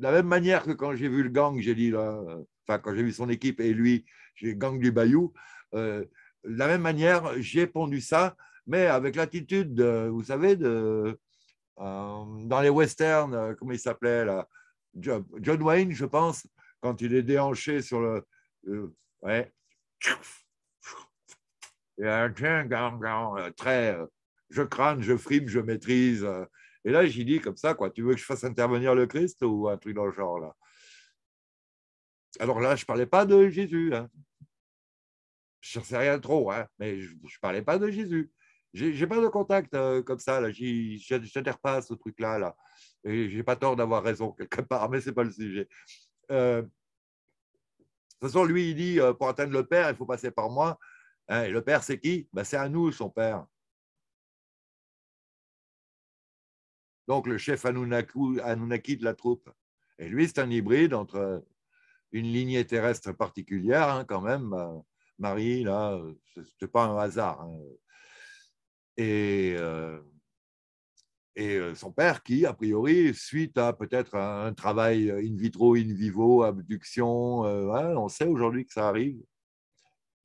[SPEAKER 2] la même manière que quand j'ai vu le gang, j'ai dit, là, euh, enfin, quand j'ai vu son équipe et lui, j'ai gang du Bayou, de la même manière, j'ai pondu ça, mais avec l'attitude, vous savez, de, dans les westerns, comment il s'appelait John Wayne, je pense, quand il est déhanché sur le. ouais, euh, très euh, je crâne, je frime, je maîtrise. Euh. Et là, j'y dis comme ça, quoi, tu veux que je fasse intervenir le Christ ou un truc dans le genre là Alors là, je ne parlais pas de Jésus. Hein. Je ne sais rien trop, hein, mais je ne parlais pas de Jésus. J'ai pas de contact comme ça, là. n'adhère pas à ce truc-là, là. Et j'ai pas tort d'avoir raison quelque part, mais c'est pas le sujet. de toute façon, lui, il dit, pour atteindre le Père, il faut passer par moi. Hein, et le père, c'est qui ben, C'est à nous, son père. Donc, le chef Anunnaki de la troupe. Et lui, c'est un hybride entre une lignée terrestre particulière, hein, quand même. Ben, Marie, là, ce n'était pas un hasard. Hein. Et, euh, euh, son père, qui, a priori, suite à peut-être un travail in vitro, in vivo, abduction, euh, on sait aujourd'hui que ça arrive,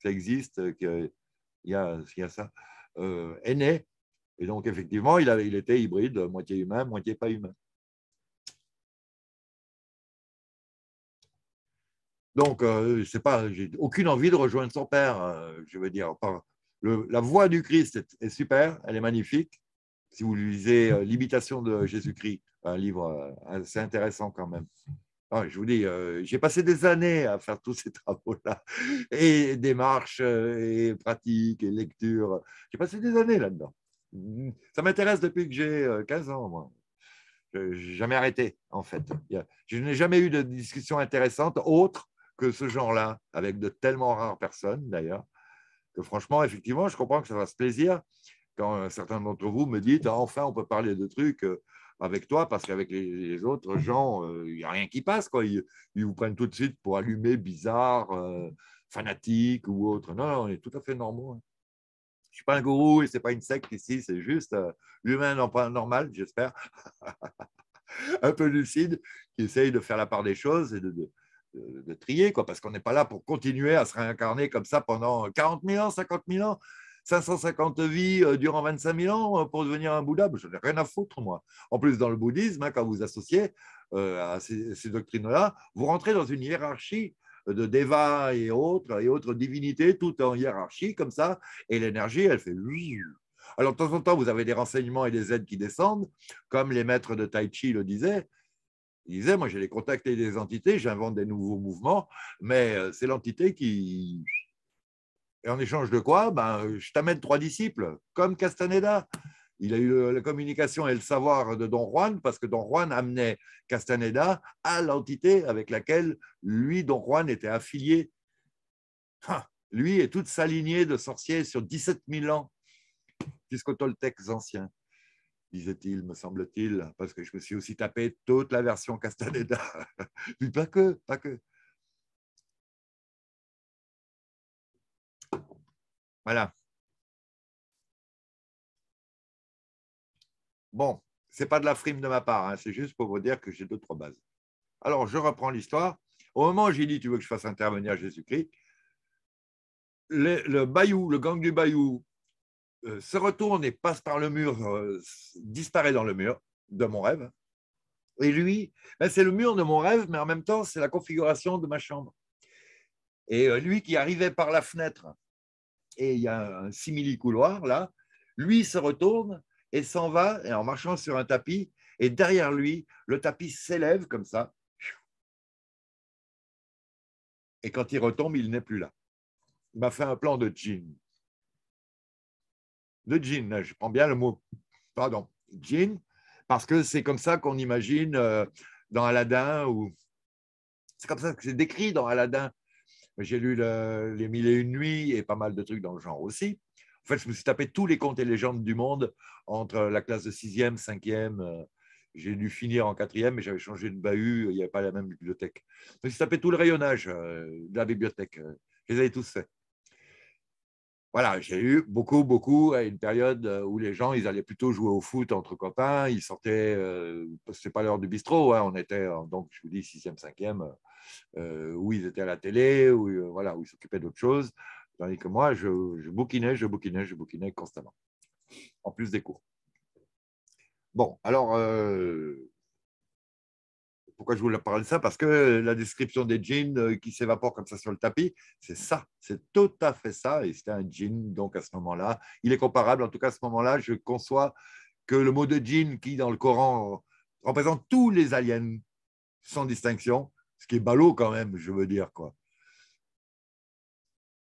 [SPEAKER 2] ça existe, euh, qu'il y a, il y a ça, est euh, né. Et donc, effectivement, il, il était hybride, moitié humain, moitié pas humain. Donc, euh, c'est pas, j'ai aucune envie de rejoindre son père. Euh, je veux dire, la voix du Christ est, super, elle est magnifique. Si vous lisez L'imitation de Jésus-Christ, un livre assez intéressant quand même. Ah, je vous dis, euh, j'ai passé des années à faire tous ces travaux-là, et démarches, euh, et pratiques, et lectures. J'ai passé des années là-dedans. Mmh. Ça m'intéresse depuis que j'ai 15 euh, ans, moi. Je jamais arrêté, en fait. Je n'ai jamais eu de discussion intéressante autre que ce genre-là, avec de tellement rares personnes, d'ailleurs, que franchement, effectivement, je comprends que ça fasse plaisir quand certains d'entre vous me disent ah, « enfin, on peut parler de trucs avec toi parce qu'avec les, autres gens, il euh, n'y a rien qui passe. Quoi. Ils, vous prennent tout de suite pour allumer, bizarre, euh, fanatique ou autre. Non, non, on est tout à fait normaux. Hein. Je ne suis pas un gourou et ce n'est pas une secte ici, c'est juste euh, l'humain normal, j'espère, un peu lucide, qui essaye de faire la part des choses et de, trier, quoi, parce qu'on n'est pas là pour continuer à se réincarner comme ça pendant 40 000 ans, 50 000 ans. 550 vies euh, durant 25 000 ans euh, pour devenir un Bouddha ben, Je n'ai rien à foutre, moi. En plus, dans le bouddhisme, hein, quand vous vous associez euh, à ces, doctrines-là, vous rentrez dans une hiérarchie de Deva et autres, et autres divinités, tout en hiérarchie comme ça, et l'énergie, elle fait... Alors, de temps en temps, vous avez des renseignements et des aides qui descendent, comme les maîtres de Tai Chi le disaient. Ils disaient, moi, j'ai les contacts et des entités, j'invente des nouveaux mouvements, mais c'est l'entité qui, et en échange de quoi ben, Je t'amène trois disciples, comme Castaneda. Il a eu la communication et le savoir de Don Juan, parce que Don Juan amenait Castaneda à l'entité avec laquelle lui, Don Juan, était affilié. Ah, lui et toute sa lignée de sorciers sur 17 000 ans, jusqu'aux Toltecs anciens, disait-il, me semble-t-il, parce que je me suis aussi tapé toute la
[SPEAKER 1] version Castaneda. Mais pas que, pas que. Voilà. Bon, ce n'est pas de la frime de ma part, hein, c'est juste pour vous dire que
[SPEAKER 2] j'ai deux, trois bases. Alors, je reprends l'histoire. Au moment où j'ai dit, tu veux que je fasse intervenir Jésus-Christ, le, bayou, le gang du bayou, euh, se retourne et passe par le mur, euh, disparaît dans le mur de mon rêve. Et lui, ben, c'est le mur de mon rêve, mais en même temps, c'est la configuration de ma chambre. Et euh, lui qui arrivait par la fenêtre, et il y a un simili-couloir là. Lui se retourne et s'en va en marchant sur un tapis. Et derrière lui, le tapis
[SPEAKER 1] s'élève comme ça. Et quand il retombe, il n'est plus là. Il m'a fait un plan de djinn. De djinn,
[SPEAKER 2] je prends bien le mot. Pardon, djinn, parce que c'est comme ça qu'on imagine euh, dans Aladdin ou. C'est comme ça que c'est décrit dans Aladdin j'ai lu Les Mille et Une Nuits et pas mal de trucs dans le genre aussi. En fait, je me suis tapé tous les contes et légendes du monde entre la classe de 6e, 5e. Euh, j'ai dû finir en 4e, mais j'avais changé de bahut, il n'y avait pas la même bibliothèque. Je me suis tapé tout le rayonnage euh, de la bibliothèque. Euh, je les avais tous faits. Voilà, j'ai eu beaucoup, beaucoup à une période où les gens, ils allaient plutôt jouer au foot entre copains, ils sortaient, ce c'est pas l'heure du bistrot, hein, on était, donc je vous dis, 6e, 5e, euh, où ils étaient à la télé, où, euh, voilà, où ils s'occupaient d'autres choses. Tandis que moi, je, bouquinais, je bouquinais, je bouquinais constamment, en plus des cours. Bon, alors, euh, pourquoi je vous parler de ça Parce que la description des djinns qui s'évaporent comme ça sur le tapis, c'est ça, c'est tout à fait ça. Et c'était un djinn, donc à ce moment-là, il est comparable. En tout cas, à ce moment-là, je conçois que le mot de djinn qui dans le Coran représente tous les aliens, sans distinction, ce qui est ballot quand même, je veux dire. quoi.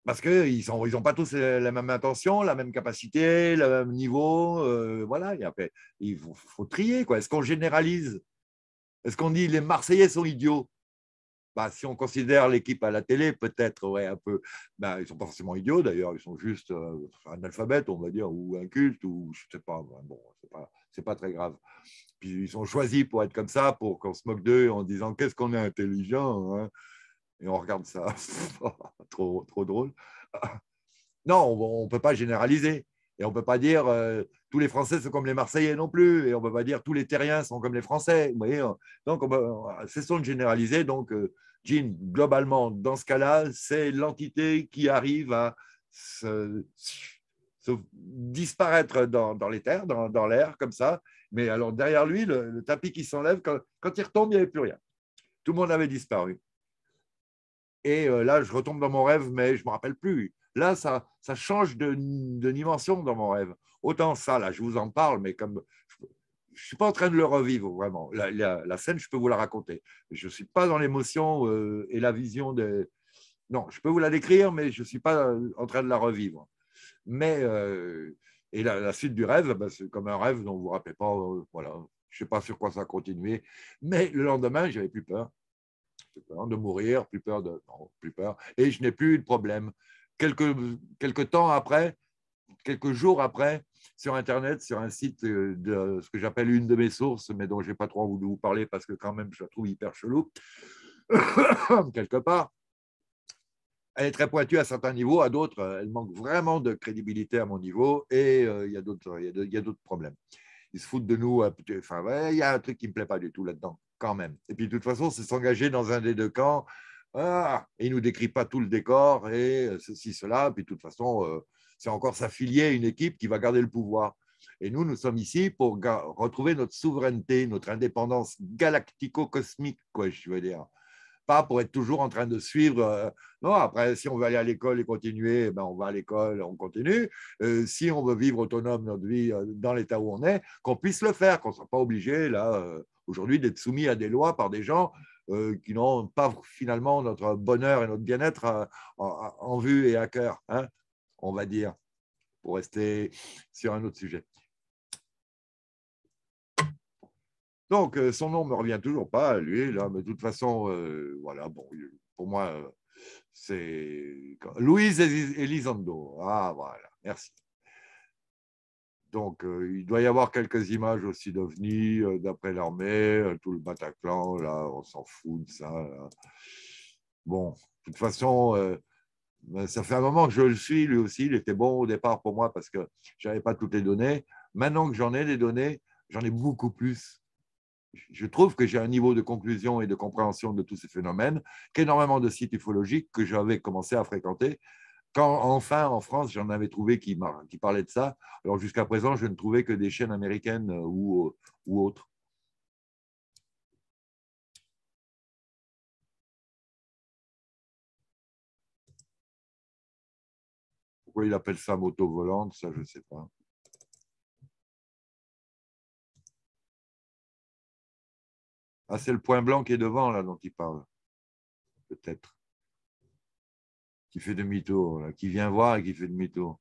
[SPEAKER 2] Parce qu'ils n'ont ils pas tous la même intention, la même capacité, le même niveau. Euh, voilà, il faut, trier. Est-ce qu'on généralise Est-ce qu'on dit les Marseillais sont idiots bah, si on considère l'équipe à la télé, peut-être, ouais, un peu. Bah, ils ne sont pas forcément idiots d'ailleurs, ils sont juste un euh, analphabètes, on va dire, ou culte ou je ne sais pas. Bon, c'est pas, pas très grave. Puis ils sont choisis pour être comme ça, pour qu'on se moque d'eux en disant qu'est-ce qu'on est intelligent. Hein, et on regarde ça. Oh, trop, trop drôle. non, on ne peut pas généraliser. Et on ne peut pas dire euh, tous les Français sont comme les Marseillais non plus, et on ne peut pas dire tous les Terriens sont comme les Français. Hein. donc, c'est euh, cessons de généraliser. Donc, Jean, globalement, dans ce cas-là, c'est l'entité qui arrive à se, disparaître dans, les terres, dans, l'air, comme ça. Mais alors, derrière lui, le, tapis qui s'enlève, quand, il retombe, il n'y avait plus rien. Tout le monde avait disparu. Et euh, là, je retombe dans mon rêve, mais je ne me rappelle plus. Là, ça, ça change de, de dimension dans mon rêve. Autant ça, là, je vous en parle, mais comme je suis pas en train de le revivre vraiment. La, scène, je peux vous la raconter. Je suis pas dans l'émotion euh, et la vision de. Non, je peux vous la décrire, mais je suis pas euh, en train de la revivre. Mais euh, et la, suite du rêve, ben, c'est comme un rêve dont vous vous rappelez pas. Je voilà, je sais pas sur quoi ça a continué. Mais le lendemain, j'avais plus peur, plus peur de mourir, plus peur de, non, plus peur. Et je n'ai plus eu de problème. quelques temps après, quelques jours après, sur Internet, sur un site euh, de euh, ce que j'appelle une de mes sources, mais dont je n'ai pas trop envie de vous parler parce que quand même, je la trouve hyper chelou, quelque part. Elle est très pointue à certains niveaux, à d'autres, euh, elle manque vraiment de crédibilité à mon niveau et il y a d'autres problèmes. Ils se foutent de nous. Enfin, il y a un truc qui ne me plaît pas du tout là-dedans, quand même. Et puis, de toute façon, c'est s'engager dans un des deux camps. Ah, et il ne nous décrit pas tout le décor et ceci, cela. Puis, de toute façon, c'est encore s'affilier à une équipe qui va garder le pouvoir. Et nous, nous sommes ici pour retrouver notre souveraineté, notre indépendance galactico-cosmique, quoi, je veux dire. Pas pour être toujours en train de suivre. Euh, non, après, si on veut aller à l'école et continuer, eh ben, on va à l'école, on continue. Euh, si on veut vivre autonome notre vie euh, dans l'état où on est, qu'on puisse le faire, qu'on ne soit pas obligé, là, aujourd'hui, d'être soumis à des lois par des gens qui n'ont pas finalement notre bonheur et notre bien-être en vue et à cœur. Hein on va dire, pour rester sur un autre sujet. Donc, euh, son nom ne me revient toujours pas, lui, là, mais de toute façon, euh, voilà, bon, pour moi, euh, c'est Louise Elizondo, Ah, voilà, merci. Donc, il doit y avoir quelques images aussi d'OVNI, d'après l'armée, tout le Bataclan, là, on s'en fout de ça. Bon, de toute façon, ça fait un moment que je le suis, lui aussi, il était bon au départ pour moi parce que je n'avais pas toutes les données. Maintenant que j'en ai les données, j'en ai beaucoup plus. Je trouve que j'ai un niveau de conclusion et de compréhension de tous ces phénomènes qu'énormément de sites ufologiques que j'avais commencé à fréquenter. Quand enfin en France, j'en avais trouvé qui, qui parlaient de ça. Alors jusqu'à
[SPEAKER 1] présent, je ne trouvais que des chaînes américaines euh, euh, ou autres. il appelle ça moto volante Ça, je sais pas. Ah, c'est le point blanc qui est devant, là, dont il parle. Peut-être. Qui fait demi-tour, là. qui vient voir et qui fait demi-tour.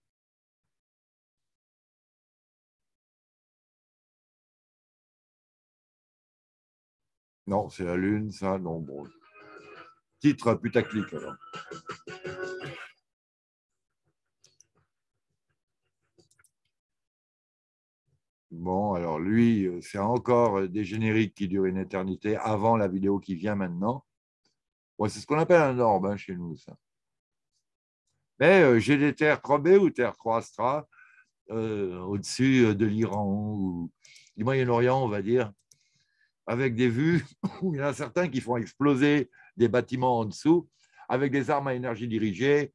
[SPEAKER 1] Non, c'est la lune, ça, non. Bon. Titre putaclic, alors.
[SPEAKER 2] Bon, alors lui, euh, c'est encore euh, des génériques qui durent une éternité avant la vidéo qui vient maintenant. c'est ce qu'on appelle un orbe hein, chez nous, ça. Mais euh, j'ai des terres 3 ou terres 3 au-dessus de l'Iran ou du Moyen-Orient, on va dire, avec des vues où il y en a certains qui font exploser des bâtiments en dessous avec des armes à énergie dirigée.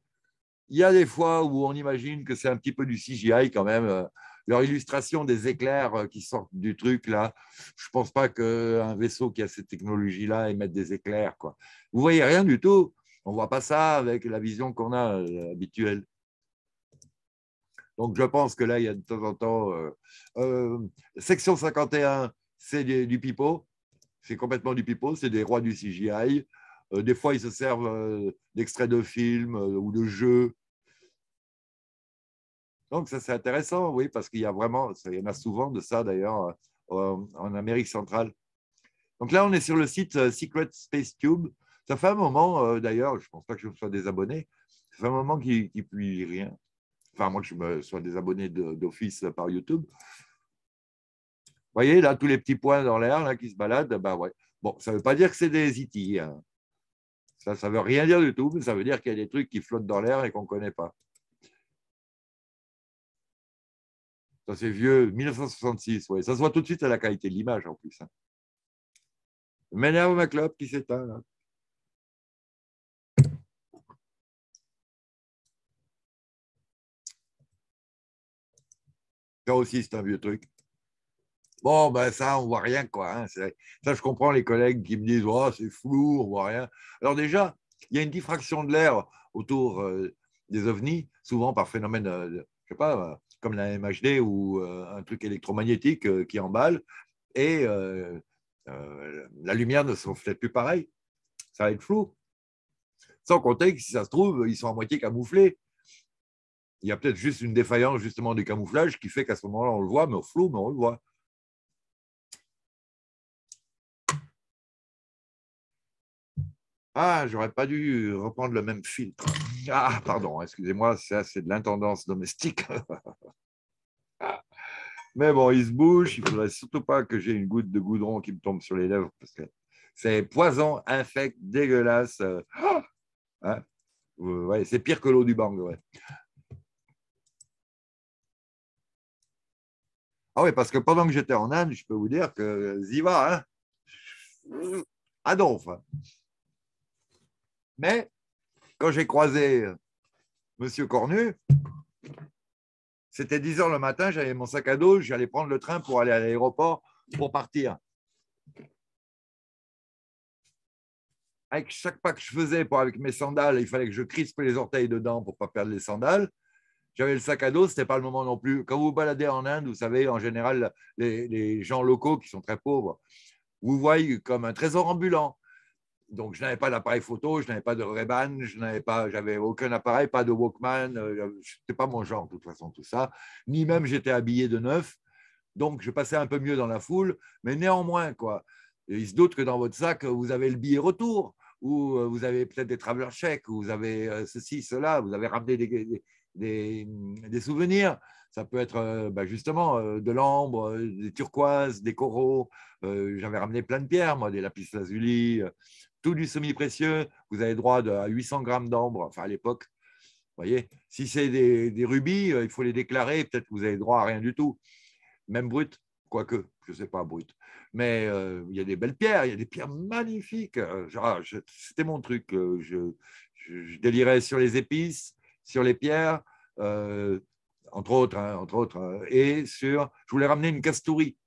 [SPEAKER 2] Il y a des fois où on imagine que c'est un petit peu du CGI quand même leur illustration des éclairs euh, qui sortent du truc, là, je pense pas qu'un vaisseau qui a cette technologie-là émette des éclairs. Quoi. Vous voyez rien du tout. On voit pas ça avec la vision qu'on a euh, habituelle. Donc je pense que là, il y a de temps en temps... Euh, section 51, c'est du pipeau. C'est complètement du pipeau. C'est des rois du CGI. des fois, ils se servent d'extraits de films ou de jeux donc, ça, c'est intéressant, oui, parce qu'il y a vraiment, il y en a souvent de ça d'ailleurs euh, en Amérique centrale. Donc là, on est sur le site euh, Secret Space Tube. Ça fait un moment, euh, d'ailleurs, je ne pense pas que je me sois désabonné, ça fait un moment qu'il ne publie rien. Enfin, moi, que je me sois désabonné d'office par YouTube. Vous voyez, là, tous les petits points dans l'air là, qui se baladent, ben ouais. Bon, ça ne veut pas dire que c'est des IT. E hein. Ça ne veut rien dire du tout, mais ça veut dire qu'il y a des trucs qui
[SPEAKER 1] flottent dans l'air et qu'on ne connaît pas. Ça, c'est vieux, 1966, ouais. ça se voit tout de suite à la qualité de l'image en plus. Hein. ma clope qui s'éteint Ça aussi, c'est un vieux truc. Bon, ben ça, on ne voit rien, quoi. Hein. Ça, je comprends les
[SPEAKER 2] collègues qui me disent Oh, c'est flou, on ne voit rien. Alors, déjà, il y a une diffraction de l'air autour euh, des ovnis, souvent par phénomène, je euh, je sais pas, comme la MHD ou euh, un truc électromagnétique euh, qui emballe, et euh, la lumière ne se fait plus pareil. Ça va être flou. Sans compter que si ça se trouve, ils sont à moitié camouflés. Il y a peut-être juste une défaillance justement du camouflage qui fait qu'à ce moment-là,
[SPEAKER 1] on le voit, mais au flou, mais on le voit. Ah, j'aurais pas dû reprendre le même filtre.
[SPEAKER 3] Ah,
[SPEAKER 2] pardon, excusez-moi, ça c'est de l'intendance domestique. Mais bon, il se bouge, il ne faudrait surtout pas que j'ai une goutte de goudron qui me tombe sur les lèvres parce que c'est poison, infect, dégueulasse. Ah, hein euh, ouais, c'est pire que l'eau du bang. Ouais. Ah oui, parce que pendant que j'étais en Inde, je peux vous dire que Ziva, hein, Adolf, Mais quand j'ai croisé euh, Monsieur Cornu, c'était 10 heures le matin, j'avais mon sac à dos, j'allais prendre le train pour aller à l'aéroport pour partir. Avec chaque pas que je faisais avec mes sandales, il fallait que je crispe les orteils dedans pour ne pas perdre les sandales. J'avais le sac à dos, ce n'était pas le moment non plus. Quand vous vous baladez en Inde, vous savez, en général, les gens locaux qui sont très pauvres vous voyez comme un trésor ambulant. Donc, je n'avais pas d'appareil photo, je n'avais pas de Ray-Ban, je n'avais pas, j'avais aucun appareil, pas de Walkman, euh, c'était pas mon genre de toute façon tout ça. Ni même j'étais habillé de neuf, donc je passais un peu mieux dans la foule, mais néanmoins quoi. Il se doute que dans votre sac vous avez le billet retour, ou euh, vous avez peut-être des traveler chèques, ou vous avez euh, ceci, cela, vous avez ramené des, des, souvenirs. Ça peut être bah, justement de l'ambre, des turquoises, des coraux. J'avais ramené plein de pierres, moi, des lapis lazuli, tout du semi-précieux, vous avez droit à 800 grammes d'ambre, enfin à l'époque. voyez, si c'est des, rubis, euh, il faut les déclarer, peut-être que vous avez droit à rien du tout, même brut, quoique, je ne sais pas, brut. Mais euh, il y a des belles pierres, il y a des pierres magnifiques. Euh, ah, c'était mon truc, je, délirais sur les épices, sur les pierres, entre autres, hein, entre autres, et sur, je voulais ramener une castourie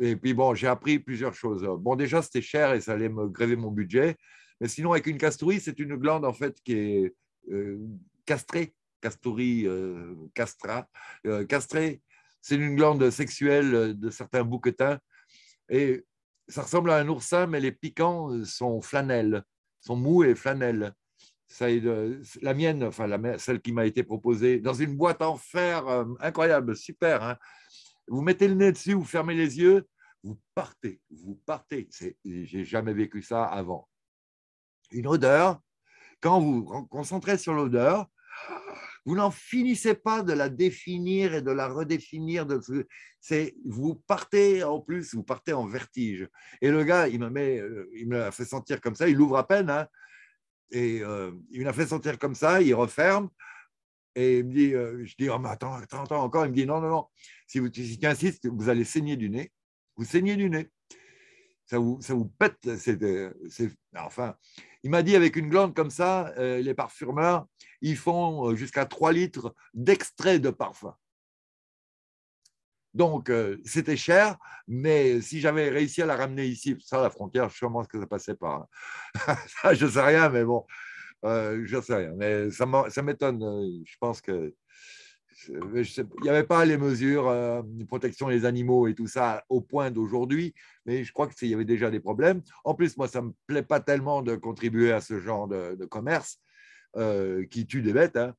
[SPEAKER 2] et puis bon, j'ai appris plusieurs choses. Bon, déjà, c'était cher et ça allait me gréver mon budget. Mais sinon, avec une castourie, c'est une glande en fait qui est euh, castrée, castourie, euh, castra, euh, castrée. C'est une glande sexuelle de certains bouquetins. Et ça ressemble à un oursin, mais les piquants sont flanelles, sont mous et flanelles. Ça la mienne, enfin la, celle qui m'a été proposée, dans une boîte en fer incroyable, super. Hein vous mettez le nez dessus, vous fermez les yeux, vous partez, vous partez. J'ai jamais vécu ça avant. Une odeur, quand vous vous concentrez sur l'odeur, vous n'en finissez pas de la définir et de la redéfinir. De, c'est, vous partez en plus, vous partez en vertige. Et le gars, il me, euh, l'a fait sentir comme ça, il l'ouvre à peine, hein. et euh, il me l'a fait sentir comme ça, il referme. Et il me dit, euh, je dis, oh, attends, attends, encore. Il me dit, non, non, non. Si vous tu insistes, vous allez saigner du nez. Vous saignez du nez. Ça vous, ça vous pète. Euh, enfin, il m'a dit, avec une glande comme ça, euh, les parfumeurs, ils font jusqu'à 3 litres d'extrait de parfum. Donc, c'était cher, mais si j'avais réussi à la ramener ici, ça, la frontière, je pense que ça passait par. ça, je sais rien, mais bon, euh, je sais rien, mais ça m'étonne. Euh, je pense que il n'y avait pas les mesures euh, de protection des animaux et tout ça au point d'aujourd'hui, mais je crois qu'il y avait déjà des problèmes. En plus, moi, ça ne me plaît pas tellement de contribuer à ce genre de, commerce qui tue des bêtes, hein.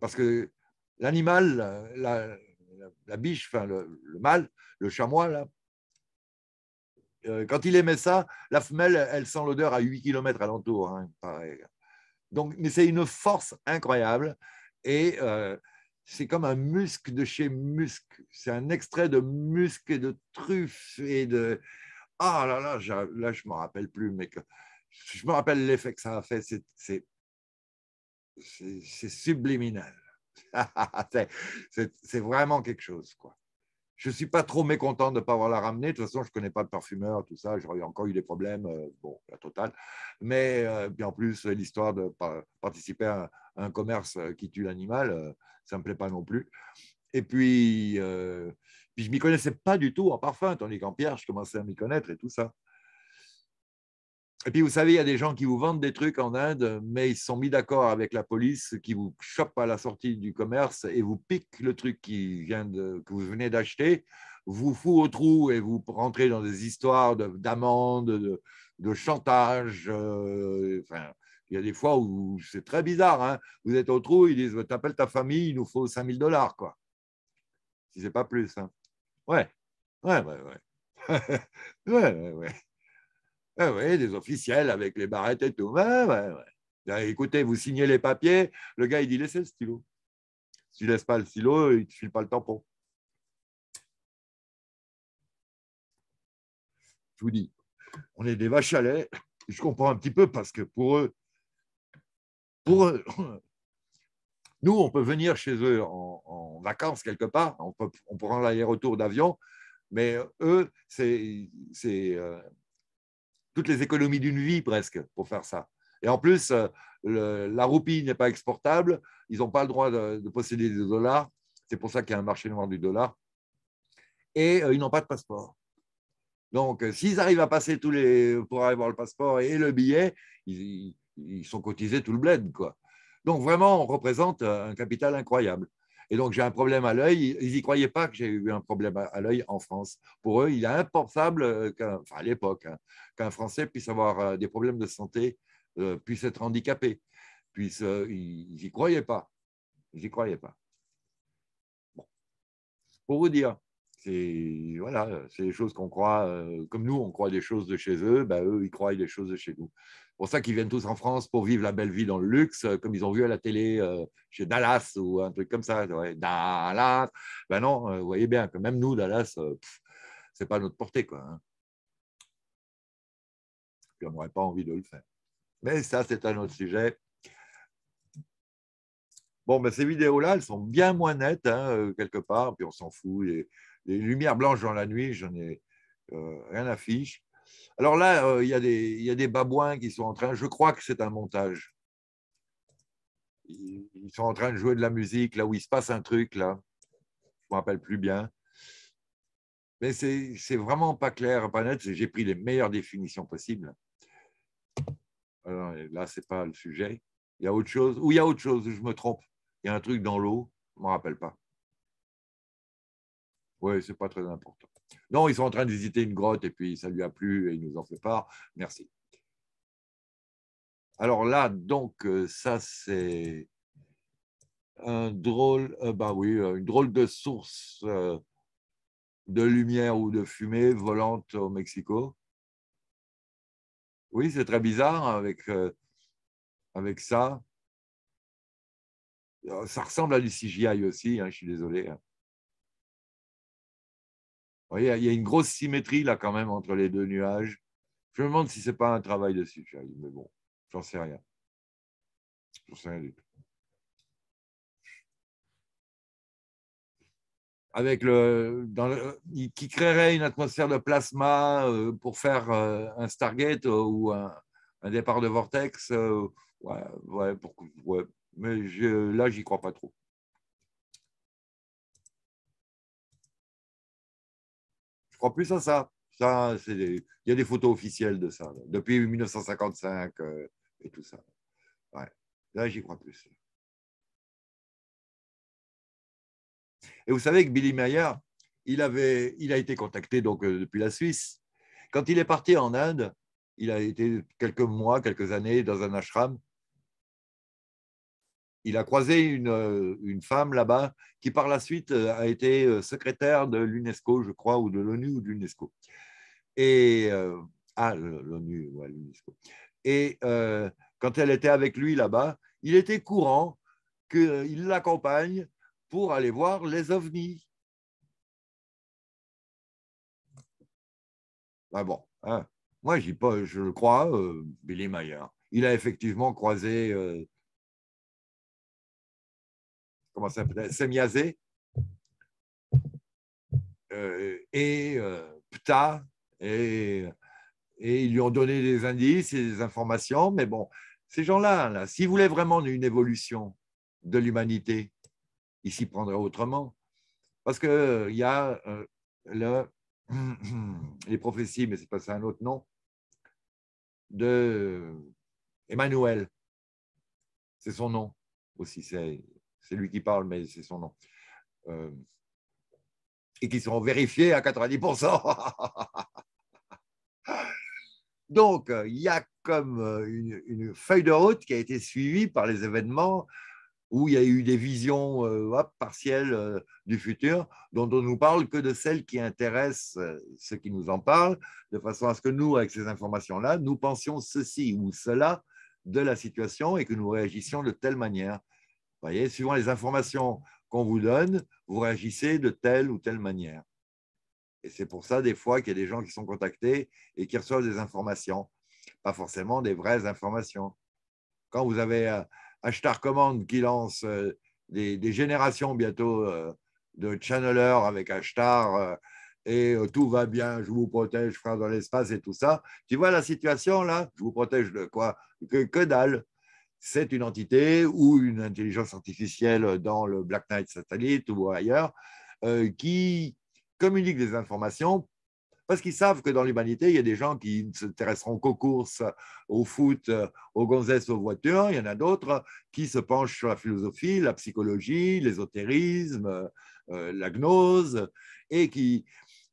[SPEAKER 2] parce que l'animal, la, biche, enfin le, le, mâle, le chamois, là, euh, quand il émet ça, la femelle, elle sent l'odeur à 8 km alentour. Hein, Donc, mais c'est une force incroyable et euh, c'est comme un musc de chez musc. C'est un extrait de musc et de truffe et de. Ah là là, je, là je m'en rappelle plus, mais je me rappelle l'effet que ça a fait. C'est subliminal. c'est vraiment quelque chose, quoi je ne suis pas trop mécontent de ne pas avoir la ramener. De toute façon, je ne connais pas de parfumeur, tout ça. J'aurais encore eu des problèmes, euh, bon, la totale. Mais bien euh, en plus, l'histoire de participer à un, commerce euh, qui tue l'animal, ça ne me plaît pas non plus. Et puis, puis je ne m'y connaissais pas du tout en parfum, tandis qu'en pierre, je commençais à m'y connaître et tout ça. Et puis, vous savez, il y a des gens qui vous vendent des trucs en Inde, mais ils se sont mis d'accord avec la police qui vous chope à la sortie du commerce et vous pique le truc qui vient de, que vous venez d'acheter, vous fout au trou et vous rentrez dans des histoires d'amende, de, chantage. Euh, enfin, il y a des fois où c'est très bizarre. Hein. vous êtes au trou, ils disent bah, T'appelles ta famille, il nous faut 5000 dollars, quoi. Si c'est pas plus. Hein. Ouais, ouais, ouais. ouais. ouais, ouais, ouais. Ah oui, des officiels avec les barrettes et tout. Ah, écoutez, vous signez les papiers, le gars, il dit laissez le stylo. Si tu ne laisses pas le stylo, il ne te file
[SPEAKER 1] pas le tampon. Je vous dis, on est des vaches à lait. Je comprends un petit peu parce que pour eux,
[SPEAKER 2] pour nous, on peut venir chez eux en, vacances quelque part, on, peut, on prend l'aller-retour d'avion, mais eux, c'est euh, toutes les économies d'une vie presque pour faire ça. Et en plus, euh, la roupie n'est pas exportable, ils n'ont pas le droit de, posséder des dollars, c'est pour ça qu'il y a un marché noir du dollar, et euh, ils n'ont pas de passeport. Donc, euh, s'ils arrivent à passer tous les pour avoir le passeport et le billet, ils, sont cotisés tout le bled, quoi. Donc vraiment, on représente un capital incroyable. Et donc, j'ai un problème à l'œil. Ils n'y croyaient pas que j'ai eu un problème à, l'œil en France. Pour eux, il est impensable, euh, enfin, à l'époque, hein, qu'un Français puisse avoir euh, des problèmes de santé, euh, puisse être handicapé. Puisse, ils n'y croyaient pas. Ils n'y croyaient pas. Bon. Pour vous dire, c'est voilà, c'est des choses qu'on croit, euh, comme nous, on croit des choses de chez eux, ben, eux, ils croient des choses de chez nous. C'est pour ça qu'ils viennent tous en France pour vivre la belle vie dans le luxe, euh, comme ils ont vu à la télé euh, chez Dallas ou un truc comme ça. Dallas, ben non, vous voyez bien que même nous, Dallas, c'est pas notre portée, quoi. Hein. Puis on n'aurait pas envie de le faire. Mais ça, c'est un autre sujet. Bon, ben, ces vidéos-là, elles sont bien moins nettes, hein, quelque part, puis on s'en fout. Et les lumières blanches dans la nuit, j'en ai euh, rien affiche. Alors là, euh, il y, a des, des babouins qui sont en train, je crois que c'est un montage. Ils, sont en train de jouer de la musique là où il se passe un truc, là. Je ne me rappelle plus bien. Mais c'est vraiment pas clair, pas net. J'ai pris les meilleures définitions possibles. là, ce n'est pas le sujet. Il y a autre chose. Ou il y a autre chose, je me trompe. Il y a un truc dans l'eau, je ne me rappelle pas. Oui, c'est pas très important. Non, ils sont en train de visiter une grotte et puis ça lui a plu et il nous en fait part. Merci. Alors là, donc, euh, ça, c'est un drôle, euh, bah oui, euh, une drôle de source de lumière ou de fumée volante au Mexico.
[SPEAKER 1] Oui, c'est très bizarre avec, avec ça. Ça ressemble à du CGI aussi, hein, je suis désolé. Hein il y a une grosse symétrie là quand même entre les deux nuages. Je me demande si ce n'est pas un travail dessus, sujet, mais bon, j'en sais rien. sais rien du tout.
[SPEAKER 2] Avec le, qui créerait une atmosphère de plasma euh, pour faire euh, un Stargate euh, ou un, départ de vortex. Ouais,
[SPEAKER 1] ouais, Mais je, là, j'y crois pas trop. crois plus à ça. ça il y a des photos officielles de ça, depuis 1955 euh, et tout ça. Là, j'y crois plus.
[SPEAKER 2] Et vous savez que Billy Meyer, il, avait, il a été contacté donc, euh, depuis la Suisse. Quand il est parti en Inde, il a été quelques mois, quelques années dans un ashram il a croisé euh, une, femme là-bas qui par la suite euh, a été euh, secrétaire de l'UNESCO, je crois, ou de l'ONU ou de l'UNESCO. Et ah, l'ONU ou Et quand elle était avec lui
[SPEAKER 1] là-bas, il était courant qu'il l'accompagne pour aller voir les ovnis. Ben bon, hein. moi moi pas, je le crois, Billy Mayer. Il a effectivement croisé comment ça s'appelle, Semiazé, euh, et euh, Ptah, et,
[SPEAKER 2] ils lui ont donné des indices et des informations, mais bon, ces gens-là, là, s'ils voulaient vraiment une évolution de l'humanité, ils s'y prendraient autrement. Parce qu'il euh, y a les prophéties, mais c'est passé un autre nom, de Emmanuel. C'est son nom aussi, c'est c'est lui qui parle, mais c'est son nom. Euh, et qui sont vérifiés à 90%. Donc, euh, il y a comme euh, une, feuille de route qui a été suivie par les événements où il y a eu des visions partielles du futur dont on ne nous parle que de celles qui intéressent ceux qui nous en parlent, de façon à ce que nous, avec ces informations-là, nous pensions ceci ou cela de la situation et que nous réagissions de telle manière voyez, suivant les informations qu'on vous donne, vous réagissez de telle ou telle manière. Et c'est pour ça, des fois, qu'il y a des gens qui sont contactés et qui reçoivent des informations. Pas forcément des vraies informations. Quand vous avez Ashtar euh, Command qui lance euh, des, générations bientôt euh, de channelers avec Ashtar et tout va bien, je vous protège, frère, dans l'espace et tout ça. Tu vois la situation là Je vous protège de quoi que dalle c'est une entité ou une intelligence artificielle dans le Black Knight satellite ou ailleurs euh, qui communique des informations parce qu'ils savent que dans l'humanité, il y a des gens qui ne s'intéresseront qu'aux courses, au foot, aux gonzesses, aux voitures. Il y en a d'autres qui se penchent sur la philosophie, la psychologie, l'ésotérisme, euh, la gnose, et qui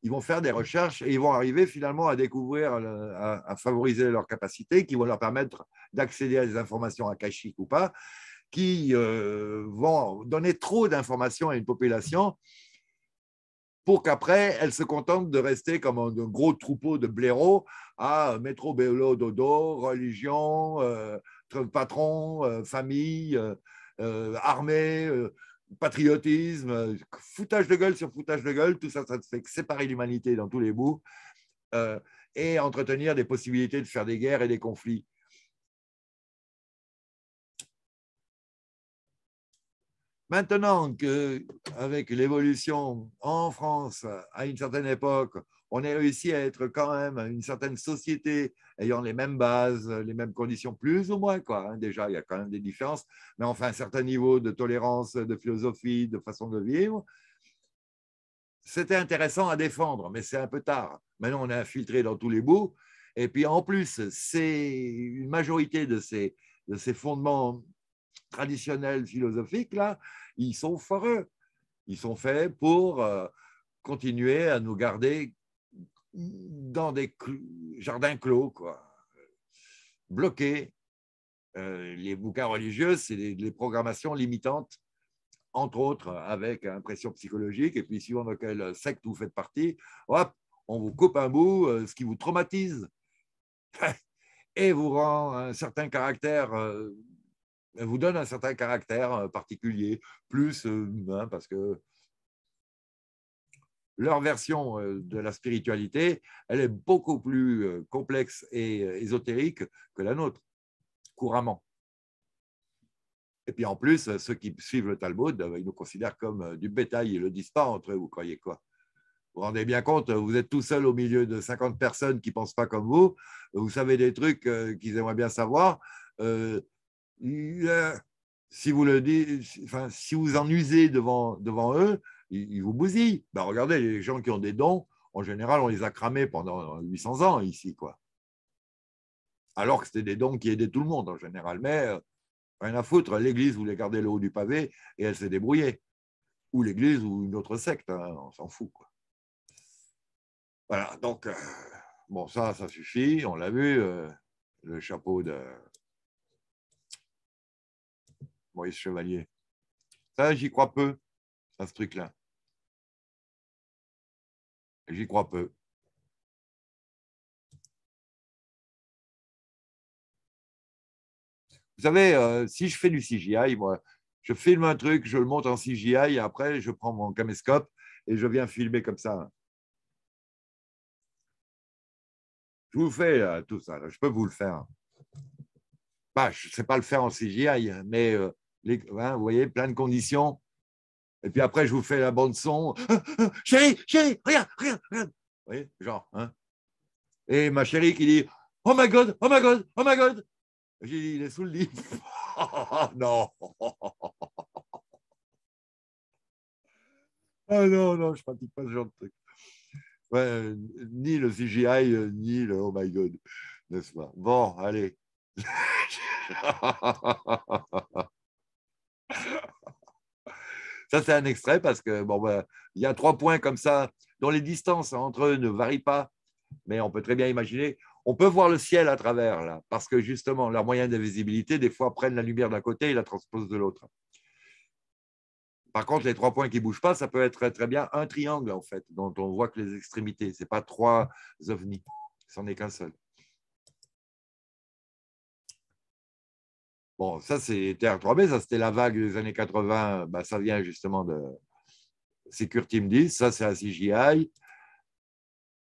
[SPEAKER 2] ils vont faire des recherches et ils vont arriver finalement à découvrir, euh, à, favoriser leurs capacités qui vont leur permettre d'accéder à des informations akashiques ou pas, qui euh, vont donner trop d'informations à une population pour qu'après, elle se contente de rester comme un, gros troupeau de blaireaux à euh, métro, bélo, dodo, religion, patron, famille, armée, patriotisme, foutage de gueule sur foutage de gueule, tout ça, ça fait que séparer l'humanité dans tous les bouts euh, et entretenir des possibilités de faire des guerres et des conflits. Maintenant qu'avec l'évolution en France, à une certaine époque, on a réussi à être quand même une certaine société ayant les mêmes bases, les mêmes conditions, plus ou moins. Quoi, hein. Déjà, il y a quand même des différences, mais enfin, un certain niveau de tolérance, de philosophie, de façon de vivre. C'était intéressant à défendre, mais c'est un peu tard. Maintenant, on est infiltré dans tous les bouts. Et puis, en plus, c'est une majorité de ces, de ces fondements traditionnels philosophiques, là, ils sont foreux. Ils sont faits pour euh, continuer à nous garder dans des jardins clos, quoi, bloqués. Euh, les bouquins religieux, c'est des programmations limitantes, entre autres avec impression psychologique, et puis suivant de quel secte vous faites partie, hop, on vous coupe un bout, euh, ce qui vous traumatise et vous rend un certain caractère euh, vous donne un certain caractère particulier, plus hein, parce que leur version euh, de la spiritualité, elle est beaucoup plus euh, complexe et euh, ésotérique que la nôtre, couramment. Et puis en plus, ceux qui suivent le Talmud, ils nous considèrent comme du bétail, ils ne le disent pas entre eux, vous croyez quoi Vous vous rendez bien compte, vous êtes tout seul au milieu de 50 personnes qui ne pensent pas comme vous, vous savez des trucs qu'ils aimeraient bien savoir. si vous le enfin, si vous en usez devant, devant eux, ils, vous bousillent. Ben, regardez, les gens qui ont des dons, en général, on les a cramés pendant 800 ans ici. quoi. Alors que c'était des dons qui aidaient tout le monde en général. Mais euh, rien à foutre, l'Église voulait garder le haut du pavé et elle s'est débrouillée. Ou l'Église ou une autre secte, hein, on s'en fout. Quoi. Voilà, donc, euh, bon, ça, ça suffit, on l'a vu, euh, le chapeau de
[SPEAKER 1] Maurice Chevalier. Ça, j'y crois peu, à ce truc-là. J'y crois peu. Vous savez, euh,
[SPEAKER 2] si je fais du CGI, moi, je filme un truc, je le monte en CGI, et après, je prends mon caméscope et je viens filmer comme ça. Je vous fais euh, tout ça, je peux vous le faire. Bah, je ne sais pas le faire en CGI, hein, mais euh, hein, vous voyez, plein de conditions. Et puis après, je vous fais la bande son. chérie, chérie, regarde, regarde, regarde. Vous voyez, genre. Hein et ma chérie qui dit Oh my God, oh my God, oh my God. J'ai dit Il est sous le lit.
[SPEAKER 1] non.
[SPEAKER 2] Ah non, non, je ne pratique pas ce genre de truc. ni le CGI, ni le Oh my God, n'est-ce pas Bon, allez. Ça, c'est un extrait parce que bon, ben, il y a trois points comme ça dont les distances entre eux ne varient pas, mais on peut très bien imaginer. On peut voir le ciel à travers là, parce que justement, leur moyen de visibilité, des fois, prennent la lumière d'un côté et la transposent de l'autre. Par contre, les trois points qui ne bougent pas, ça peut être très bien un triangle, en fait, dont on voit que les extrémités. Ce n'est pas trois ovnis, c'en est qu'un seul. Bon, ça, c'est TR3B, ça, c'était la vague des années 80. Bah, ça vient justement de Secure Team 10, ça, c'est un CGI. Ben,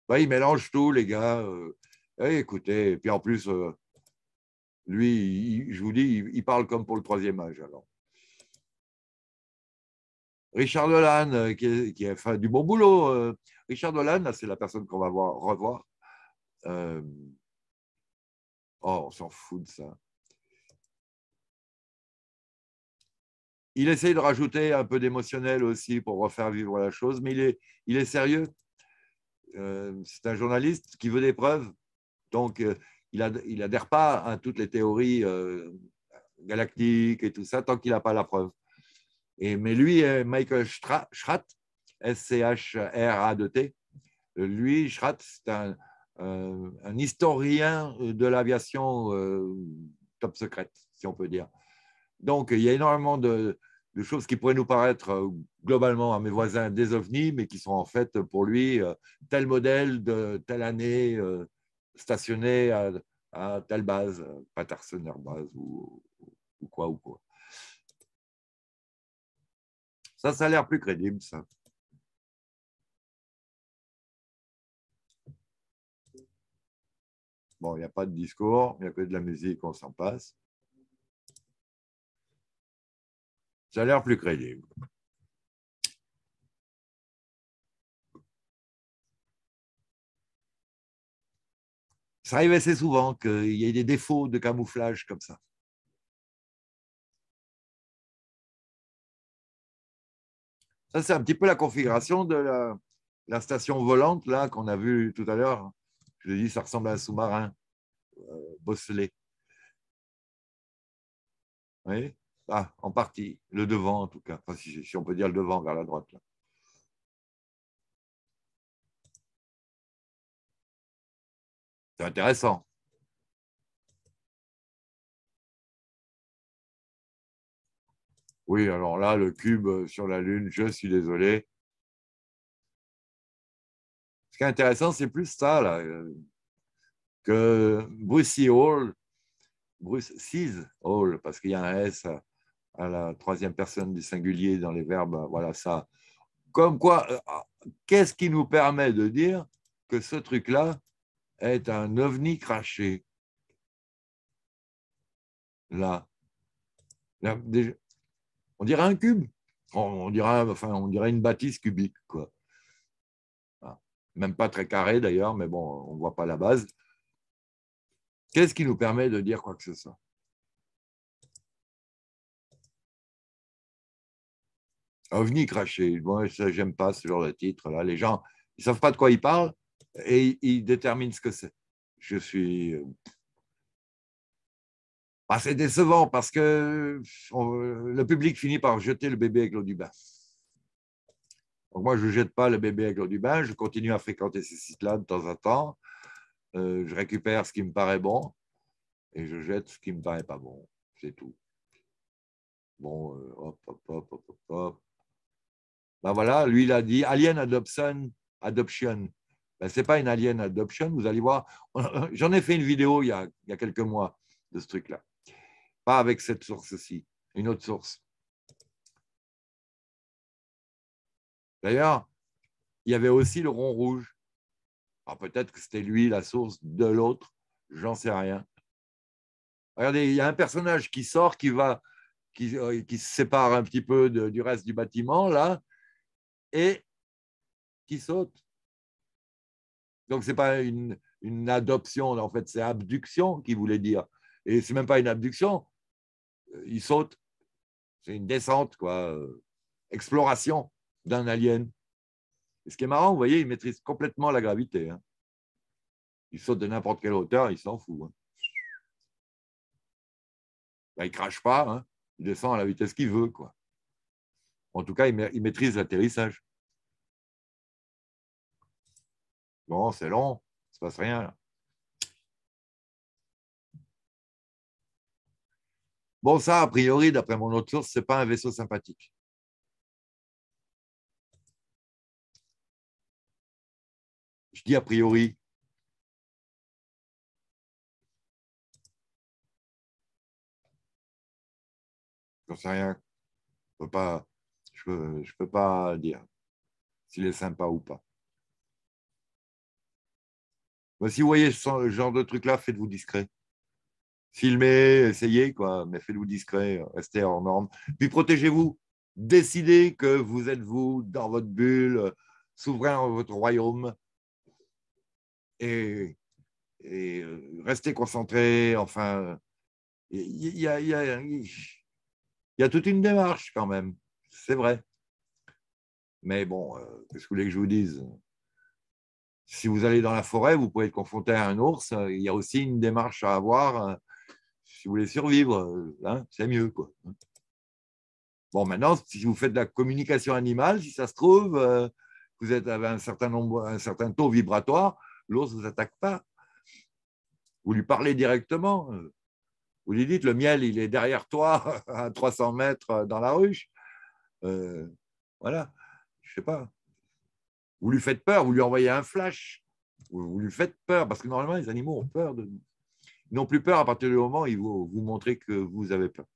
[SPEAKER 2] bah, ils mélangent tout, les gars. Euh, eh, écoutez, puis en plus, euh, lui, je vous dis, il, parle comme pour le troisième âge. Alors. Richard Dolan, euh, qui, a fait du bon boulot. Richard Dolan, c'est la personne qu'on va voir, revoir. oh, on s'en fout de ça. il essaie de rajouter un peu d'émotionnel aussi pour refaire vivre la chose, mais il est, il est sérieux. Euh, c'est un journaliste qui veut des preuves. Donc, euh, il n'adhère pas à toutes les théories euh, galactiques et tout ça tant qu'il n'a pas la preuve. Et, mais lui, Michael Schrat, S-C-H-R-A-T, lui, Schrat, c'est un, un historien de l'aviation top secrète, si on peut dire. Donc, il y a énormément de, choses qui pourraient nous paraître euh, globalement à mes voisins des ovnis, mais qui sont en fait pour lui euh, tel modèle de telle année euh, stationné à, telle base, Patterson Air Base ou, quoi
[SPEAKER 1] ou quoi. Ça, ça a l'air plus crédible, ça. Bon, il n'y a pas de discours, il n'y a que de la musique, on s'en passe. Ça a l'air plus crédible. Ça arrive assez souvent qu'il y ait des défauts de camouflage comme ça. Ça, c'est un petit peu la configuration de la, station volante là qu'on a vue tout à l'heure. Je l'ai dit, ça ressemble
[SPEAKER 2] à un sous-marin euh, bosselé.
[SPEAKER 1] voyez ah, en partie, le devant en tout cas, si, on peut dire le devant vers la droite. C'est intéressant. Oui, alors là, le cube sur la Lune, je suis désolé. Ce qui est intéressant, c'est plus ça, là,
[SPEAKER 2] que Bruce Hall, Bruce Seas Hall, parce qu'il y a un S à la troisième personne du singulier dans les verbes. Voilà ça. Comme quoi, euh, ah, qu'est-ce qui nous permet de dire que ce truc-là est un ovni craché Là. on dirait un cube. On, dirait, enfin, on dirait une bâtisse cubique, quoi. Ah, même pas très carré d'ailleurs, mais bon, on ne voit pas la base.
[SPEAKER 1] Qu'est-ce qui nous permet de dire quoi que ce soit OVNI craché. Moi, bon, j'aime
[SPEAKER 2] pas ce genre de titre. Là. Les gens, ils savent pas de quoi ils parlent et ils déterminent ce que c'est. Je suis. c'est euh, décevant parce que le public finit par jeter le bébé avec l'eau du bain. Donc moi, je ne jette pas le bébé avec l'eau du bain. Je continue à fréquenter ces sites-là de temps en temps. Euh, je récupère ce qui me paraît bon et je jette ce qui ne me paraît pas bon. C'est tout. Bon, euh, hop, hop, hop, hop, hop. Ben voilà, lui, il a dit Alien Adoption. adoption. Ben, ce n'est pas une Alien Adoption, vous allez voir. J'en ai fait une vidéo il y, a, quelques mois de ce truc-là. Pas avec cette source-ci, une autre source. D'ailleurs, il y avait aussi le rond rouge. peut-être que c'était lui la source de l'autre, j'en sais rien. Regardez, il y a un personnage qui sort, qui va, qui, euh, se sépare un petit peu du reste du bâtiment, là, et qui saute. Donc, ce n'est pas une, adoption, en fait, c'est abduction qui voulait dire. Et ce n'est même pas une abduction, il saute. C'est une descente, quoi. Exploration d'un alien. Et ce qui est marrant, vous voyez, il maîtrise complètement la gravité. Hein. Il saute de n'importe quelle hauteur, il s'en fout. Hein. Bah, il ne crache pas, hein. il descend à la vitesse qu'il veut. Quoi. En tout cas, il maîtrise l'atterrissage.
[SPEAKER 1] Bon, c'est long, il ne se passe rien. Bon, ça, a priori, d'après mon autre source, ce n'est pas un vaisseau sympathique. Je dis a priori. ne sais rien. peut pas je ne peux pas dire
[SPEAKER 2] s'il est sympa ou pas. Bah, si vous voyez ce genre de truc-là, faites-vous discret. Filmez, essayez, quoi, mais faites-vous discret, restez en norme. Puis protégez-vous. Décidez que vous êtes vous, dans votre bulle, souverain de votre royaume. Et, euh, restez concentré. Enfin, il y a toute une démarche quand même. C'est vrai. Mais bon, euh, qu'est-ce que vous voulez que je vous dise Si vous allez dans la forêt, vous pouvez être confronté à un ours. Il y a aussi une démarche à avoir. Euh, si vous voulez survivre, euh, hein, c'est mieux. Quoi. Bon, maintenant, si vous faites de la communication animale, si ça se trouve, vous êtes avec un certain, nombre, un certain taux vibratoire, l'ours ne vous attaque pas. Vous lui parlez directement. Vous lui dites, le miel, il est derrière toi, à 300 mètres dans la ruche. Euh, voilà, je sais pas. Vous lui faites peur, vous lui envoyez un flash, vous, lui faites peur, parce que normalement, les animaux ont peur de Ils n'ont plus peur à partir du moment où ils vont vous montrer que vous avez peur.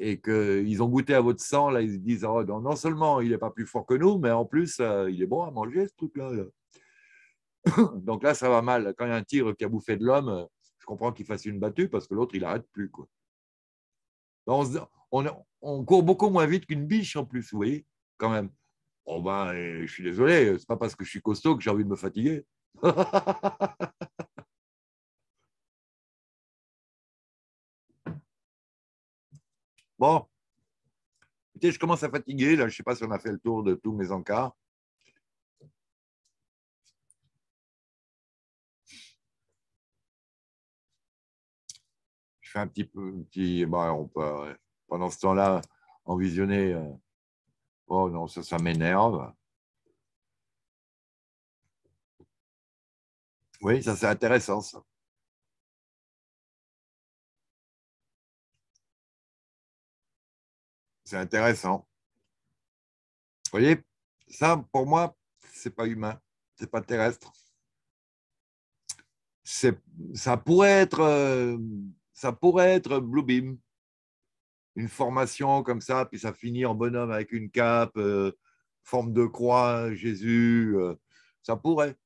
[SPEAKER 2] Et qu'ils ont goûté à votre sang, là, ils disent oh, non, seulement il n'est pas plus fort que nous, mais en plus, euh, il est bon à manger ce truc-là. Donc là, ça va mal. Quand il y a un tigre qui a bouffé de l'homme, je comprends qu'il fasse une battue parce que l'autre, il n'arrête plus. Quoi. On, on, on court beaucoup moins vite qu'une biche en plus, vous voyez, quand même. Oh ben,
[SPEAKER 1] euh, je suis désolé, c'est pas parce que je suis costaud que j'ai envie de me fatiguer. bon, écoutez, je commence à fatiguer, là, je ne sais pas si on a fait le tour de tous mes encarts. Je fais un petit peu, bah, on peut, pendant ce temps-là, en visionner, euh, Oh non, ça, ça m'énerve. Oui, ça c'est intéressant ça. C'est intéressant. Vous voyez, ça pour moi, c'est pas humain, c'est pas terrestre.
[SPEAKER 2] ça pourrait être, euh, ça pourrait être Bluebeam une formation comme ça, puis ça finit en bonhomme avec une cape, euh, forme de croix, Jésus, euh, ça pourrait.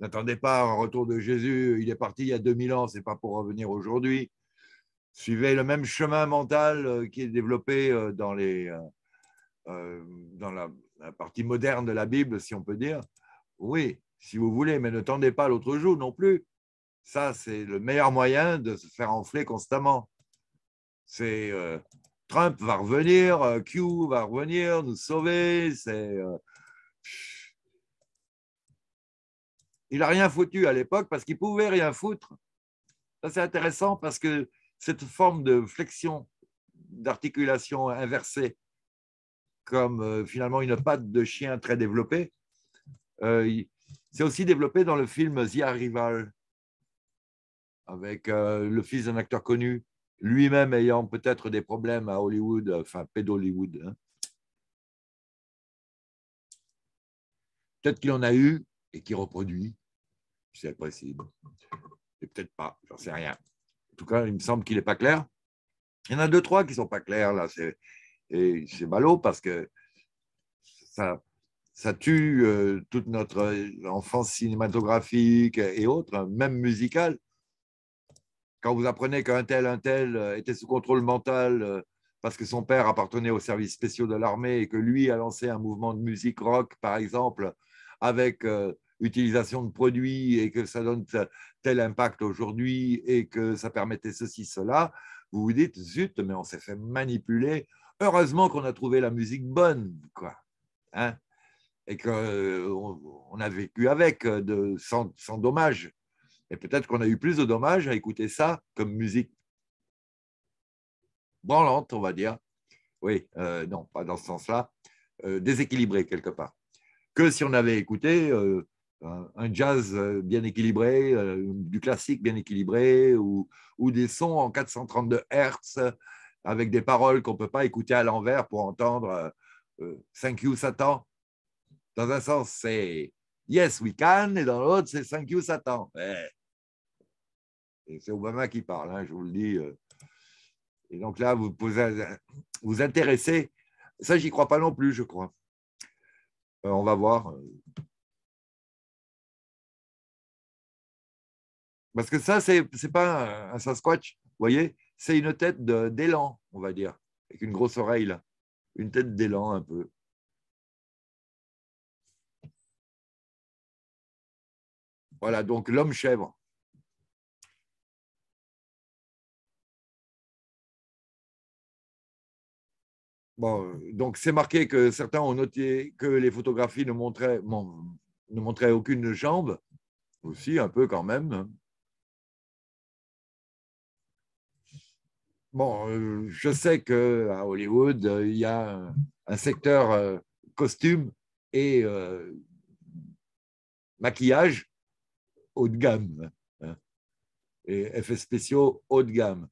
[SPEAKER 2] N'attendez pas un retour de Jésus, il est parti il y a 2000 ans, c'est pas pour revenir aujourd'hui. Suivez le même chemin mental euh, qui est développé dans, dans la, partie moderne de la Bible, si on peut dire. Oui, si vous voulez, mais ne tendez pas l'autre jour non plus. Ça, c'est le meilleur moyen de se faire enfler constamment. C'est euh, Trump va revenir, euh, Q va revenir, nous sauver. C'est euh, il n'a rien foutu à l'époque parce qu'il pouvait rien foutre. c'est intéressant parce que cette forme de flexion, d'articulation inversée, comme finalement une patte de chien très développée, c'est aussi développé dans le film The Arrival, avec le fils d'un acteur connu lui-même ayant peut-être des problèmes à Hollywood, enfin pédollywood. Hein. Peut-être qu'il en a eu et qu'il reproduit, c'est possible. Et peut-être pas, j'en sais rien. En tout cas, il me semble qu'il n'est pas clair. Il y en a deux, trois qui ne sont pas clairs, là. Et c'est ballot parce que ça, ça tue euh, toute notre euh, enfance cinématographique et autres, hein, même musicale quand vous apprenez qu'un tel, un tel euh, était sous contrôle mental euh, parce que son père appartenait aux services spéciaux de l'armée et que lui a lancé un mouvement de musique rock, par exemple, avec euh, utilisation de produits et que ça donne tel impact aujourd'hui et que ça permettait ceci, cela, vous vous dites, zut, mais on s'est fait manipuler. Heureusement qu'on a trouvé la musique bonne, quoi. Hein et qu'on on a vécu avec, de, sans, sans dommage. Et peut-être qu'on a eu plus de dommages à écouter ça comme musique branlante, on va dire. Oui, euh, non, pas dans ce sens-là. Euh, déséquilibré quelque part. Que si on avait écouté euh, un jazz euh, bien équilibré, du classique bien équilibré, ou, des sons en 432 Hz avec des paroles qu'on ne peut pas écouter à l'envers pour entendre Thank you Satan. Dans un sens, c'est Yes, we can, et dans l'autre, c'est Thank you Satan. Eh, c'est Obama qui parle, hein, je vous le dis. Euh. Et donc là,
[SPEAKER 1] vous vous intéressez. Ça, j'y crois pas non plus, je crois. Euh, on va voir. Parce que ça, c'est n'est pas un, un Sasquatch, vous voyez C'est une tête d'élan, on va dire, avec une grosse oreille, là. Une tête d'élan, un peu. Voilà, donc l'homme chèvre. Bon, donc c'est marqué que certains ont noté que les
[SPEAKER 2] photographies ne montraient, ne montraient aucune jambe, aussi un peu quand même. Bon, euh, je sais que à Hollywood, il y a un secteur euh, costume et euh, maquillage haut de gamme hein, et effets spéciaux haut de gamme.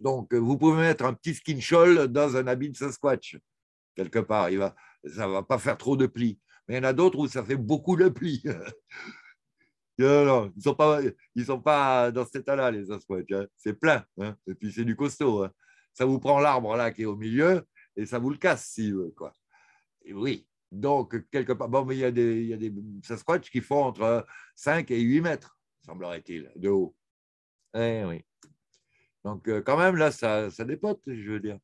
[SPEAKER 2] Donc, euh, vous pouvez mettre un petit skin shawl dans un habit de Sasquatch, quelque part. Il va, ça ne va pas faire trop de plis. Mais il y en a d'autres où ça fait beaucoup de plis. ils ne sont, pas, sont pas dans cet état-là, les Sasquatch. Hein. C'est plein. Hein. Et puis, c'est du costaud. Hein. Ça vous prend l'arbre là qui est au milieu et ça vous le casse, si Quoi. oui. Donc, quelque part. Bon, il y a des, il Sasquatch qui font entre 5 et 8 mètres, semblerait-il, de haut. Eh oui. Donc, euh, quand même, là, ça, dépote, je veux dire.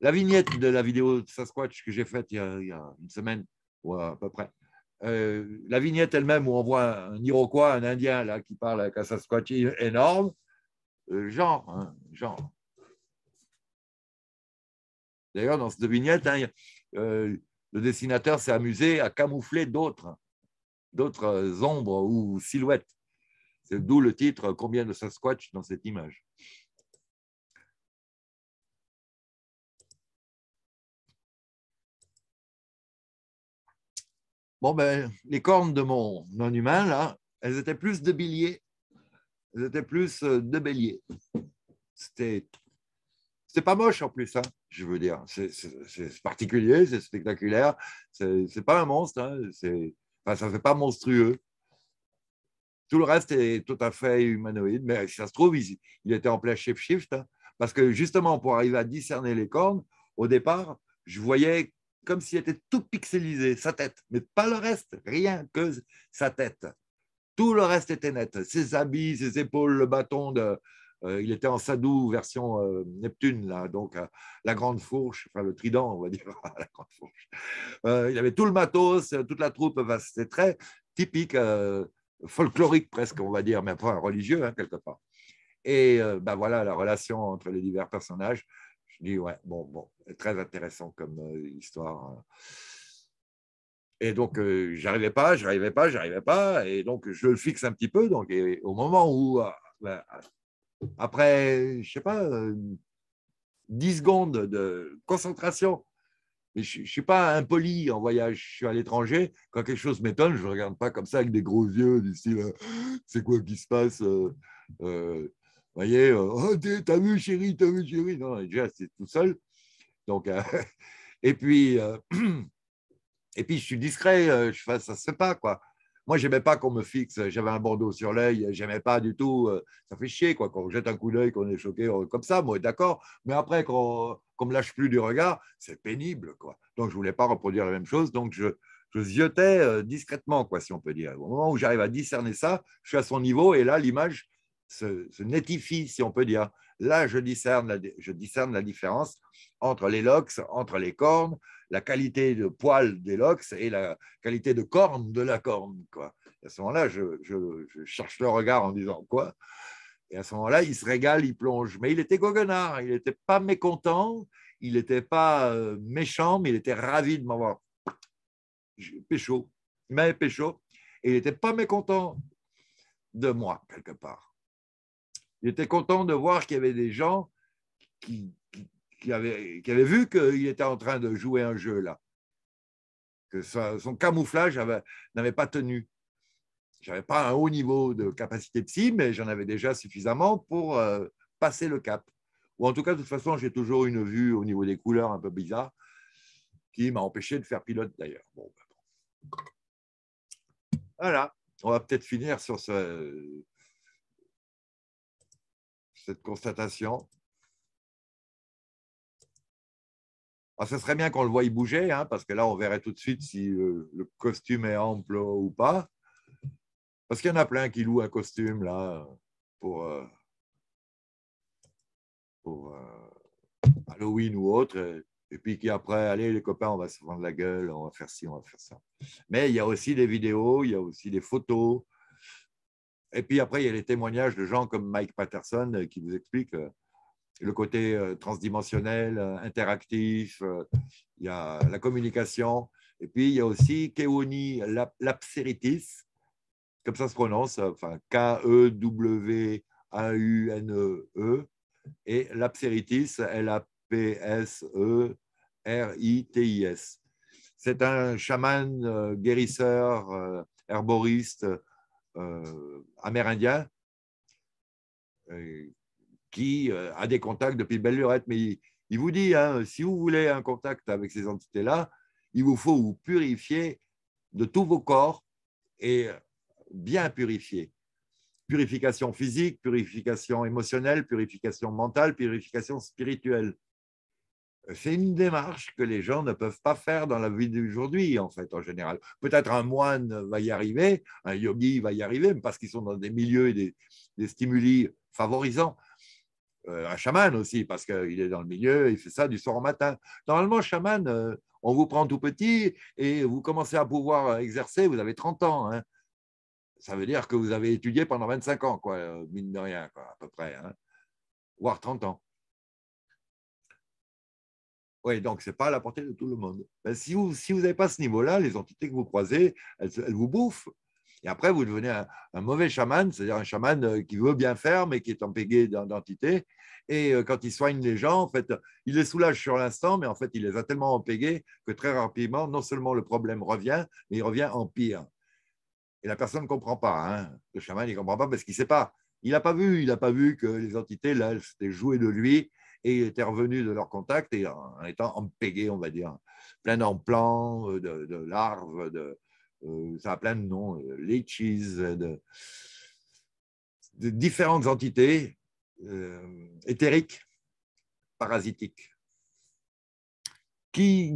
[SPEAKER 2] La vignette de la vidéo de Sasquatch que j'ai faite il, y a une semaine, ou à peu près, euh, la vignette elle-même où on voit un Iroquois, un Indien, là, qui parle avec un Sasquatch énorme, euh, genre, hein, genre. D'ailleurs, dans cette vignette, hein, le dessinateur s'est amusé à camoufler d'autres, d'autres ombres ou silhouettes. C'est D'où le titre Combien de
[SPEAKER 1] Sasquatch dans cette image Bon, ben, les cornes de mon non-humain, là, elles étaient plus de bélier. Elles étaient plus
[SPEAKER 2] euh, de bélier. C'était c'est pas moche en plus, hein, je veux dire. C'est particulier, c'est spectaculaire. C'est pas un monstre. Hein, ça fait pas monstrueux. Tout le reste est tout à fait humanoïde, mais si ça se trouve, il, était en plein shift shift hein. parce que justement, pour arriver à discerner les cornes, au départ, je voyais comme s'il était tout pixelisé, sa tête, mais pas le reste, rien que sa tête. Tout le reste était net, ses habits, ses épaules, le bâton euh, il était en Sadou version euh, Neptune, là, donc euh, la grande fourche, enfin le trident, on va dire, la grande fourche. il avait tout le matos, toute la troupe, c'était très typique folklorique presque, on va dire, mais pas religieux, hein, quelque part. Et euh, ben voilà la relation entre les divers personnages. Je dis, ouais, bon, bon, très intéressant comme euh, histoire. Hein. Et donc, euh, j'arrivais pas, j'arrivais pas, j'arrivais pas. Et donc, je le fixe un petit peu. Donc, au moment où, ben, après, je sais pas, 10 secondes de concentration je ne suis pas impoli en voyage, je suis à l'étranger. Quand quelque chose m'étonne, je ne regarde pas comme ça avec des gros yeux, d'ici là euh, c'est quoi qui se passe Vous euh, euh, voyez, oh, t'as vu chérie, t'as vu chérie. Non, déjà, c'est tout seul. Donc, et, puis, et puis, je suis discret, je ne ça se fait pas. Quoi. Moi, j'aimais pas qu'on me fixe. J'avais un bandeau sur l'œil. J'aimais pas du tout. Euh, ça fait chier, quoi. Quand on jette un coup d'œil, qu'on est choqué euh, comme ça, moi, d'accord. Mais après, qu'on ne me lâche plus du regard, c'est pénible, quoi. Donc, je voulais pas reproduire la même chose. Donc, je, je ziotais euh, discrètement, quoi, si on peut dire. Au moment où j'arrive à discerner ça, je suis à son niveau et là, l'image se, netifie si on peut dire. Là, je discerne, la, différence entre les lox, entre les cornes, la qualité de poil des lox et la qualité de corne de la corne. Quoi. à ce moment-là, je, cherche le regard en disant quoi Et à ce moment-là, il se régale, il plonge. Mais il était goguenard, il n'était pas mécontent, il n'était pas euh, méchant, mais il était ravi de m'avoir pécho. Il m'avait pécho et il n'était pas mécontent de moi, quelque part. J'étais content de voir qu'il y avait des gens qui, qui, avaient, vu qu'il était en train de jouer un jeu là, que son, camouflage n'avait pas tenu. J'avais pas un haut niveau de capacité psy, mais j'en avais déjà suffisamment pour euh, passer le cap. Ou en tout cas, de toute façon, j'ai toujours une vue au niveau des couleurs un peu bizarre qui m'a empêché de faire pilote d'ailleurs. Ben
[SPEAKER 1] voilà, on va peut-être finir sur ce, cette constatation
[SPEAKER 2] ah, Ce serait bien qu'on le voie y bouger, hein, parce que là, on verrait tout de suite si euh, le costume est ample ou pas. Parce qu'il y en a plein qui louent un costume là pour, euh, euh, Halloween ou autre. Et puis qui après, allez les copains, on va se vendre la gueule, on va faire ci, on va faire ça. Mais il y a aussi des vidéos, il y a aussi des photos, et puis après, il y a les témoignages de gens comme Mike Patterson euh, qui nous explique euh, le côté euh, transdimensionnel, interactif, il y a la communication. Et puis, il y a aussi Keoni Lapseritis, comme ça se prononce, enfin K-E-W-A-U-N-E-E. E, -E, et Lapseritis, L-A-P-S-E-R-I-T-I-S. E C'est un chaman guérisseur, herboriste, euh, amérindien euh, qui euh, a des contacts depuis belle lurette. Mais il, vous dit, hein, si vous voulez un contact avec ces entités-là, il vous faut vous purifier de tous vos corps et bien purifier. Purification physique, purification émotionnelle, purification mentale, purification spirituelle c'est une démarche que les gens ne peuvent pas faire dans la vie d'aujourd'hui, en fait, en général. Peut-être un moine va y arriver, un yogi va y arriver, parce qu'ils sont dans des milieux et des, stimuli favorisants. Euh, un chaman aussi, parce qu'il est dans le milieu, il fait ça du soir au matin. Normalement, chaman, euh, on vous prend tout petit et vous commencez à pouvoir exercer, vous avez 30 ans. Hein. Ça veut dire que vous avez étudié pendant 25 ans, quoi, euh, mine de rien, à peu près, hein, voire 30 ans donc ce n'est pas à la portée de tout le monde. Ben, si vous si vous n'avez pas ce niveau-là, les entités que vous croisez, elles, vous bouffent. Et après, vous devenez un, mauvais chaman, c'est-à-dire un chaman euh, qui veut bien faire, mais qui est empêgué d'entités. Et euh, quand il soigne les gens, en fait, il les soulage sur l'instant, mais en fait, il les a tellement empégués que très rapidement, non seulement le problème revient, mais il revient en pire. Et la personne ne comprend pas. Hein. Le chaman, ne comprend pas parce qu'il ne sait pas. Il n'a pas vu, il n'a pas vu que les entités, là, c'était jouées de lui et étaient revenus de leur contact et en étant empégués, on va dire, plein d'emplants, euh, de, larves, de, euh, ça a plein de noms, euh, leeches, de, différentes entités éthériques, parasitiques, qui,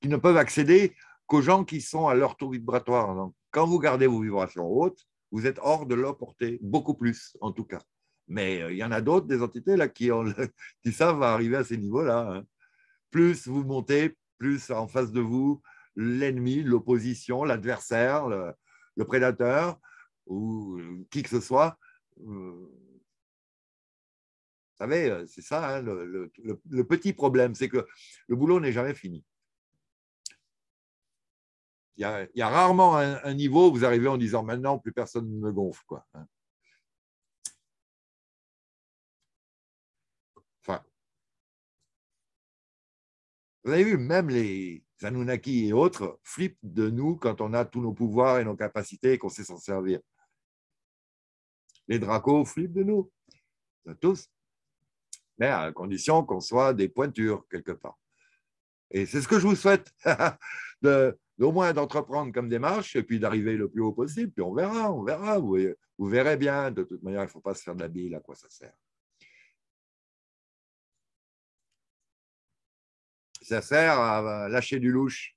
[SPEAKER 2] qui ne peuvent accéder qu'aux gens qui sont à leur taux vibratoire. Donc, quand vous gardez vos vibrations hautes, vous êtes hors de leur portée, beaucoup plus en tout cas. Mais euh, il y en a d'autres, des entités là, qui, savent arriver à ces niveaux-là. Hein. Plus vous montez, plus en face de vous, l'ennemi, l'opposition, l'adversaire, le, prédateur, ou euh, qui que ce soit. Euh, vous savez, c'est ça hein, le, petit problème, c'est que le boulot n'est jamais fini. Il y, a, rarement un,
[SPEAKER 1] niveau où vous arrivez en disant maintenant plus personne ne me gonfle. Quoi. Hein. Vous avez vu, même les Anunnaki et autres flippent de nous quand on a tous nos pouvoirs
[SPEAKER 2] et nos capacités et qu'on sait s'en servir. Les dracos flippent de nous, de tous, mais à condition qu'on soit des pointures quelque part. Et c'est ce que je vous souhaite, au moins d'entreprendre comme démarche et puis d'arriver le plus haut possible. Puis on verra, on verra. Vous, vous verrez bien. De toute manière, il ne faut pas se faire de la bile, à
[SPEAKER 1] quoi ça sert. ça sert à lâcher du louche.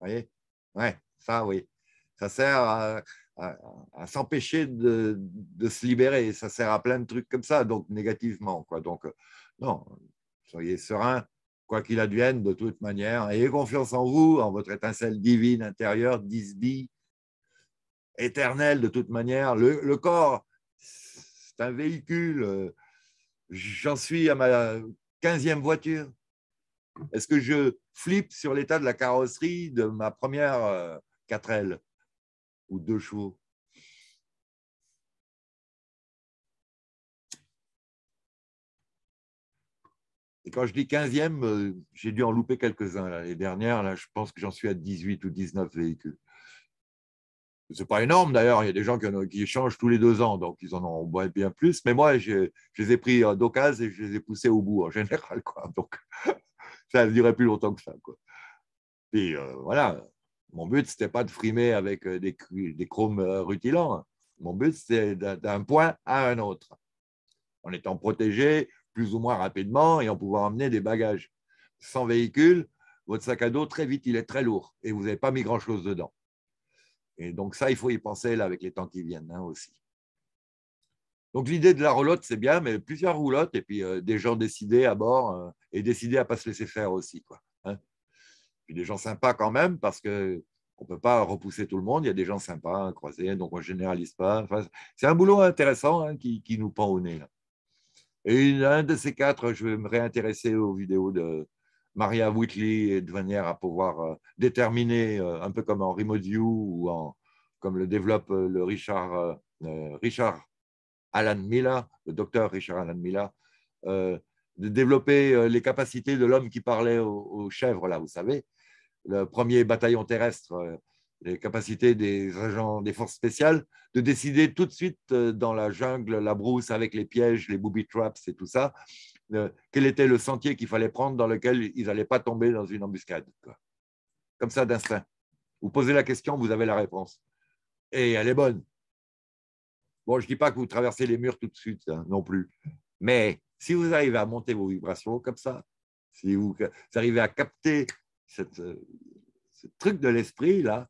[SPEAKER 1] Vous voyez Ouais, ça, oui.
[SPEAKER 2] Ça sert à, s'empêcher de, se libérer. Ça sert à plein de trucs comme ça, donc négativement. Quoi. Donc, euh, non, soyez serein, quoi qu'il advienne, de toute manière. Ayez confiance en vous, en votre étincelle divine intérieure, disbi, éternelle de toute manière. Le, le corps, c'est un véhicule. Euh, j'en suis à ma quinzième voiture. Est-ce que je flippe sur l'état de la carrosserie de ma première 4L euh,
[SPEAKER 1] ou 2 chevaux Et quand je dis 15e, euh, j'ai
[SPEAKER 2] dû en louper quelques-uns. L'année dernière, là, je pense que j'en suis à 18 ou 19 véhicules. Ce n'est pas énorme d'ailleurs, il y a des gens qui, changent tous les deux ans, donc ils en ont bien plus. Mais moi, je, les ai pris euh, d'occasion et je les ai poussés au bout en général. Quoi. Donc, ça ne plus longtemps que ça. Quoi. Puis euh, voilà, mon but, c'était pas de frimer avec euh, des, chromes euh, rutilants. Mon but, c'était d'un point à un autre, en étant protégé plus ou moins rapidement et en pouvant emmener des bagages. Sans véhicule, votre sac à dos, très vite, il est très lourd et vous n'avez pas mis grand-chose dedans. Et donc ça, il faut y penser là avec les temps qui viennent hein, aussi. Donc l'idée de la roulotte, c'est bien, mais plusieurs roulottes et puis euh, des gens décidés à bord euh, et décidés à pas se laisser faire aussi. Quoi, hein. Puis des gens sympas quand même, parce que on ne peut pas repousser tout le monde, il y a des gens sympas à hein, croiser, donc on ne généralise pas. c'est un boulot intéressant hein, qui, qui, nous pend au nez. Et un de ces quatre, je vais me réintéresser aux vidéos de Maria Whitley de manière à pouvoir euh, déterminer, un peu comme en Remote ou en, comme le développe le Richard, Richard Alan Miller, le docteur Richard Alan Miller, euh, de développer euh, les capacités de l'homme qui parlait aux, chèvres, là, vous savez, le premier bataillon terrestre, euh, les capacités des agents des forces spéciales, de décider tout de suite dans la jungle, la brousse, avec les pièges, les booby traps et tout ça, quel était le sentier qu'il fallait prendre dans lequel ils n'allaient pas tomber dans une embuscade. Comme ça, d'instinct. Vous posez la question, vous avez la réponse. Et elle est bonne. Bon, je ne dis pas que vous traversez les murs tout de suite hein, non plus, mais si vous arrivez à monter vos vibrations comme ça, si vous, arrivez à capter cette, euh, ce truc de l'esprit là,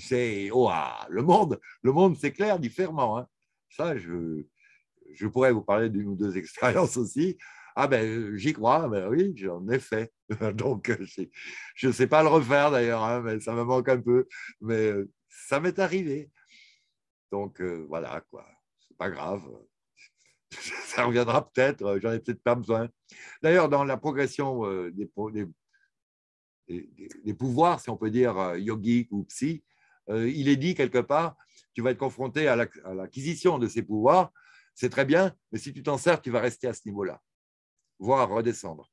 [SPEAKER 2] c'est euh, oh, ah, le monde, le monde s'éclaire différemment. Hein. Ça, je, je pourrais vous parler d'une ou deux expériences aussi. Ah ben euh, j'y crois, ben oui, j'en ai fait. Donc je ne sais pas le refaire d'ailleurs, hein, mais ça me manque un peu. Mais ça m'est arrivé. Donc euh, voilà, quoi. C'est pas grave. Ça reviendra peut-être, euh, j'en ai peut-être pas besoin. D'ailleurs, dans la progression euh, des, pouvoirs, si on peut dire yogi ou psy, il est dit quelque part, tu vas être confronté à l'acquisition de ces pouvoirs, c'est très bien, mais si tu t'en sers, tu vas rester à ce niveau-là, voire redescendre.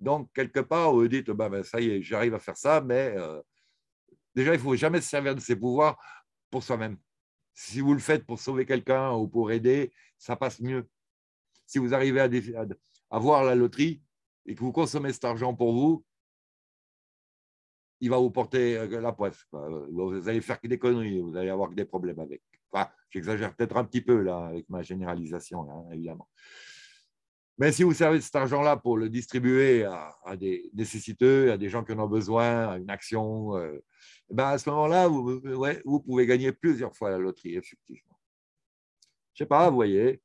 [SPEAKER 2] Donc, quelque part, vous dites, ben, ça y est, j'arrive à faire ça, mais déjà, il ne faut jamais se servir de ces pouvoirs pour soi-même. Si vous le faites pour sauver quelqu'un ou pour aider, ça passe mieux. Si vous arrivez à, avoir la loterie et que vous consommez cet argent pour vous, il va vous porter euh, la poisse. Vous allez faire que des conneries, vous allez avoir que des problèmes avec. j'exagère peut-être un petit peu là avec ma généralisation, hein, évidemment. Mais si vous servez cet argent-là pour le distribuer à, des nécessiteux, à des gens qui en ont besoin, à une action, euh, eh ben à ce moment-là, vous, ouais, vous, pouvez gagner plusieurs fois la loterie, effectivement. Je ne sais pas, vous voyez.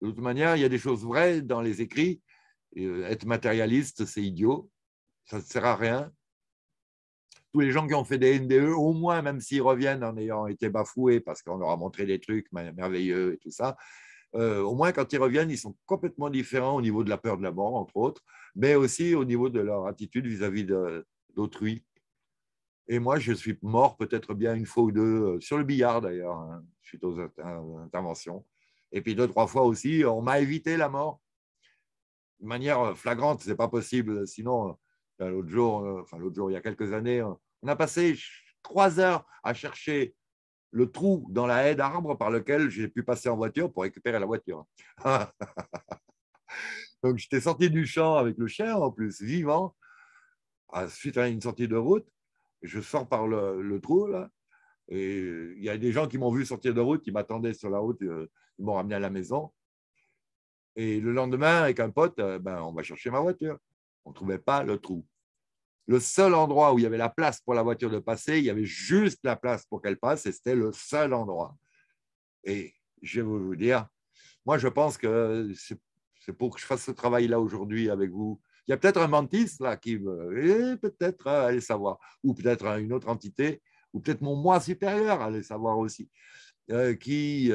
[SPEAKER 2] De toute manière, il y a des choses vraies dans les écrits. Euh, être matérialiste, c'est idiot. Ça ne sert à rien. Tous les gens qui ont fait des NDE, au moins, même s'ils reviennent en ayant été bafoués parce qu'on leur a montré des trucs merveilleux et tout ça, euh, au moins quand ils reviennent, ils sont complètement différents au niveau de la peur de la mort, entre autres, mais aussi au niveau de leur attitude vis-à-vis d'autrui. Et moi, je suis mort peut-être bien une fois ou deux, euh, sur le billard d'ailleurs, hein, suite aux interventions. Et puis deux, trois fois aussi, on m'a évité la mort. De manière euh, flagrante, ce n'est pas possible. Sinon, l'autre jour, enfin l'autre jour, il y a quelques années, on a passé trois heures à chercher le trou dans la haie d'arbre par lequel j'ai pu passer en voiture pour récupérer la voiture. Donc j'étais sorti du champ avec le chien en plus, vivant, ah, suite à une sortie de route. Je sors par le, trou et il y a des gens qui m'ont vu sortir de route, qui m'attendaient sur la route, euh, ils m'ont ramené à la maison. Et le lendemain, avec un pote, euh, ben, on va chercher ma voiture. On ne trouvait pas le trou le seul endroit où il y avait la place pour la voiture de passer, il y avait juste la place pour qu'elle passe et c'était le seul endroit. Et je vais vous dire, moi je pense que c'est pour que je fasse ce travail-là aujourd'hui avec vous. Il y a peut-être un mantis là qui veut, eh, Peut-être, euh, aller savoir. Ou peut-être hein, une autre entité, ou peut-être mon moi supérieur, aller savoir aussi, euh, euh, qui,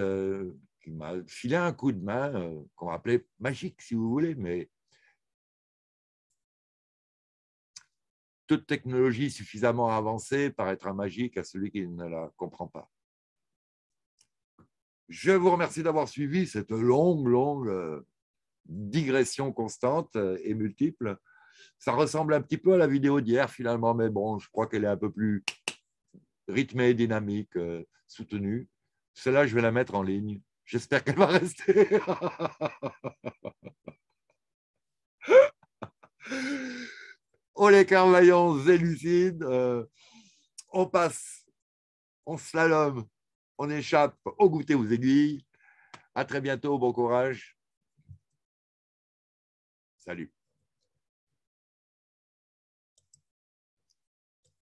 [SPEAKER 2] m'a filé un coup de main qu'on va appeler magique si vous voulez, mais toute technologie suffisamment avancée paraîtra magique à celui qui ne la comprend pas. Je vous remercie d'avoir suivi cette longue, longue euh, digression constante euh, et multiple. Ça ressemble un petit peu à la vidéo d'hier finalement, mais bon, je crois qu'elle est un peu plus rythmée, dynamique, euh, soutenue. Celle-là, je vais la mettre en ligne. J'espère qu'elle va rester. Oh les Zélucide. lucides euh, on passe on slalom, on échappe au goûter aux aiguilles.
[SPEAKER 1] À très bientôt, bon courage. Salut.